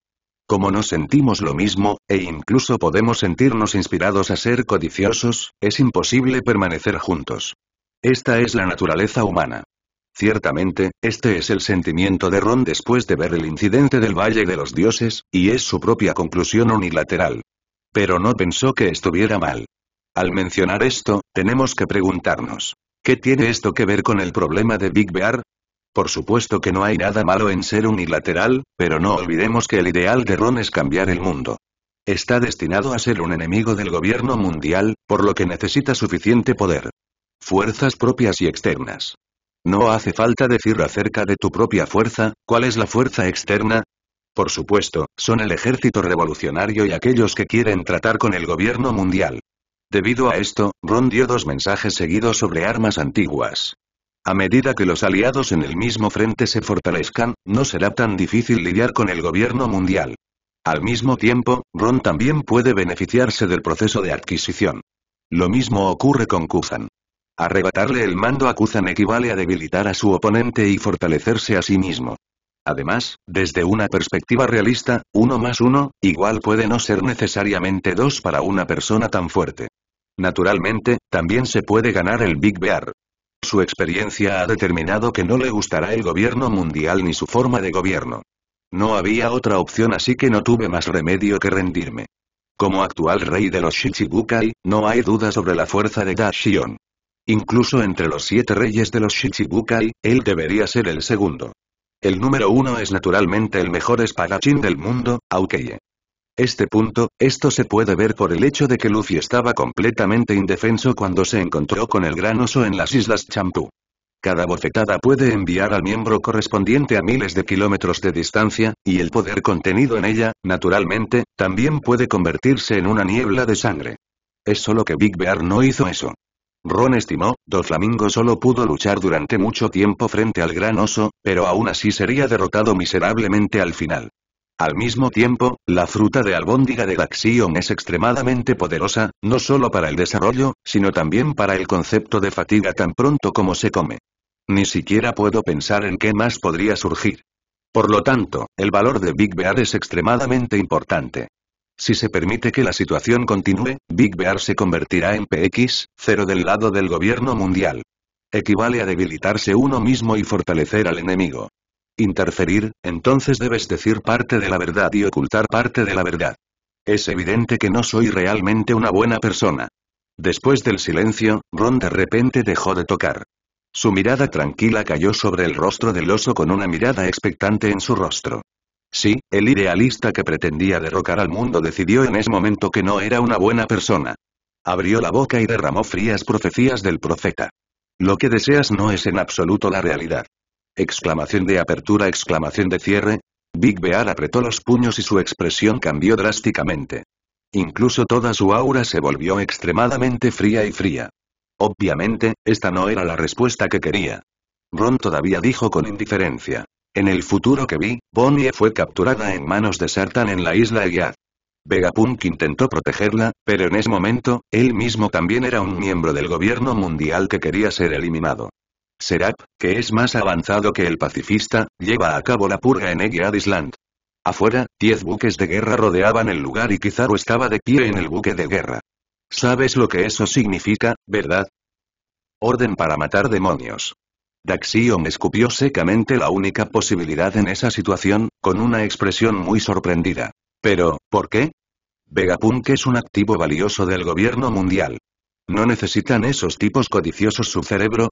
S1: Como nos sentimos lo mismo, e incluso podemos sentirnos inspirados a ser codiciosos, es imposible permanecer juntos. Esta es la naturaleza humana. Ciertamente, este es el sentimiento de Ron después de ver el incidente del Valle de los Dioses, y es su propia conclusión unilateral. Pero no pensó que estuviera mal. Al mencionar esto, tenemos que preguntarnos, ¿qué tiene esto que ver con el problema de Big Bear? Por supuesto que no hay nada malo en ser unilateral, pero no olvidemos que el ideal de Ron es cambiar el mundo. Está destinado a ser un enemigo del gobierno mundial, por lo que necesita suficiente poder. Fuerzas propias y externas. No hace falta decir acerca de tu propia fuerza, ¿cuál es la fuerza externa? Por supuesto, son el ejército revolucionario y aquellos que quieren tratar con el gobierno mundial. Debido a esto, Ron dio dos mensajes seguidos sobre armas antiguas. A medida que los aliados en el mismo frente se fortalezcan, no será tan difícil lidiar con el gobierno mundial. Al mismo tiempo, Ron también puede beneficiarse del proceso de adquisición. Lo mismo ocurre con Kuzan. Arrebatarle el mando a Kuzan equivale a debilitar a su oponente y fortalecerse a sí mismo. Además, desde una perspectiva realista, uno más uno, igual puede no ser necesariamente dos para una persona tan fuerte. Naturalmente, también se puede ganar el Big Bear. Su experiencia ha determinado que no le gustará el gobierno mundial ni su forma de gobierno. No había otra opción así que no tuve más remedio que rendirme. Como actual rey de los Shichibukai, no hay duda sobre la fuerza de Dashion. Incluso entre los siete reyes de los Shichibukai, él debería ser el segundo. El número uno es naturalmente el mejor espadachín del mundo, Aukeye. Este punto, esto se puede ver por el hecho de que Luffy estaba completamente indefenso cuando se encontró con el gran oso en las Islas Champú. Cada bofetada puede enviar al miembro correspondiente a miles de kilómetros de distancia, y el poder contenido en ella, naturalmente, también puede convertirse en una niebla de sangre. Es solo que Big Bear no hizo eso. Ron estimó, Doflamingo solo pudo luchar durante mucho tiempo frente al gran oso, pero aún así sería derrotado miserablemente al final. Al mismo tiempo, la fruta de albóndiga de Daxion es extremadamente poderosa, no solo para el desarrollo, sino también para el concepto de fatiga tan pronto como se come. Ni siquiera puedo pensar en qué más podría surgir. Por lo tanto, el valor de Big Bear es extremadamente importante. Si se permite que la situación continúe, Big Bear se convertirá en PX, cero del lado del gobierno mundial. Equivale a debilitarse uno mismo y fortalecer al enemigo. Interferir, entonces debes decir parte de la verdad y ocultar parte de la verdad. Es evidente que no soy realmente una buena persona. Después del silencio, Ron de repente dejó de tocar. Su mirada tranquila cayó sobre el rostro del oso con una mirada expectante en su rostro. Sí, el idealista que pretendía derrocar al mundo decidió en ese momento que no era una buena persona. Abrió la boca y derramó frías profecías del profeta. Lo que deseas no es en absoluto la realidad. Exclamación de apertura, exclamación de cierre. Big Bear apretó los puños y su expresión cambió drásticamente. Incluso toda su aura se volvió extremadamente fría y fría. Obviamente, esta no era la respuesta que quería. Ron todavía dijo con indiferencia. En el futuro que vi, Bonnie fue capturada en manos de Sartan en la isla Eyad. Vegapunk intentó protegerla, pero en ese momento, él mismo también era un miembro del gobierno mundial que quería ser eliminado. Serap, que es más avanzado que el pacifista, lleva a cabo la purga en Eyad Island. Afuera, diez buques de guerra rodeaban el lugar y Kizaru estaba de pie en el buque de guerra. ¿Sabes lo que eso significa, verdad? Orden para matar demonios. Daxion escupió secamente la única posibilidad en esa situación, con una expresión muy sorprendida. Pero, ¿por qué? Vegapunk es un activo valioso del gobierno mundial. ¿No necesitan esos tipos codiciosos su cerebro?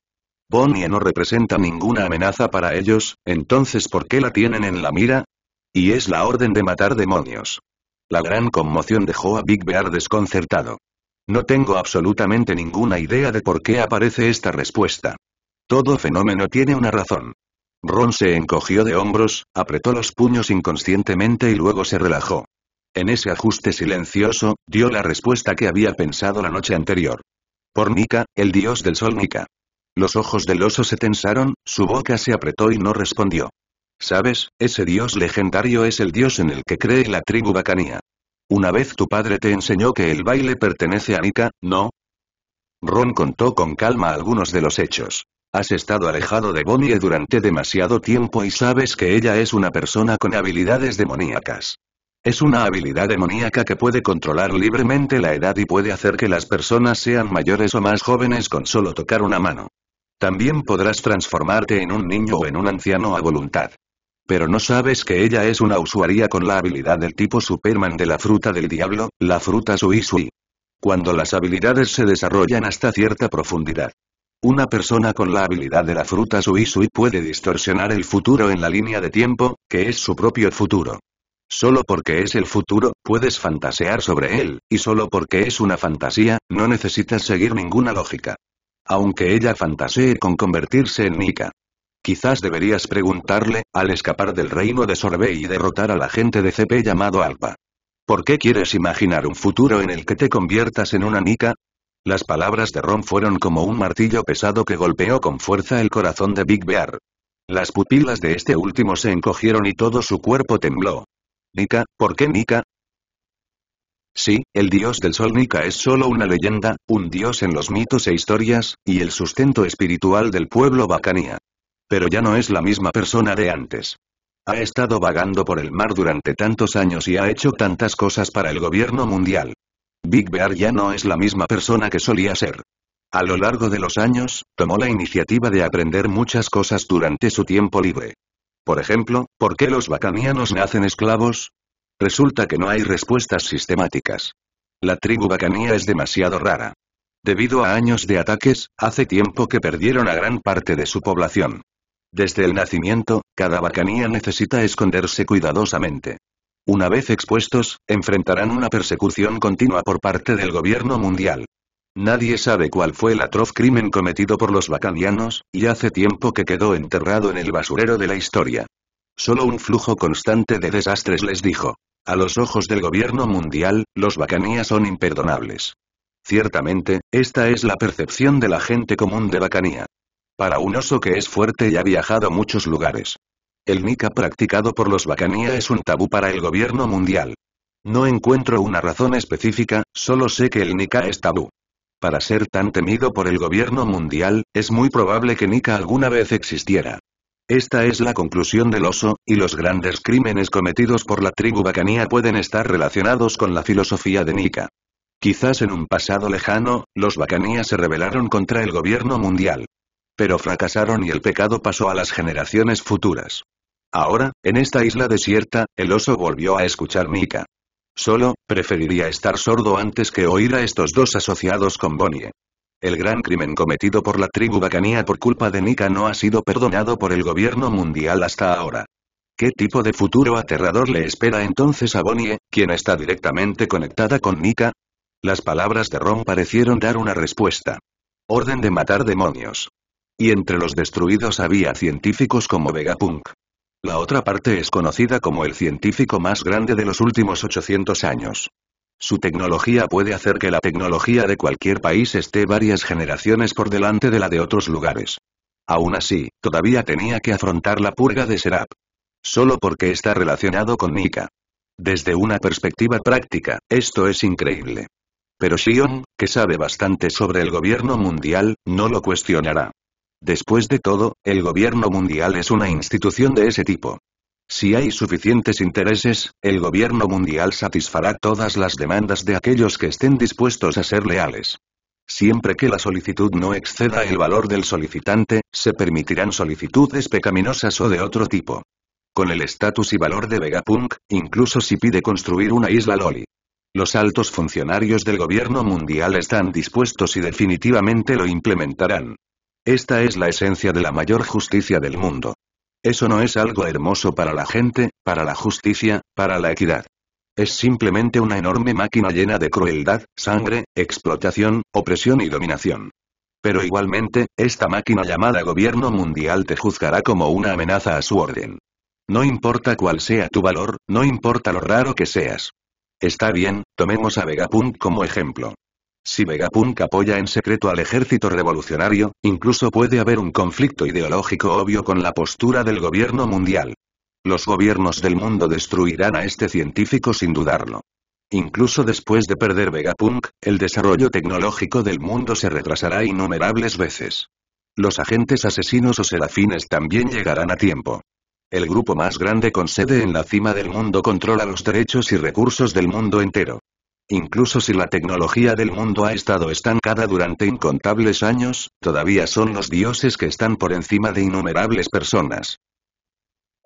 S1: Bonnie no representa ninguna amenaza para ellos, entonces ¿por qué la tienen en la mira? Y es la orden de matar demonios. La gran conmoción dejó a Big Bear desconcertado. No tengo absolutamente ninguna idea de por qué aparece esta respuesta. Todo fenómeno tiene una razón. Ron se encogió de hombros, apretó los puños inconscientemente y luego se relajó. En ese ajuste silencioso, dio la respuesta que había pensado la noche anterior. Por Nika, el dios del sol Nika. Los ojos del oso se tensaron, su boca se apretó y no respondió. Sabes, ese dios legendario es el dios en el que cree la tribu bacanía. Una vez tu padre te enseñó que el baile pertenece a Nika, ¿no? Ron contó con calma algunos de los hechos. Has estado alejado de Bonnie durante demasiado tiempo y sabes que ella es una persona con habilidades demoníacas. Es una habilidad demoníaca que puede controlar libremente la edad y puede hacer que las personas sean mayores o más jóvenes con solo tocar una mano. También podrás transformarte en un niño o en un anciano a voluntad. Pero no sabes que ella es una usuaria con la habilidad del tipo Superman de la fruta del diablo, la fruta Sui Sui. Cuando las habilidades se desarrollan hasta cierta profundidad, una persona con la habilidad de la fruta Sui Sui puede distorsionar el futuro en la línea de tiempo, que es su propio futuro. Solo porque es el futuro, puedes fantasear sobre él, y solo porque es una fantasía, no necesitas seguir ninguna lógica. Aunque ella fantasee con convertirse en Nika. Quizás deberías preguntarle, al escapar del reino de Sorbet y derrotar a la gente de CP llamado Alpa. ¿Por qué quieres imaginar un futuro en el que te conviertas en una Nika? Las palabras de Ron fueron como un martillo pesado que golpeó con fuerza el corazón de Big Bear. Las pupilas de este último se encogieron y todo su cuerpo tembló. Nika, ¿por qué Nika? Sí, el dios del sol Nika es solo una leyenda, un dios en los mitos e historias, y el sustento espiritual del pueblo Bacanía. Pero ya no es la misma persona de antes. Ha estado vagando por el mar durante tantos años y ha hecho tantas cosas para el gobierno mundial. Big Bear ya no es la misma persona que solía ser. A lo largo de los años, tomó la iniciativa de aprender muchas cosas durante su tiempo libre. Por ejemplo, ¿por qué los bacanianos nacen esclavos? Resulta que no hay respuestas sistemáticas. La tribu bacanía es demasiado rara. Debido a años de ataques, hace tiempo que perdieron a gran parte de su población. Desde el nacimiento, cada bacanía necesita esconderse cuidadosamente. Una vez expuestos, enfrentarán una persecución continua por parte del gobierno mundial. Nadie sabe cuál fue el atroz crimen cometido por los bacanianos, y hace tiempo que quedó enterrado en el basurero de la historia. Solo un flujo constante de desastres les dijo. A los ojos del gobierno mundial, los bacanías son imperdonables. Ciertamente, esta es la percepción de la gente común de bacanía. Para un oso que es fuerte y ha viajado a muchos lugares, el Nika practicado por los Bacanía es un tabú para el gobierno mundial. No encuentro una razón específica, solo sé que el Nika es tabú. Para ser tan temido por el gobierno mundial, es muy probable que Nika alguna vez existiera. Esta es la conclusión del oso, y los grandes crímenes cometidos por la tribu Bacanía pueden estar relacionados con la filosofía de Nika. Quizás en un pasado lejano, los Bacanía se rebelaron contra el gobierno mundial. Pero fracasaron y el pecado pasó a las generaciones futuras. Ahora, en esta isla desierta, el oso volvió a escuchar Mika. Solo, preferiría estar sordo antes que oír a estos dos asociados con Bonnie. El gran crimen cometido por la tribu Bacanía por culpa de Mika no ha sido perdonado por el gobierno mundial hasta ahora. ¿Qué tipo de futuro aterrador le espera entonces a Bonnie, quien está directamente conectada con Mika? Las palabras de Ron parecieron dar una respuesta. Orden de matar demonios. Y entre los destruidos había científicos como Vegapunk. La otra parte es conocida como el científico más grande de los últimos 800 años. Su tecnología puede hacer que la tecnología de cualquier país esté varias generaciones por delante de la de otros lugares. Aún así, todavía tenía que afrontar la purga de Serap. Solo porque está relacionado con Nika. Desde una perspectiva práctica, esto es increíble. Pero Xion, que sabe bastante sobre el gobierno mundial, no lo cuestionará. Después de todo, el gobierno mundial es una institución de ese tipo. Si hay suficientes intereses, el gobierno mundial satisfará todas las demandas de aquellos que estén dispuestos a ser leales. Siempre que la solicitud no exceda el valor del solicitante, se permitirán solicitudes pecaminosas o de otro tipo. Con el estatus y valor de Vegapunk, incluso si pide construir una isla Loli. Los altos funcionarios del gobierno mundial están dispuestos y definitivamente lo implementarán. Esta es la esencia de la mayor justicia del mundo. Eso no es algo hermoso para la gente, para la justicia, para la equidad. Es simplemente una enorme máquina llena de crueldad, sangre, explotación, opresión y dominación. Pero igualmente, esta máquina llamada gobierno mundial te juzgará como una amenaza a su orden. No importa cuál sea tu valor, no importa lo raro que seas. Está bien, tomemos a Vegapunk como ejemplo. Si Vegapunk apoya en secreto al ejército revolucionario, incluso puede haber un conflicto ideológico obvio con la postura del gobierno mundial. Los gobiernos del mundo destruirán a este científico sin dudarlo. Incluso después de perder Vegapunk, el desarrollo tecnológico del mundo se retrasará innumerables veces. Los agentes asesinos o serafines también llegarán a tiempo. El grupo más grande con sede en la cima del mundo controla los derechos y recursos del mundo entero. Incluso si la tecnología del mundo ha estado estancada durante incontables años, todavía son los dioses que están por encima de innumerables personas.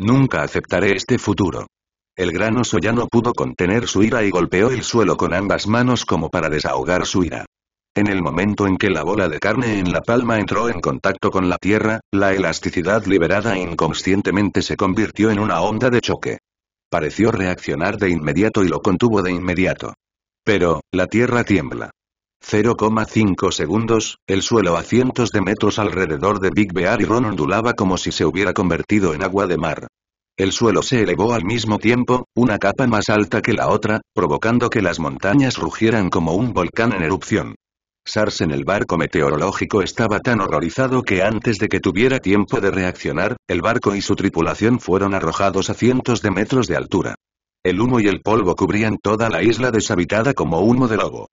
S1: Nunca aceptaré este futuro. El gran oso ya no pudo contener su ira y golpeó el suelo con ambas manos como para desahogar su ira. En el momento en que la bola de carne en la palma entró en contacto con la tierra, la elasticidad liberada inconscientemente se convirtió en una onda de choque. Pareció reaccionar de inmediato y lo contuvo de inmediato. Pero, la tierra tiembla. 0,5 segundos, el suelo a cientos de metros alrededor de Big Bear y Ron ondulaba como si se hubiera convertido en agua de mar. El suelo se elevó al mismo tiempo, una capa más alta que la otra, provocando que las montañas rugieran como un volcán en erupción. Sars en el barco meteorológico estaba tan horrorizado que antes de que tuviera tiempo de reaccionar, el barco y su tripulación fueron arrojados a cientos de metros de altura. El humo y el polvo cubrían toda la isla deshabitada como humo de lobo.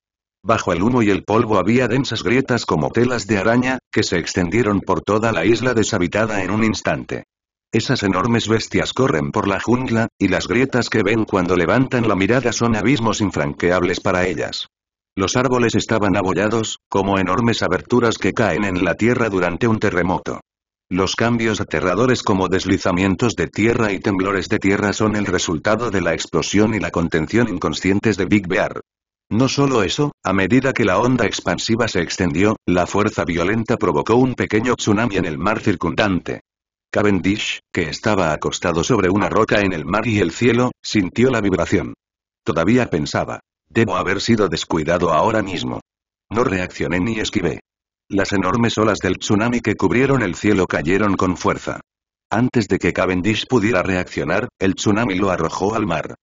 S1: Bajo el humo y el polvo había densas grietas como telas de araña, que se extendieron por toda la isla deshabitada en un instante. Esas enormes bestias corren por la jungla, y las grietas que ven cuando levantan la mirada son abismos infranqueables para ellas. Los árboles estaban abollados, como enormes aberturas que caen en la tierra durante un terremoto. Los cambios aterradores como deslizamientos de tierra y temblores de tierra son el resultado de la explosión y la contención inconscientes de Big Bear. No solo eso, a medida que la onda expansiva se extendió, la fuerza violenta provocó un pequeño tsunami en el mar circundante. Cavendish, que estaba acostado sobre una roca en el mar y el cielo, sintió la vibración. Todavía pensaba, debo haber sido descuidado ahora mismo. No reaccioné ni esquivé. Las enormes olas del tsunami que cubrieron el cielo cayeron con fuerza. Antes de que Cavendish pudiera reaccionar, el tsunami lo arrojó al mar.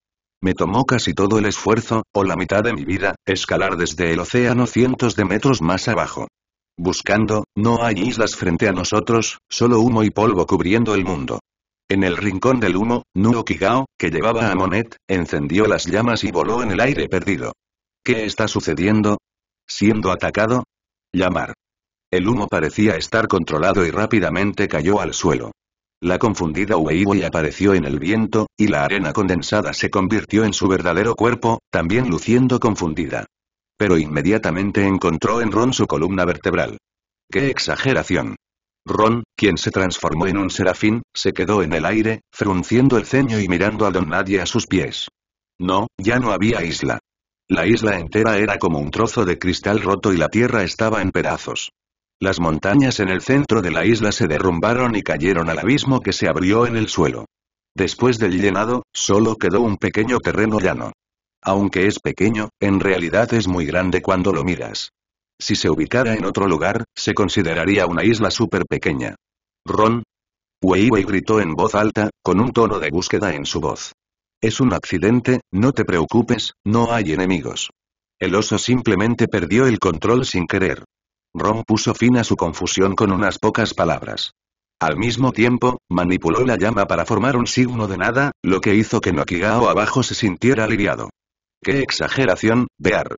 S1: Me tomó casi todo el esfuerzo, o la mitad de mi vida, escalar desde el océano cientos de metros más abajo. Buscando, no hay islas frente a nosotros, solo humo y polvo cubriendo el mundo. En el rincón del humo, Nuo Kigao, que llevaba a Monet, encendió las llamas y voló en el aire perdido. ¿Qué está sucediendo? ¿Siendo atacado? Llamar. El humo parecía estar controlado y rápidamente cayó al suelo. La confundida y apareció en el viento, y la arena condensada se convirtió en su verdadero cuerpo, también luciendo confundida. Pero inmediatamente encontró en Ron su columna vertebral. ¡Qué exageración! Ron, quien se transformó en un serafín, se quedó en el aire, frunciendo el ceño y mirando a Don Nadie a sus pies. No, ya no había isla. La isla entera era como un trozo de cristal roto y la tierra estaba en pedazos. Las montañas en el centro de la isla se derrumbaron y cayeron al abismo que se abrió en el suelo. Después del llenado, solo quedó un pequeño terreno llano. Aunque es pequeño, en realidad es muy grande cuando lo miras. Si se ubicara en otro lugar, se consideraría una isla súper pequeña. Ron. Weiwei gritó en voz alta, con un tono de búsqueda en su voz. Es un accidente, no te preocupes, no hay enemigos. El oso simplemente perdió el control sin querer. Ron puso fin a su confusión con unas pocas palabras. Al mismo tiempo, manipuló la llama para formar un signo de nada, lo que hizo que Nokigao abajo se sintiera aliviado. ¡Qué exageración, Bear!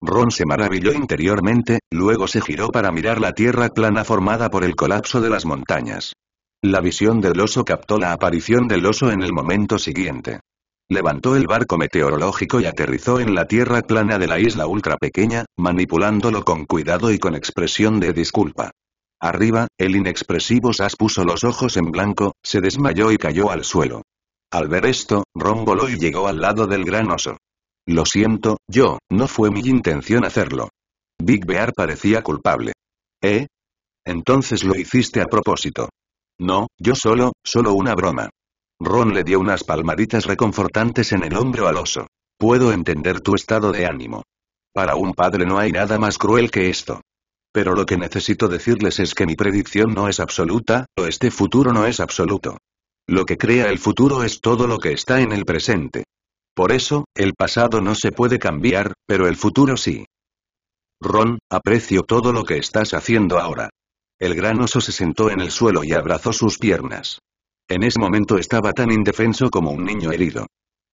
S1: Ron se maravilló interiormente, luego se giró para mirar la tierra plana formada por el colapso de las montañas. La visión del oso captó la aparición del oso en el momento siguiente. Levantó el barco meteorológico y aterrizó en la tierra plana de la isla ultra pequeña, manipulándolo con cuidado y con expresión de disculpa. Arriba, el inexpresivo Sas puso los ojos en blanco, se desmayó y cayó al suelo. Al ver esto, Romboló y llegó al lado del gran oso. Lo siento, yo, no fue mi intención hacerlo. Big Bear parecía culpable. ¿Eh? Entonces lo hiciste a propósito. No, yo solo, solo una broma. Ron le dio unas palmaditas reconfortantes en el hombro al oso. Puedo entender tu estado de ánimo. Para un padre no hay nada más cruel que esto. Pero lo que necesito decirles es que mi predicción no es absoluta, o este futuro no es absoluto. Lo que crea el futuro es todo lo que está en el presente. Por eso, el pasado no se puede cambiar, pero el futuro sí. Ron, aprecio todo lo que estás haciendo ahora. El gran oso se sentó en el suelo y abrazó sus piernas. En ese momento estaba tan indefenso como un niño herido.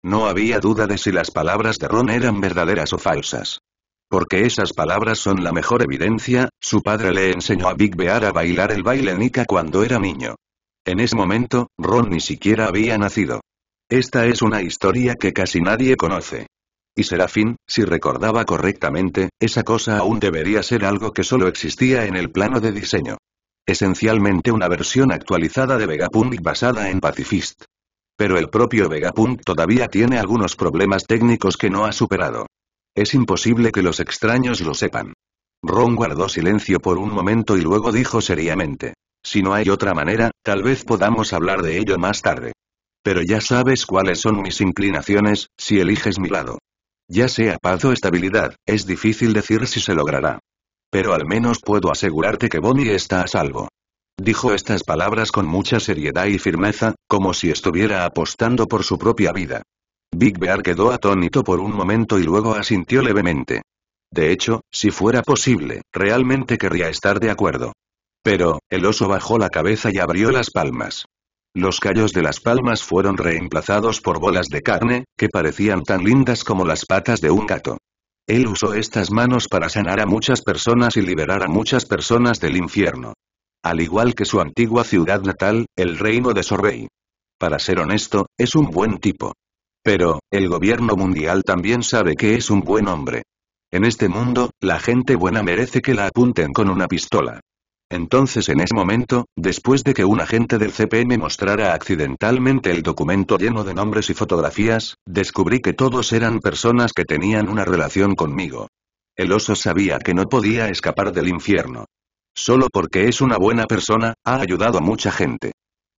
S1: No había duda de si las palabras de Ron eran verdaderas o falsas. Porque esas palabras son la mejor evidencia, su padre le enseñó a Big Bear a bailar el baile Nika cuando era niño. En ese momento, Ron ni siquiera había nacido. Esta es una historia que casi nadie conoce. Y Serafín, si recordaba correctamente, esa cosa aún debería ser algo que solo existía en el plano de diseño. Esencialmente una versión actualizada de Vegapunk basada en Pacifist. Pero el propio Vegapunk todavía tiene algunos problemas técnicos que no ha superado. Es imposible que los extraños lo sepan. Ron guardó silencio por un momento y luego dijo seriamente. Si no hay otra manera, tal vez podamos hablar de ello más tarde. Pero ya sabes cuáles son mis inclinaciones, si eliges mi lado. Ya sea paz o estabilidad, es difícil decir si se logrará. Pero al menos puedo asegurarte que Bonnie está a salvo. Dijo estas palabras con mucha seriedad y firmeza, como si estuviera apostando por su propia vida. Big Bear quedó atónito por un momento y luego asintió levemente. De hecho, si fuera posible, realmente querría estar de acuerdo. Pero, el oso bajó la cabeza y abrió las palmas. Los callos de las palmas fueron reemplazados por bolas de carne, que parecían tan lindas como las patas de un gato. Él usó estas manos para sanar a muchas personas y liberar a muchas personas del infierno. Al igual que su antigua ciudad natal, el reino de Sorrey. Para ser honesto, es un buen tipo. Pero, el gobierno mundial también sabe que es un buen hombre. En este mundo, la gente buena merece que la apunten con una pistola. Entonces en ese momento, después de que un agente del CPM mostrara accidentalmente el documento lleno de nombres y fotografías, descubrí que todos eran personas que tenían una relación conmigo. El oso sabía que no podía escapar del infierno. Solo porque es una buena persona, ha ayudado a mucha gente.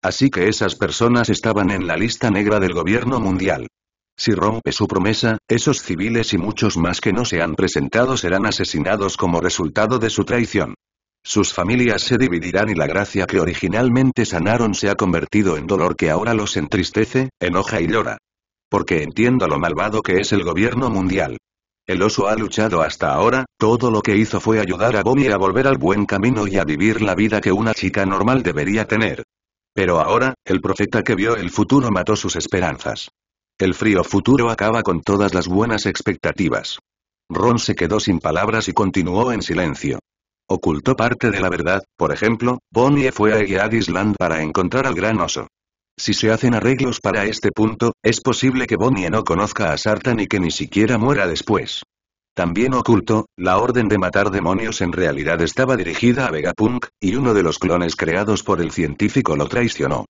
S1: Así que esas personas estaban en la lista negra del gobierno mundial. Si rompe su promesa, esos civiles y muchos más que no se han presentado serán asesinados como resultado de su traición. Sus familias se dividirán y la gracia que originalmente sanaron se ha convertido en dolor que ahora los entristece, enoja y llora. Porque entiendo lo malvado que es el gobierno mundial. El oso ha luchado hasta ahora, todo lo que hizo fue ayudar a Bonnie a volver al buen camino y a vivir la vida que una chica normal debería tener. Pero ahora, el profeta que vio el futuro mató sus esperanzas. El frío futuro acaba con todas las buenas expectativas. Ron se quedó sin palabras y continuó en silencio. Ocultó parte de la verdad, por ejemplo, Bonnie fue a Egead Island para encontrar al gran oso. Si se hacen arreglos para este punto, es posible que Bonnie no conozca a Sartan y que ni siquiera muera después. También oculto, la orden de matar demonios en realidad estaba dirigida a Vegapunk, y uno de los clones creados por el científico lo traicionó.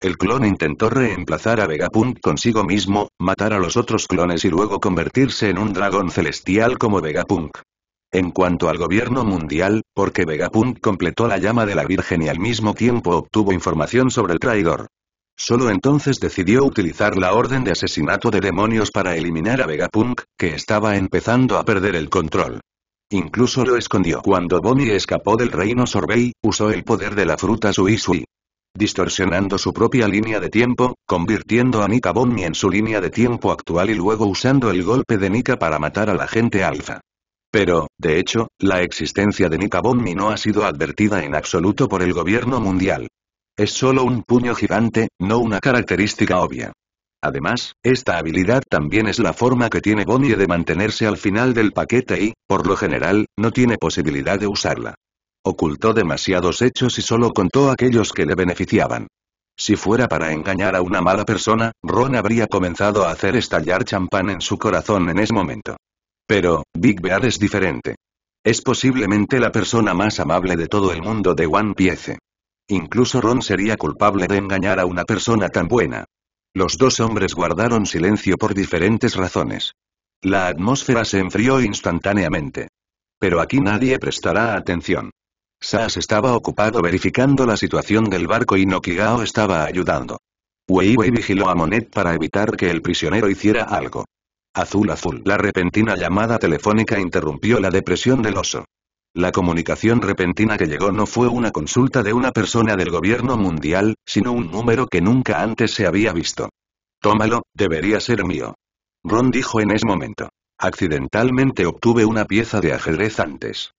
S1: El clon intentó reemplazar a Vegapunk consigo mismo, matar a los otros clones y luego convertirse en un dragón celestial como Vegapunk. En cuanto al gobierno mundial, porque Vegapunk completó la llama de la Virgen y al mismo tiempo obtuvo información sobre el traidor. Solo entonces decidió utilizar la orden de asesinato de demonios para eliminar a Vegapunk, que estaba empezando a perder el control. Incluso lo escondió cuando Bonnie escapó del reino Sorbey, usó el poder de la fruta Sui Distorsionando su propia línea de tiempo, convirtiendo a Nika Bonnie en su línea de tiempo actual y luego usando el golpe de Nika para matar a la gente alfa. Pero, de hecho, la existencia de Nika bonnie no ha sido advertida en absoluto por el gobierno mundial. Es solo un puño gigante, no una característica obvia. Además, esta habilidad también es la forma que tiene Bonnie de mantenerse al final del paquete y, por lo general, no tiene posibilidad de usarla. Ocultó demasiados hechos y solo contó aquellos que le beneficiaban. Si fuera para engañar a una mala persona, Ron habría comenzado a hacer estallar champán en su corazón en ese momento. Pero, Big Bear es diferente. Es posiblemente la persona más amable de todo el mundo de One Piece. Incluso Ron sería culpable de engañar a una persona tan buena. Los dos hombres guardaron silencio por diferentes razones. La atmósfera se enfrió instantáneamente. Pero aquí nadie prestará atención. Sas estaba ocupado verificando la situación del barco y Nokigao estaba ayudando. Weiwei vigiló a Monet para evitar que el prisionero hiciera algo. Azul azul. La repentina llamada telefónica interrumpió la depresión del oso. La comunicación repentina que llegó no fue una consulta de una persona del gobierno mundial, sino un número que nunca antes se había visto. Tómalo, debería ser mío. Ron dijo en ese momento. Accidentalmente obtuve una pieza de ajedrez antes.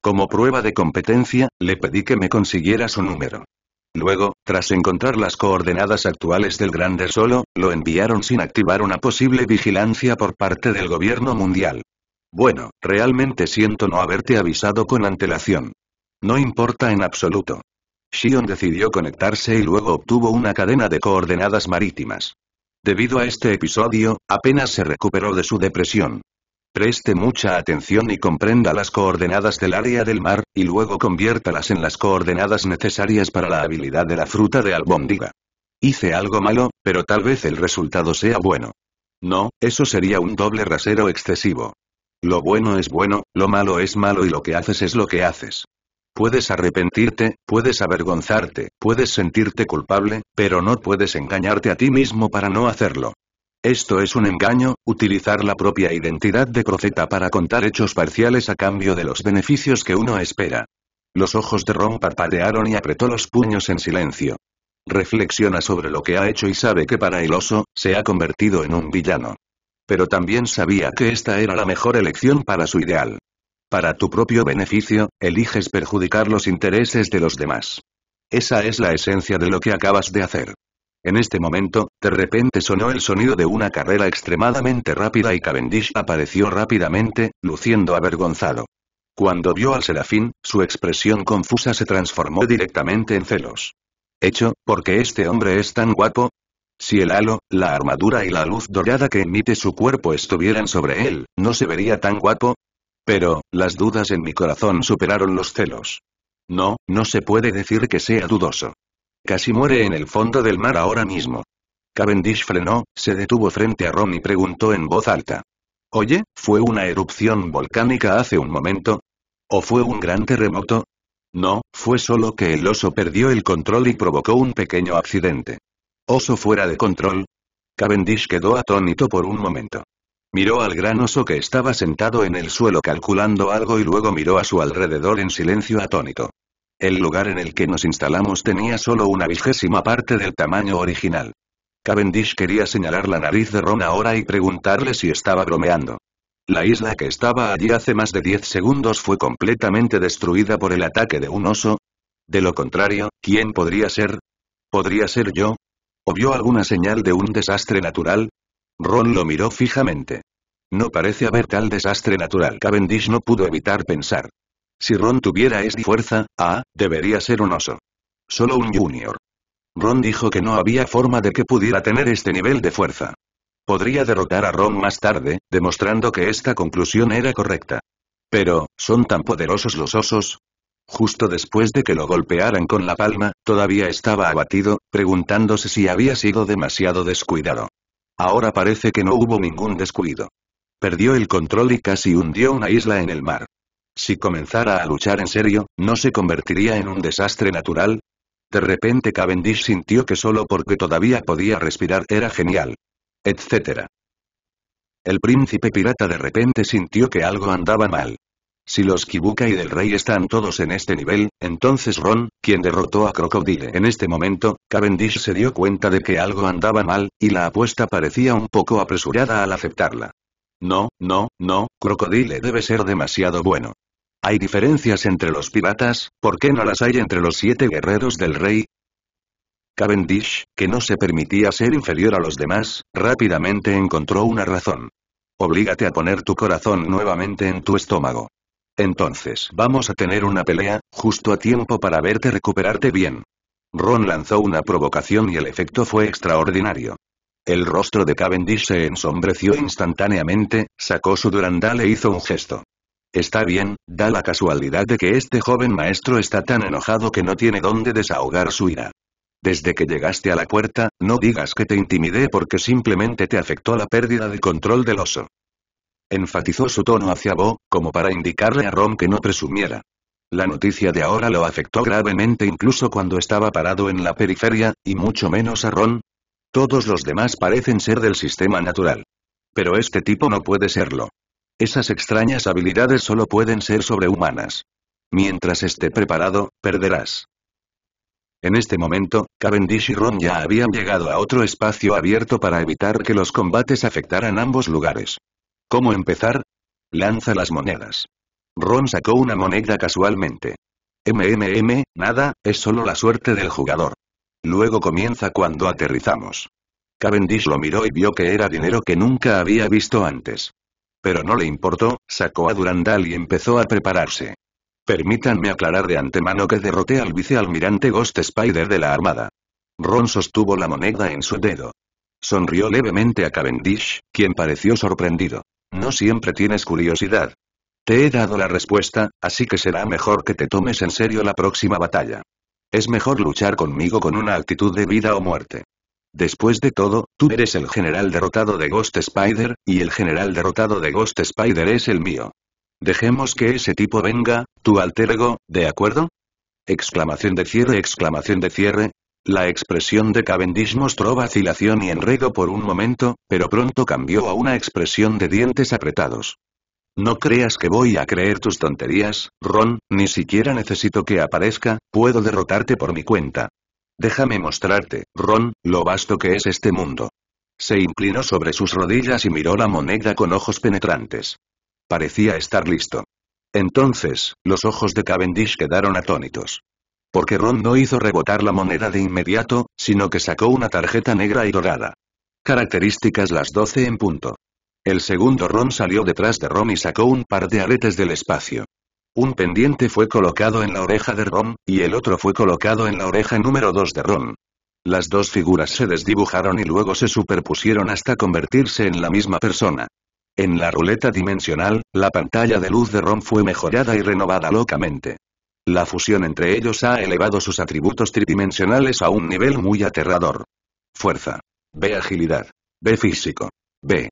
S1: Como prueba de competencia, le pedí que me consiguiera su número. Luego, tras encontrar las coordenadas actuales del Grande Solo, lo enviaron sin activar una posible vigilancia por parte del gobierno mundial. Bueno, realmente siento no haberte avisado con antelación. No importa en absoluto. Shion decidió conectarse y luego obtuvo una cadena de coordenadas marítimas. Debido a este episodio, apenas se recuperó de su depresión. Preste mucha atención y comprenda las coordenadas del área del mar, y luego conviértalas en las coordenadas necesarias para la habilidad de la fruta de albóndiga. Hice algo malo, pero tal vez el resultado sea bueno. No, eso sería un doble rasero excesivo. Lo bueno es bueno, lo malo es malo y lo que haces es lo que haces. Puedes arrepentirte, puedes avergonzarte, puedes sentirte culpable, pero no puedes engañarte a ti mismo para no hacerlo. Esto es un engaño, utilizar la propia identidad de profeta para contar hechos parciales a cambio de los beneficios que uno espera. Los ojos de Ron parpadearon y apretó los puños en silencio. Reflexiona sobre lo que ha hecho y sabe que para el oso, se ha convertido en un villano. Pero también sabía que esta era la mejor elección para su ideal. Para tu propio beneficio, eliges perjudicar los intereses de los demás. Esa es la esencia de lo que acabas de hacer. En este momento, de repente sonó el sonido de una carrera extremadamente rápida y Cavendish apareció rápidamente, luciendo avergonzado. Cuando vio al serafín, su expresión confusa se transformó directamente en celos. ¿Hecho, qué este hombre es tan guapo? Si el halo, la armadura y la luz dorada que emite su cuerpo estuvieran sobre él, ¿no se vería tan guapo? Pero, las dudas en mi corazón superaron los celos. No, no se puede decir que sea dudoso. Casi muere en el fondo del mar ahora mismo. Cavendish frenó, se detuvo frente a Ron y preguntó en voz alta. Oye, ¿fue una erupción volcánica hace un momento? ¿O fue un gran terremoto? No, fue solo que el oso perdió el control y provocó un pequeño accidente. Oso fuera de control. Cavendish quedó atónito por un momento. Miró al gran oso que estaba sentado en el suelo calculando algo y luego miró a su alrededor en silencio atónito. El lugar en el que nos instalamos tenía solo una vigésima parte del tamaño original. Cavendish quería señalar la nariz de Ron ahora y preguntarle si estaba bromeando. La isla que estaba allí hace más de 10 segundos fue completamente destruida por el ataque de un oso. De lo contrario, ¿quién podría ser? ¿Podría ser yo? ¿O vio alguna señal de un desastre natural? Ron lo miró fijamente. No parece haber tal desastre natural. Cavendish no pudo evitar pensar. Si Ron tuviera esta fuerza, ah, debería ser un oso. Solo un junior. Ron dijo que no había forma de que pudiera tener este nivel de fuerza. Podría derrotar a Ron más tarde, demostrando que esta conclusión era correcta. Pero, ¿son tan poderosos los osos? Justo después de que lo golpearan con la palma, todavía estaba abatido, preguntándose si había sido demasiado descuidado. Ahora parece que no hubo ningún descuido. Perdió el control y casi hundió una isla en el mar. Si comenzara a luchar en serio, ¿no se convertiría en un desastre natural? De repente Cavendish sintió que solo porque todavía podía respirar era genial. Etcétera. El príncipe pirata de repente sintió que algo andaba mal. Si los Kibuka y del rey están todos en este nivel, entonces Ron, quien derrotó a Crocodile en este momento, Cavendish se dio cuenta de que algo andaba mal, y la apuesta parecía un poco apresurada al aceptarla. No, no, no, Crocodile debe ser demasiado bueno. Hay diferencias entre los piratas, ¿por qué no las hay entre los siete guerreros del rey? Cavendish, que no se permitía ser inferior a los demás, rápidamente encontró una razón. Oblígate a poner tu corazón nuevamente en tu estómago. Entonces vamos a tener una pelea, justo a tiempo para verte recuperarte bien. Ron lanzó una provocación y el efecto fue extraordinario. El rostro de Cavendish se ensombreció instantáneamente, sacó su durandal e hizo un gesto. Está bien, da la casualidad de que este joven maestro está tan enojado que no tiene dónde desahogar su ira. Desde que llegaste a la puerta, no digas que te intimidé porque simplemente te afectó la pérdida de control del oso. Enfatizó su tono hacia Bo, como para indicarle a Ron que no presumiera. La noticia de ahora lo afectó gravemente incluso cuando estaba parado en la periferia, y mucho menos a Ron. Todos los demás parecen ser del sistema natural. Pero este tipo no puede serlo. Esas extrañas habilidades solo pueden ser sobrehumanas. Mientras esté preparado, perderás. En este momento, Cavendish y Ron ya habían llegado a otro espacio abierto para evitar que los combates afectaran ambos lugares. ¿Cómo empezar? Lanza las monedas. Ron sacó una moneda casualmente. MMM, nada, es solo la suerte del jugador. Luego comienza cuando aterrizamos. Cavendish lo miró y vio que era dinero que nunca había visto antes pero no le importó, sacó a Durandal y empezó a prepararse. Permítanme aclarar de antemano que derroté al vicealmirante Ghost Spider de la Armada. Ron sostuvo la moneda en su dedo. Sonrió levemente a Cavendish, quien pareció sorprendido. No siempre tienes curiosidad. Te he dado la respuesta, así que será mejor que te tomes en serio la próxima batalla. Es mejor luchar conmigo con una actitud de vida o muerte. Después de todo, tú eres el general derrotado de Ghost Spider, y el general derrotado de Ghost Spider es el mío. Dejemos que ese tipo venga, tu alter ego, ¿de acuerdo? Exclamación de cierre, exclamación de cierre. La expresión de Cavendish mostró vacilación y enredo por un momento, pero pronto cambió a una expresión de dientes apretados. No creas que voy a creer tus tonterías, Ron, ni siquiera necesito que aparezca, puedo derrotarte por mi cuenta. Déjame mostrarte, Ron, lo vasto que es este mundo. Se inclinó sobre sus rodillas y miró la moneda con ojos penetrantes. Parecía estar listo. Entonces, los ojos de Cavendish quedaron atónitos. Porque Ron no hizo rebotar la moneda de inmediato, sino que sacó una tarjeta negra y dorada. Características las 12 en punto. El segundo Ron salió detrás de Ron y sacó un par de aretes del espacio. Un pendiente fue colocado en la oreja de Ron, y el otro fue colocado en la oreja número 2 de Ron. Las dos figuras se desdibujaron y luego se superpusieron hasta convertirse en la misma persona. En la ruleta dimensional, la pantalla de luz de Ron fue mejorada y renovada locamente. La fusión entre ellos ha elevado sus atributos tridimensionales a un nivel muy aterrador. Fuerza. B. Agilidad. B. Físico. B.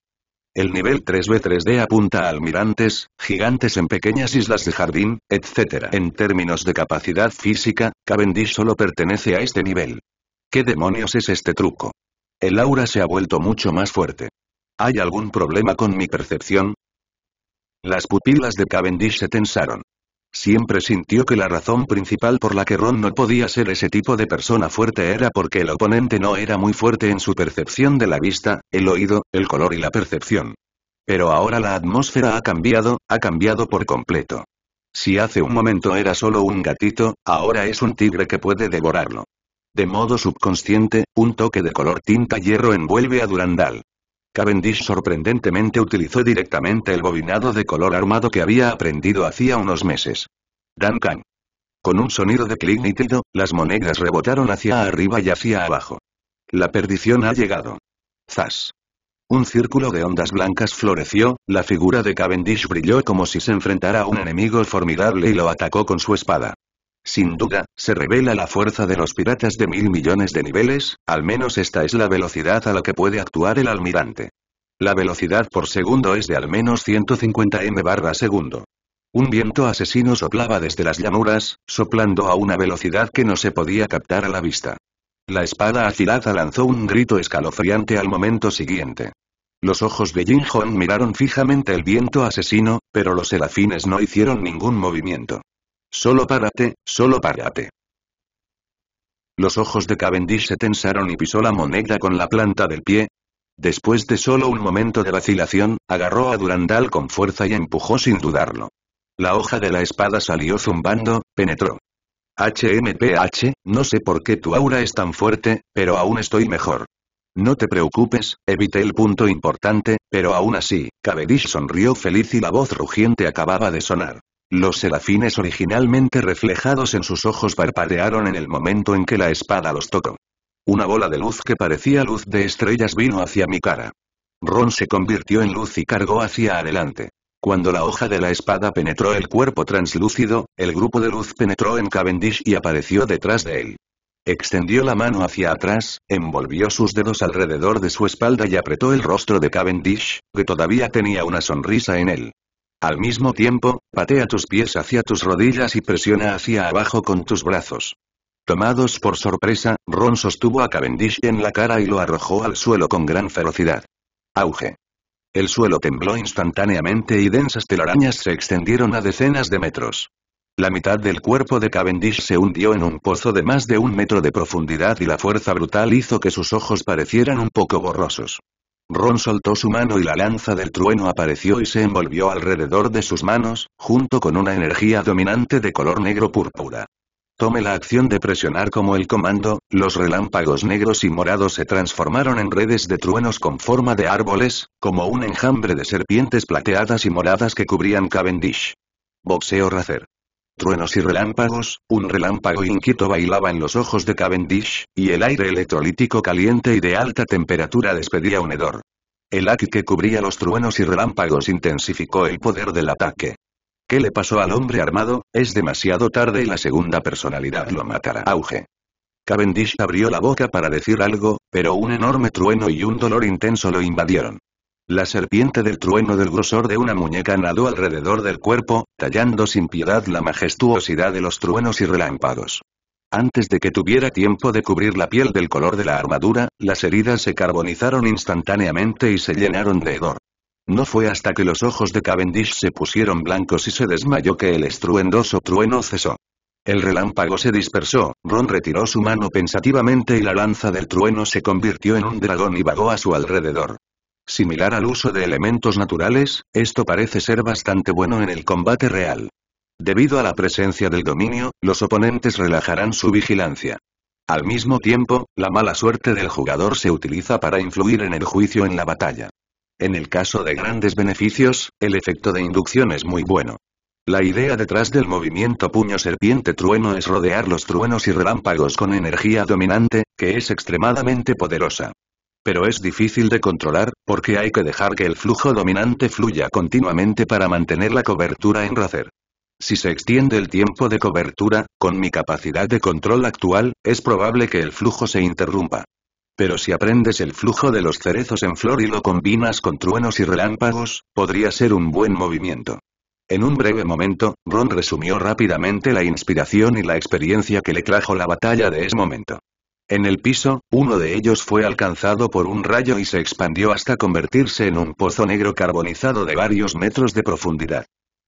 S1: El nivel 3B3D apunta a almirantes, gigantes en pequeñas islas de jardín, etc. En términos de capacidad física, Cavendish solo pertenece a este nivel. ¿Qué demonios es este truco? El aura se ha vuelto mucho más fuerte. ¿Hay algún problema con mi percepción? Las pupilas de Cavendish se tensaron. Siempre sintió que la razón principal por la que Ron no podía ser ese tipo de persona fuerte era porque el oponente no era muy fuerte en su percepción de la vista, el oído, el color y la percepción. Pero ahora la atmósfera ha cambiado, ha cambiado por completo. Si hace un momento era solo un gatito, ahora es un tigre que puede devorarlo. De modo subconsciente, un toque de color tinta hierro envuelve a Durandal. Cavendish sorprendentemente utilizó directamente el bobinado de color armado que había aprendido hacía unos meses. Duncan. Con un sonido de clic nítido, las monedas rebotaron hacia arriba y hacia abajo. La perdición ha llegado. Zas. Un círculo de ondas blancas floreció, la figura de Cavendish brilló como si se enfrentara a un enemigo formidable y lo atacó con su espada. Sin duda, se revela la fuerza de los piratas de mil millones de niveles, al menos esta es la velocidad a la que puede actuar el almirante. La velocidad por segundo es de al menos 150 m barra segundo. Un viento asesino soplaba desde las llanuras, soplando a una velocidad que no se podía captar a la vista. La espada afilada lanzó un grito escalofriante al momento siguiente. Los ojos de Jin Hong miraron fijamente el viento asesino, pero los serafines no hicieron ningún movimiento. Solo párate, solo párate. Los ojos de Cavendish se tensaron y pisó la moneda con la planta del pie. Después de solo un momento de vacilación, agarró a Durandal con fuerza y empujó sin dudarlo. La hoja de la espada salió zumbando, penetró. HMPH, no sé por qué tu aura es tan fuerte, pero aún estoy mejor. No te preocupes, evité el punto importante, pero aún así, Cavendish sonrió feliz y la voz rugiente acababa de sonar. Los serafines originalmente reflejados en sus ojos parpadearon en el momento en que la espada los tocó. Una bola de luz que parecía luz de estrellas vino hacia mi cara. Ron se convirtió en luz y cargó hacia adelante. Cuando la hoja de la espada penetró el cuerpo translúcido, el grupo de luz penetró en Cavendish y apareció detrás de él. Extendió la mano hacia atrás, envolvió sus dedos alrededor de su espalda y apretó el rostro de Cavendish, que todavía tenía una sonrisa en él. Al mismo tiempo, patea tus pies hacia tus rodillas y presiona hacia abajo con tus brazos. Tomados por sorpresa, Ron sostuvo a Cavendish en la cara y lo arrojó al suelo con gran ferocidad. Auge. El suelo tembló instantáneamente y densas telarañas se extendieron a decenas de metros. La mitad del cuerpo de Cavendish se hundió en un pozo de más de un metro de profundidad y la fuerza brutal hizo que sus ojos parecieran un poco borrosos. Ron soltó su mano y la lanza del trueno apareció y se envolvió alrededor de sus manos, junto con una energía dominante de color negro púrpura. Tome la acción de presionar como el comando, los relámpagos negros y morados se transformaron en redes de truenos con forma de árboles, como un enjambre de serpientes plateadas y moradas que cubrían Cavendish. Boxeo Racer truenos y relámpagos, un relámpago inquieto bailaba en los ojos de Cavendish, y el aire electrolítico caliente y de alta temperatura despedía un hedor. El aquí que cubría los truenos y relámpagos intensificó el poder del ataque. ¿Qué le pasó al hombre armado? Es demasiado tarde y la segunda personalidad lo matará. Auge. Cavendish abrió la boca para decir algo, pero un enorme trueno y un dolor intenso lo invadieron. La serpiente del trueno del grosor de una muñeca nadó alrededor del cuerpo, tallando sin piedad la majestuosidad de los truenos y relámpagos. Antes de que tuviera tiempo de cubrir la piel del color de la armadura, las heridas se carbonizaron instantáneamente y se llenaron de hedor. No fue hasta que los ojos de Cavendish se pusieron blancos y se desmayó que el estruendoso trueno cesó. El relámpago se dispersó, Ron retiró su mano pensativamente y la lanza del trueno se convirtió en un dragón y vagó a su alrededor. Similar al uso de elementos naturales, esto parece ser bastante bueno en el combate real. Debido a la presencia del dominio, los oponentes relajarán su vigilancia. Al mismo tiempo, la mala suerte del jugador se utiliza para influir en el juicio en la batalla. En el caso de grandes beneficios, el efecto de inducción es muy bueno. La idea detrás del movimiento puño serpiente trueno es rodear los truenos y relámpagos con energía dominante, que es extremadamente poderosa pero es difícil de controlar, porque hay que dejar que el flujo dominante fluya continuamente para mantener la cobertura en racer. Si se extiende el tiempo de cobertura, con mi capacidad de control actual, es probable que el flujo se interrumpa. Pero si aprendes el flujo de los cerezos en flor y lo combinas con truenos y relámpagos, podría ser un buen movimiento. En un breve momento, Ron resumió rápidamente la inspiración y la experiencia que le trajo la batalla de ese momento. En el piso, uno de ellos fue alcanzado por un rayo y se expandió hasta convertirse en un pozo negro carbonizado de varios metros de profundidad.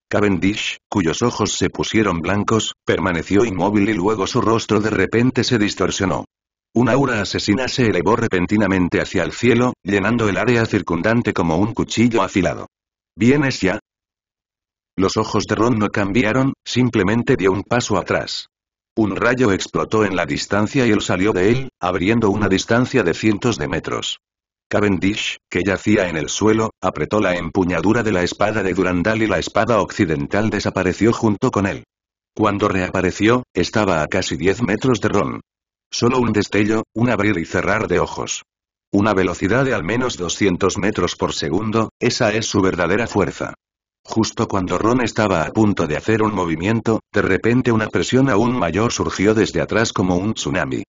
S1: Cavendish, cuyos ojos se pusieron blancos, permaneció inmóvil y luego su rostro de repente se distorsionó. Un aura asesina se elevó repentinamente hacia el cielo, llenando el área circundante como un cuchillo afilado. ¿Vienes ya? Los ojos de Ron no cambiaron, simplemente dio un paso atrás. Un rayo explotó en la distancia y él salió de él, abriendo una distancia de cientos de metros. Cavendish, que yacía en el suelo, apretó la empuñadura de la espada de Durandal y la espada occidental desapareció junto con él. Cuando reapareció, estaba a casi 10 metros de Ron. Solo un destello, un abrir y cerrar de ojos. Una velocidad de al menos 200 metros por segundo, esa es su verdadera fuerza. Justo cuando Ron estaba a punto de hacer un movimiento, de repente una presión aún mayor surgió desde atrás como un tsunami.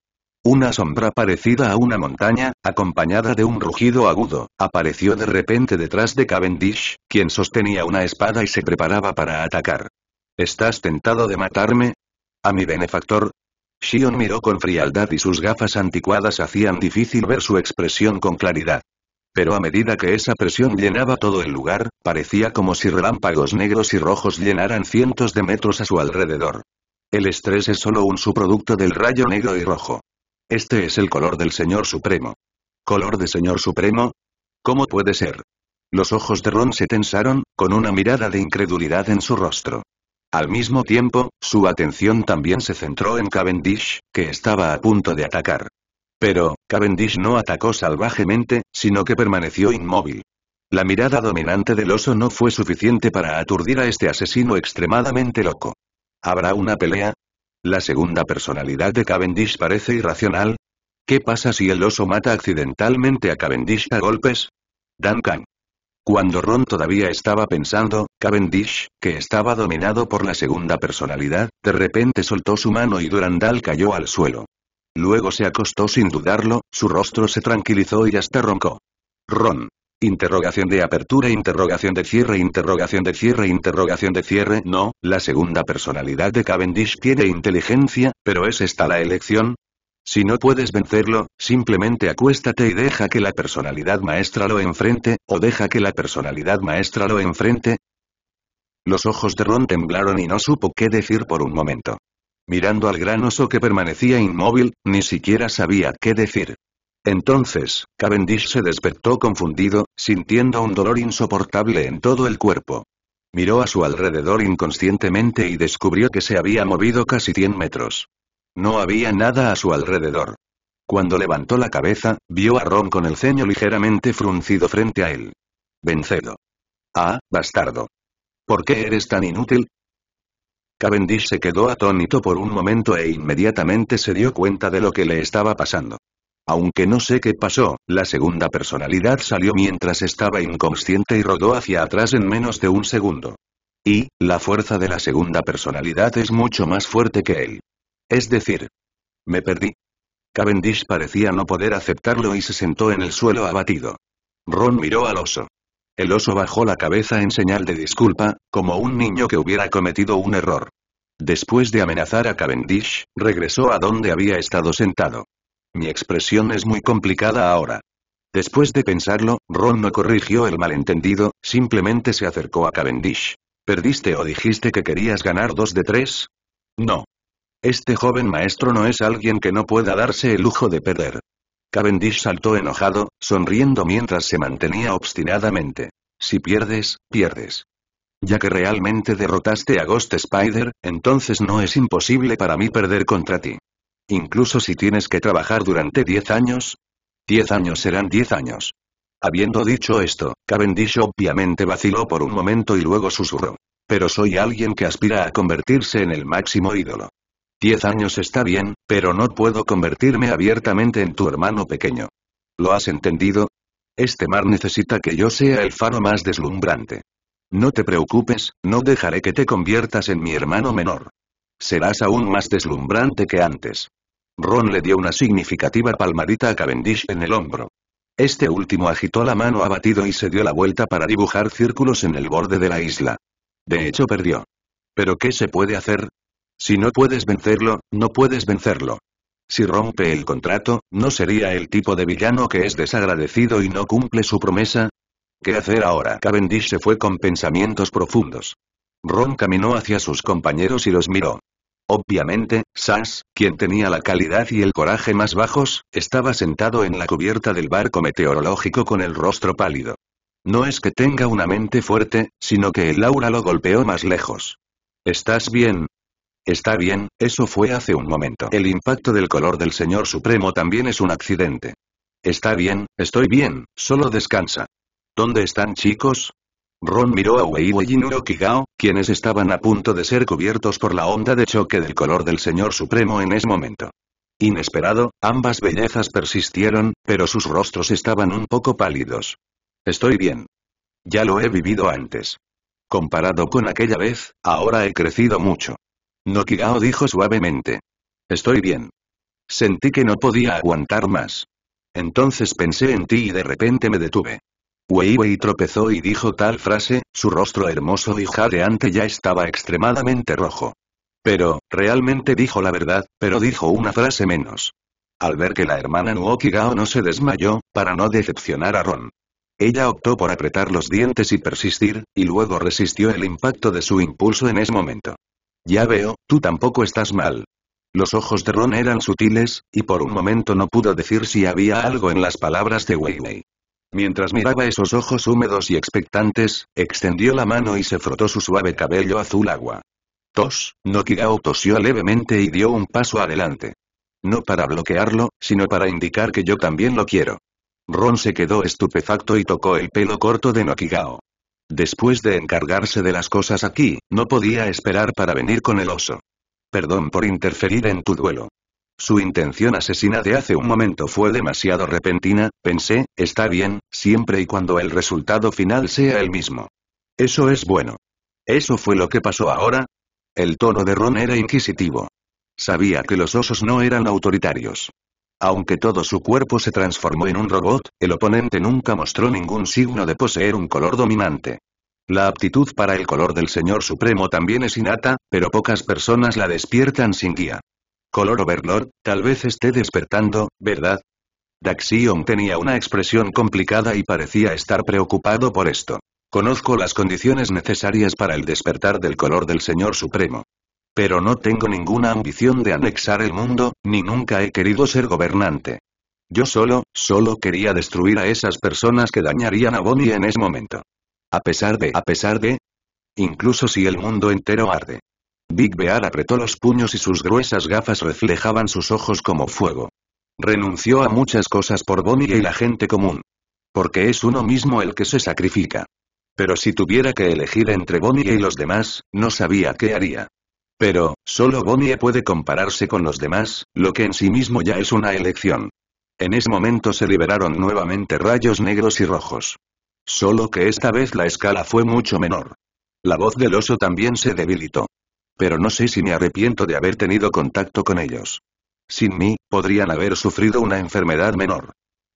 S1: Una sombra parecida a una montaña, acompañada de un rugido agudo, apareció de repente detrás de Cavendish, quien sostenía una espada y se preparaba para atacar. ¿Estás tentado de matarme? ¿A mi benefactor? Shion miró con frialdad y sus gafas anticuadas hacían difícil ver su expresión con claridad pero a medida que esa presión llenaba todo el lugar, parecía como si relámpagos negros y rojos llenaran cientos de metros a su alrededor. El estrés es solo un subproducto del rayo negro y rojo. Este es el color del Señor Supremo. ¿Color de Señor Supremo? ¿Cómo puede ser? Los ojos de Ron se tensaron, con una mirada de incredulidad en su rostro. Al mismo tiempo, su atención también se centró en Cavendish, que estaba a punto de atacar. Pero, Cavendish no atacó salvajemente, sino que permaneció inmóvil. La mirada dominante del oso no fue suficiente para aturdir a este asesino extremadamente loco. ¿Habrá una pelea? ¿La segunda personalidad de Cavendish parece irracional? ¿Qué pasa si el oso mata accidentalmente a Cavendish a golpes? Duncan. Cuando Ron todavía estaba pensando, Cavendish, que estaba dominado por la segunda personalidad, de repente soltó su mano y Durandal cayó al suelo. Luego se acostó sin dudarlo, su rostro se tranquilizó y hasta roncó. Ron. Interrogación de apertura, interrogación de cierre, interrogación de cierre, interrogación de cierre. No, la segunda personalidad de Cavendish tiene inteligencia, pero ¿es esta la elección? Si no puedes vencerlo, simplemente acuéstate y deja que la personalidad maestra lo enfrente, o deja que la personalidad maestra lo enfrente. Los ojos de Ron temblaron y no supo qué decir por un momento mirando al gran oso que permanecía inmóvil, ni siquiera sabía qué decir. Entonces, Cavendish se despertó confundido, sintiendo un dolor insoportable en todo el cuerpo. Miró a su alrededor inconscientemente y descubrió que se había movido casi 100 metros. No había nada a su alrededor. Cuando levantó la cabeza, vio a Ron con el ceño ligeramente fruncido frente a él. Vencedo. Ah, bastardo. ¿Por qué eres tan inútil? Cavendish se quedó atónito por un momento e inmediatamente se dio cuenta de lo que le estaba pasando. Aunque no sé qué pasó, la segunda personalidad salió mientras estaba inconsciente y rodó hacia atrás en menos de un segundo. Y, la fuerza de la segunda personalidad es mucho más fuerte que él. Es decir, me perdí. Cavendish parecía no poder aceptarlo y se sentó en el suelo abatido. Ron miró al oso. El oso bajó la cabeza en señal de disculpa, como un niño que hubiera cometido un error. Después de amenazar a Cavendish, regresó a donde había estado sentado. Mi expresión es muy complicada ahora. Después de pensarlo, Ron no corrigió el malentendido, simplemente se acercó a Cavendish. ¿Perdiste o dijiste que querías ganar dos de tres? No. Este joven maestro no es alguien que no pueda darse el lujo de perder. Cavendish saltó enojado, sonriendo mientras se mantenía obstinadamente. Si pierdes, pierdes. Ya que realmente derrotaste a Ghost Spider, entonces no es imposible para mí perder contra ti. Incluso si tienes que trabajar durante 10 años. 10 años serán 10 años. Habiendo dicho esto, Cavendish obviamente vaciló por un momento y luego susurró. Pero soy alguien que aspira a convertirse en el máximo ídolo. Diez años está bien, pero no puedo convertirme abiertamente en tu hermano pequeño. ¿Lo has entendido? Este mar necesita que yo sea el faro más deslumbrante. No te preocupes, no dejaré que te conviertas en mi hermano menor. Serás aún más deslumbrante que antes. Ron le dio una significativa palmadita a Cavendish en el hombro. Este último agitó la mano abatido y se dio la vuelta para dibujar círculos en el borde de la isla. De hecho perdió. ¿Pero qué se puede hacer? Si no puedes vencerlo, no puedes vencerlo. Si rompe el contrato, ¿no sería el tipo de villano que es desagradecido y no cumple su promesa? ¿Qué hacer ahora? Cavendish se fue con pensamientos profundos. Ron caminó hacia sus compañeros y los miró. Obviamente, Sass, quien tenía la calidad y el coraje más bajos, estaba sentado en la cubierta del barco meteorológico con el rostro pálido. No es que tenga una mente fuerte, sino que el aura lo golpeó más lejos. ¿Estás bien? Está bien, eso fue hace un momento. El impacto del color del Señor Supremo también es un accidente. Está bien, estoy bien, solo descansa. ¿Dónde están chicos? Ron miró a Weiwei y Nurokigao, quienes estaban a punto de ser cubiertos por la onda de choque del color del Señor Supremo en ese momento. Inesperado, ambas bellezas persistieron, pero sus rostros estaban un poco pálidos. Estoy bien. Ya lo he vivido antes. Comparado con aquella vez, ahora he crecido mucho. Nokigao dijo suavemente. Estoy bien. Sentí que no podía aguantar más. Entonces pensé en ti y de repente me detuve. Weiwei tropezó y dijo tal frase, su rostro hermoso y jadeante ya estaba extremadamente rojo. Pero, realmente dijo la verdad, pero dijo una frase menos. Al ver que la hermana Nuokigao no se desmayó, para no decepcionar a Ron. Ella optó por apretar los dientes y persistir, y luego resistió el impacto de su impulso en ese momento. Ya veo, tú tampoco estás mal. Los ojos de Ron eran sutiles, y por un momento no pudo decir si había algo en las palabras de Wayne. Mientras miraba esos ojos húmedos y expectantes, extendió la mano y se frotó su suave cabello azul agua. Tos, Nokigao tosió levemente y dio un paso adelante. No para bloquearlo, sino para indicar que yo también lo quiero. Ron se quedó estupefacto y tocó el pelo corto de Nokigao. Después de encargarse de las cosas aquí, no podía esperar para venir con el oso. Perdón por interferir en tu duelo. Su intención asesina de hace un momento fue demasiado repentina, pensé, está bien, siempre y cuando el resultado final sea el mismo. Eso es bueno. ¿Eso fue lo que pasó ahora? El tono de Ron era inquisitivo. Sabía que los osos no eran autoritarios. Aunque todo su cuerpo se transformó en un robot, el oponente nunca mostró ningún signo de poseer un color dominante. La aptitud para el color del Señor Supremo también es innata, pero pocas personas la despiertan sin guía. Color Overlord, tal vez esté despertando, ¿verdad? Daxion tenía una expresión complicada y parecía estar preocupado por esto. Conozco las condiciones necesarias para el despertar del color del Señor Supremo. Pero no tengo ninguna ambición de anexar el mundo, ni nunca he querido ser gobernante. Yo solo, solo quería destruir a esas personas que dañarían a Bonnie en ese momento. A pesar de, a pesar de... Incluso si el mundo entero arde. Big Bear apretó los puños y sus gruesas gafas reflejaban sus ojos como fuego. Renunció a muchas cosas por Bonnie y la gente común. Porque es uno mismo el que se sacrifica. Pero si tuviera que elegir entre Bonnie y los demás, no sabía qué haría. Pero, solo Bonnie puede compararse con los demás, lo que en sí mismo ya es una elección. En ese momento se liberaron nuevamente rayos negros y rojos. Solo que esta vez la escala fue mucho menor. La voz del oso también se debilitó. Pero no sé si me arrepiento de haber tenido contacto con ellos. Sin mí, podrían haber sufrido una enfermedad menor.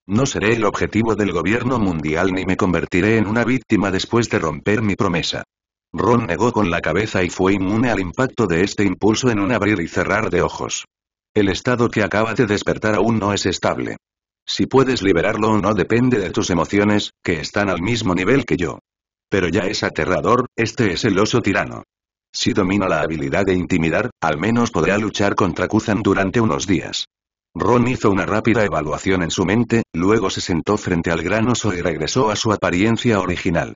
S1: No seré el objetivo del gobierno mundial ni me convertiré en una víctima después de romper mi promesa. Ron negó con la cabeza y fue inmune al impacto de este impulso en un abrir y cerrar de ojos. El estado que acaba de despertar aún no es estable. Si puedes liberarlo o no depende de tus emociones, que están al mismo nivel que yo. Pero ya es aterrador, este es el oso tirano. Si domina la habilidad de intimidar, al menos podrá luchar contra Kuzan durante unos días. Ron hizo una rápida evaluación en su mente, luego se sentó frente al gran oso y regresó a su apariencia original.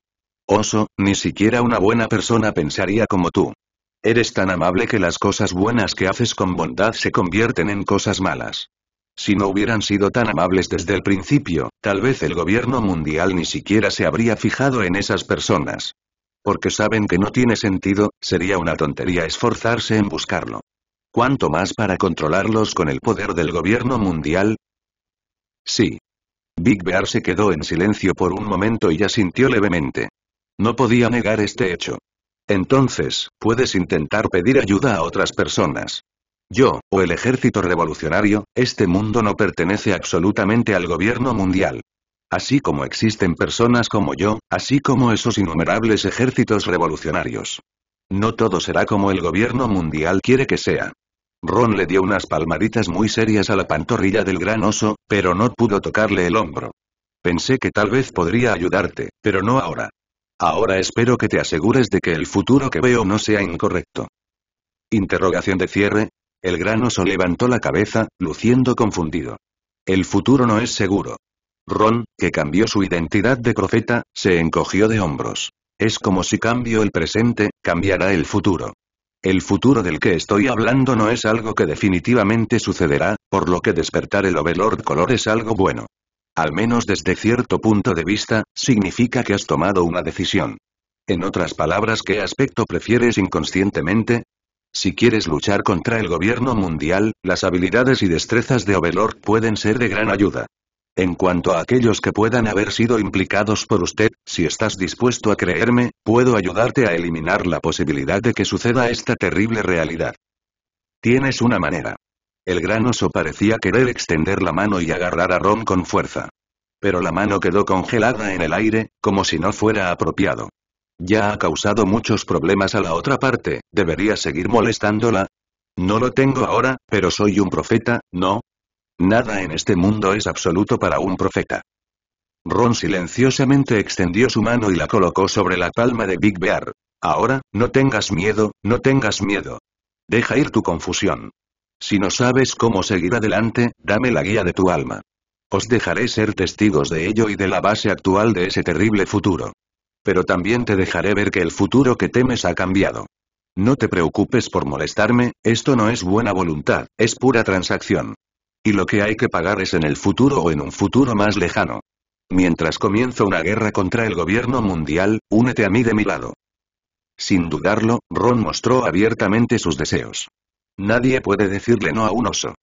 S1: Oso, ni siquiera una buena persona pensaría como tú. Eres tan amable que las cosas buenas que haces con bondad se convierten en cosas malas. Si no hubieran sido tan amables desde el principio, tal vez el gobierno mundial ni siquiera se habría fijado en esas personas. Porque saben que no tiene sentido, sería una tontería esforzarse en buscarlo. ¿Cuánto más para controlarlos con el poder del gobierno mundial? Sí. Big Bear se quedó en silencio por un momento y asintió levemente. No podía negar este hecho. Entonces, puedes intentar pedir ayuda a otras personas. Yo, o el ejército revolucionario, este mundo no pertenece absolutamente al gobierno mundial. Así como existen personas como yo, así como esos innumerables ejércitos revolucionarios. No todo será como el gobierno mundial quiere que sea. Ron le dio unas palmaditas muy serias a la pantorrilla del gran oso, pero no pudo tocarle el hombro. Pensé que tal vez podría ayudarte, pero no ahora. Ahora espero que te asegures de que el futuro que veo no sea incorrecto. Interrogación de cierre. El gran oso levantó la cabeza, luciendo confundido. El futuro no es seguro. Ron, que cambió su identidad de profeta, se encogió de hombros. Es como si cambio el presente, cambiará el futuro. El futuro del que estoy hablando no es algo que definitivamente sucederá, por lo que despertar el Overlord color es algo bueno. Al menos desde cierto punto de vista, significa que has tomado una decisión. En otras palabras, ¿qué aspecto prefieres inconscientemente? Si quieres luchar contra el gobierno mundial, las habilidades y destrezas de Overlord pueden ser de gran ayuda. En cuanto a aquellos que puedan haber sido implicados por usted, si estás dispuesto a creerme, puedo ayudarte a eliminar la posibilidad de que suceda esta terrible realidad. Tienes una manera. El gran oso parecía querer extender la mano y agarrar a Ron con fuerza. Pero la mano quedó congelada en el aire, como si no fuera apropiado. Ya ha causado muchos problemas a la otra parte, ¿debería seguir molestándola? No lo tengo ahora, pero soy un profeta, ¿no? Nada en este mundo es absoluto para un profeta. Ron silenciosamente extendió su mano y la colocó sobre la palma de Big Bear. Ahora, no tengas miedo, no tengas miedo. Deja ir tu confusión. Si no sabes cómo seguir adelante, dame la guía de tu alma. Os dejaré ser testigos de ello y de la base actual de ese terrible futuro. Pero también te dejaré ver que el futuro que temes ha cambiado. No te preocupes por molestarme, esto no es buena voluntad, es pura transacción. Y lo que hay que pagar es en el futuro o en un futuro más lejano. Mientras comienzo una guerra contra el gobierno mundial, únete a mí de mi lado. Sin dudarlo, Ron mostró abiertamente sus deseos. Nadie puede decirle no a un oso.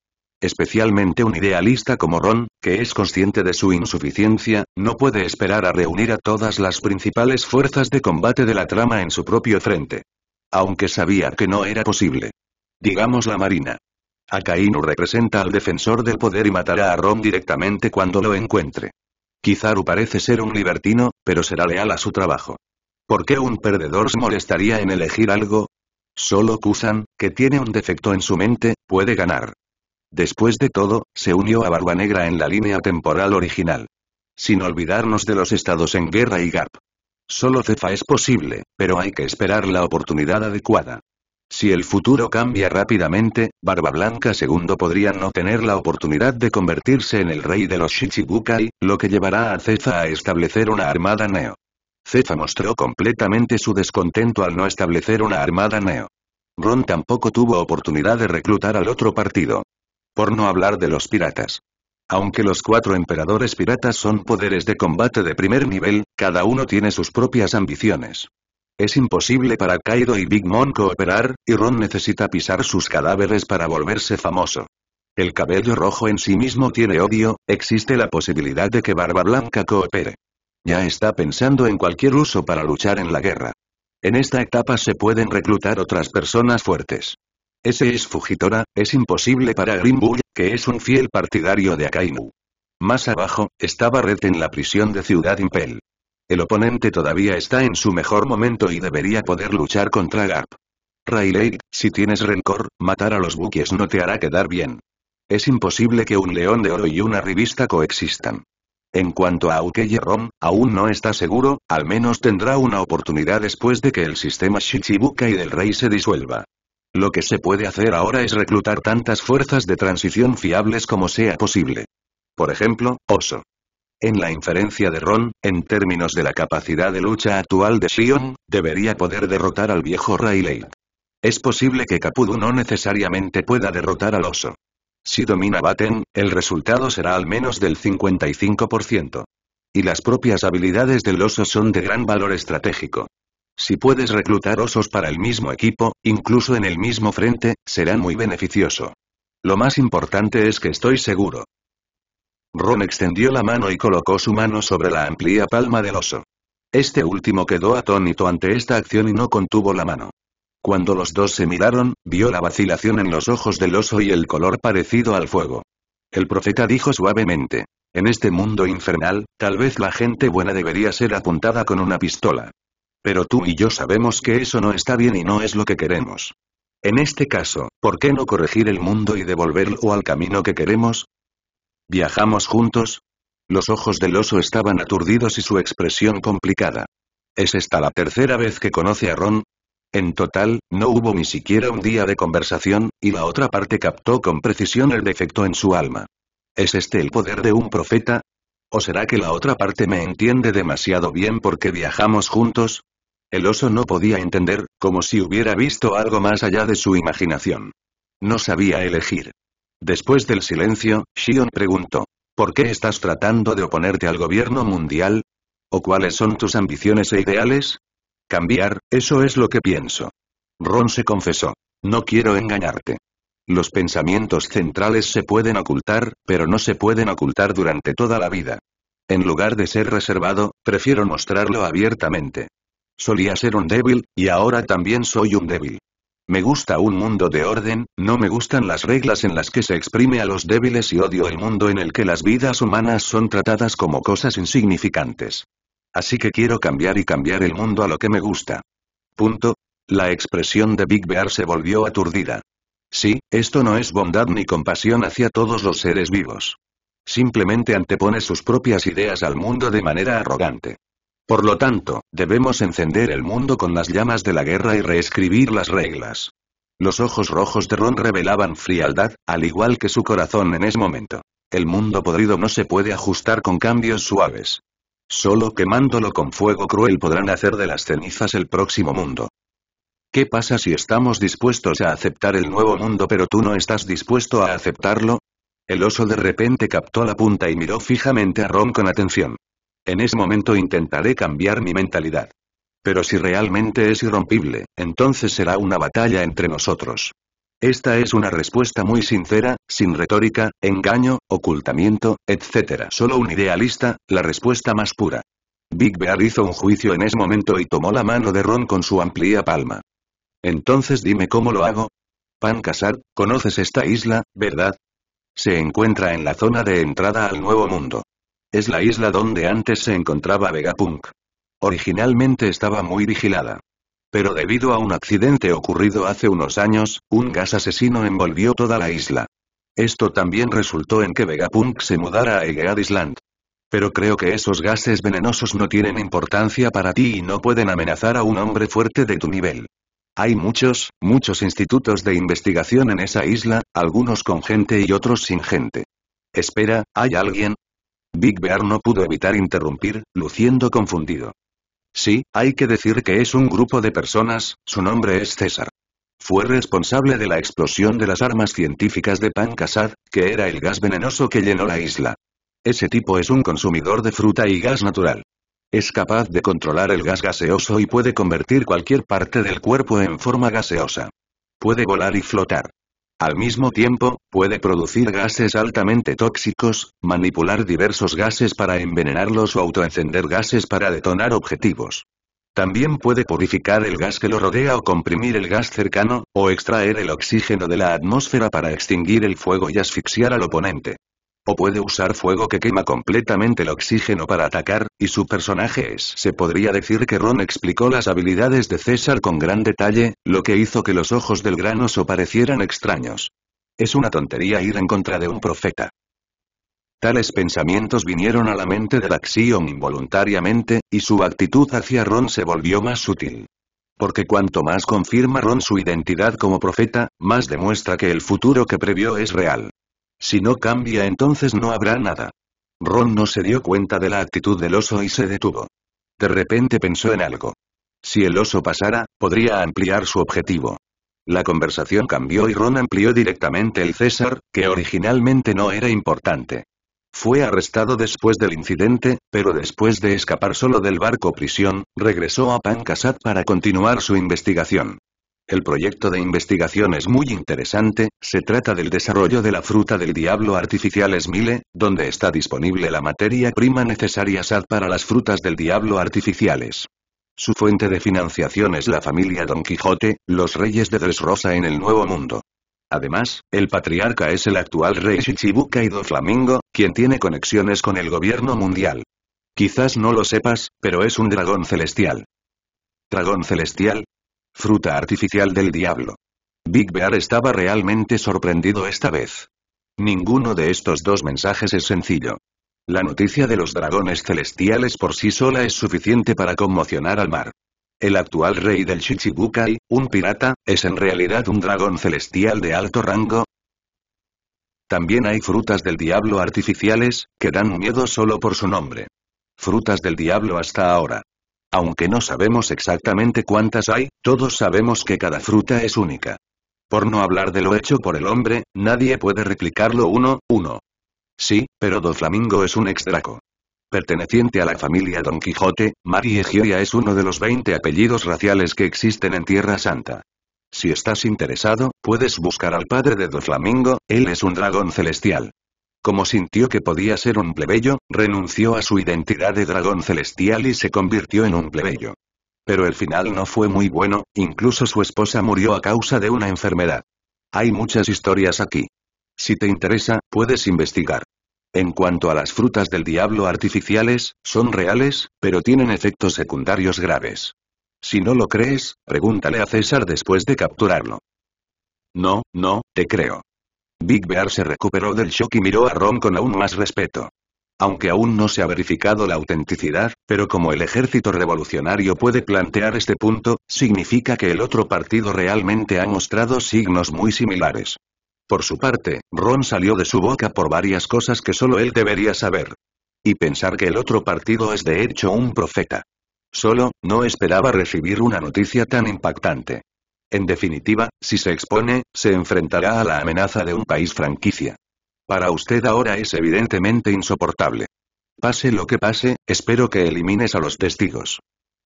S1: Especialmente un idealista como Ron, que es consciente de su insuficiencia, no puede esperar a reunir a todas las principales fuerzas de combate de la trama en su propio frente. Aunque sabía que no era posible. Digamos la Marina. Akainu representa al defensor del poder y matará a Ron directamente cuando lo encuentre. Kizaru parece ser un libertino, pero será leal a su trabajo. ¿Por qué un perdedor se molestaría en elegir algo, Solo Kusan, que tiene un defecto en su mente, puede ganar. Después de todo, se unió a Barba Negra en la línea temporal original. Sin olvidarnos de los estados en guerra y GAP. Solo Cefa es posible, pero hay que esperar la oportunidad adecuada. Si el futuro cambia rápidamente, Barba Blanca II podría no tener la oportunidad de convertirse en el rey de los Shichibukai, lo que llevará a Cefa a establecer una armada neo. Cefa mostró completamente su descontento al no establecer una armada neo. Ron tampoco tuvo oportunidad de reclutar al otro partido. Por no hablar de los piratas. Aunque los cuatro emperadores piratas son poderes de combate de primer nivel, cada uno tiene sus propias ambiciones. Es imposible para Kaido y Big Mom cooperar, y Ron necesita pisar sus cadáveres para volverse famoso. El cabello rojo en sí mismo tiene odio, existe la posibilidad de que Barba Blanca coopere. Ya está pensando en cualquier uso para luchar en la guerra. En esta etapa se pueden reclutar otras personas fuertes. Ese es Fujitora, es imposible para Bull, que es un fiel partidario de Akainu. Más abajo, estaba Red en la prisión de Ciudad Impel. El oponente todavía está en su mejor momento y debería poder luchar contra Garp. Rayleigh, si tienes rencor, matar a los buques no te hará quedar bien. Es imposible que un león de oro y una revista coexistan. En cuanto a ukeye Ron, aún no está seguro, al menos tendrá una oportunidad después de que el sistema y del rey se disuelva. Lo que se puede hacer ahora es reclutar tantas fuerzas de transición fiables como sea posible. Por ejemplo, Oso. En la inferencia de Ron, en términos de la capacidad de lucha actual de Shion, debería poder derrotar al viejo Rayleigh. Es posible que Capudu no necesariamente pueda derrotar al oso. Si domina Batten, el resultado será al menos del 55%. Y las propias habilidades del oso son de gran valor estratégico. Si puedes reclutar osos para el mismo equipo, incluso en el mismo frente, será muy beneficioso. Lo más importante es que estoy seguro. Ron extendió la mano y colocó su mano sobre la amplia palma del oso. Este último quedó atónito ante esta acción y no contuvo la mano. Cuando los dos se miraron, vio la vacilación en los ojos del oso y el color parecido al fuego. El profeta dijo suavemente. En este mundo infernal, tal vez la gente buena debería ser apuntada con una pistola. Pero tú y yo sabemos que eso no está bien y no es lo que queremos. En este caso, ¿por qué no corregir el mundo y devolverlo al camino que queremos? ¿Viajamos juntos? Los ojos del oso estaban aturdidos y su expresión complicada. ¿Es esta la tercera vez que conoce a Ron? En total, no hubo ni siquiera un día de conversación, y la otra parte captó con precisión el defecto en su alma. ¿Es este el poder de un profeta? ¿O será que la otra parte me entiende demasiado bien porque viajamos juntos? El oso no podía entender, como si hubiera visto algo más allá de su imaginación. No sabía elegir. Después del silencio, Shion preguntó, ¿por qué estás tratando de oponerte al gobierno mundial? ¿O cuáles son tus ambiciones e ideales? Cambiar, eso es lo que pienso. Ron se confesó. No quiero engañarte. Los pensamientos centrales se pueden ocultar, pero no se pueden ocultar durante toda la vida. En lugar de ser reservado, prefiero mostrarlo abiertamente. Solía ser un débil, y ahora también soy un débil. Me gusta un mundo de orden, no me gustan las reglas en las que se exprime a los débiles y odio el mundo en el que las vidas humanas son tratadas como cosas insignificantes. Así que quiero cambiar y cambiar el mundo a lo que me gusta. Punto. La expresión de Big Bear se volvió aturdida. Sí, esto no es bondad ni compasión hacia todos los seres vivos. Simplemente antepone sus propias ideas al mundo de manera arrogante. Por lo tanto, debemos encender el mundo con las llamas de la guerra y reescribir las reglas. Los ojos rojos de Ron revelaban frialdad, al igual que su corazón en ese momento. El mundo podrido no se puede ajustar con cambios suaves. Solo quemándolo con fuego cruel podrán hacer de las cenizas el próximo mundo. ¿Qué pasa si estamos dispuestos a aceptar el nuevo mundo pero tú no estás dispuesto a aceptarlo? El oso de repente captó la punta y miró fijamente a Ron con atención. En ese momento intentaré cambiar mi mentalidad. Pero si realmente es irrompible, entonces será una batalla entre nosotros. Esta es una respuesta muy sincera, sin retórica, engaño, ocultamiento, etc. Solo un idealista, la respuesta más pura. Big Bear hizo un juicio en ese momento y tomó la mano de Ron con su amplia palma. Entonces dime cómo lo hago. Pan Casar, conoces esta isla, ¿verdad? Se encuentra en la zona de entrada al Nuevo Mundo. Es la isla donde antes se encontraba Vegapunk. Originalmente estaba muy vigilada pero debido a un accidente ocurrido hace unos años, un gas asesino envolvió toda la isla. Esto también resultó en que Vegapunk se mudara a Egead Island. Pero creo que esos gases venenosos no tienen importancia para ti y no pueden amenazar a un hombre fuerte de tu nivel. Hay muchos, muchos institutos de investigación en esa isla, algunos con gente y otros sin gente. Espera, ¿hay alguien? Big Bear no pudo evitar interrumpir, luciendo confundido. Sí, hay que decir que es un grupo de personas, su nombre es César. Fue responsable de la explosión de las armas científicas de Pancasad, que era el gas venenoso que llenó la isla. Ese tipo es un consumidor de fruta y gas natural. Es capaz de controlar el gas gaseoso y puede convertir cualquier parte del cuerpo en forma gaseosa. Puede volar y flotar. Al mismo tiempo, puede producir gases altamente tóxicos, manipular diversos gases para envenenarlos o autoencender gases para detonar objetivos. También puede purificar el gas que lo rodea o comprimir el gas cercano, o extraer el oxígeno de la atmósfera para extinguir el fuego y asfixiar al oponente. O puede usar fuego que quema completamente el oxígeno para atacar, y su personaje es... Se podría decir que Ron explicó las habilidades de César con gran detalle, lo que hizo que los ojos del gran oso parecieran extraños. Es una tontería ir en contra de un profeta. Tales pensamientos vinieron a la mente de Daxion involuntariamente, y su actitud hacia Ron se volvió más sutil. Porque cuanto más confirma Ron su identidad como profeta, más demuestra que el futuro que previó es real. Si no cambia entonces no habrá nada. Ron no se dio cuenta de la actitud del oso y se detuvo. De repente pensó en algo. Si el oso pasara, podría ampliar su objetivo. La conversación cambió y Ron amplió directamente el César, que originalmente no era importante. Fue arrestado después del incidente, pero después de escapar solo del barco prisión, regresó a Pancasat para continuar su investigación. El proyecto de investigación es muy interesante, se trata del desarrollo de la fruta del diablo artificial Smile, donde está disponible la materia prima necesaria SAD para las frutas del diablo artificiales. Su fuente de financiación es la familia Don Quijote, los reyes de Rosa en el Nuevo Mundo. Además, el patriarca es el actual rey Shichibu y Flamingo, quien tiene conexiones con el gobierno mundial. Quizás no lo sepas, pero es un dragón celestial. Dragón celestial, Fruta artificial del diablo. Big Bear estaba realmente sorprendido esta vez. Ninguno de estos dos mensajes es sencillo. La noticia de los dragones celestiales por sí sola es suficiente para conmocionar al mar. El actual rey del Shichibukai, un pirata, es en realidad un dragón celestial de alto rango. También hay frutas del diablo artificiales, que dan miedo solo por su nombre. Frutas del diablo hasta ahora. Aunque no sabemos exactamente cuántas hay, todos sabemos que cada fruta es única. Por no hablar de lo hecho por el hombre, nadie puede replicarlo uno, uno. Sí, pero Doflamingo es un extraco. Perteneciente a la familia Don Quijote, Marie Gioia es uno de los 20 apellidos raciales que existen en Tierra Santa. Si estás interesado, puedes buscar al padre de Doflamingo, él es un dragón celestial. Como sintió que podía ser un plebeyo, renunció a su identidad de dragón celestial y se convirtió en un plebeyo. Pero el final no fue muy bueno, incluso su esposa murió a causa de una enfermedad. Hay muchas historias aquí. Si te interesa, puedes investigar. En cuanto a las frutas del diablo artificiales, son reales, pero tienen efectos secundarios graves. Si no lo crees, pregúntale a César después de capturarlo. No, no, te creo. Big Bear se recuperó del shock y miró a Ron con aún más respeto. Aunque aún no se ha verificado la autenticidad, pero como el ejército revolucionario puede plantear este punto, significa que el otro partido realmente ha mostrado signos muy similares. Por su parte, Ron salió de su boca por varias cosas que solo él debería saber. Y pensar que el otro partido es de hecho un profeta. Solo, no esperaba recibir una noticia tan impactante. En definitiva, si se expone, se enfrentará a la amenaza de un país franquicia. Para usted ahora es evidentemente insoportable. Pase lo que pase, espero que elimines a los testigos.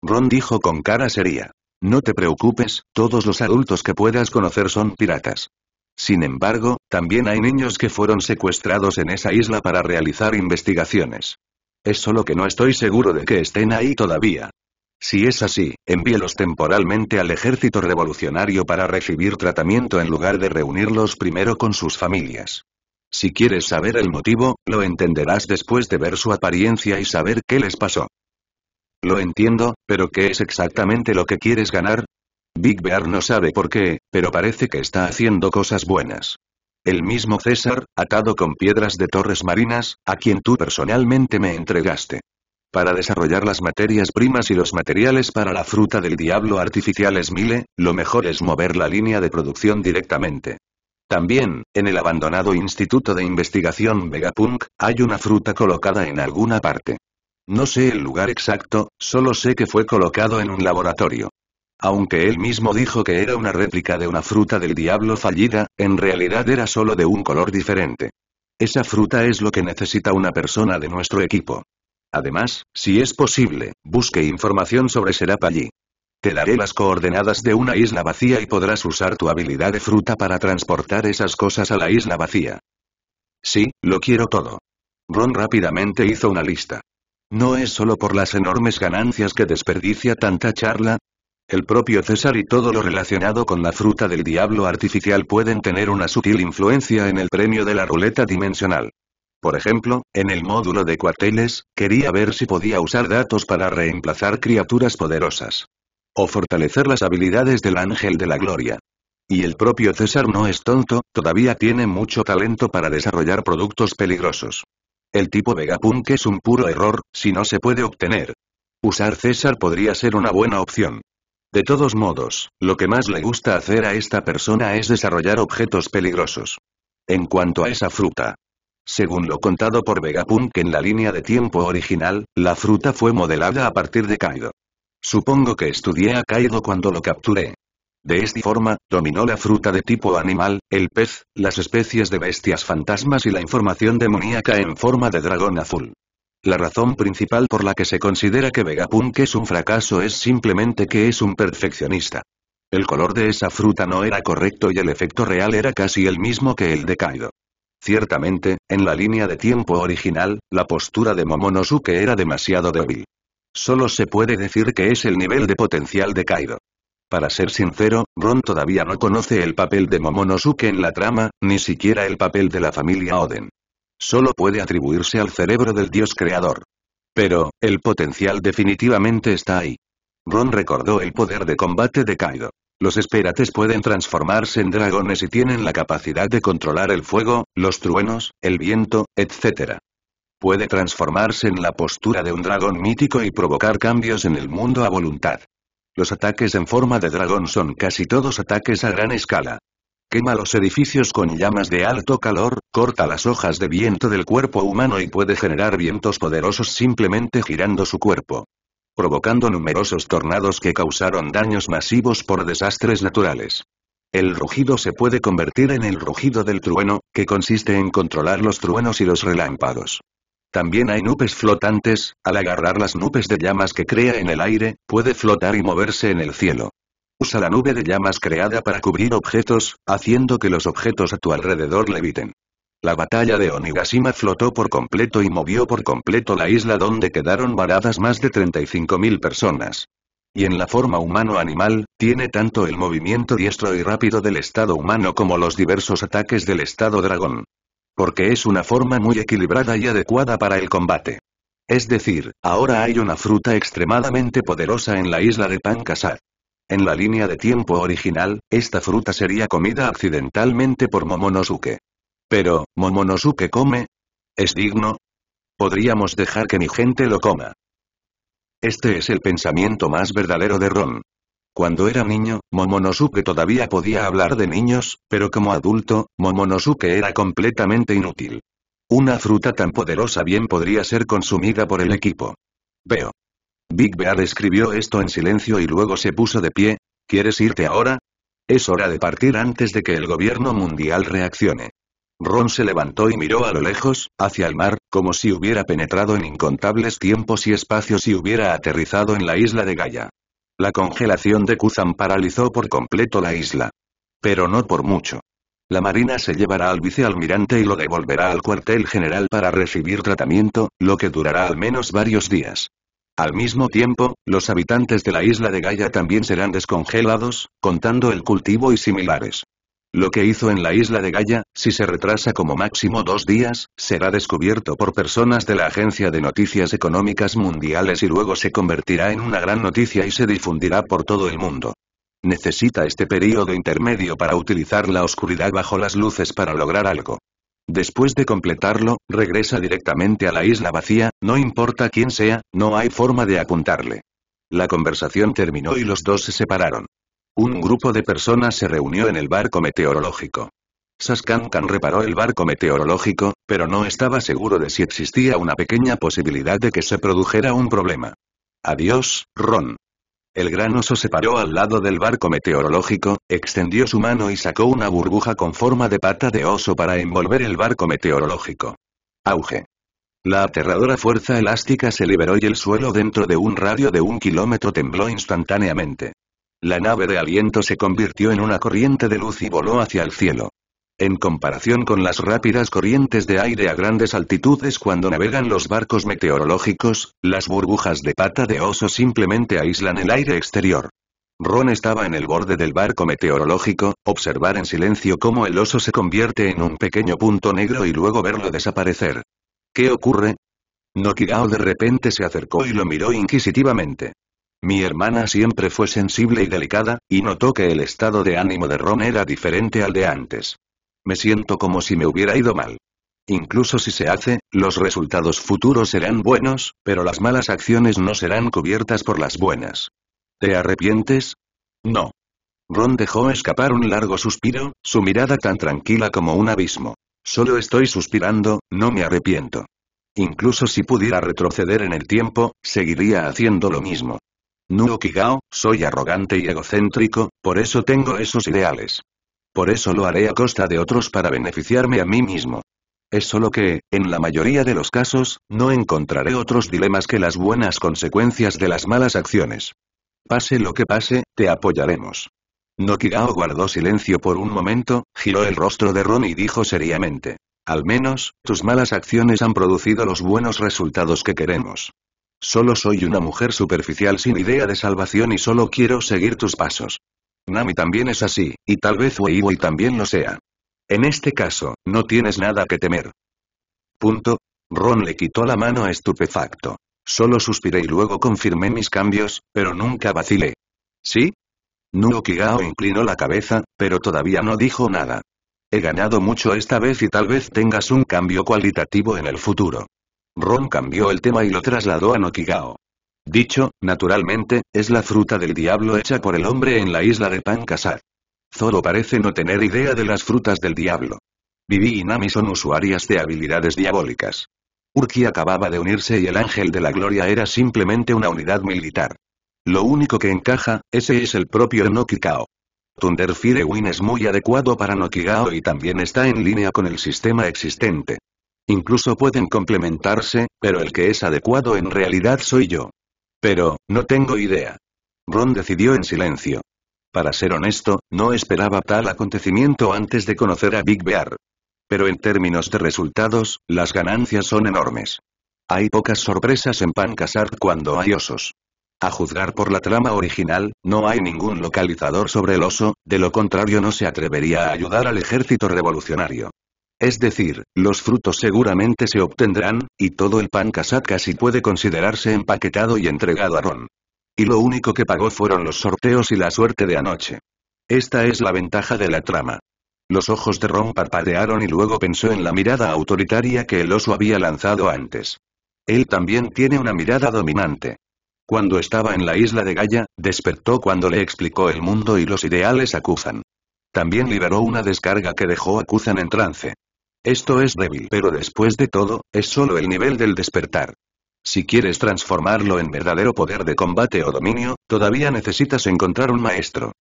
S1: Ron dijo con cara seria. No te preocupes, todos los adultos que puedas conocer son piratas. Sin embargo, también hay niños que fueron secuestrados en esa isla para realizar investigaciones. Es solo que no estoy seguro de que estén ahí todavía. Si es así, envíelos temporalmente al ejército revolucionario para recibir tratamiento en lugar de reunirlos primero con sus familias. Si quieres saber el motivo, lo entenderás después de ver su apariencia y saber qué les pasó. Lo entiendo, pero ¿qué es exactamente lo que quieres ganar? Big Bear no sabe por qué, pero parece que está haciendo cosas buenas. El mismo César, atado con piedras de torres marinas, a quien tú personalmente me entregaste. Para desarrollar las materias primas y los materiales para la fruta del diablo es mile, lo mejor es mover la línea de producción directamente. También, en el abandonado Instituto de Investigación Vegapunk, hay una fruta colocada en alguna parte. No sé el lugar exacto, solo sé que fue colocado en un laboratorio. Aunque él mismo dijo que era una réplica de una fruta del diablo fallida, en realidad era solo de un color diferente. Esa fruta es lo que necesita una persona de nuestro equipo. Además, si es posible, busque información sobre Serap allí. Te daré las coordenadas de una isla vacía y podrás usar tu habilidad de fruta para transportar esas cosas a la isla vacía. Sí, lo quiero todo. Ron rápidamente hizo una lista. No es solo por las enormes ganancias que desperdicia tanta charla. El propio César y todo lo relacionado con la fruta del diablo artificial pueden tener una sutil influencia en el premio de la ruleta dimensional. Por ejemplo, en el módulo de cuarteles, quería ver si podía usar datos para reemplazar criaturas poderosas. O fortalecer las habilidades del ángel de la gloria. Y el propio César no es tonto, todavía tiene mucho talento para desarrollar productos peligrosos. El tipo Vegapunk es un puro error, si no se puede obtener. Usar César podría ser una buena opción. De todos modos, lo que más le gusta hacer a esta persona es desarrollar objetos peligrosos. En cuanto a esa fruta, según lo contado por Vegapunk en la línea de tiempo original, la fruta fue modelada a partir de Kaido. Supongo que estudié a Kaido cuando lo capturé. De esta forma, dominó la fruta de tipo animal, el pez, las especies de bestias fantasmas y la información demoníaca en forma de dragón azul. La razón principal por la que se considera que Vegapunk es un fracaso es simplemente que es un perfeccionista. El color de esa fruta no era correcto y el efecto real era casi el mismo que el de Kaido. Ciertamente, en la línea de tiempo original, la postura de Momonosuke era demasiado débil. Solo se puede decir que es el nivel de potencial de Kaido. Para ser sincero, Ron todavía no conoce el papel de Momonosuke en la trama, ni siquiera el papel de la familia Oden. Solo puede atribuirse al cerebro del dios creador. Pero, el potencial definitivamente está ahí. Ron recordó el poder de combate de Kaido. Los esperates pueden transformarse en dragones y tienen la capacidad de controlar el fuego, los truenos, el viento, etc. Puede transformarse en la postura de un dragón mítico y provocar cambios en el mundo a voluntad. Los ataques en forma de dragón son casi todos ataques a gran escala. Quema los edificios con llamas de alto calor, corta las hojas de viento del cuerpo humano y puede generar vientos poderosos simplemente girando su cuerpo provocando numerosos tornados que causaron daños masivos por desastres naturales. El rugido se puede convertir en el rugido del trueno, que consiste en controlar los truenos y los relámpagos. También hay nubes flotantes, al agarrar las nubes de llamas que crea en el aire, puede flotar y moverse en el cielo. Usa la nube de llamas creada para cubrir objetos, haciendo que los objetos a tu alrededor eviten. La batalla de Onigashima flotó por completo y movió por completo la isla donde quedaron varadas más de 35.000 personas. Y en la forma humano-animal, tiene tanto el movimiento diestro y rápido del estado humano como los diversos ataques del estado dragón. Porque es una forma muy equilibrada y adecuada para el combate. Es decir, ahora hay una fruta extremadamente poderosa en la isla de Pankasat. En la línea de tiempo original, esta fruta sería comida accidentalmente por Momonosuke. Pero, Momonosuke come. ¿Es digno? Podríamos dejar que mi gente lo coma. Este es el pensamiento más verdadero de Ron. Cuando era niño, Momonosuke todavía podía hablar de niños, pero como adulto, Momonosuke era completamente inútil. Una fruta tan poderosa bien podría ser consumida por el equipo. Veo. Big Bear escribió esto en silencio y luego se puso de pie. ¿Quieres irte ahora? Es hora de partir antes de que el gobierno mundial reaccione. Ron se levantó y miró a lo lejos, hacia el mar, como si hubiera penetrado en incontables tiempos y espacios y hubiera aterrizado en la isla de Gaia. La congelación de Kuzan paralizó por completo la isla. Pero no por mucho. La Marina se llevará al vicealmirante y lo devolverá al cuartel general para recibir tratamiento, lo que durará al menos varios días. Al mismo tiempo, los habitantes de la isla de Gaia también serán descongelados, contando el cultivo y similares. Lo que hizo en la isla de Gaia, si se retrasa como máximo dos días, será descubierto por personas de la Agencia de Noticias Económicas Mundiales y luego se convertirá en una gran noticia y se difundirá por todo el mundo. Necesita este período intermedio para utilizar la oscuridad bajo las luces para lograr algo. Después de completarlo, regresa directamente a la isla vacía, no importa quién sea, no hay forma de apuntarle. La conversación terminó y los dos se separaron. Un grupo de personas se reunió en el barco meteorológico. Saskankan reparó el barco meteorológico, pero no estaba seguro de si existía una pequeña posibilidad de que se produjera un problema. Adiós, Ron. El gran oso se paró al lado del barco meteorológico, extendió su mano y sacó una burbuja con forma de pata de oso para envolver el barco meteorológico. Auge. La aterradora fuerza elástica se liberó y el suelo dentro de un radio de un kilómetro tembló instantáneamente. La nave de aliento se convirtió en una corriente de luz y voló hacia el cielo. En comparación con las rápidas corrientes de aire a grandes altitudes cuando navegan los barcos meteorológicos, las burbujas de pata de oso simplemente aíslan el aire exterior. Ron estaba en el borde del barco meteorológico, observar en silencio cómo el oso se convierte en un pequeño punto negro y luego verlo desaparecer. ¿Qué ocurre? Nokigao de repente se acercó y lo miró inquisitivamente. Mi hermana siempre fue sensible y delicada, y notó que el estado de ánimo de Ron era diferente al de antes. Me siento como si me hubiera ido mal. Incluso si se hace, los resultados futuros serán buenos, pero las malas acciones no serán cubiertas por las buenas. ¿Te arrepientes? No. Ron dejó escapar un largo suspiro, su mirada tan tranquila como un abismo. Solo estoy suspirando, no me arrepiento. Incluso si pudiera retroceder en el tiempo, seguiría haciendo lo mismo. Nuo Kigao, soy arrogante y egocéntrico, por eso tengo esos ideales. Por eso lo haré a costa de otros para beneficiarme a mí mismo. Es solo que, en la mayoría de los casos, no encontraré otros dilemas que las buenas consecuencias de las malas acciones. Pase lo que pase, te apoyaremos. Nokigao guardó silencio por un momento, giró el rostro de Ron y dijo seriamente. Al menos, tus malas acciones han producido los buenos resultados que queremos. Solo soy una mujer superficial sin idea de salvación y solo quiero seguir tus pasos. Nami también es así, y tal vez Weiwei también lo sea. En este caso, no tienes nada que temer. Punto. Ron le quitó la mano estupefacto. Solo suspiré y luego confirmé mis cambios, pero nunca vacilé. ¿Sí? Nuo Kigao inclinó la cabeza, pero todavía no dijo nada. He ganado mucho esta vez y tal vez tengas un cambio cualitativo en el futuro. Ron cambió el tema y lo trasladó a Nokigao. Dicho, naturalmente, es la fruta del diablo hecha por el hombre en la isla de Pancasar. Zoro parece no tener idea de las frutas del diablo. Vivi y Nami son usuarias de habilidades diabólicas. Urki acababa de unirse y el ángel de la gloria era simplemente una unidad militar. Lo único que encaja, ese es el propio Nokigao. Thunder Win es muy adecuado para Nokigao y también está en línea con el sistema existente. Incluso pueden complementarse, pero el que es adecuado en realidad soy yo. Pero, no tengo idea. Ron decidió en silencio. Para ser honesto, no esperaba tal acontecimiento antes de conocer a Big Bear. Pero en términos de resultados, las ganancias son enormes. Hay pocas sorpresas en Pancasar cuando hay osos. A juzgar por la trama original, no hay ningún localizador sobre el oso, de lo contrario no se atrevería a ayudar al ejército revolucionario. Es decir, los frutos seguramente se obtendrán, y todo el pan casat casi puede considerarse empaquetado y entregado a Ron. Y lo único que pagó fueron los sorteos y la suerte de anoche. Esta es la ventaja de la trama. Los ojos de Ron parpadearon y luego pensó en la mirada autoritaria que el oso había lanzado antes. Él también tiene una mirada dominante. Cuando estaba en la isla de Gaia, despertó cuando le explicó el mundo y los ideales a Kuzan. También liberó una descarga que dejó a Kuzan en trance. Esto es débil, pero después de todo, es solo el nivel del despertar. Si quieres transformarlo en verdadero poder de combate o dominio, todavía necesitas encontrar un maestro.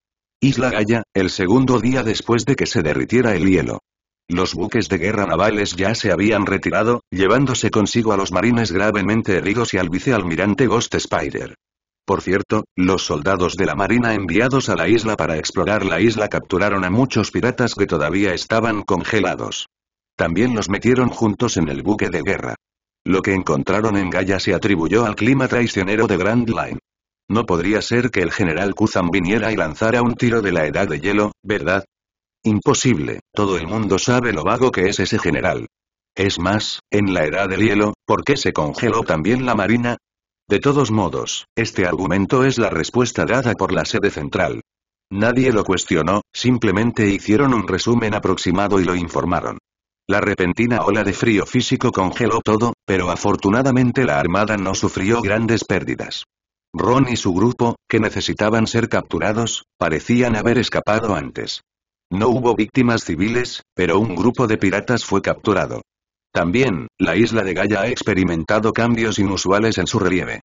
S1: Isla Gaya, el segundo día después de que se derritiera el hielo. Los buques de guerra navales ya se habían retirado, llevándose consigo a los marines gravemente heridos y al vicealmirante Ghost Spider. Por cierto, los soldados de la marina enviados a la isla para explorar la isla capturaron a muchos piratas que todavía estaban congelados. También los metieron juntos en el buque de guerra. Lo que encontraron en Gaia se atribuyó al clima traicionero de Grand Line. No podría ser que el general Kuzan viniera y lanzara un tiro de la edad de hielo, ¿verdad? Imposible, todo el mundo sabe lo vago que es ese general. Es más, en la edad del hielo, ¿por qué se congeló también la marina? De todos modos, este argumento es la respuesta dada por la sede central. Nadie lo cuestionó, simplemente hicieron un resumen aproximado y lo informaron. La repentina ola de frío físico congeló todo, pero afortunadamente la armada no sufrió grandes pérdidas. Ron y su grupo, que necesitaban ser capturados, parecían haber escapado antes. No hubo víctimas civiles, pero un grupo de piratas fue capturado. También, la isla de Gaia ha experimentado cambios inusuales en su relieve.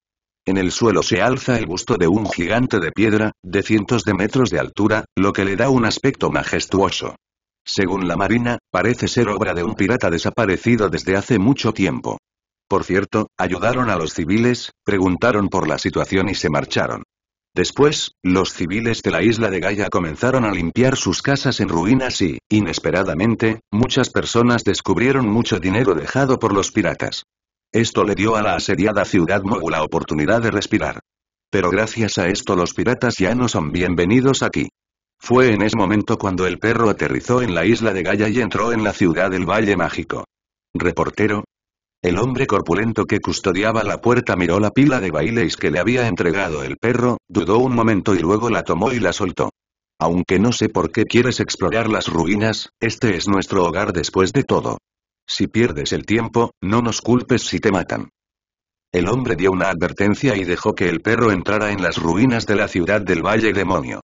S1: En el suelo se alza el busto de un gigante de piedra, de cientos de metros de altura, lo que le da un aspecto majestuoso. Según la Marina, parece ser obra de un pirata desaparecido desde hace mucho tiempo. Por cierto, ayudaron a los civiles, preguntaron por la situación y se marcharon. Después, los civiles de la isla de Gaia comenzaron a limpiar sus casas en ruinas y, inesperadamente, muchas personas descubrieron mucho dinero dejado por los piratas. Esto le dio a la asediada ciudad Mogu la oportunidad de respirar. Pero gracias a esto los piratas ya no son bienvenidos aquí. Fue en ese momento cuando el perro aterrizó en la isla de Gaya y entró en la ciudad del Valle Mágico. Reportero. El hombre corpulento que custodiaba la puerta miró la pila de baileis que le había entregado el perro, dudó un momento y luego la tomó y la soltó. Aunque no sé por qué quieres explorar las ruinas, este es nuestro hogar después de todo. Si pierdes el tiempo, no nos culpes si te matan. El hombre dio una advertencia y dejó que el perro entrara en las ruinas de la ciudad del Valle Demonio.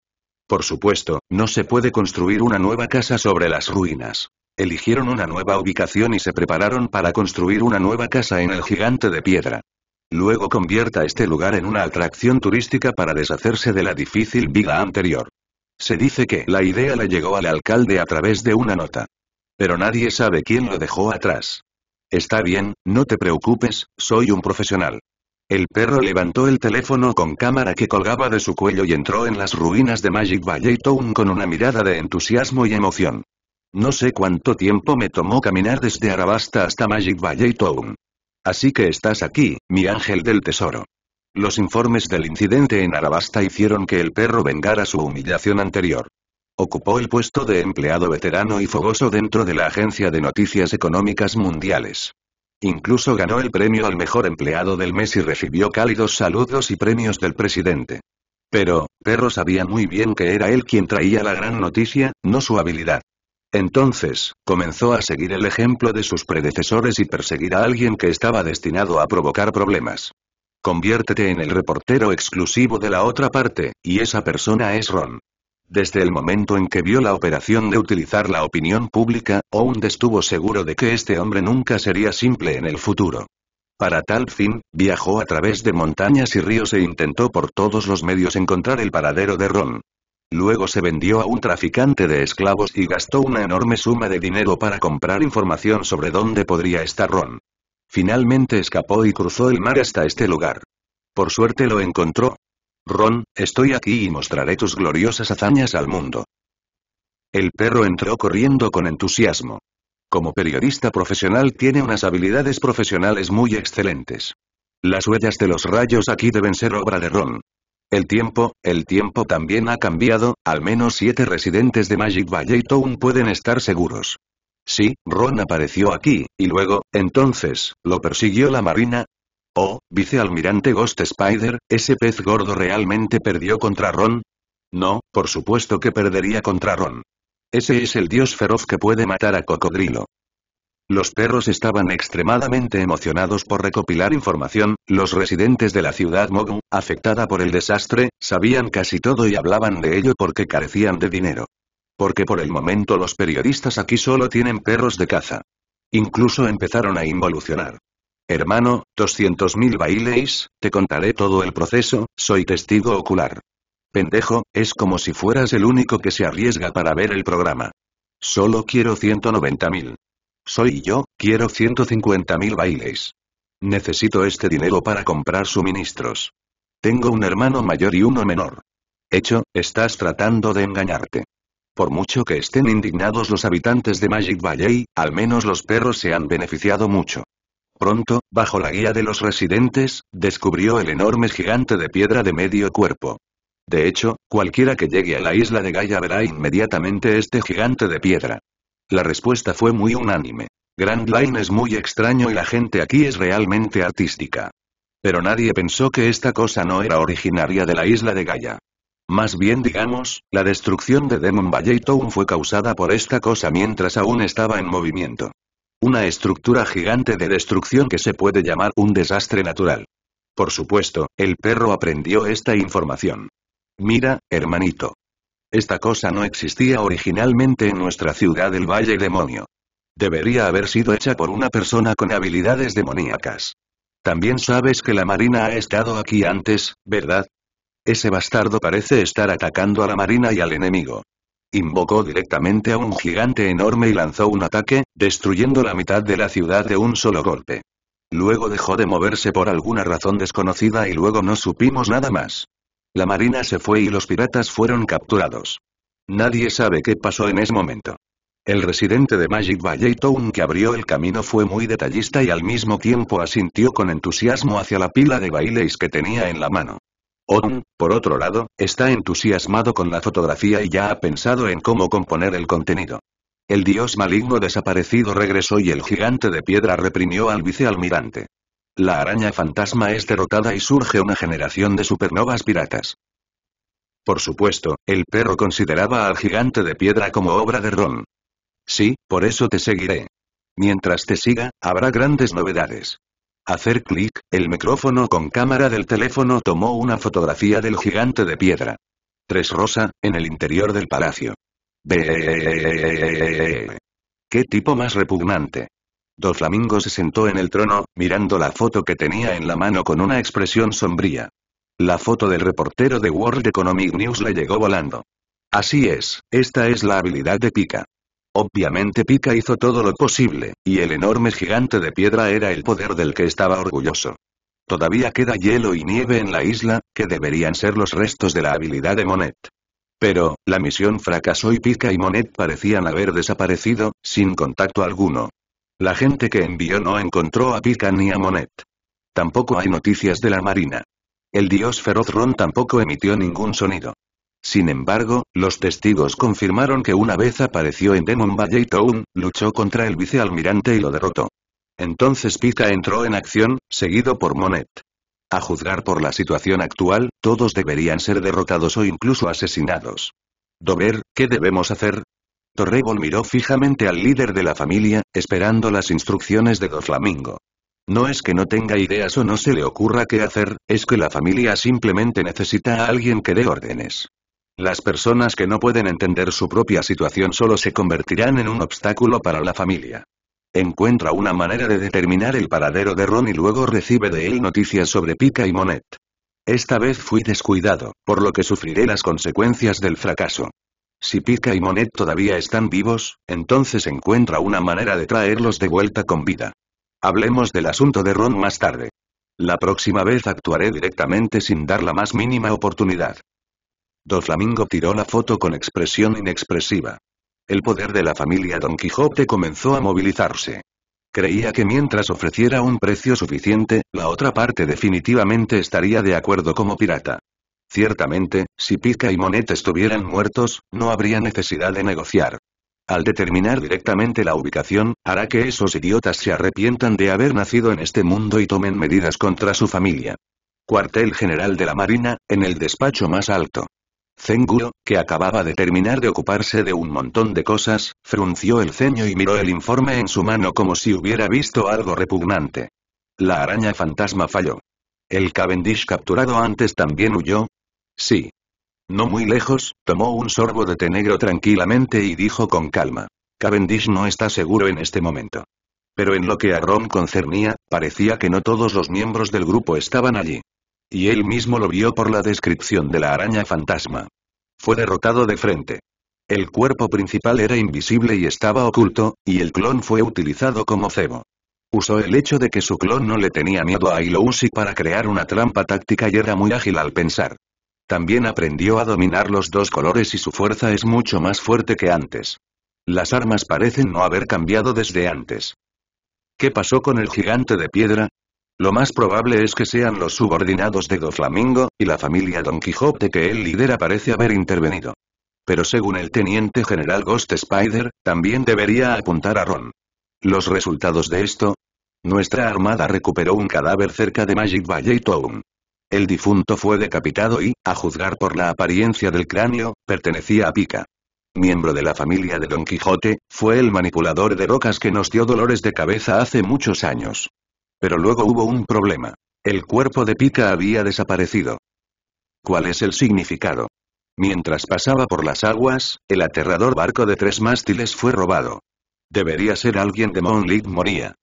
S1: Por supuesto, no se puede construir una nueva casa sobre las ruinas. Eligieron una nueva ubicación y se prepararon para construir una nueva casa en el gigante de piedra. Luego convierta este lugar en una atracción turística para deshacerse de la difícil vida anterior. Se dice que la idea le llegó al alcalde a través de una nota. Pero nadie sabe quién lo dejó atrás. Está bien, no te preocupes, soy un profesional. El perro levantó el teléfono con cámara que colgaba de su cuello y entró en las ruinas de Magic Valley Town con una mirada de entusiasmo y emoción. No sé cuánto tiempo me tomó caminar desde Arabasta hasta Magic Valley Town. Así que estás aquí, mi ángel del tesoro. Los informes del incidente en Arabasta hicieron que el perro vengara su humillación anterior. Ocupó el puesto de empleado veterano y fogoso dentro de la Agencia de Noticias Económicas Mundiales. Incluso ganó el premio al mejor empleado del mes y recibió cálidos saludos y premios del presidente. Pero, Perro sabía muy bien que era él quien traía la gran noticia, no su habilidad. Entonces, comenzó a seguir el ejemplo de sus predecesores y perseguir a alguien que estaba destinado a provocar problemas. Conviértete en el reportero exclusivo de la otra parte, y esa persona es Ron. Desde el momento en que vio la operación de utilizar la opinión pública, Ound estuvo seguro de que este hombre nunca sería simple en el futuro. Para tal fin, viajó a través de montañas y ríos e intentó por todos los medios encontrar el paradero de Ron. Luego se vendió a un traficante de esclavos y gastó una enorme suma de dinero para comprar información sobre dónde podría estar Ron. Finalmente escapó y cruzó el mar hasta este lugar. Por suerte lo encontró, Ron, estoy aquí y mostraré tus gloriosas hazañas al mundo. El perro entró corriendo con entusiasmo. Como periodista profesional tiene unas habilidades profesionales muy excelentes. Las huellas de los rayos aquí deben ser obra de Ron. El tiempo, el tiempo también ha cambiado, al menos siete residentes de Magic Valley Town pueden estar seguros. Sí, Ron apareció aquí, y luego, entonces, lo persiguió la marina, Oh, vicealmirante Ghost Spider, ¿ese pez gordo realmente perdió contra Ron? No, por supuesto que perdería contra Ron. Ese es el dios feroz que puede matar a Cocodrilo. Los perros estaban extremadamente emocionados por recopilar información, los residentes de la ciudad Mogu, afectada por el desastre, sabían casi todo y hablaban de ello porque carecían de dinero. Porque por el momento los periodistas aquí solo tienen perros de caza. Incluso empezaron a involucionar. Hermano, 200.000 bailes, te contaré todo el proceso, soy testigo ocular. Pendejo, es como si fueras el único que se arriesga para ver el programa. Solo quiero 190.000. Soy yo, quiero 150.000 bailes. Necesito este dinero para comprar suministros. Tengo un hermano mayor y uno menor. Hecho, estás tratando de engañarte. Por mucho que estén indignados los habitantes de Magic Valley, al menos los perros se han beneficiado mucho. Pronto, bajo la guía de los residentes, descubrió el enorme gigante de piedra de medio cuerpo. De hecho, cualquiera que llegue a la isla de Gaia verá inmediatamente este gigante de piedra. La respuesta fue muy unánime. Grand Line es muy extraño y la gente aquí es realmente artística. Pero nadie pensó que esta cosa no era originaria de la isla de Gaia. Más bien digamos, la destrucción de Demon Valley Town fue causada por esta cosa mientras aún estaba en movimiento. Una estructura gigante de destrucción que se puede llamar un desastre natural. Por supuesto, el perro aprendió esta información. Mira, hermanito. Esta cosa no existía originalmente en nuestra ciudad del Valle Demonio. Debería haber sido hecha por una persona con habilidades demoníacas. También sabes que la Marina ha estado aquí antes, ¿verdad? Ese bastardo parece estar atacando a la Marina y al enemigo. Invocó directamente a un gigante enorme y lanzó un ataque, destruyendo la mitad de la ciudad de un solo golpe. Luego dejó de moverse por alguna razón desconocida y luego no supimos nada más. La marina se fue y los piratas fueron capturados. Nadie sabe qué pasó en ese momento. El residente de Magic Valley Town que abrió el camino fue muy detallista y al mismo tiempo asintió con entusiasmo hacia la pila de bailes que tenía en la mano. Ron, mm. por otro lado, está entusiasmado con la fotografía y ya ha pensado en cómo componer el contenido. El dios maligno desaparecido regresó y el gigante de piedra reprimió al vicealmirante. La araña fantasma es derrotada y surge una generación de supernovas piratas. Por supuesto, el perro consideraba al gigante de piedra como obra de Ron. Sí, por eso te seguiré. Mientras te siga, habrá grandes novedades. Hacer clic, el micrófono con cámara del teléfono tomó una fotografía del gigante de piedra. Tres Rosa, en el interior del palacio. ¡Qué tipo más repugnante! Do Flamingo se sentó en el trono, mirando la foto que tenía en la mano con una expresión sombría. La foto del reportero de World Economic News le llegó volando. Así es, esta es la habilidad de Pika. Obviamente Pika hizo todo lo posible, y el enorme gigante de piedra era el poder del que estaba orgulloso. Todavía queda hielo y nieve en la isla, que deberían ser los restos de la habilidad de Monet. Pero, la misión fracasó y Pika y Monet parecían haber desaparecido, sin contacto alguno. La gente que envió no encontró a Pika ni a Monet. Tampoco hay noticias de la marina. El dios feroz Ron tampoco emitió ningún sonido. Sin embargo, los testigos confirmaron que una vez apareció en Demon Valley Town, luchó contra el vicealmirante y lo derrotó. Entonces Pika entró en acción, seguido por Monet. A juzgar por la situación actual, todos deberían ser derrotados o incluso asesinados. Dober, ¿qué debemos hacer? Torrebol miró fijamente al líder de la familia, esperando las instrucciones de Doflamingo. No es que no tenga ideas o no se le ocurra qué hacer, es que la familia simplemente necesita a alguien que dé órdenes. Las personas que no pueden entender su propia situación solo se convertirán en un obstáculo para la familia. Encuentra una manera de determinar el paradero de Ron y luego recibe de él noticias sobre Pica y Monet. Esta vez fui descuidado, por lo que sufriré las consecuencias del fracaso. Si Pica y Monet todavía están vivos, entonces encuentra una manera de traerlos de vuelta con vida. Hablemos del asunto de Ron más tarde. La próxima vez actuaré directamente sin dar la más mínima oportunidad. Don Flamingo tiró la foto con expresión inexpresiva. El poder de la familia Don Quijote comenzó a movilizarse. Creía que mientras ofreciera un precio suficiente, la otra parte definitivamente estaría de acuerdo como pirata. Ciertamente, si Pica y Monet estuvieran muertos, no habría necesidad de negociar. Al determinar directamente la ubicación, hará que esos idiotas se arrepientan de haber nacido en este mundo y tomen medidas contra su familia. Cuartel General de la Marina, en el despacho más alto. Zenguro, que acababa de terminar de ocuparse de un montón de cosas, frunció el ceño y miró el informe en su mano como si hubiera visto algo repugnante. La araña fantasma falló. ¿El Cavendish capturado antes también huyó? Sí. No muy lejos, tomó un sorbo de té negro tranquilamente y dijo con calma. Cavendish no está seguro en este momento. Pero en lo que a Ron concernía, parecía que no todos los miembros del grupo estaban allí. Y él mismo lo vio por la descripción de la araña fantasma. Fue derrotado de frente. El cuerpo principal era invisible y estaba oculto, y el clon fue utilizado como cebo. Usó el hecho de que su clon no le tenía miedo a Ilousi para crear una trampa táctica y era muy ágil al pensar. También aprendió a dominar los dos colores y su fuerza es mucho más fuerte que antes. Las armas parecen no haber cambiado desde antes. ¿Qué pasó con el gigante de piedra? Lo más probable es que sean los subordinados de Doflamingo, y la familia Don Quijote que él lidera parece haber intervenido. Pero según el teniente general Ghost Spider, también debería apuntar a Ron. ¿Los resultados de esto? Nuestra armada recuperó un cadáver cerca de Magic Valley Town. El difunto fue decapitado y, a juzgar por la apariencia del cráneo, pertenecía a Pica. Miembro de la familia de Don Quijote, fue el manipulador de rocas que nos dio dolores de cabeza hace muchos años. Pero luego hubo un problema. El cuerpo de Pika había desaparecido. ¿Cuál es el significado? Mientras pasaba por las aguas, el aterrador barco de tres mástiles fue robado. Debería ser alguien de Monlik Moría.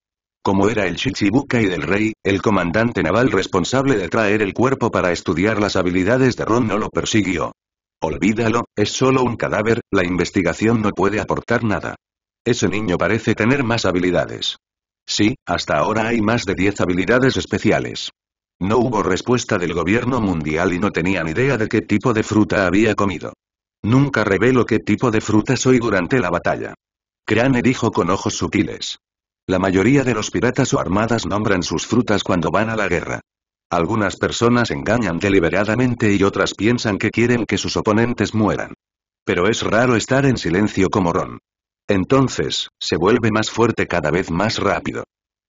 S1: Como era el y del rey, el comandante naval responsable de traer el cuerpo para estudiar las habilidades de Ron no lo persiguió. Olvídalo, es solo un cadáver, la investigación no puede aportar nada. Ese niño parece tener más habilidades. Sí, hasta ahora hay más de 10 habilidades especiales. No hubo respuesta del gobierno mundial y no tenían idea de qué tipo de fruta había comido. Nunca revelo qué tipo de fruta soy durante la batalla. Crane dijo con ojos sutiles. La mayoría de los piratas o armadas nombran sus frutas cuando van a la guerra. Algunas personas engañan deliberadamente y otras piensan que quieren que sus oponentes mueran. Pero es raro estar en silencio como Ron. Entonces, se vuelve más fuerte cada vez más rápido.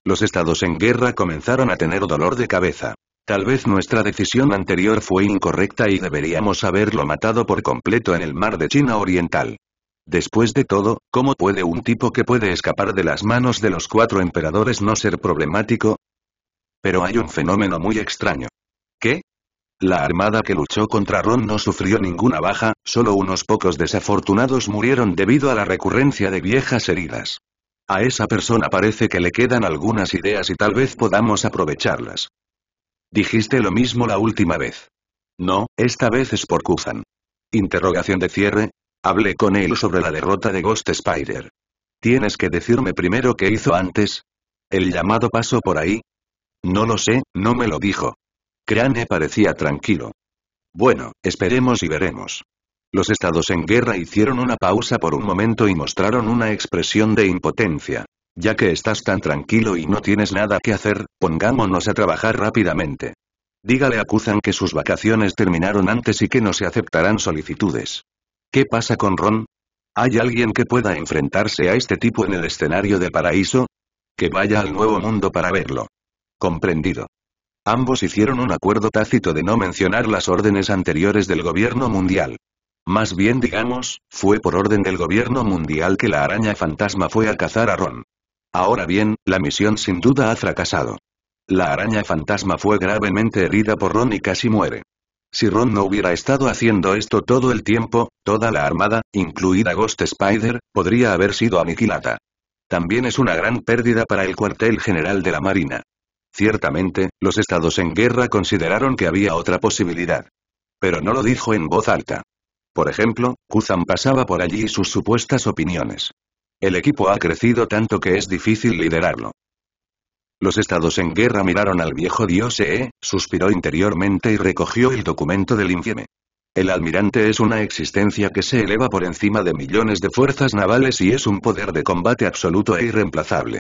S1: Los estados en guerra comenzaron a tener dolor de cabeza. Tal vez nuestra decisión anterior fue incorrecta y deberíamos haberlo matado por completo en el mar de China Oriental. Después de todo, ¿cómo puede un tipo que puede escapar de las manos de los cuatro emperadores no ser problemático? Pero hay un fenómeno muy extraño. ¿Qué? La armada que luchó contra Ron no sufrió ninguna baja, solo unos pocos desafortunados murieron debido a la recurrencia de viejas heridas. A esa persona parece que le quedan algunas ideas y tal vez podamos aprovecharlas. Dijiste lo mismo la última vez. No, esta vez es por Kuzan. Interrogación de cierre. Hablé con él sobre la derrota de Ghost Spider. Tienes que decirme primero qué hizo antes. ¿El llamado pasó por ahí? No lo sé, no me lo dijo. Crane parecía tranquilo. Bueno, esperemos y veremos. Los estados en guerra hicieron una pausa por un momento y mostraron una expresión de impotencia. Ya que estás tan tranquilo y no tienes nada que hacer, pongámonos a trabajar rápidamente. Dígale a Kuzan que sus vacaciones terminaron antes y que no se aceptarán solicitudes. ¿Qué pasa con Ron? ¿Hay alguien que pueda enfrentarse a este tipo en el escenario de paraíso? Que vaya al nuevo mundo para verlo. Comprendido. Ambos hicieron un acuerdo tácito de no mencionar las órdenes anteriores del gobierno mundial. Más bien digamos, fue por orden del gobierno mundial que la araña fantasma fue a cazar a Ron. Ahora bien, la misión sin duda ha fracasado. La araña fantasma fue gravemente herida por Ron y casi muere. Si Ron no hubiera estado haciendo esto todo el tiempo, toda la armada, incluida Ghost Spider, podría haber sido aniquilada. También es una gran pérdida para el cuartel general de la Marina. Ciertamente, los estados en guerra consideraron que había otra posibilidad. Pero no lo dijo en voz alta. Por ejemplo, Kuzan pasaba por allí sus supuestas opiniones. El equipo ha crecido tanto que es difícil liderarlo. Los estados en guerra miraron al viejo dios E, suspiró interiormente y recogió el documento del infieme. El almirante es una existencia que se eleva por encima de millones de fuerzas navales y es un poder de combate absoluto e irreemplazable.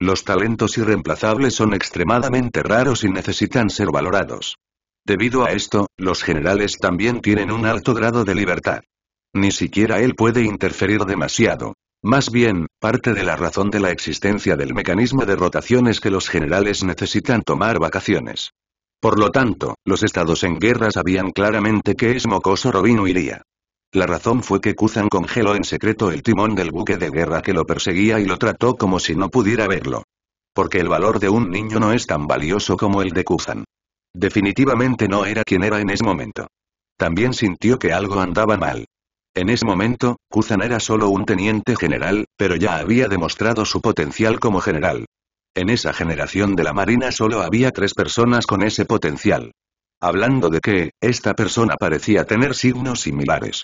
S1: Los talentos irreemplazables son extremadamente raros y necesitan ser valorados. Debido a esto, los generales también tienen un alto grado de libertad. Ni siquiera él puede interferir demasiado. Más bien, parte de la razón de la existencia del mecanismo de rotación es que los generales necesitan tomar vacaciones. Por lo tanto, los estados en guerra sabían claramente que mocoso Robino iría. La razón fue que Kuzan congeló en secreto el timón del buque de guerra que lo perseguía y lo trató como si no pudiera verlo. Porque el valor de un niño no es tan valioso como el de Kuzan. Definitivamente no era quien era en ese momento. También sintió que algo andaba mal. En ese momento, Kuzan era solo un teniente general, pero ya había demostrado su potencial como general. En esa generación de la Marina solo había tres personas con ese potencial. Hablando de que, esta persona parecía tener signos similares.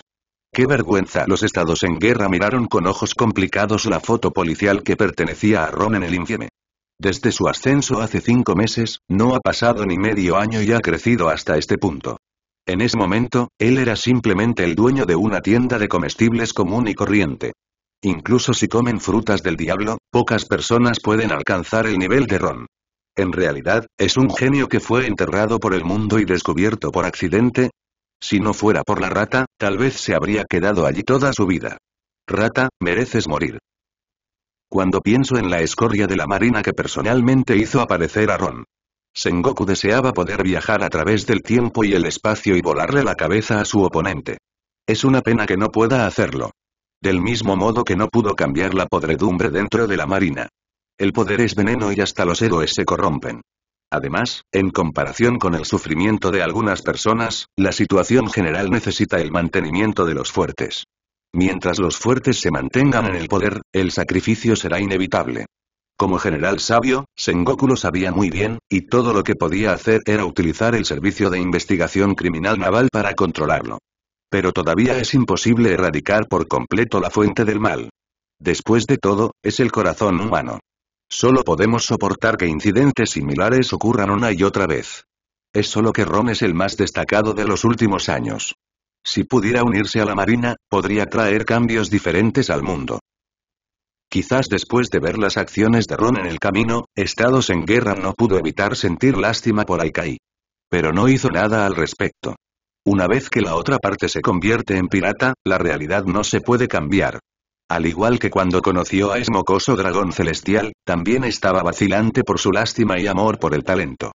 S1: ¡Qué vergüenza! Los estados en guerra miraron con ojos complicados la foto policial que pertenecía a Ron en el infieme. Desde su ascenso hace cinco meses, no ha pasado ni medio año y ha crecido hasta este punto. En ese momento, él era simplemente el dueño de una tienda de comestibles común y corriente. Incluso si comen frutas del diablo, pocas personas pueden alcanzar el nivel de Ron. En realidad, es un genio que fue enterrado por el mundo y descubierto por accidente, si no fuera por la rata, tal vez se habría quedado allí toda su vida. Rata, mereces morir. Cuando pienso en la escoria de la marina que personalmente hizo aparecer a Ron. Sengoku deseaba poder viajar a través del tiempo y el espacio y volarle la cabeza a su oponente. Es una pena que no pueda hacerlo. Del mismo modo que no pudo cambiar la podredumbre dentro de la marina. El poder es veneno y hasta los héroes se corrompen. Además, en comparación con el sufrimiento de algunas personas, la situación general necesita el mantenimiento de los fuertes. Mientras los fuertes se mantengan en el poder, el sacrificio será inevitable. Como general sabio, Sengoku lo sabía muy bien, y todo lo que podía hacer era utilizar el servicio de investigación criminal naval para controlarlo. Pero todavía es imposible erradicar por completo la fuente del mal. Después de todo, es el corazón humano. Solo podemos soportar que incidentes similares ocurran una y otra vez. Es solo que Ron es el más destacado de los últimos años. Si pudiera unirse a la Marina, podría traer cambios diferentes al mundo. Quizás después de ver las acciones de Ron en el camino, Estados en guerra no pudo evitar sentir lástima por Aikai. Pero no hizo nada al respecto. Una vez que la otra parte se convierte en pirata, la realidad no se puede cambiar. Al igual que cuando conoció a ese dragón celestial, también estaba vacilante por su lástima y amor por el talento.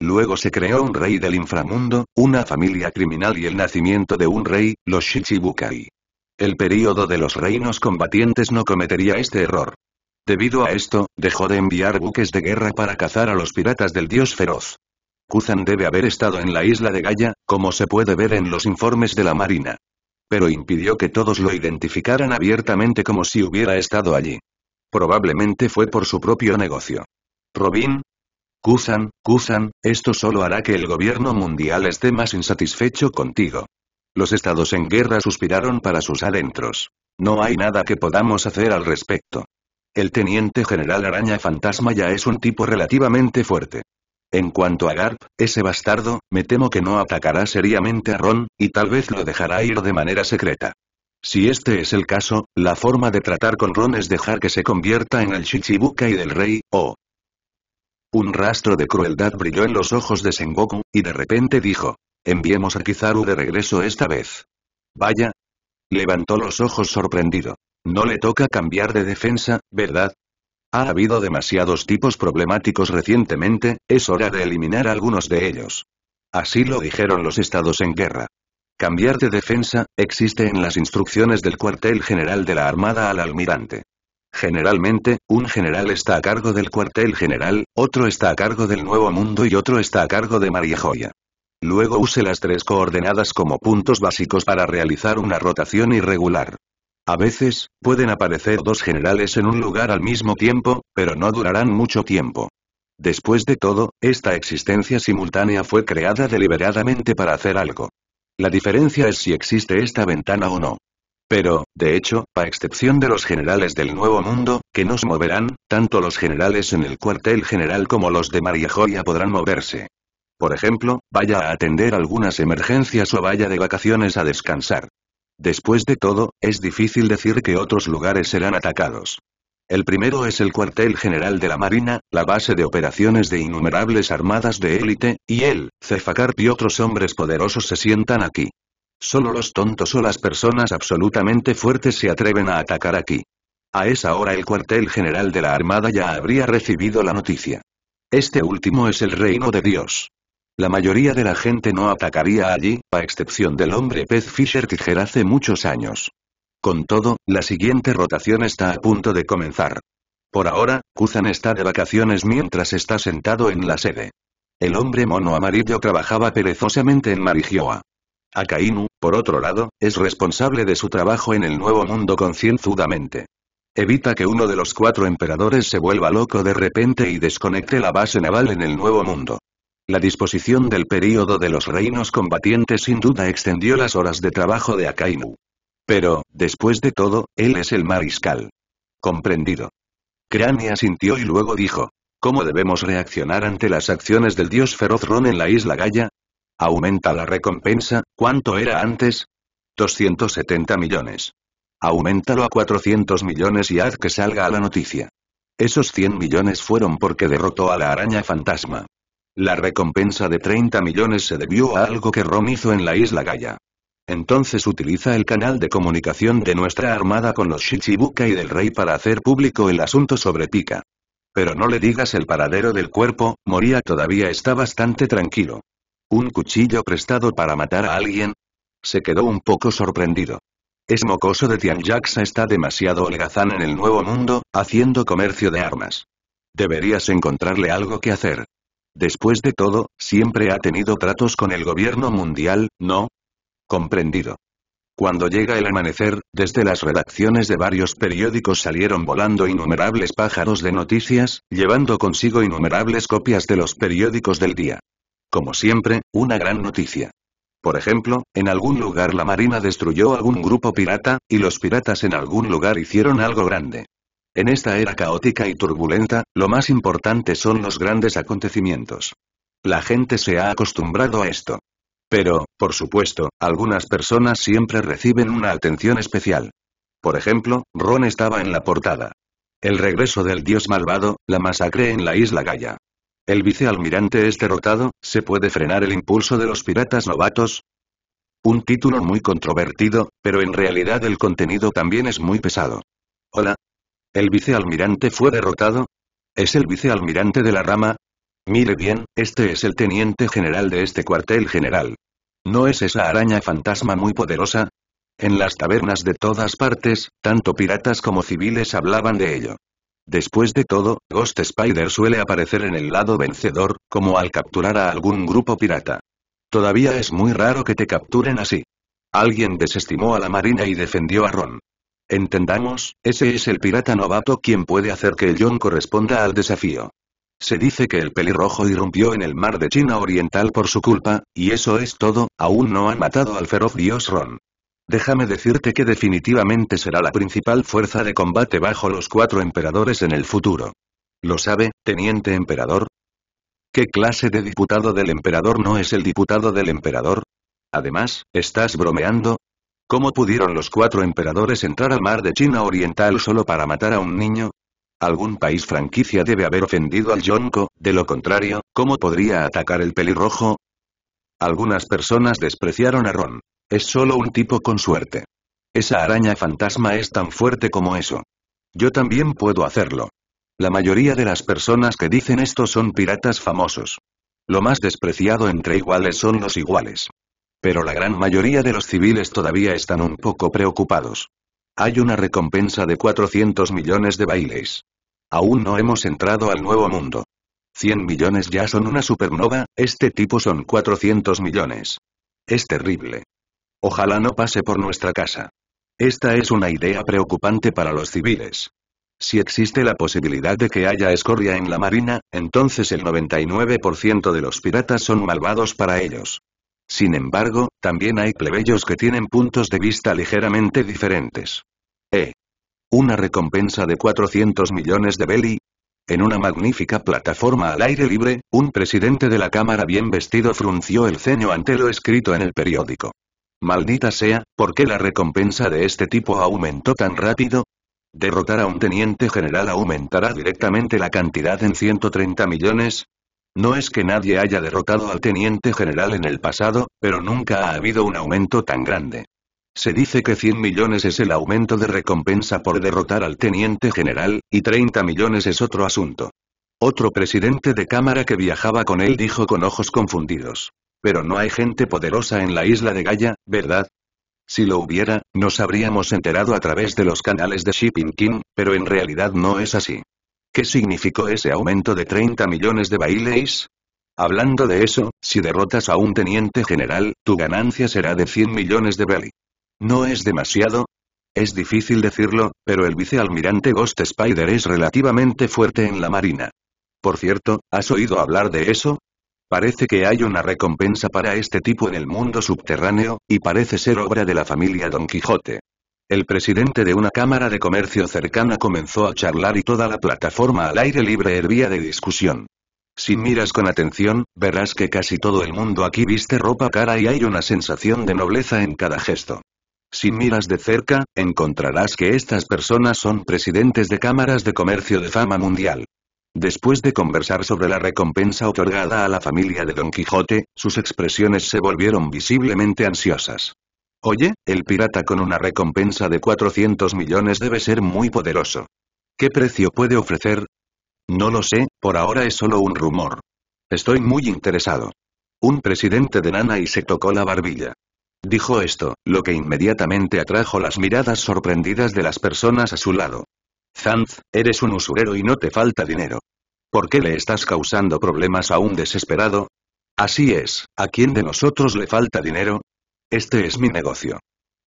S1: Luego se creó un rey del inframundo, una familia criminal y el nacimiento de un rey, los Shichibukai. El período de los reinos combatientes no cometería este error. Debido a esto, dejó de enviar buques de guerra para cazar a los piratas del dios feroz. Kuzan debe haber estado en la isla de Gaia, como se puede ver en los informes de la marina pero impidió que todos lo identificaran abiertamente como si hubiera estado allí. Probablemente fue por su propio negocio. Robin, Kuzan, Kuzan, esto solo hará que el gobierno mundial esté más insatisfecho contigo. Los estados en guerra suspiraron para sus adentros. No hay nada que podamos hacer al respecto. El teniente general Araña Fantasma ya es un tipo relativamente fuerte. En cuanto a Garp, ese bastardo, me temo que no atacará seriamente a Ron, y tal vez lo dejará ir de manera secreta. Si este es el caso, la forma de tratar con Ron es dejar que se convierta en el Shichibukai del rey, o... Un rastro de crueldad brilló en los ojos de Sengoku, y de repente dijo. Enviemos a Kizaru de regreso esta vez. Vaya. Levantó los ojos sorprendido. No le toca cambiar de defensa, ¿verdad? Ha habido demasiados tipos problemáticos recientemente, es hora de eliminar algunos de ellos. Así lo dijeron los estados en guerra. Cambiar de defensa, existe en las instrucciones del cuartel general de la Armada al almirante. Generalmente, un general está a cargo del cuartel general, otro está a cargo del Nuevo Mundo y otro está a cargo de María Joya. Luego use las tres coordenadas como puntos básicos para realizar una rotación irregular. A veces, pueden aparecer dos generales en un lugar al mismo tiempo, pero no durarán mucho tiempo. Después de todo, esta existencia simultánea fue creada deliberadamente para hacer algo. La diferencia es si existe esta ventana o no. Pero, de hecho, a excepción de los generales del Nuevo Mundo, que nos moverán, tanto los generales en el cuartel general como los de María Joya podrán moverse. Por ejemplo, vaya a atender algunas emergencias o vaya de vacaciones a descansar. Después de todo, es difícil decir que otros lugares serán atacados. El primero es el cuartel general de la Marina, la base de operaciones de innumerables armadas de élite, y él, Cefacarp y otros hombres poderosos se sientan aquí. Solo los tontos o las personas absolutamente fuertes se atreven a atacar aquí. A esa hora el cuartel general de la Armada ya habría recibido la noticia. Este último es el reino de Dios. La mayoría de la gente no atacaría allí, a excepción del hombre pez Fisher Tiger hace muchos años. Con todo, la siguiente rotación está a punto de comenzar. Por ahora, Kuzan está de vacaciones mientras está sentado en la sede. El hombre mono amarillo trabajaba perezosamente en Marigioa. Akainu, por otro lado, es responsable de su trabajo en el Nuevo Mundo concienzudamente. Evita que uno de los cuatro emperadores se vuelva loco de repente y desconecte la base naval en el Nuevo Mundo. La disposición del período de los reinos combatientes sin duda extendió las horas de trabajo de Akainu. Pero, después de todo, él es el mariscal. Comprendido. Krania asintió y luego dijo. ¿Cómo debemos reaccionar ante las acciones del dios feroz Ron en la isla Gaia? ¿Aumenta la recompensa? ¿Cuánto era antes? 270 millones. Aumentalo a 400 millones y haz que salga a la noticia. Esos 100 millones fueron porque derrotó a la araña fantasma. La recompensa de 30 millones se debió a algo que Rom hizo en la isla Gaia. Entonces utiliza el canal de comunicación de nuestra armada con los y del rey para hacer público el asunto sobre Pika. Pero no le digas el paradero del cuerpo, Moria todavía está bastante tranquilo. ¿Un cuchillo prestado para matar a alguien? Se quedó un poco sorprendido. Es mocoso de Tianjaxa está demasiado holgazán en el nuevo mundo, haciendo comercio de armas. Deberías encontrarle algo que hacer. Después de todo, siempre ha tenido tratos con el gobierno mundial, ¿no? Comprendido. Cuando llega el amanecer, desde las redacciones de varios periódicos salieron volando innumerables pájaros de noticias, llevando consigo innumerables copias de los periódicos del día. Como siempre, una gran noticia. Por ejemplo, en algún lugar la marina destruyó algún grupo pirata, y los piratas en algún lugar hicieron algo grande. En esta era caótica y turbulenta, lo más importante son los grandes acontecimientos. La gente se ha acostumbrado a esto. Pero, por supuesto, algunas personas siempre reciben una atención especial. Por ejemplo, Ron estaba en la portada. El regreso del dios malvado, la masacre en la isla Gaia. El vicealmirante es derrotado, ¿se puede frenar el impulso de los piratas novatos? Un título muy controvertido, pero en realidad el contenido también es muy pesado. Hola, ¿El vicealmirante fue derrotado? ¿Es el vicealmirante de la rama? Mire bien, este es el teniente general de este cuartel general. ¿No es esa araña fantasma muy poderosa? En las tabernas de todas partes, tanto piratas como civiles hablaban de ello. Después de todo, Ghost Spider suele aparecer en el lado vencedor, como al capturar a algún grupo pirata. Todavía es muy raro que te capturen así. Alguien desestimó a la marina y defendió a Ron. Entendamos, ese es el pirata novato quien puede hacer que el Yon corresponda al desafío. Se dice que el pelirrojo irrumpió en el mar de China Oriental por su culpa, y eso es todo, aún no han matado al feroz dios Ron. Déjame decirte que definitivamente será la principal fuerza de combate bajo los cuatro emperadores en el futuro. ¿Lo sabe, teniente emperador? ¿Qué clase de diputado del emperador no es el diputado del emperador? Además, ¿estás bromeando? ¿Cómo pudieron los cuatro emperadores entrar al mar de China Oriental solo para matar a un niño? Algún país franquicia debe haber ofendido al Yonko, de lo contrario, ¿cómo podría atacar el pelirrojo? Algunas personas despreciaron a Ron. Es solo un tipo con suerte. Esa araña fantasma es tan fuerte como eso. Yo también puedo hacerlo. La mayoría de las personas que dicen esto son piratas famosos. Lo más despreciado entre iguales son los iguales. Pero la gran mayoría de los civiles todavía están un poco preocupados. Hay una recompensa de 400 millones de bailes. Aún no hemos entrado al nuevo mundo. 100 millones ya son una supernova, este tipo son 400 millones. Es terrible. Ojalá no pase por nuestra casa. Esta es una idea preocupante para los civiles. Si existe la posibilidad de que haya escoria en la marina, entonces el 99% de los piratas son malvados para ellos. Sin embargo, también hay plebeyos que tienen puntos de vista ligeramente diferentes. E. Una recompensa de 400 millones de beli. En una magnífica plataforma al aire libre, un presidente de la Cámara bien vestido frunció el ceño ante lo escrito en el periódico. Maldita sea, ¿por qué la recompensa de este tipo aumentó tan rápido? Derrotar a un teniente general aumentará directamente la cantidad en 130 millones, no es que nadie haya derrotado al teniente general en el pasado, pero nunca ha habido un aumento tan grande. Se dice que 100 millones es el aumento de recompensa por derrotar al teniente general, y 30 millones es otro asunto. Otro presidente de cámara que viajaba con él dijo con ojos confundidos. Pero no hay gente poderosa en la isla de Gaya, ¿verdad? Si lo hubiera, nos habríamos enterado a través de los canales de Shipping King, pero en realidad no es así. ¿Qué significó ese aumento de 30 millones de bailes? Hablando de eso, si derrotas a un teniente general, tu ganancia será de 100 millones de belly ¿No es demasiado? Es difícil decirlo, pero el vicealmirante Ghost Spider es relativamente fuerte en la marina. Por cierto, ¿has oído hablar de eso? Parece que hay una recompensa para este tipo en el mundo subterráneo, y parece ser obra de la familia Don Quijote. El presidente de una cámara de comercio cercana comenzó a charlar y toda la plataforma al aire libre hervía de discusión. Si miras con atención, verás que casi todo el mundo aquí viste ropa cara y hay una sensación de nobleza en cada gesto. Si miras de cerca, encontrarás que estas personas son presidentes de cámaras de comercio de fama mundial. Después de conversar sobre la recompensa otorgada a la familia de Don Quijote, sus expresiones se volvieron visiblemente ansiosas. Oye, el pirata con una recompensa de 400 millones debe ser muy poderoso. ¿Qué precio puede ofrecer? No lo sé, por ahora es solo un rumor. Estoy muy interesado. Un presidente de Nana y se tocó la barbilla. Dijo esto, lo que inmediatamente atrajo las miradas sorprendidas de las personas a su lado. Zanz, eres un usurero y no te falta dinero. ¿Por qué le estás causando problemas a un desesperado? Así es, ¿a quién de nosotros le falta dinero? Este es mi negocio.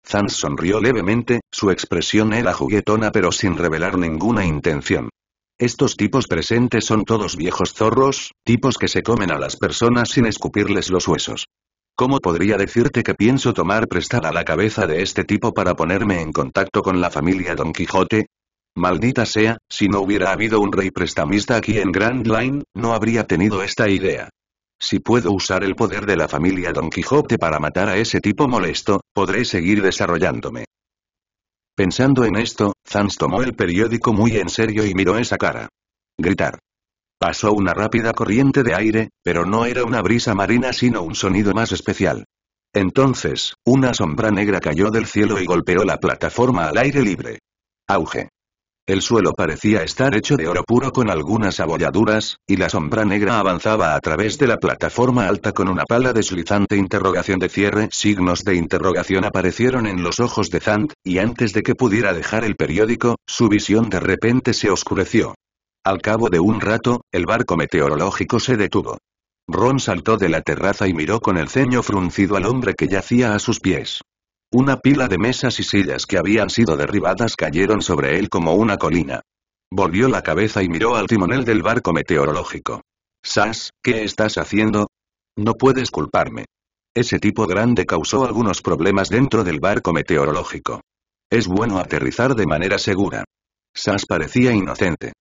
S1: Zans sonrió levemente, su expresión era juguetona pero sin revelar ninguna intención. Estos tipos presentes son todos viejos zorros, tipos que se comen a las personas sin escupirles los huesos. ¿Cómo podría decirte que pienso tomar prestada la cabeza de este tipo para ponerme en contacto con la familia Don Quijote? Maldita sea, si no hubiera habido un rey prestamista aquí en Grand Line, no habría tenido esta idea. Si puedo usar el poder de la familia Don Quijote para matar a ese tipo molesto, podré seguir desarrollándome. Pensando en esto, Zans tomó el periódico muy en serio y miró esa cara. Gritar. Pasó una rápida corriente de aire, pero no era una brisa marina sino un sonido más especial. Entonces, una sombra negra cayó del cielo y golpeó la plataforma al aire libre. Auge. El suelo parecía estar hecho de oro puro con algunas abolladuras, y la sombra negra avanzaba a través de la plataforma alta con una pala deslizante interrogación de cierre. Signos de interrogación aparecieron en los ojos de Zant, y antes de que pudiera dejar el periódico, su visión de repente se oscureció. Al cabo de un rato, el barco meteorológico se detuvo. Ron saltó de la terraza y miró con el ceño fruncido al hombre que yacía a sus pies. Una pila de mesas y sillas que habían sido derribadas cayeron sobre él como una colina. Volvió la cabeza y miró al timonel del barco meteorológico. Sas, ¿qué estás haciendo? No puedes culparme. Ese tipo grande causó algunos problemas dentro del barco meteorológico. Es bueno aterrizar de manera segura. Sas parecía inocente.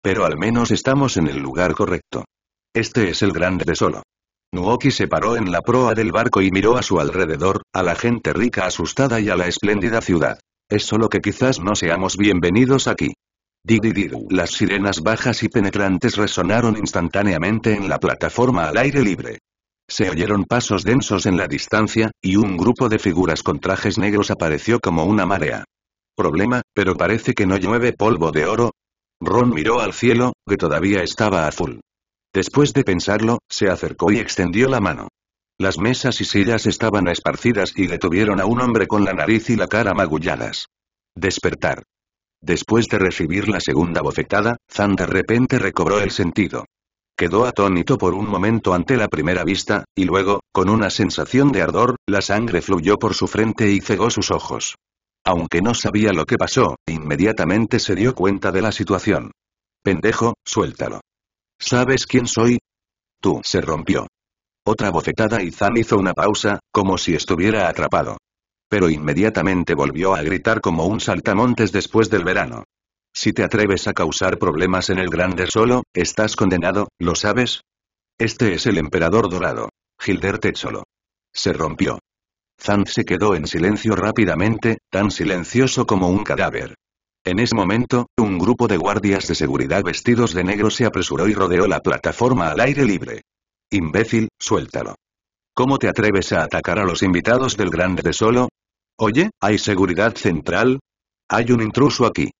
S1: Pero al menos estamos en el lugar correcto. Este es el grande de solo. Nuoki se paró en la proa del barco y miró a su alrededor, a la gente rica asustada y a la espléndida ciudad. Es solo que quizás no seamos bienvenidos aquí. Dididiru, Las sirenas bajas y penetrantes resonaron instantáneamente en la plataforma al aire libre. Se oyeron pasos densos en la distancia, y un grupo de figuras con trajes negros apareció como una marea. Problema, pero parece que no llueve polvo de oro. Ron miró al cielo, que todavía estaba azul. Después de pensarlo, se acercó y extendió la mano. Las mesas y sillas estaban esparcidas y detuvieron a un hombre con la nariz y la cara magulladas. Despertar. Después de recibir la segunda bofetada, Zan de repente recobró el sentido. Quedó atónito por un momento ante la primera vista, y luego, con una sensación de ardor, la sangre fluyó por su frente y cegó sus ojos. Aunque no sabía lo que pasó, inmediatamente se dio cuenta de la situación. Pendejo, suéltalo. ¿Sabes quién soy? Tú se rompió. Otra bofetada y Zan hizo una pausa, como si estuviera atrapado. Pero inmediatamente volvió a gritar como un saltamontes después del verano. Si te atreves a causar problemas en el grande solo, estás condenado, ¿lo sabes? Este es el emperador dorado. Hilder Se rompió. Zan se quedó en silencio rápidamente, tan silencioso como un cadáver. En ese momento, un grupo de guardias de seguridad vestidos de negro se apresuró y rodeó la plataforma al aire libre. Imbécil, suéltalo. ¿Cómo te atreves a atacar a los invitados del Grande de Solo? Oye, ¿hay seguridad central? Hay un intruso aquí.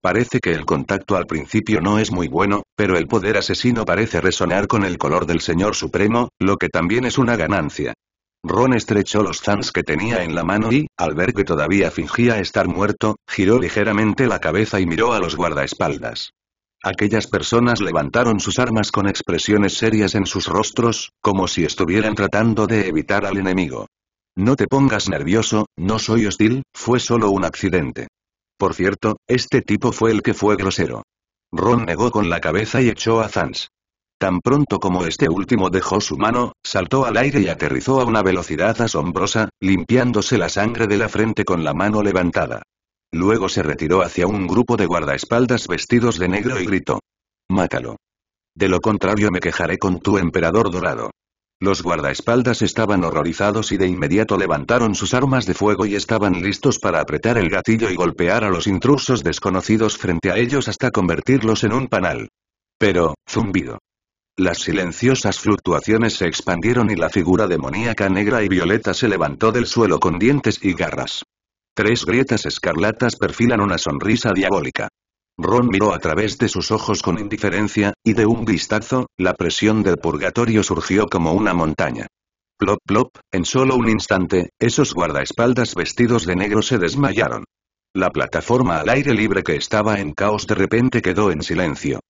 S1: Parece que el contacto al principio no es muy bueno, pero el poder asesino parece resonar con el color del Señor Supremo, lo que también es una ganancia. Ron estrechó los zans que tenía en la mano y, al ver que todavía fingía estar muerto, giró ligeramente la cabeza y miró a los guardaespaldas. Aquellas personas levantaron sus armas con expresiones serias en sus rostros, como si estuvieran tratando de evitar al enemigo. No te pongas nervioso, no soy hostil, fue solo un accidente. Por cierto, este tipo fue el que fue grosero. Ron negó con la cabeza y echó a Zans. Tan pronto como este último dejó su mano, saltó al aire y aterrizó a una velocidad asombrosa, limpiándose la sangre de la frente con la mano levantada. Luego se retiró hacia un grupo de guardaespaldas vestidos de negro y gritó. Mátalo. De lo contrario me quejaré con tu emperador dorado. Los guardaespaldas estaban horrorizados y de inmediato levantaron sus armas de fuego y estaban listos para apretar el gatillo y golpear a los intrusos desconocidos frente a ellos hasta convertirlos en un panal. Pero, zumbido. Las silenciosas fluctuaciones se expandieron y la figura demoníaca negra y violeta se levantó del suelo con dientes y garras. Tres grietas escarlatas perfilan una sonrisa diabólica. Ron miró a través de sus ojos con indiferencia, y de un vistazo, la presión del purgatorio surgió como una montaña. Plop plop, en solo un instante, esos guardaespaldas vestidos de negro se desmayaron. La plataforma al aire libre que estaba en caos de repente quedó en silencio.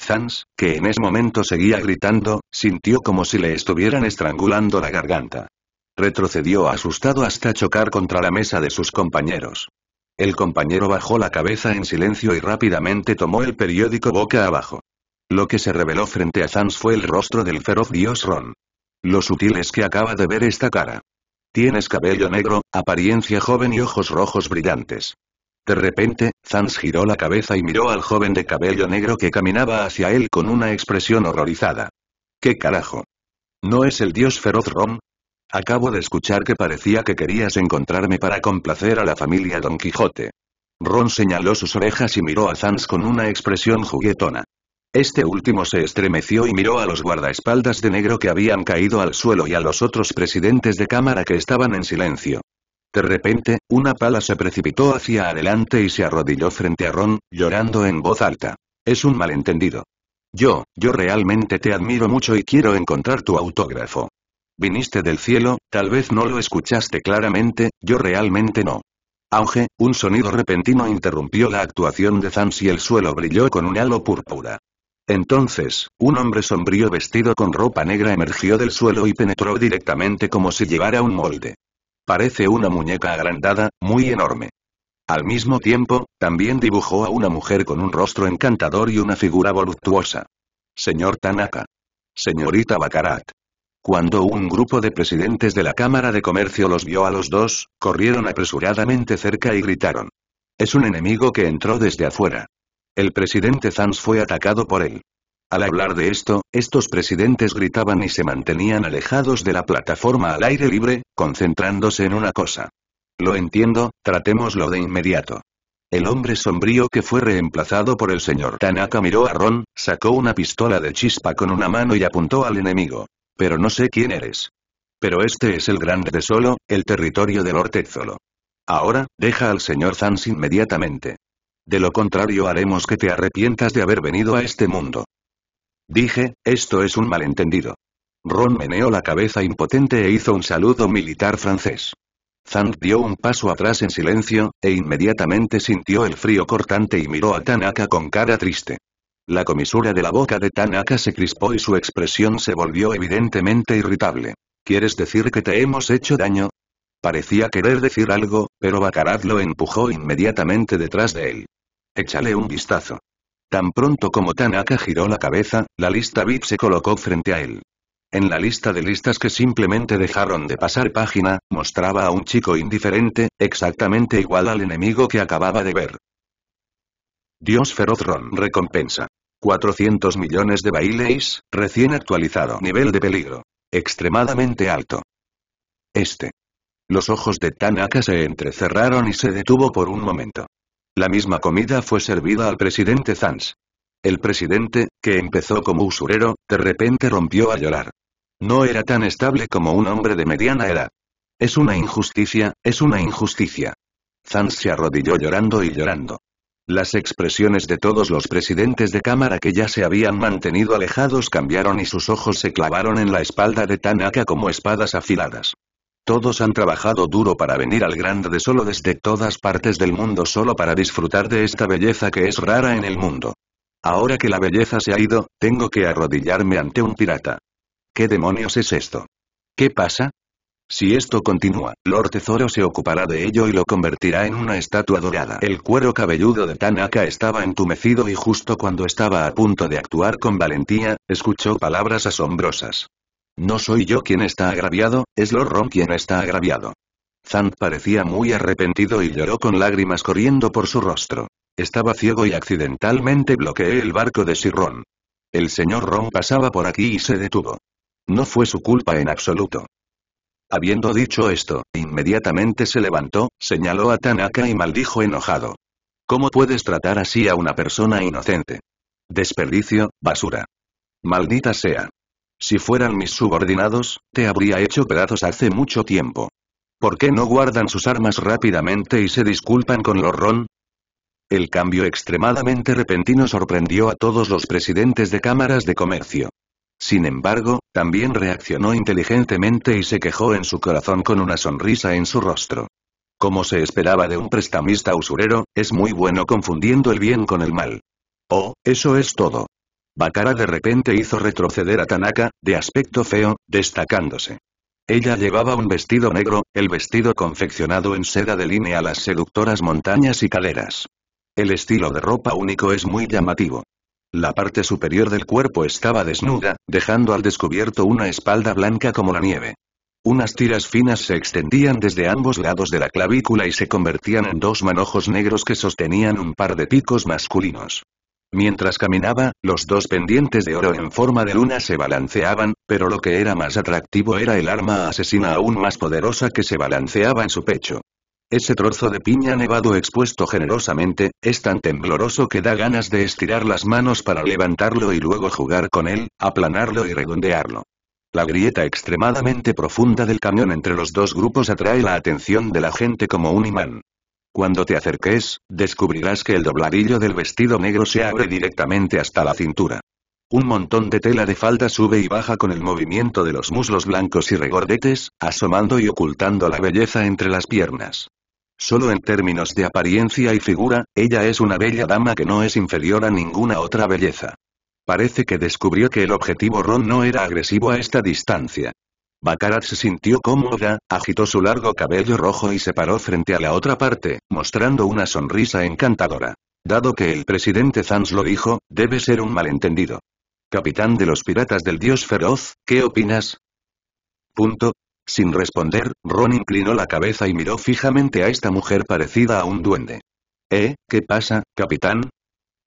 S1: Zans, que en ese momento seguía gritando, sintió como si le estuvieran estrangulando la garganta. Retrocedió asustado hasta chocar contra la mesa de sus compañeros. El compañero bajó la cabeza en silencio y rápidamente tomó el periódico boca abajo. Lo que se reveló frente a Zans fue el rostro del feroz dios Ron. Lo sutil es que acaba de ver esta cara. Tienes cabello negro, apariencia joven y ojos rojos brillantes. De repente, Zans giró la cabeza y miró al joven de cabello negro que caminaba hacia él con una expresión horrorizada. ¿Qué carajo? ¿No es el dios feroz Ron? Acabo de escuchar que parecía que querías encontrarme para complacer a la familia Don Quijote. Ron señaló sus orejas y miró a Zans con una expresión juguetona. Este último se estremeció y miró a los guardaespaldas de negro que habían caído al suelo y a los otros presidentes de cámara que estaban en silencio. De repente, una pala se precipitó hacia adelante y se arrodilló frente a Ron, llorando en voz alta. Es un malentendido. Yo, yo realmente te admiro mucho y quiero encontrar tu autógrafo. Viniste del cielo, tal vez no lo escuchaste claramente, yo realmente no. Auge, un sonido repentino interrumpió la actuación de Zans y el suelo brilló con un halo púrpura. Entonces, un hombre sombrío vestido con ropa negra emergió del suelo y penetró directamente como si llevara un molde. Parece una muñeca agrandada, muy enorme. Al mismo tiempo, también dibujó a una mujer con un rostro encantador y una figura voluptuosa. Señor Tanaka. Señorita Bacarat. Cuando un grupo de presidentes de la Cámara de Comercio los vio a los dos, corrieron apresuradamente cerca y gritaron. Es un enemigo que entró desde afuera. El presidente Zanz fue atacado por él. Al hablar de esto, estos presidentes gritaban y se mantenían alejados de la plataforma al aire libre, concentrándose en una cosa. Lo entiendo, tratémoslo de inmediato. El hombre sombrío que fue reemplazado por el señor Tanaka miró a Ron, sacó una pistola de chispa con una mano y apuntó al enemigo. Pero no sé quién eres. Pero este es el grande de Solo, el territorio del Ortezolo. Ahora, deja al señor Zans inmediatamente. De lo contrario haremos que te arrepientas de haber venido a este mundo. Dije, esto es un malentendido. Ron meneó la cabeza impotente e hizo un saludo militar francés. Zand dio un paso atrás en silencio, e inmediatamente sintió el frío cortante y miró a Tanaka con cara triste. La comisura de la boca de Tanaka se crispó y su expresión se volvió evidentemente irritable. ¿Quieres decir que te hemos hecho daño? Parecía querer decir algo, pero Bacarat lo empujó inmediatamente detrás de él. Échale un vistazo. Tan pronto como Tanaka giró la cabeza, la lista VIP se colocó frente a él. En la lista de listas que simplemente dejaron de pasar página, mostraba a un chico indiferente, exactamente igual al enemigo que acababa de ver. Dios Ron recompensa. 400 millones de bailes, recién actualizado nivel de peligro. Extremadamente alto. Este. Los ojos de Tanaka se entrecerraron y se detuvo por un momento. La misma comida fue servida al presidente Zans. El presidente, que empezó como usurero, de repente rompió a llorar. No era tan estable como un hombre de mediana edad. Es una injusticia, es una injusticia. Zans se arrodilló llorando y llorando. Las expresiones de todos los presidentes de cámara que ya se habían mantenido alejados cambiaron y sus ojos se clavaron en la espalda de Tanaka como espadas afiladas. Todos han trabajado duro para venir al grande de Solo desde todas partes del mundo solo para disfrutar de esta belleza que es rara en el mundo. Ahora que la belleza se ha ido, tengo que arrodillarme ante un pirata. ¿Qué demonios es esto? ¿Qué pasa? Si esto continúa, Lord Tesoro se ocupará de ello y lo convertirá en una estatua dorada. El cuero cabelludo de Tanaka estaba entumecido y justo cuando estaba a punto de actuar con valentía, escuchó palabras asombrosas. No soy yo quien está agraviado, es Lord Ron quien está agraviado. Zant parecía muy arrepentido y lloró con lágrimas corriendo por su rostro. Estaba ciego y accidentalmente bloqueé el barco de Sir Ron. El señor Ron pasaba por aquí y se detuvo. No fue su culpa en absoluto. Habiendo dicho esto, inmediatamente se levantó, señaló a Tanaka y maldijo enojado. ¿Cómo puedes tratar así a una persona inocente? Desperdicio, basura. Maldita sea. Si fueran mis subordinados, te habría hecho pedazos hace mucho tiempo. ¿Por qué no guardan sus armas rápidamente y se disculpan con ron El cambio extremadamente repentino sorprendió a todos los presidentes de cámaras de comercio. Sin embargo, también reaccionó inteligentemente y se quejó en su corazón con una sonrisa en su rostro. Como se esperaba de un prestamista usurero, es muy bueno confundiendo el bien con el mal. Oh, eso es todo. Bakara de repente hizo retroceder a Tanaka, de aspecto feo, destacándose. Ella llevaba un vestido negro, el vestido confeccionado en seda de línea a las seductoras montañas y caleras. El estilo de ropa único es muy llamativo. La parte superior del cuerpo estaba desnuda, dejando al descubierto una espalda blanca como la nieve. Unas tiras finas se extendían desde ambos lados de la clavícula y se convertían en dos manojos negros que sostenían un par de picos masculinos. Mientras caminaba, los dos pendientes de oro en forma de luna se balanceaban, pero lo que era más atractivo era el arma asesina aún más poderosa que se balanceaba en su pecho. Ese trozo de piña nevado expuesto generosamente, es tan tembloroso que da ganas de estirar las manos para levantarlo y luego jugar con él, aplanarlo y redondearlo. La grieta extremadamente profunda del camión entre los dos grupos atrae la atención de la gente como un imán. Cuando te acerques, descubrirás que el dobladillo del vestido negro se abre directamente hasta la cintura. Un montón de tela de falda sube y baja con el movimiento de los muslos blancos y regordetes, asomando y ocultando la belleza entre las piernas. Solo en términos de apariencia y figura, ella es una bella dama que no es inferior a ninguna otra belleza. Parece que descubrió que el objetivo Ron no era agresivo a esta distancia, Bacarat se sintió cómoda, agitó su largo cabello rojo y se paró frente a la otra parte, mostrando una sonrisa encantadora. Dado que el presidente Zans lo dijo, debe ser un malentendido. Capitán de los piratas del dios feroz, ¿qué opinas? Punto. Sin responder, Ron inclinó la cabeza y miró fijamente a esta mujer parecida a un duende. ¿Eh, qué pasa, capitán?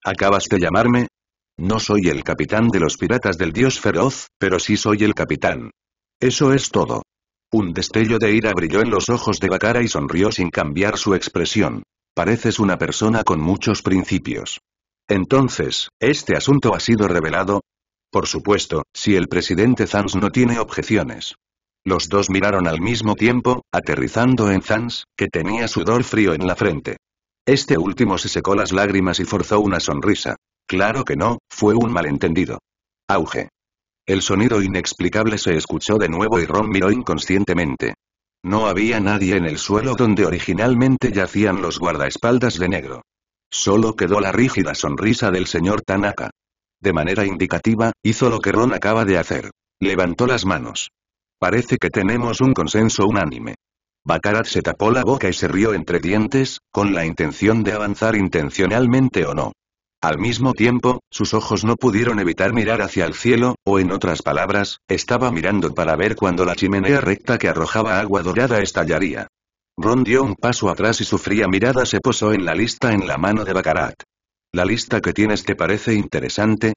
S1: ¿Acabas de llamarme? No soy el capitán de los piratas del dios feroz, pero sí soy el capitán. Eso es todo. Un destello de ira brilló en los ojos de Bakara y sonrió sin cambiar su expresión. Pareces una persona con muchos principios. Entonces, ¿este asunto ha sido revelado? Por supuesto, si el presidente Zans no tiene objeciones. Los dos miraron al mismo tiempo, aterrizando en Zans, que tenía sudor frío en la frente. Este último se secó las lágrimas y forzó una sonrisa. Claro que no, fue un malentendido. Auge. El sonido inexplicable se escuchó de nuevo y Ron miró inconscientemente. No había nadie en el suelo donde originalmente yacían los guardaespaldas de negro. Solo quedó la rígida sonrisa del señor Tanaka. De manera indicativa, hizo lo que Ron acaba de hacer. Levantó las manos. Parece que tenemos un consenso unánime. Bakarat se tapó la boca y se rió entre dientes, con la intención de avanzar intencionalmente o no. Al mismo tiempo, sus ojos no pudieron evitar mirar hacia el cielo, o en otras palabras, estaba mirando para ver cuando la chimenea recta que arrojaba agua dorada estallaría. Ron dio un paso atrás y su fría mirada se posó en la lista en la mano de Bacarat. La lista que tienes te parece interesante,